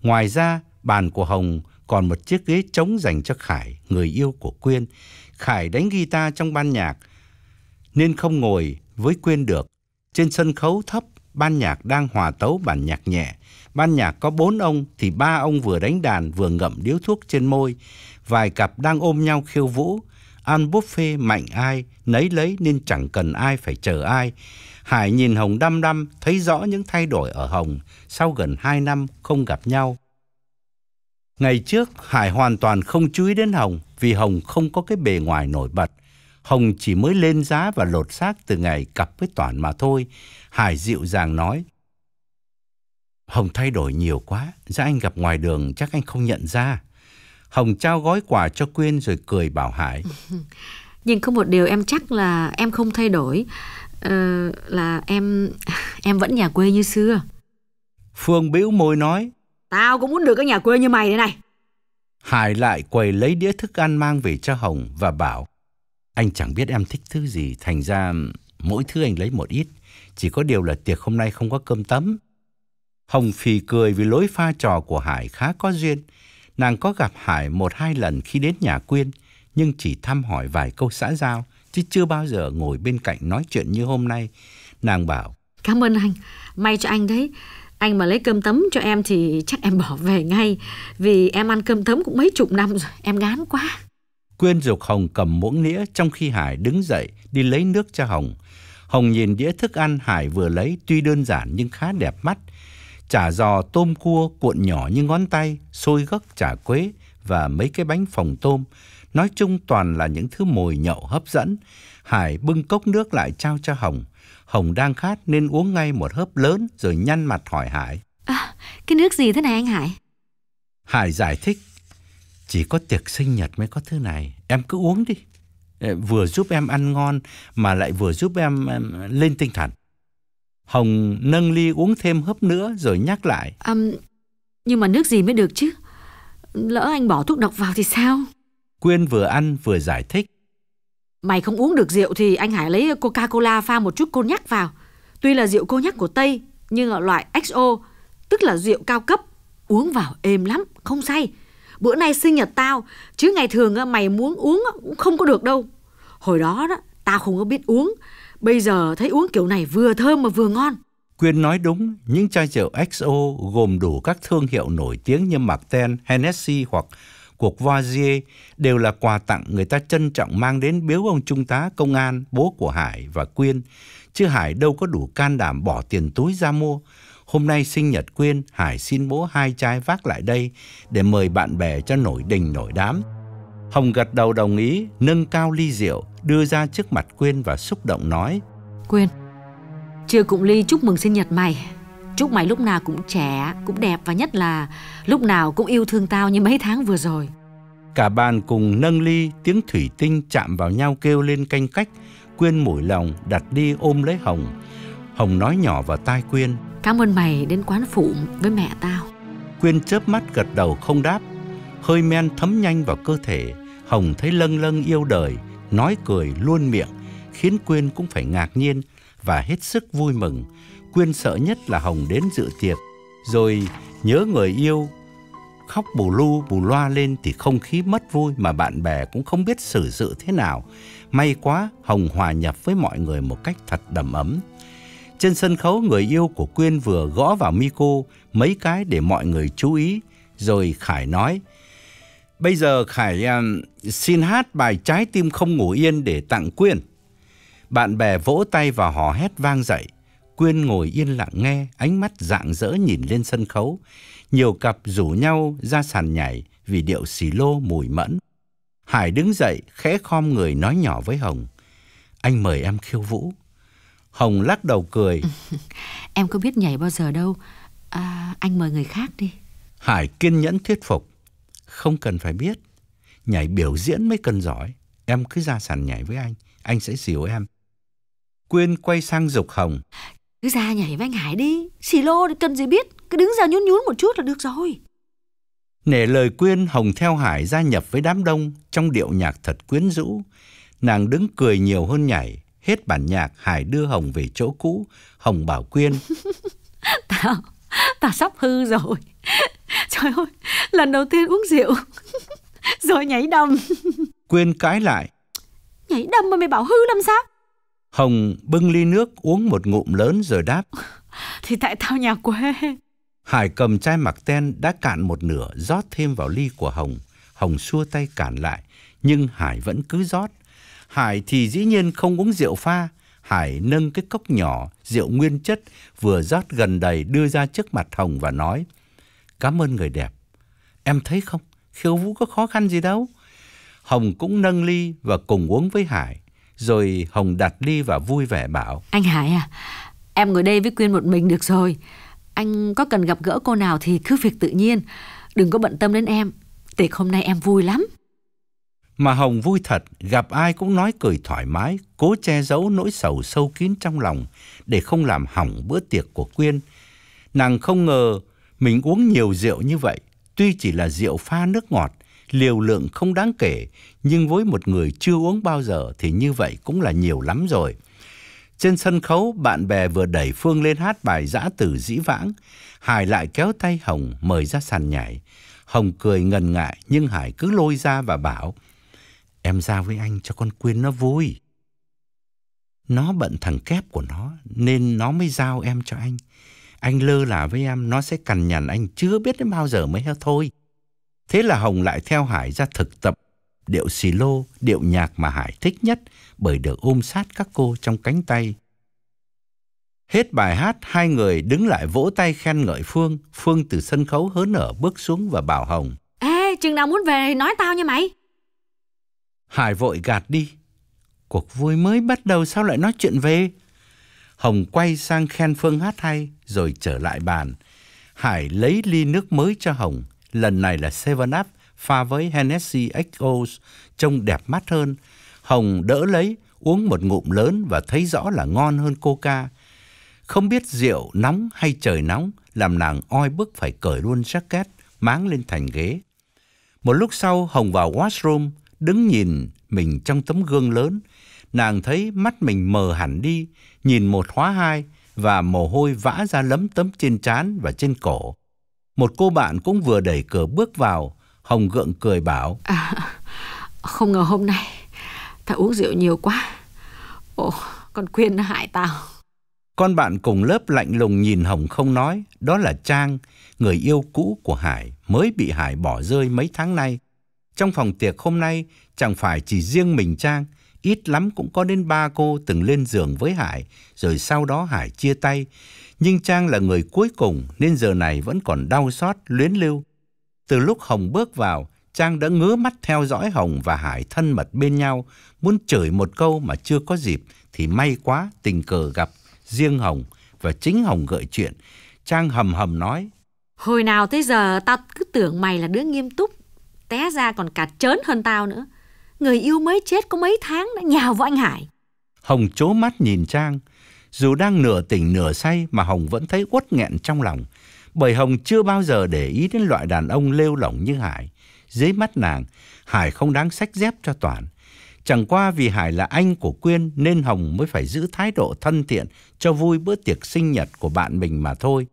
Ngoài ra, bàn của Hồng còn một chiếc ghế trống dành cho Khải, người yêu của Quyên. Khải đánh guitar trong ban nhạc nên không ngồi với Quyên được. Trên sân khấu thấp, ban nhạc đang hòa tấu bản nhạc nhẹ. Ban nhạc có bốn ông thì ba ông vừa đánh đàn vừa ngậm điếu thuốc trên môi, vài cặp đang ôm nhau khiêu vũ, ăn buffet mạnh ai, nấy lấy nên chẳng cần ai phải chờ ai. Hải nhìn Hồng đăm đăm, thấy rõ những thay đổi ở Hồng sau gần hai năm không gặp nhau. Ngày trước, Hải hoàn toàn không chú ý đến Hồng vì Hồng không có cái bề ngoài nổi bật. Hồng chỉ mới lên giá và lột xác từ ngày cặp với Toản mà thôi. Hải dịu dàng nói, Hồng thay đổi nhiều quá, ra anh gặp ngoài đường chắc anh không nhận ra. Hồng trao gói quà cho Quyên rồi cười bảo Hải. Nhưng có một điều em chắc là em không thay đổi, ờ, là em em vẫn nhà quê như xưa. Phương bĩu môi nói. Tao cũng muốn được cái nhà quê như mày đây này. Hải lại quầy lấy đĩa thức ăn mang về cho Hồng và bảo. Anh chẳng biết em thích thứ gì, thành ra mỗi thứ anh lấy một ít. Chỉ có điều là tiệc hôm nay không có cơm tấm. Hồng phì cười vì lối pha trò của Hải khá có duyên. Nàng có gặp Hải một hai lần khi đến nhà Quyên, nhưng chỉ thăm hỏi vài câu xã giao, chứ chưa bao giờ ngồi bên cạnh nói chuyện như hôm nay. Nàng bảo, Cảm ơn anh, may cho anh đấy. Anh mà lấy cơm tấm cho em thì chắc em bỏ về ngay, vì em ăn cơm tấm cũng mấy chục năm rồi, em ngán quá. Quyên dục Hồng cầm muỗng nĩa trong khi Hải đứng dậy đi lấy nước cho Hồng. Hồng nhìn đĩa thức ăn Hải vừa lấy tuy đơn giản nhưng khá đẹp mắt, chả giò tôm cua cuộn nhỏ như ngón tay, xôi gấc chả quế và mấy cái bánh phồng tôm. Nói chung toàn là những thứ mồi nhậu hấp dẫn. Hải bưng cốc nước lại trao cho Hồng. Hồng đang khát nên uống ngay một hớp lớn rồi nhăn mặt hỏi Hải. À, cái nước gì thế này anh Hải? Hải giải thích. Chỉ có tiệc sinh nhật mới có thứ này. Em cứ uống đi. Vừa giúp em ăn ngon mà lại vừa giúp em, em lên tinh thần. Hồng nâng ly uống thêm hớp nữa rồi nhắc lại. À, nhưng mà nước gì mới được chứ? Lỡ anh bỏ thuốc độc vào thì sao? Quyên vừa ăn vừa giải thích. Mày không uống được rượu thì anh Hải lấy Coca-Cola pha một chút cô nhắc vào. Tuy là rượu cô nhắc của Tây nhưng là loại XO, tức là rượu cao cấp. Uống vào êm lắm, không say. Bữa nay sinh nhật tao, chứ ngày thường mày muốn uống cũng không có được đâu. Hồi đó đó, tao không có biết uống, Bây giờ thấy uống kiểu này vừa thơm mà vừa ngon. Quyên nói đúng, những chai rượu XO gồm đủ các thương hiệu nổi tiếng như Marten, Hennessy hoặc cuộc Voisier đều là quà tặng người ta trân trọng mang đến biếu ông trung tá công an, bố của Hải và Quyên. Chứ Hải đâu có đủ can đảm bỏ tiền túi ra mua. Hôm nay sinh nhật Quyên, Hải xin bố hai chai vác lại đây để mời bạn bè cho nổi đình nổi đám. Hồng gật đầu đồng ý, nâng cao ly rượu, đưa ra trước mặt Quyên và xúc động nói. Quyên, chưa cụng ly chúc mừng sinh nhật mày. Chúc mày lúc nào cũng trẻ, cũng đẹp và nhất là lúc nào cũng yêu thương tao như mấy tháng vừa rồi. Cả bàn cùng nâng ly, tiếng thủy tinh chạm vào nhau kêu lên canh cách. Quyên mủi lòng, đặt đi ôm lấy Hồng. Hồng nói nhỏ vào tai Quyên. Cảm ơn mày đến quán phụ với mẹ tao. Quyên chớp mắt gật đầu không đáp. Hơi men thấm nhanh vào cơ thể, Hồng thấy lâng lâng yêu đời, nói cười luôn miệng, khiến Quyên cũng phải ngạc nhiên và hết sức vui mừng. Quyên sợ nhất là Hồng đến dự tiệc, rồi nhớ người yêu, khóc bù lu bù loa lên thì không khí mất vui mà bạn bè cũng không biết xử sự thế nào. May quá, Hồng hòa nhập với mọi người một cách thật đầm ấm. Trên sân khấu người yêu của Quyên vừa gõ vào Miko mấy cái để mọi người chú ý, rồi Khải nói: Bây giờ Khải uh, xin hát bài Trái tim không ngủ yên để tặng Quyên. Bạn bè vỗ tay và hò hét vang dậy. Quyên ngồi yên lặng nghe, ánh mắt rạng rỡ nhìn lên sân khấu. Nhiều cặp rủ nhau ra sàn nhảy vì điệu xì lô mùi mẫn. Hải đứng dậy, khẽ khom người nói nhỏ với Hồng. Anh mời em khiêu vũ. Hồng lắc đầu cười. em có biết nhảy bao giờ đâu. À, anh mời người khác đi. Hải kiên nhẫn thuyết phục không cần phải biết. Nhảy biểu diễn mới cần giỏi. Em cứ ra sàn nhảy với anh, anh sẽ xỉu em. Quyên quay sang Dục Hồng. Cứ ra nhảy với anh Hải đi, xì lô thì cần gì biết, cứ đứng ra nhún nhún một chút là được rồi. Nể lời Quyên, Hồng theo Hải gia nhập với đám đông trong điệu nhạc thật quyến rũ. Nàng đứng cười nhiều hơn nhảy, hết bản nhạc Hải đưa Hồng về chỗ cũ, Hồng bảo Quyên. tao, tao sắp hư rồi, trời ơi lần đầu tiên uống rượu rồi nhảy đầm quyên cãi lại nhảy đầm mà mày bảo hư làm sao hồng bưng ly nước uống một ngụm lớn rồi đáp thì tại tao nhà quê hải cầm chai mặc ten đã cạn một nửa rót thêm vào ly của hồng hồng xua tay cản lại nhưng hải vẫn cứ rót hải thì dĩ nhiên không uống rượu pha hải nâng cái cốc nhỏ rượu nguyên chất vừa rót gần đầy đưa ra trước mặt hồng và nói Cảm ơn người đẹp. Em thấy không, khiêu vũ có khó khăn gì đâu. Hồng cũng nâng ly và cùng uống với Hải. Rồi Hồng đặt ly và vui vẻ bảo. Anh Hải à, em ngồi đây với Quyên một mình được rồi. Anh có cần gặp gỡ cô nào thì cứ việc tự nhiên. Đừng có bận tâm đến em. Tiệc hôm nay em vui lắm. Mà Hồng vui thật, gặp ai cũng nói cười thoải mái, cố che giấu nỗi sầu sâu kín trong lòng để không làm hỏng bữa tiệc của Quyên. Nàng không ngờ mình uống nhiều rượu như vậy, tuy chỉ là rượu pha nước ngọt, liều lượng không đáng kể, nhưng với một người chưa uống bao giờ thì như vậy cũng là nhiều lắm rồi. Trên sân khấu, bạn bè vừa đẩy Phương lên hát bài dã tử dĩ vãng. Hải lại kéo tay Hồng mời ra sàn nhảy. Hồng cười ngần ngại nhưng Hải cứ lôi ra và bảo Em ra với anh cho con Quyên nó vui. Nó bận thằng kép của nó nên nó mới giao em cho anh anh lơ là với em, nó sẽ cằn nhằn anh chưa biết đến bao giờ mới hết thôi. Thế là Hồng lại theo Hải ra thực tập điệu xì lô, điệu nhạc mà Hải thích nhất bởi được ôm sát các cô trong cánh tay. Hết bài hát, hai người đứng lại vỗ tay khen ngợi Phương. Phương từ sân khấu hớn nở bước xuống và bảo Hồng. Ê, chừng nào muốn về nói tao nha mày. Hải vội gạt đi. Cuộc vui mới bắt đầu sao lại nói chuyện về? Hồng quay sang khen Phương hát hay rồi trở lại bàn. Hải lấy ly nước mới cho Hồng, lần này là Seven up pha với Hennessy XO trông đẹp mắt hơn. Hồng đỡ lấy, uống một ngụm lớn và thấy rõ là ngon hơn Coca. Không biết rượu nóng hay trời nóng làm nàng oi bức phải cởi luôn jacket máng lên thành ghế. Một lúc sau Hồng vào washroom, đứng nhìn mình trong tấm gương lớn nàng thấy mắt mình mờ hẳn đi, nhìn một hóa hai và mồ hôi vã ra lấm tấm trên trán và trên cổ. Một cô bạn cũng vừa đẩy cửa bước vào, Hồng gượng cười bảo. À, không ngờ hôm nay ta uống rượu nhiều quá. Ồ, con khuyên hại tao. Con bạn cùng lớp lạnh lùng nhìn Hồng không nói, đó là Trang, người yêu cũ của Hải, mới bị Hải bỏ rơi mấy tháng nay. Trong phòng tiệc hôm nay, chẳng phải chỉ riêng mình Trang, ít lắm cũng có đến ba cô từng lên giường với Hải, rồi sau đó Hải chia tay. Nhưng Trang là người cuối cùng nên giờ này vẫn còn đau xót, luyến lưu. Từ lúc Hồng bước vào, Trang đã ngứa mắt theo dõi Hồng và Hải thân mật bên nhau, muốn chửi một câu mà chưa có dịp thì may quá tình cờ gặp riêng Hồng và chính Hồng gợi chuyện. Trang hầm hầm nói, Hồi nào tới giờ tao cứ tưởng mày là đứa nghiêm túc, té ra còn cả trớn hơn tao nữa người yêu mới chết có mấy tháng đã nhào vào anh Hải. Hồng chố mắt nhìn Trang, dù đang nửa tỉnh nửa say mà Hồng vẫn thấy uất nghẹn trong lòng, bởi Hồng chưa bao giờ để ý đến loại đàn ông lêu lỏng như Hải. Dưới mắt nàng, Hải không đáng sách dép cho Toàn. Chẳng qua vì Hải là anh của Quyên nên Hồng mới phải giữ thái độ thân thiện cho vui bữa tiệc sinh nhật của bạn mình mà thôi.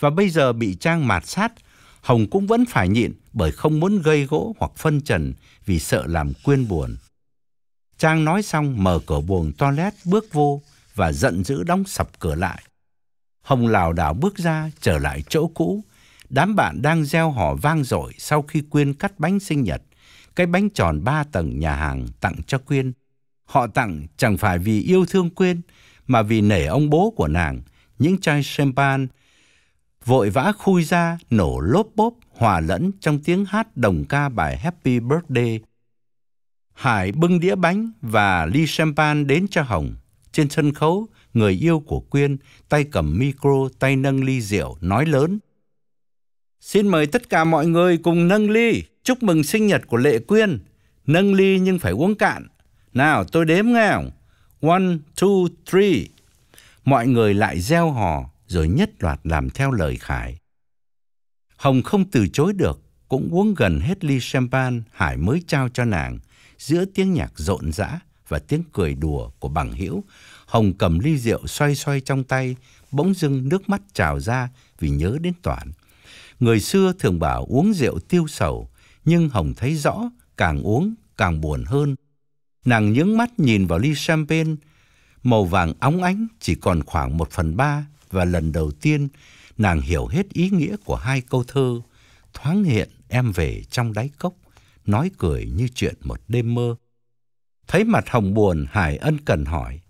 Và bây giờ bị Trang mạt sát, Hồng cũng vẫn phải nhịn bởi không muốn gây gỗ hoặc phân trần vì sợ làm quyên buồn. Trang nói xong mở cửa buồng toilet bước vô và giận dữ đóng sập cửa lại. Hồng lào đảo bước ra trở lại chỗ cũ. Đám bạn đang gieo hò vang dội sau khi Quyên cắt bánh sinh nhật. Cái bánh tròn ba tầng nhà hàng tặng cho Quyên. Họ tặng chẳng phải vì yêu thương Quyên mà vì nể ông bố của nàng. Những chai champagne vội vã khui ra nổ lốp bốp hòa lẫn trong tiếng hát đồng ca bài Happy Birthday. Hải bưng đĩa bánh và ly champagne đến cho Hồng. Trên sân khấu, người yêu của Quyên tay cầm micro, tay nâng ly rượu, nói lớn. Xin mời tất cả mọi người cùng nâng ly, chúc mừng sinh nhật của Lệ Quyên. Nâng ly nhưng phải uống cạn. Nào, tôi đếm nghe. One, two, three. Mọi người lại reo hò, rồi nhất loạt làm theo lời Khải. Hồng không từ chối được, cũng uống gần hết ly champagne Hải mới trao cho nàng. Giữa tiếng nhạc rộn rã và tiếng cười đùa của bằng hữu, Hồng cầm ly rượu xoay xoay trong tay, bỗng dưng nước mắt trào ra vì nhớ đến Toản. Người xưa thường bảo uống rượu tiêu sầu, nhưng Hồng thấy rõ càng uống càng buồn hơn. Nàng nhướng mắt nhìn vào ly champagne, màu vàng óng ánh chỉ còn khoảng một phần ba và lần đầu tiên nàng hiểu hết ý nghĩa của hai câu thơ thoáng hiện em về trong đáy cốc nói cười như chuyện một đêm mơ thấy mặt hồng buồn hải ân cần hỏi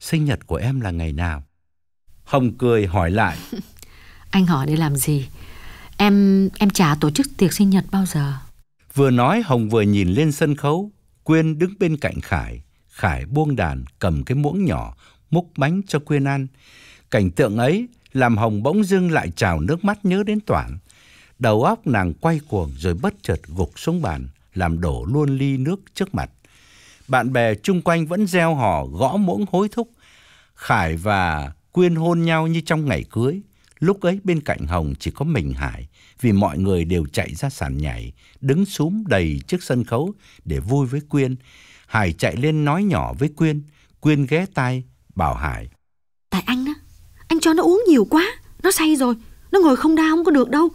sinh nhật của em là ngày nào hồng cười hỏi lại anh hỏi để làm gì em em chả tổ chức tiệc sinh nhật bao giờ vừa nói hồng vừa nhìn lên sân khấu quyên đứng bên cạnh khải khải buông đàn cầm cái muỗng nhỏ múc bánh cho quyên ăn cảnh tượng ấy làm Hồng bỗng dưng lại trào nước mắt nhớ đến Toản. Đầu óc nàng quay cuồng rồi bất chợt gục xuống bàn, làm đổ luôn ly nước trước mặt. Bạn bè chung quanh vẫn reo hò, gõ muỗng hối thúc. Khải và Quyên hôn nhau như trong ngày cưới. Lúc ấy bên cạnh Hồng chỉ có mình Hải, vì mọi người đều chạy ra sàn nhảy, đứng súm đầy trước sân khấu để vui với Quyên. Hải chạy lên nói nhỏ với Quyên, Quyên ghé tai bảo Hải: "Tại anh đó, anh cho nó uống nhiều quá Nó say rồi Nó ngồi không đau không có được đâu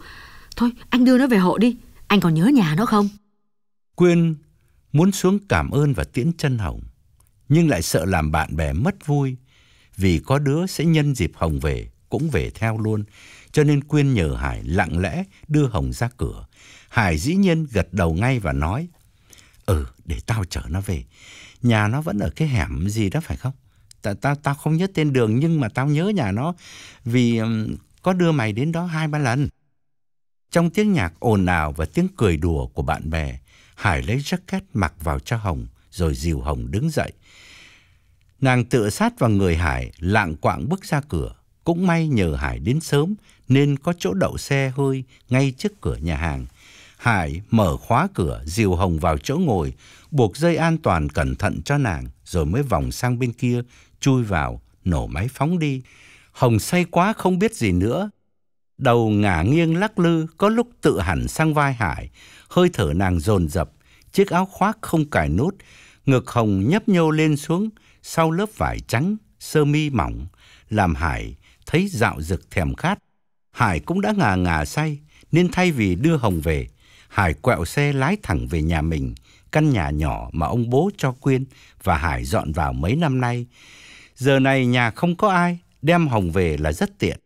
Thôi anh đưa nó về hộ đi Anh còn nhớ nhà nó không Quyên muốn xuống cảm ơn và tiễn chân Hồng Nhưng lại sợ làm bạn bè mất vui Vì có đứa sẽ nhân dịp Hồng về Cũng về theo luôn Cho nên Quyên nhờ Hải lặng lẽ đưa Hồng ra cửa Hải dĩ nhiên gật đầu ngay và nói Ừ để tao chở nó về Nhà nó vẫn ở cái hẻm gì đó phải không tao ta, ta không nhớ tên đường nhưng mà tao nhớ nhà nó vì có đưa mày đến đó hai ba lần. Trong tiếng nhạc ồn ào và tiếng cười đùa của bạn bè, Hải lấy jacket mặc vào cho Hồng rồi dìu Hồng đứng dậy. Nàng tựa sát vào người Hải, lạng quạng bước ra cửa. Cũng may nhờ Hải đến sớm nên có chỗ đậu xe hơi ngay trước cửa nhà hàng. Hải mở khóa cửa, dìu Hồng vào chỗ ngồi, buộc dây an toàn cẩn thận cho nàng rồi mới vòng sang bên kia chui vào, nổ máy phóng đi. Hồng say quá không biết gì nữa. Đầu ngả nghiêng lắc lư, có lúc tự hẳn sang vai Hải, hơi thở nàng dồn dập, chiếc áo khoác không cài nút, ngực Hồng nhấp nhô lên xuống sau lớp vải trắng, sơ mi mỏng, làm Hải thấy dạo dực thèm khát. Hải cũng đã ngà ngà say, nên thay vì đưa Hồng về, Hải quẹo xe lái thẳng về nhà mình, căn nhà nhỏ mà ông bố cho Quyên và Hải dọn vào mấy năm nay. Giờ này nhà không có ai, đem hồng về là rất tiện.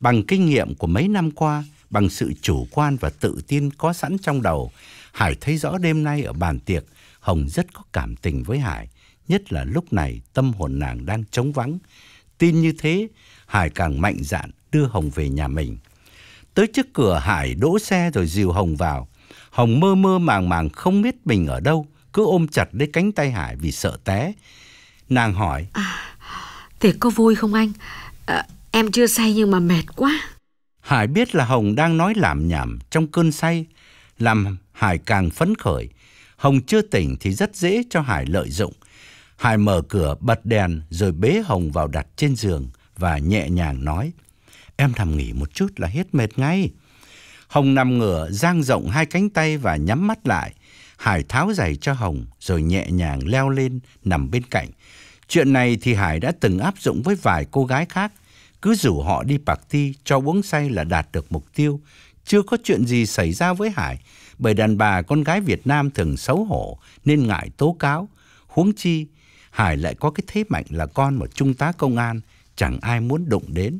Bằng kinh nghiệm của mấy năm qua, bằng sự chủ quan và tự tin có sẵn trong đầu, Hải thấy rõ đêm nay ở bàn tiệc, Hồng rất có cảm tình với Hải, nhất là lúc này tâm hồn nàng đang trống vắng. Tin như thế, Hải càng mạnh dạn đưa Hồng về nhà mình. Tới trước cửa Hải đỗ xe rồi dìu Hồng vào. Hồng mơ mơ màng màng không biết mình ở đâu, cứ ôm chặt lấy cánh tay Hải vì sợ té. Nàng hỏi: à Thế có vui không anh? À, em chưa say nhưng mà mệt quá. Hải biết là Hồng đang nói lảm nhảm trong cơn say, làm Hải càng phấn khởi. Hồng chưa tỉnh thì rất dễ cho Hải lợi dụng. Hải mở cửa bật đèn rồi bế Hồng vào đặt trên giường và nhẹ nhàng nói. Em nằm nghỉ một chút là hết mệt ngay. Hồng nằm ngửa, dang rộng hai cánh tay và nhắm mắt lại. Hải tháo giày cho Hồng rồi nhẹ nhàng leo lên nằm bên cạnh. Chuyện này thì Hải đã từng áp dụng với vài cô gái khác, cứ rủ họ đi party cho uống say là đạt được mục tiêu. Chưa có chuyện gì xảy ra với Hải, bởi đàn bà con gái Việt Nam thường xấu hổ nên ngại tố cáo. Huống chi, Hải lại có cái thế mạnh là con một trung tá công an, chẳng ai muốn đụng đến.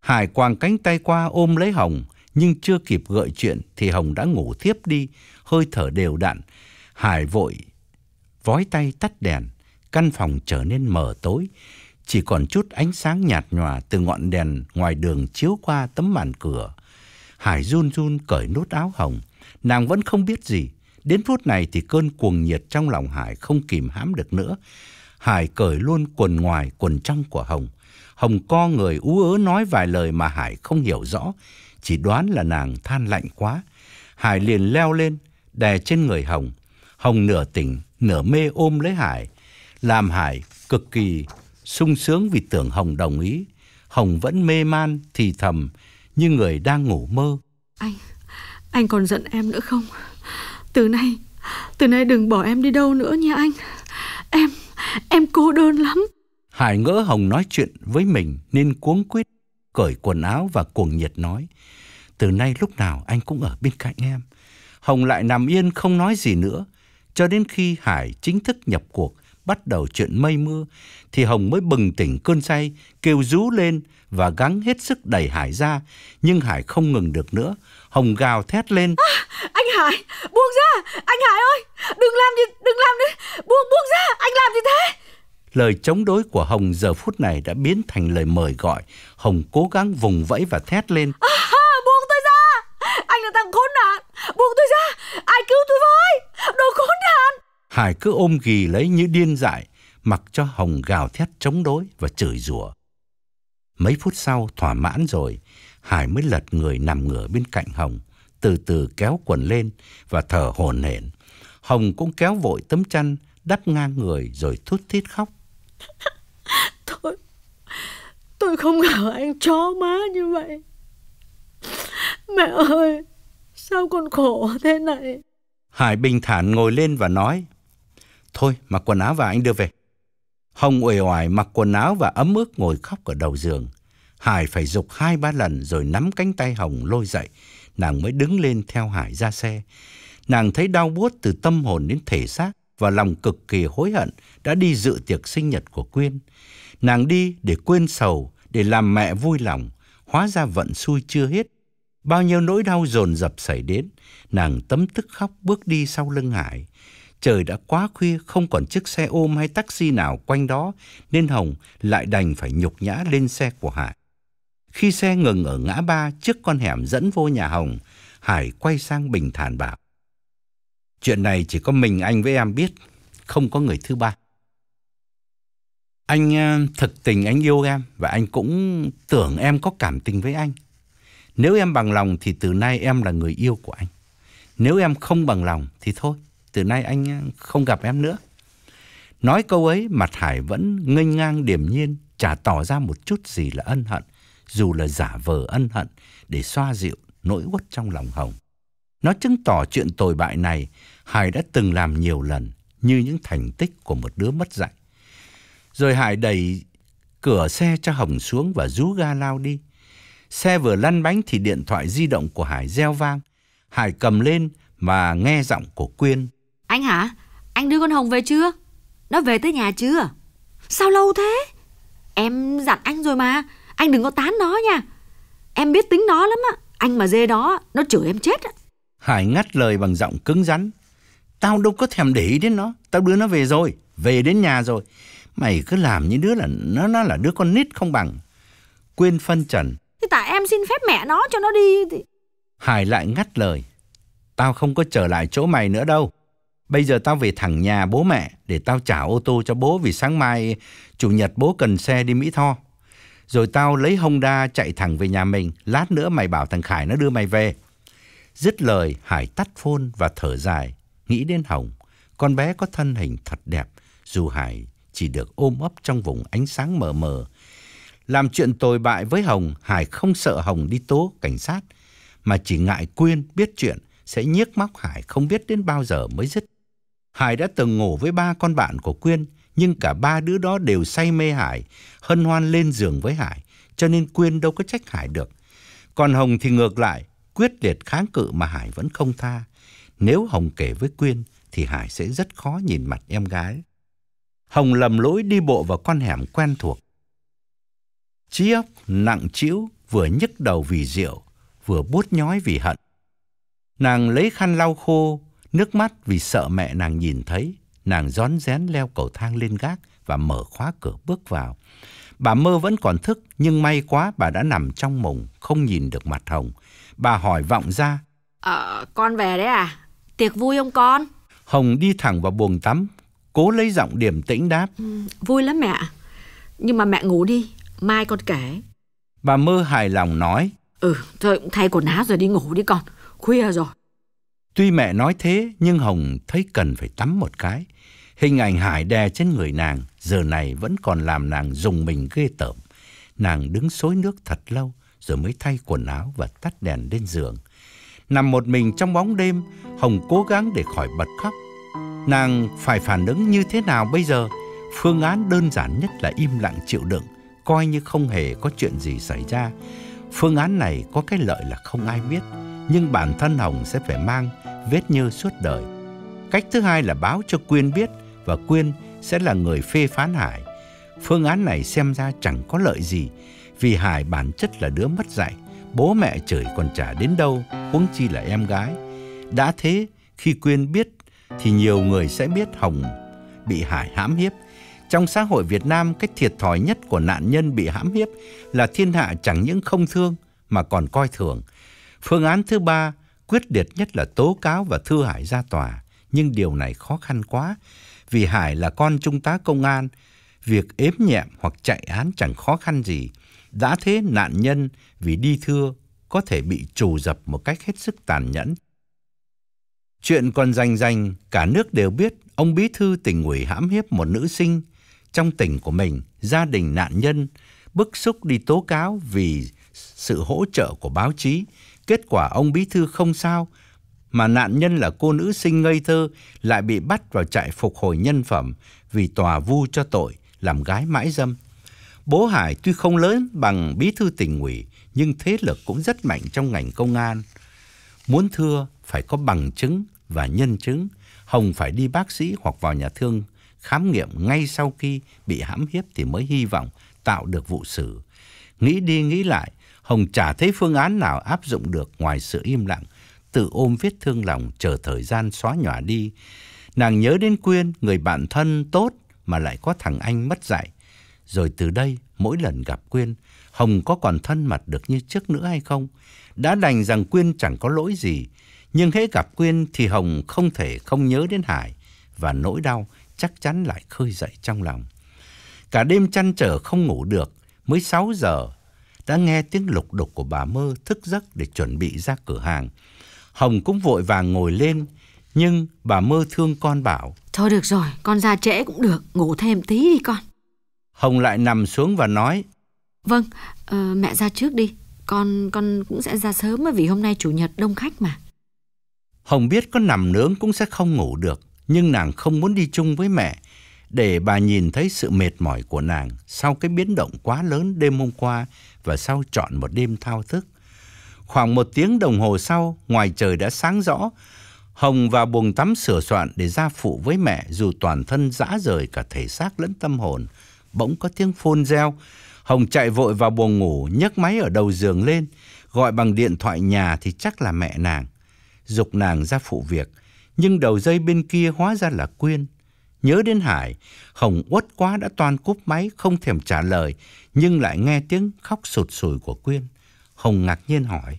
Hải quàng cánh tay qua ôm lấy Hồng, nhưng chưa kịp gợi chuyện thì Hồng đã ngủ thiếp đi, hơi thở đều đặn. Hải vội vói tay tắt đèn căn phòng trở nên mờ tối, chỉ còn chút ánh sáng nhạt nhòa từ ngọn đèn ngoài đường chiếu qua tấm màn cửa. Hải run run cởi nút áo hồng, nàng vẫn không biết gì. Đến phút này thì cơn cuồng nhiệt trong lòng Hải không kìm hãm được nữa. Hải cởi luôn quần ngoài, quần trong của Hồng. Hồng co người ú ớ nói vài lời mà Hải không hiểu rõ, chỉ đoán là nàng than lạnh quá. Hải liền leo lên, đè trên người Hồng. Hồng nửa tỉnh, nửa mê ôm lấy Hải, làm Hải cực kỳ sung sướng vì tưởng Hồng đồng ý. Hồng vẫn mê man thì thầm như người đang ngủ mơ. Anh, anh còn giận em nữa không? Từ nay, từ nay đừng bỏ em đi đâu nữa nha anh. Em, em cô đơn lắm. Hải ngỡ Hồng nói chuyện với mình nên cuống quýt cởi quần áo và cuồng nhiệt nói. Từ nay lúc nào anh cũng ở bên cạnh em. Hồng lại nằm yên không nói gì nữa cho đến khi Hải chính thức nhập cuộc bắt đầu chuyện mây mưa, thì Hồng mới bừng tỉnh cơn say, kêu rú lên và gắng hết sức đẩy Hải ra. Nhưng Hải không ngừng được nữa, Hồng gào thét lên. À, anh Hải, buông ra, anh Hải ơi, đừng làm gì, đừng làm gì, buông, buông ra, anh làm gì thế? Lời chống đối của Hồng giờ phút này đã biến thành lời mời gọi. Hồng cố gắng vùng vẫy và thét lên. À, buông tôi ra, anh là thằng khốn nạn, buông tôi ra, ai cứu tôi với, đồ khốn nạn. Hải cứ ôm ghì lấy như điên dại, mặc cho Hồng gào thét chống đối và chửi rủa. Mấy phút sau thỏa mãn rồi, Hải mới lật người nằm ngửa bên cạnh Hồng, từ từ kéo quần lên và thở hổn hển. Hồng cũng kéo vội tấm chăn đắp ngang người rồi thút thít khóc. Thôi, tôi không ngờ anh chó má như vậy. Mẹ ơi, sao con khổ thế này? Hải bình thản ngồi lên và nói. Thôi, mặc quần áo và anh đưa về. Hồng uể oải mặc quần áo và ấm ức ngồi khóc ở đầu giường. Hải phải dục hai ba lần rồi nắm cánh tay Hồng lôi dậy, nàng mới đứng lên theo Hải ra xe. Nàng thấy đau buốt từ tâm hồn đến thể xác và lòng cực kỳ hối hận đã đi dự tiệc sinh nhật của Quyên. Nàng đi để quên sầu, để làm mẹ vui lòng, hóa ra vận xui chưa hết. Bao nhiêu nỗi đau dồn dập xảy đến, nàng tấm tức khóc bước đi sau lưng Hải trời đã quá khuya không còn chiếc xe ôm hay taxi nào quanh đó nên Hồng lại đành phải nhục nhã lên xe của Hải. Khi xe ngừng ở ngã ba trước con hẻm dẫn vô nhà Hồng, Hải quay sang bình thản bảo. Chuyện này chỉ có mình anh với em biết, không có người thứ ba. Anh ờ, thực tình anh yêu em và anh cũng tưởng em có cảm tình với anh. Nếu em bằng lòng thì từ nay em là người yêu của anh. Nếu em không bằng lòng thì thôi, từ nay anh ờ, không gặp em nữa. Nói câu ấy mặt Hải vẫn ngây ngang điềm nhiên, chả tỏ ra một chút gì là ân hận, dù là giả vờ ân hận để xoa dịu nỗi uất trong lòng Hồng. Nó chứng tỏ chuyện tồi bại này Hải đã từng làm nhiều lần như những thành tích của một đứa mất dạy. Rồi Hải đẩy cửa xe cho Hồng xuống và rú ga lao đi. Xe vừa lăn bánh thì điện thoại di động của Hải reo vang. Hải cầm lên mà nghe giọng của Quyên anh hả? Anh đưa con Hồng về chưa? Nó về tới nhà chưa? Sao lâu thế? Em dặn anh rồi mà Anh đừng có tán nó nha Em biết tính nó lắm á Anh mà dê đó Nó chửi em chết á Hải ngắt lời bằng giọng cứng rắn Tao đâu có thèm để ý đến nó Tao đưa nó về rồi Về đến nhà rồi Mày cứ làm như đứa là Nó nó là đứa con nít không bằng quên phân trần Thì tại em xin phép mẹ nó cho nó đi thì... Hải lại ngắt lời Tao không có trở lại chỗ mày nữa đâu Bây giờ tao về thẳng nhà bố mẹ để tao trả ô tô cho bố vì sáng mai chủ nhật bố cần xe đi Mỹ Tho. Rồi tao lấy Honda chạy thẳng về nhà mình, lát nữa mày bảo thằng Khải nó đưa mày về. Dứt lời, Hải tắt phone và thở dài, nghĩ đến Hồng. Con bé có thân hình thật đẹp, dù Hải chỉ được ôm ấp trong vùng ánh sáng mờ mờ. Làm chuyện tồi bại với Hồng, Hải không sợ Hồng đi tố cảnh sát, mà chỉ ngại Quyên biết chuyện sẽ nhiếc móc Hải không biết đến bao giờ mới dứt. Hải đã từng ngủ với ba con bạn của Quyên, nhưng cả ba đứa đó đều say mê Hải, hân hoan lên giường với Hải, cho nên Quyên đâu có trách Hải được. Còn Hồng thì ngược lại, quyết liệt kháng cự mà Hải vẫn không tha. Nếu Hồng kể với Quyên thì Hải sẽ rất khó nhìn mặt em gái. Hồng lầm lỗi đi bộ vào con hẻm quen thuộc. Trí óc nặng trĩu vừa nhức đầu vì rượu, vừa bút nhói vì hận. Nàng lấy khăn lau khô Nước mắt vì sợ mẹ nàng nhìn thấy, nàng rón rén leo cầu thang lên gác và mở khóa cửa bước vào. Bà mơ vẫn còn thức, nhưng may quá bà đã nằm trong mùng, không nhìn được mặt Hồng. Bà hỏi vọng ra. Ờ, con về đấy à? Tiệc vui không con? Hồng đi thẳng vào buồng tắm, cố lấy giọng điềm tĩnh đáp. Ừ, vui lắm mẹ, nhưng mà mẹ ngủ đi, mai con kể. Bà mơ hài lòng nói. Ừ, thôi thay quần áo rồi đi ngủ đi con, khuya rồi. Tuy mẹ nói thế nhưng Hồng thấy cần phải tắm một cái. Hình ảnh Hải đè trên người nàng giờ này vẫn còn làm nàng dùng mình ghê tởm. Nàng đứng xối nước thật lâu rồi mới thay quần áo và tắt đèn lên giường. Nằm một mình trong bóng đêm, Hồng cố gắng để khỏi bật khóc. Nàng phải phản ứng như thế nào bây giờ? Phương án đơn giản nhất là im lặng chịu đựng, coi như không hề có chuyện gì xảy ra. Phương án này có cái lợi là không ai biết, nhưng bản thân Hồng sẽ phải mang vết nhơ suốt đời. Cách thứ hai là báo cho Quyên biết và Quyên sẽ là người phê phán Hải. Phương án này xem ra chẳng có lợi gì vì Hải bản chất là đứa mất dạy, bố mẹ trời còn trả đến đâu, huống chi là em gái. Đã thế, khi Quyên biết thì nhiều người sẽ biết Hồng bị Hải hãm hiếp. Trong xã hội Việt Nam, cái thiệt thòi nhất của nạn nhân bị hãm hiếp là thiên hạ chẳng những không thương mà còn coi thường. Phương án thứ ba quyết liệt nhất là tố cáo và thư Hải ra tòa, nhưng điều này khó khăn quá, vì Hải là con trung tá công an, việc ếm nhẹm hoặc chạy án chẳng khó khăn gì. Đã thế nạn nhân vì đi thưa có thể bị trù dập một cách hết sức tàn nhẫn. Chuyện còn rành rành, cả nước đều biết ông bí thư tỉnh ủy hãm hiếp một nữ sinh. Trong tỉnh của mình, gia đình nạn nhân bức xúc đi tố cáo vì sự hỗ trợ của báo chí Kết quả ông bí thư không sao, mà nạn nhân là cô nữ sinh ngây thơ lại bị bắt vào trại phục hồi nhân phẩm vì tòa vu cho tội làm gái mãi dâm. Bố Hải tuy không lớn bằng bí thư tỉnh ủy nhưng thế lực cũng rất mạnh trong ngành công an. Muốn thưa phải có bằng chứng và nhân chứng, Hồng phải đi bác sĩ hoặc vào nhà thương khám nghiệm ngay sau khi bị hãm hiếp thì mới hy vọng tạo được vụ xử. Nghĩ đi nghĩ lại, Hồng chả thấy phương án nào áp dụng được ngoài sự im lặng, tự ôm vết thương lòng chờ thời gian xóa nhòa đi. Nàng nhớ đến Quyên, người bạn thân tốt mà lại có thằng anh mất dạy. Rồi từ đây, mỗi lần gặp Quyên, Hồng có còn thân mật được như trước nữa hay không? Đã đành rằng Quyên chẳng có lỗi gì, nhưng hễ gặp Quyên thì Hồng không thể không nhớ đến Hải và nỗi đau chắc chắn lại khơi dậy trong lòng. Cả đêm chăn trở không ngủ được, mới 6 giờ đã nghe tiếng lục đục của bà Mơ thức giấc để chuẩn bị ra cửa hàng. Hồng cũng vội vàng ngồi lên, nhưng bà Mơ thương con bảo. Thôi được rồi, con ra trễ cũng được, ngủ thêm tí đi con. Hồng lại nằm xuống và nói. Vâng, uh, mẹ ra trước đi, con con cũng sẽ ra sớm vì hôm nay chủ nhật đông khách mà. Hồng biết có nằm nướng cũng sẽ không ngủ được, nhưng nàng không muốn đi chung với mẹ để bà nhìn thấy sự mệt mỏi của nàng sau cái biến động quá lớn đêm hôm qua và sau trọn một đêm thao thức. Khoảng một tiếng đồng hồ sau, ngoài trời đã sáng rõ, Hồng vào buồng tắm sửa soạn để ra phụ với mẹ dù toàn thân dã rời cả thể xác lẫn tâm hồn. Bỗng có tiếng phôn reo, Hồng chạy vội vào buồng ngủ, nhấc máy ở đầu giường lên, gọi bằng điện thoại nhà thì chắc là mẹ nàng. Dục nàng ra phụ việc, nhưng đầu dây bên kia hóa ra là Quyên. Nhớ đến Hải, Hồng uất quá đã toàn cúp máy không thèm trả lời, nhưng lại nghe tiếng khóc sụt sùi của Quyên. Hồng ngạc nhiên hỏi.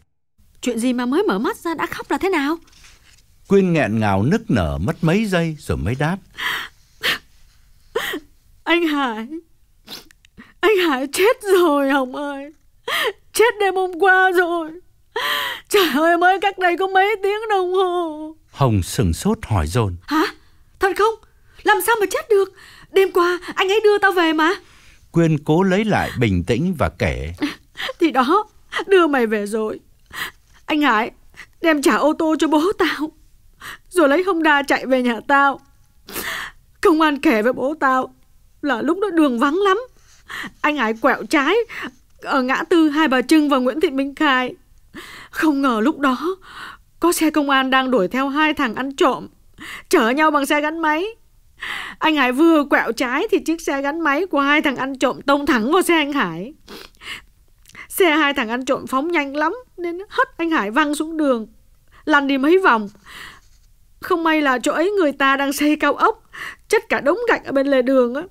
Chuyện gì mà mới mở mắt ra đã khóc là thế nào? Quyên nghẹn ngào nức nở mất mấy giây rồi mới đáp. Anh Hải, anh Hải chết rồi Hồng ơi, chết đêm hôm qua rồi. Trời ơi mới cách đây có mấy tiếng đồng hồ. Hồng sừng sốt hỏi dồn. Hả? Thật không? Làm sao mà chết được Đêm qua anh ấy đưa tao về mà Quyên cố lấy lại bình tĩnh và kể Thì đó Đưa mày về rồi Anh Hải đem trả ô tô cho bố tao Rồi lấy Honda chạy về nhà tao Công an kể với bố tao Là lúc đó đường vắng lắm Anh Hải quẹo trái Ở ngã tư Hai Bà Trưng và Nguyễn Thị Minh Khai Không ngờ lúc đó Có xe công an đang đuổi theo hai thằng ăn trộm Chở nhau bằng xe gắn máy Anh Hải vừa quẹo trái thì chiếc xe gắn máy của hai thằng ăn trộm tông thẳng vào xe anh Hải. Xe hai thằng ăn trộm phóng nhanh lắm nên hất anh Hải văng xuống đường, lăn đi mấy vòng. Không may là chỗ ấy người ta đang xây cao ốc, chất cả đống gạch ở bên lề đường á.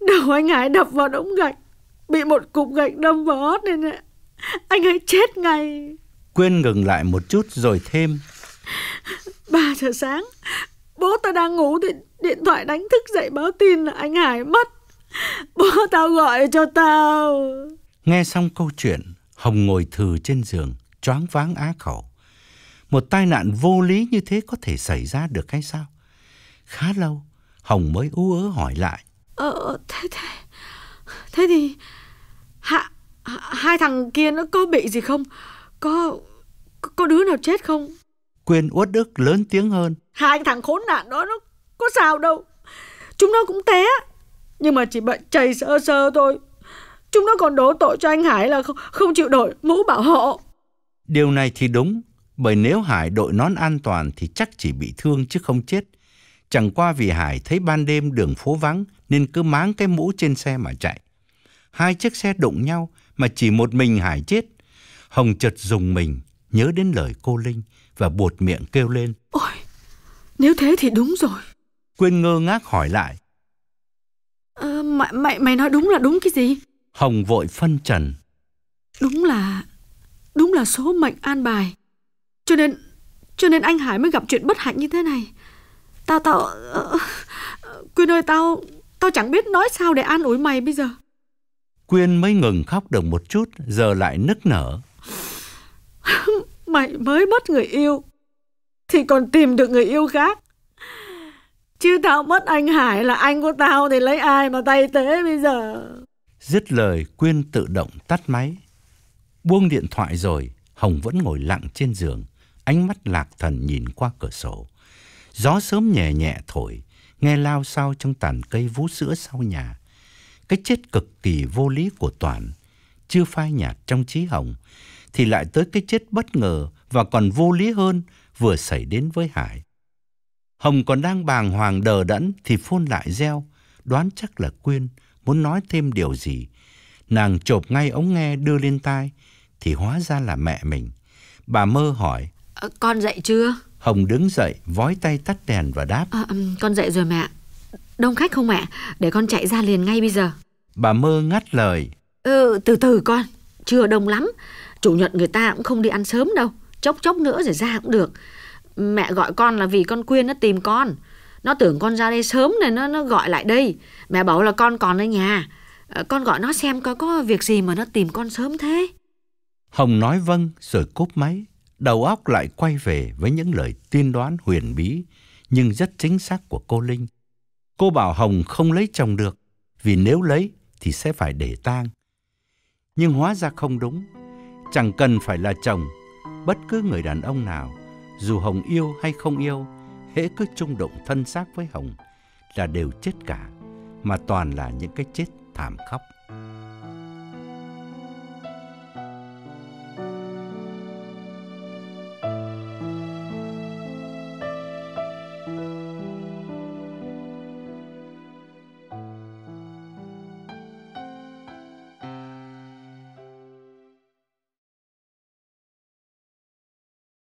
Đầu anh Hải đập vào đống gạch, bị một cục gạch đâm vào hót nên anh ấy chết ngay. quên ngừng lại một chút rồi thêm. 3 giờ sáng, bố ta đang ngủ thì Điện thoại đánh thức dậy báo tin là anh Hải mất. Bố tao gọi cho tao. Nghe xong câu chuyện, Hồng ngồi thừ trên giường, choáng váng á khẩu. Một tai nạn vô lý như thế có thể xảy ra được hay sao? Khá lâu, Hồng mới ú ớ hỏi lại. Ờ, thế, thế, thế thì hạ, hai thằng kia nó có bị gì không? Có, có đứa nào chết không? Quyền uất Đức lớn tiếng hơn. Hai thằng khốn nạn đó nó có sao đâu Chúng nó cũng té Nhưng mà chỉ bệnh chảy sơ sơ thôi Chúng nó còn đổ tội cho anh Hải là không, không chịu đổi mũ bảo hộ Điều này thì đúng Bởi nếu Hải đội nón an toàn Thì chắc chỉ bị thương chứ không chết Chẳng qua vì Hải thấy ban đêm đường phố vắng Nên cứ máng cái mũ trên xe mà chạy Hai chiếc xe đụng nhau Mà chỉ một mình Hải chết Hồng chợt dùng mình Nhớ đến lời cô Linh Và buột miệng kêu lên Ôi nếu thế thì đúng rồi Quyên ngơ ngác hỏi lại. À, mày, mày, mày nói đúng là đúng cái gì? Hồng vội phân trần. Đúng là... Đúng là số mệnh an bài. Cho nên... Cho nên anh Hải mới gặp chuyện bất hạnh như thế này. Tao, tao... Ờ, Quyên ơi, tao... Tao chẳng biết nói sao để an ủi mày bây giờ. Quyên mới ngừng khóc được một chút, giờ lại nức nở. mày mới mất người yêu, thì còn tìm được người yêu khác. Chứ tao mất anh Hải là anh của tao thì lấy ai mà tay tế bây giờ. Dứt lời quên tự động tắt máy. Buông điện thoại rồi, Hồng vẫn ngồi lặng trên giường, ánh mắt lạc thần nhìn qua cửa sổ. Gió sớm nhẹ nhẹ thổi, nghe lao sao trong tàn cây vú sữa sau nhà. Cái chết cực kỳ vô lý của Toàn chưa phai nhạt trong trí Hồng thì lại tới cái chết bất ngờ và còn vô lý hơn vừa xảy đến với Hải. Hồng còn đang bàng hoàng đờ đẫn thì phun lại reo, đoán chắc là Quyên muốn nói thêm điều gì. Nàng chộp ngay ống nghe đưa lên tai thì hóa ra là mẹ mình. Bà mơ hỏi: à, "Con dậy chưa?" Hồng đứng dậy, vói tay tắt đèn và đáp: à, "Con dậy rồi mẹ. Đông khách không mẹ? Để con chạy ra liền ngay bây giờ." Bà mơ ngắt lời: "Ừ, từ từ con, chưa đông lắm. Chủ nhật người ta cũng không đi ăn sớm đâu, chốc chốc nữa rồi ra cũng được." mẹ gọi con là vì con Quyên nó tìm con. Nó tưởng con ra đây sớm nên nó nó gọi lại đây. Mẹ bảo là con còn ở nhà. Ờ, con gọi nó xem có có việc gì mà nó tìm con sớm thế. Hồng nói vâng rồi cúp máy, đầu óc lại quay về với những lời tiên đoán huyền bí nhưng rất chính xác của cô Linh. Cô bảo Hồng không lấy chồng được, vì nếu lấy thì sẽ phải để tang. Nhưng hóa ra không đúng, chẳng cần phải là chồng, bất cứ người đàn ông nào dù Hồng yêu hay không yêu, hễ cứ chung động thân xác với Hồng là đều chết cả, mà toàn là những cái chết thảm khốc.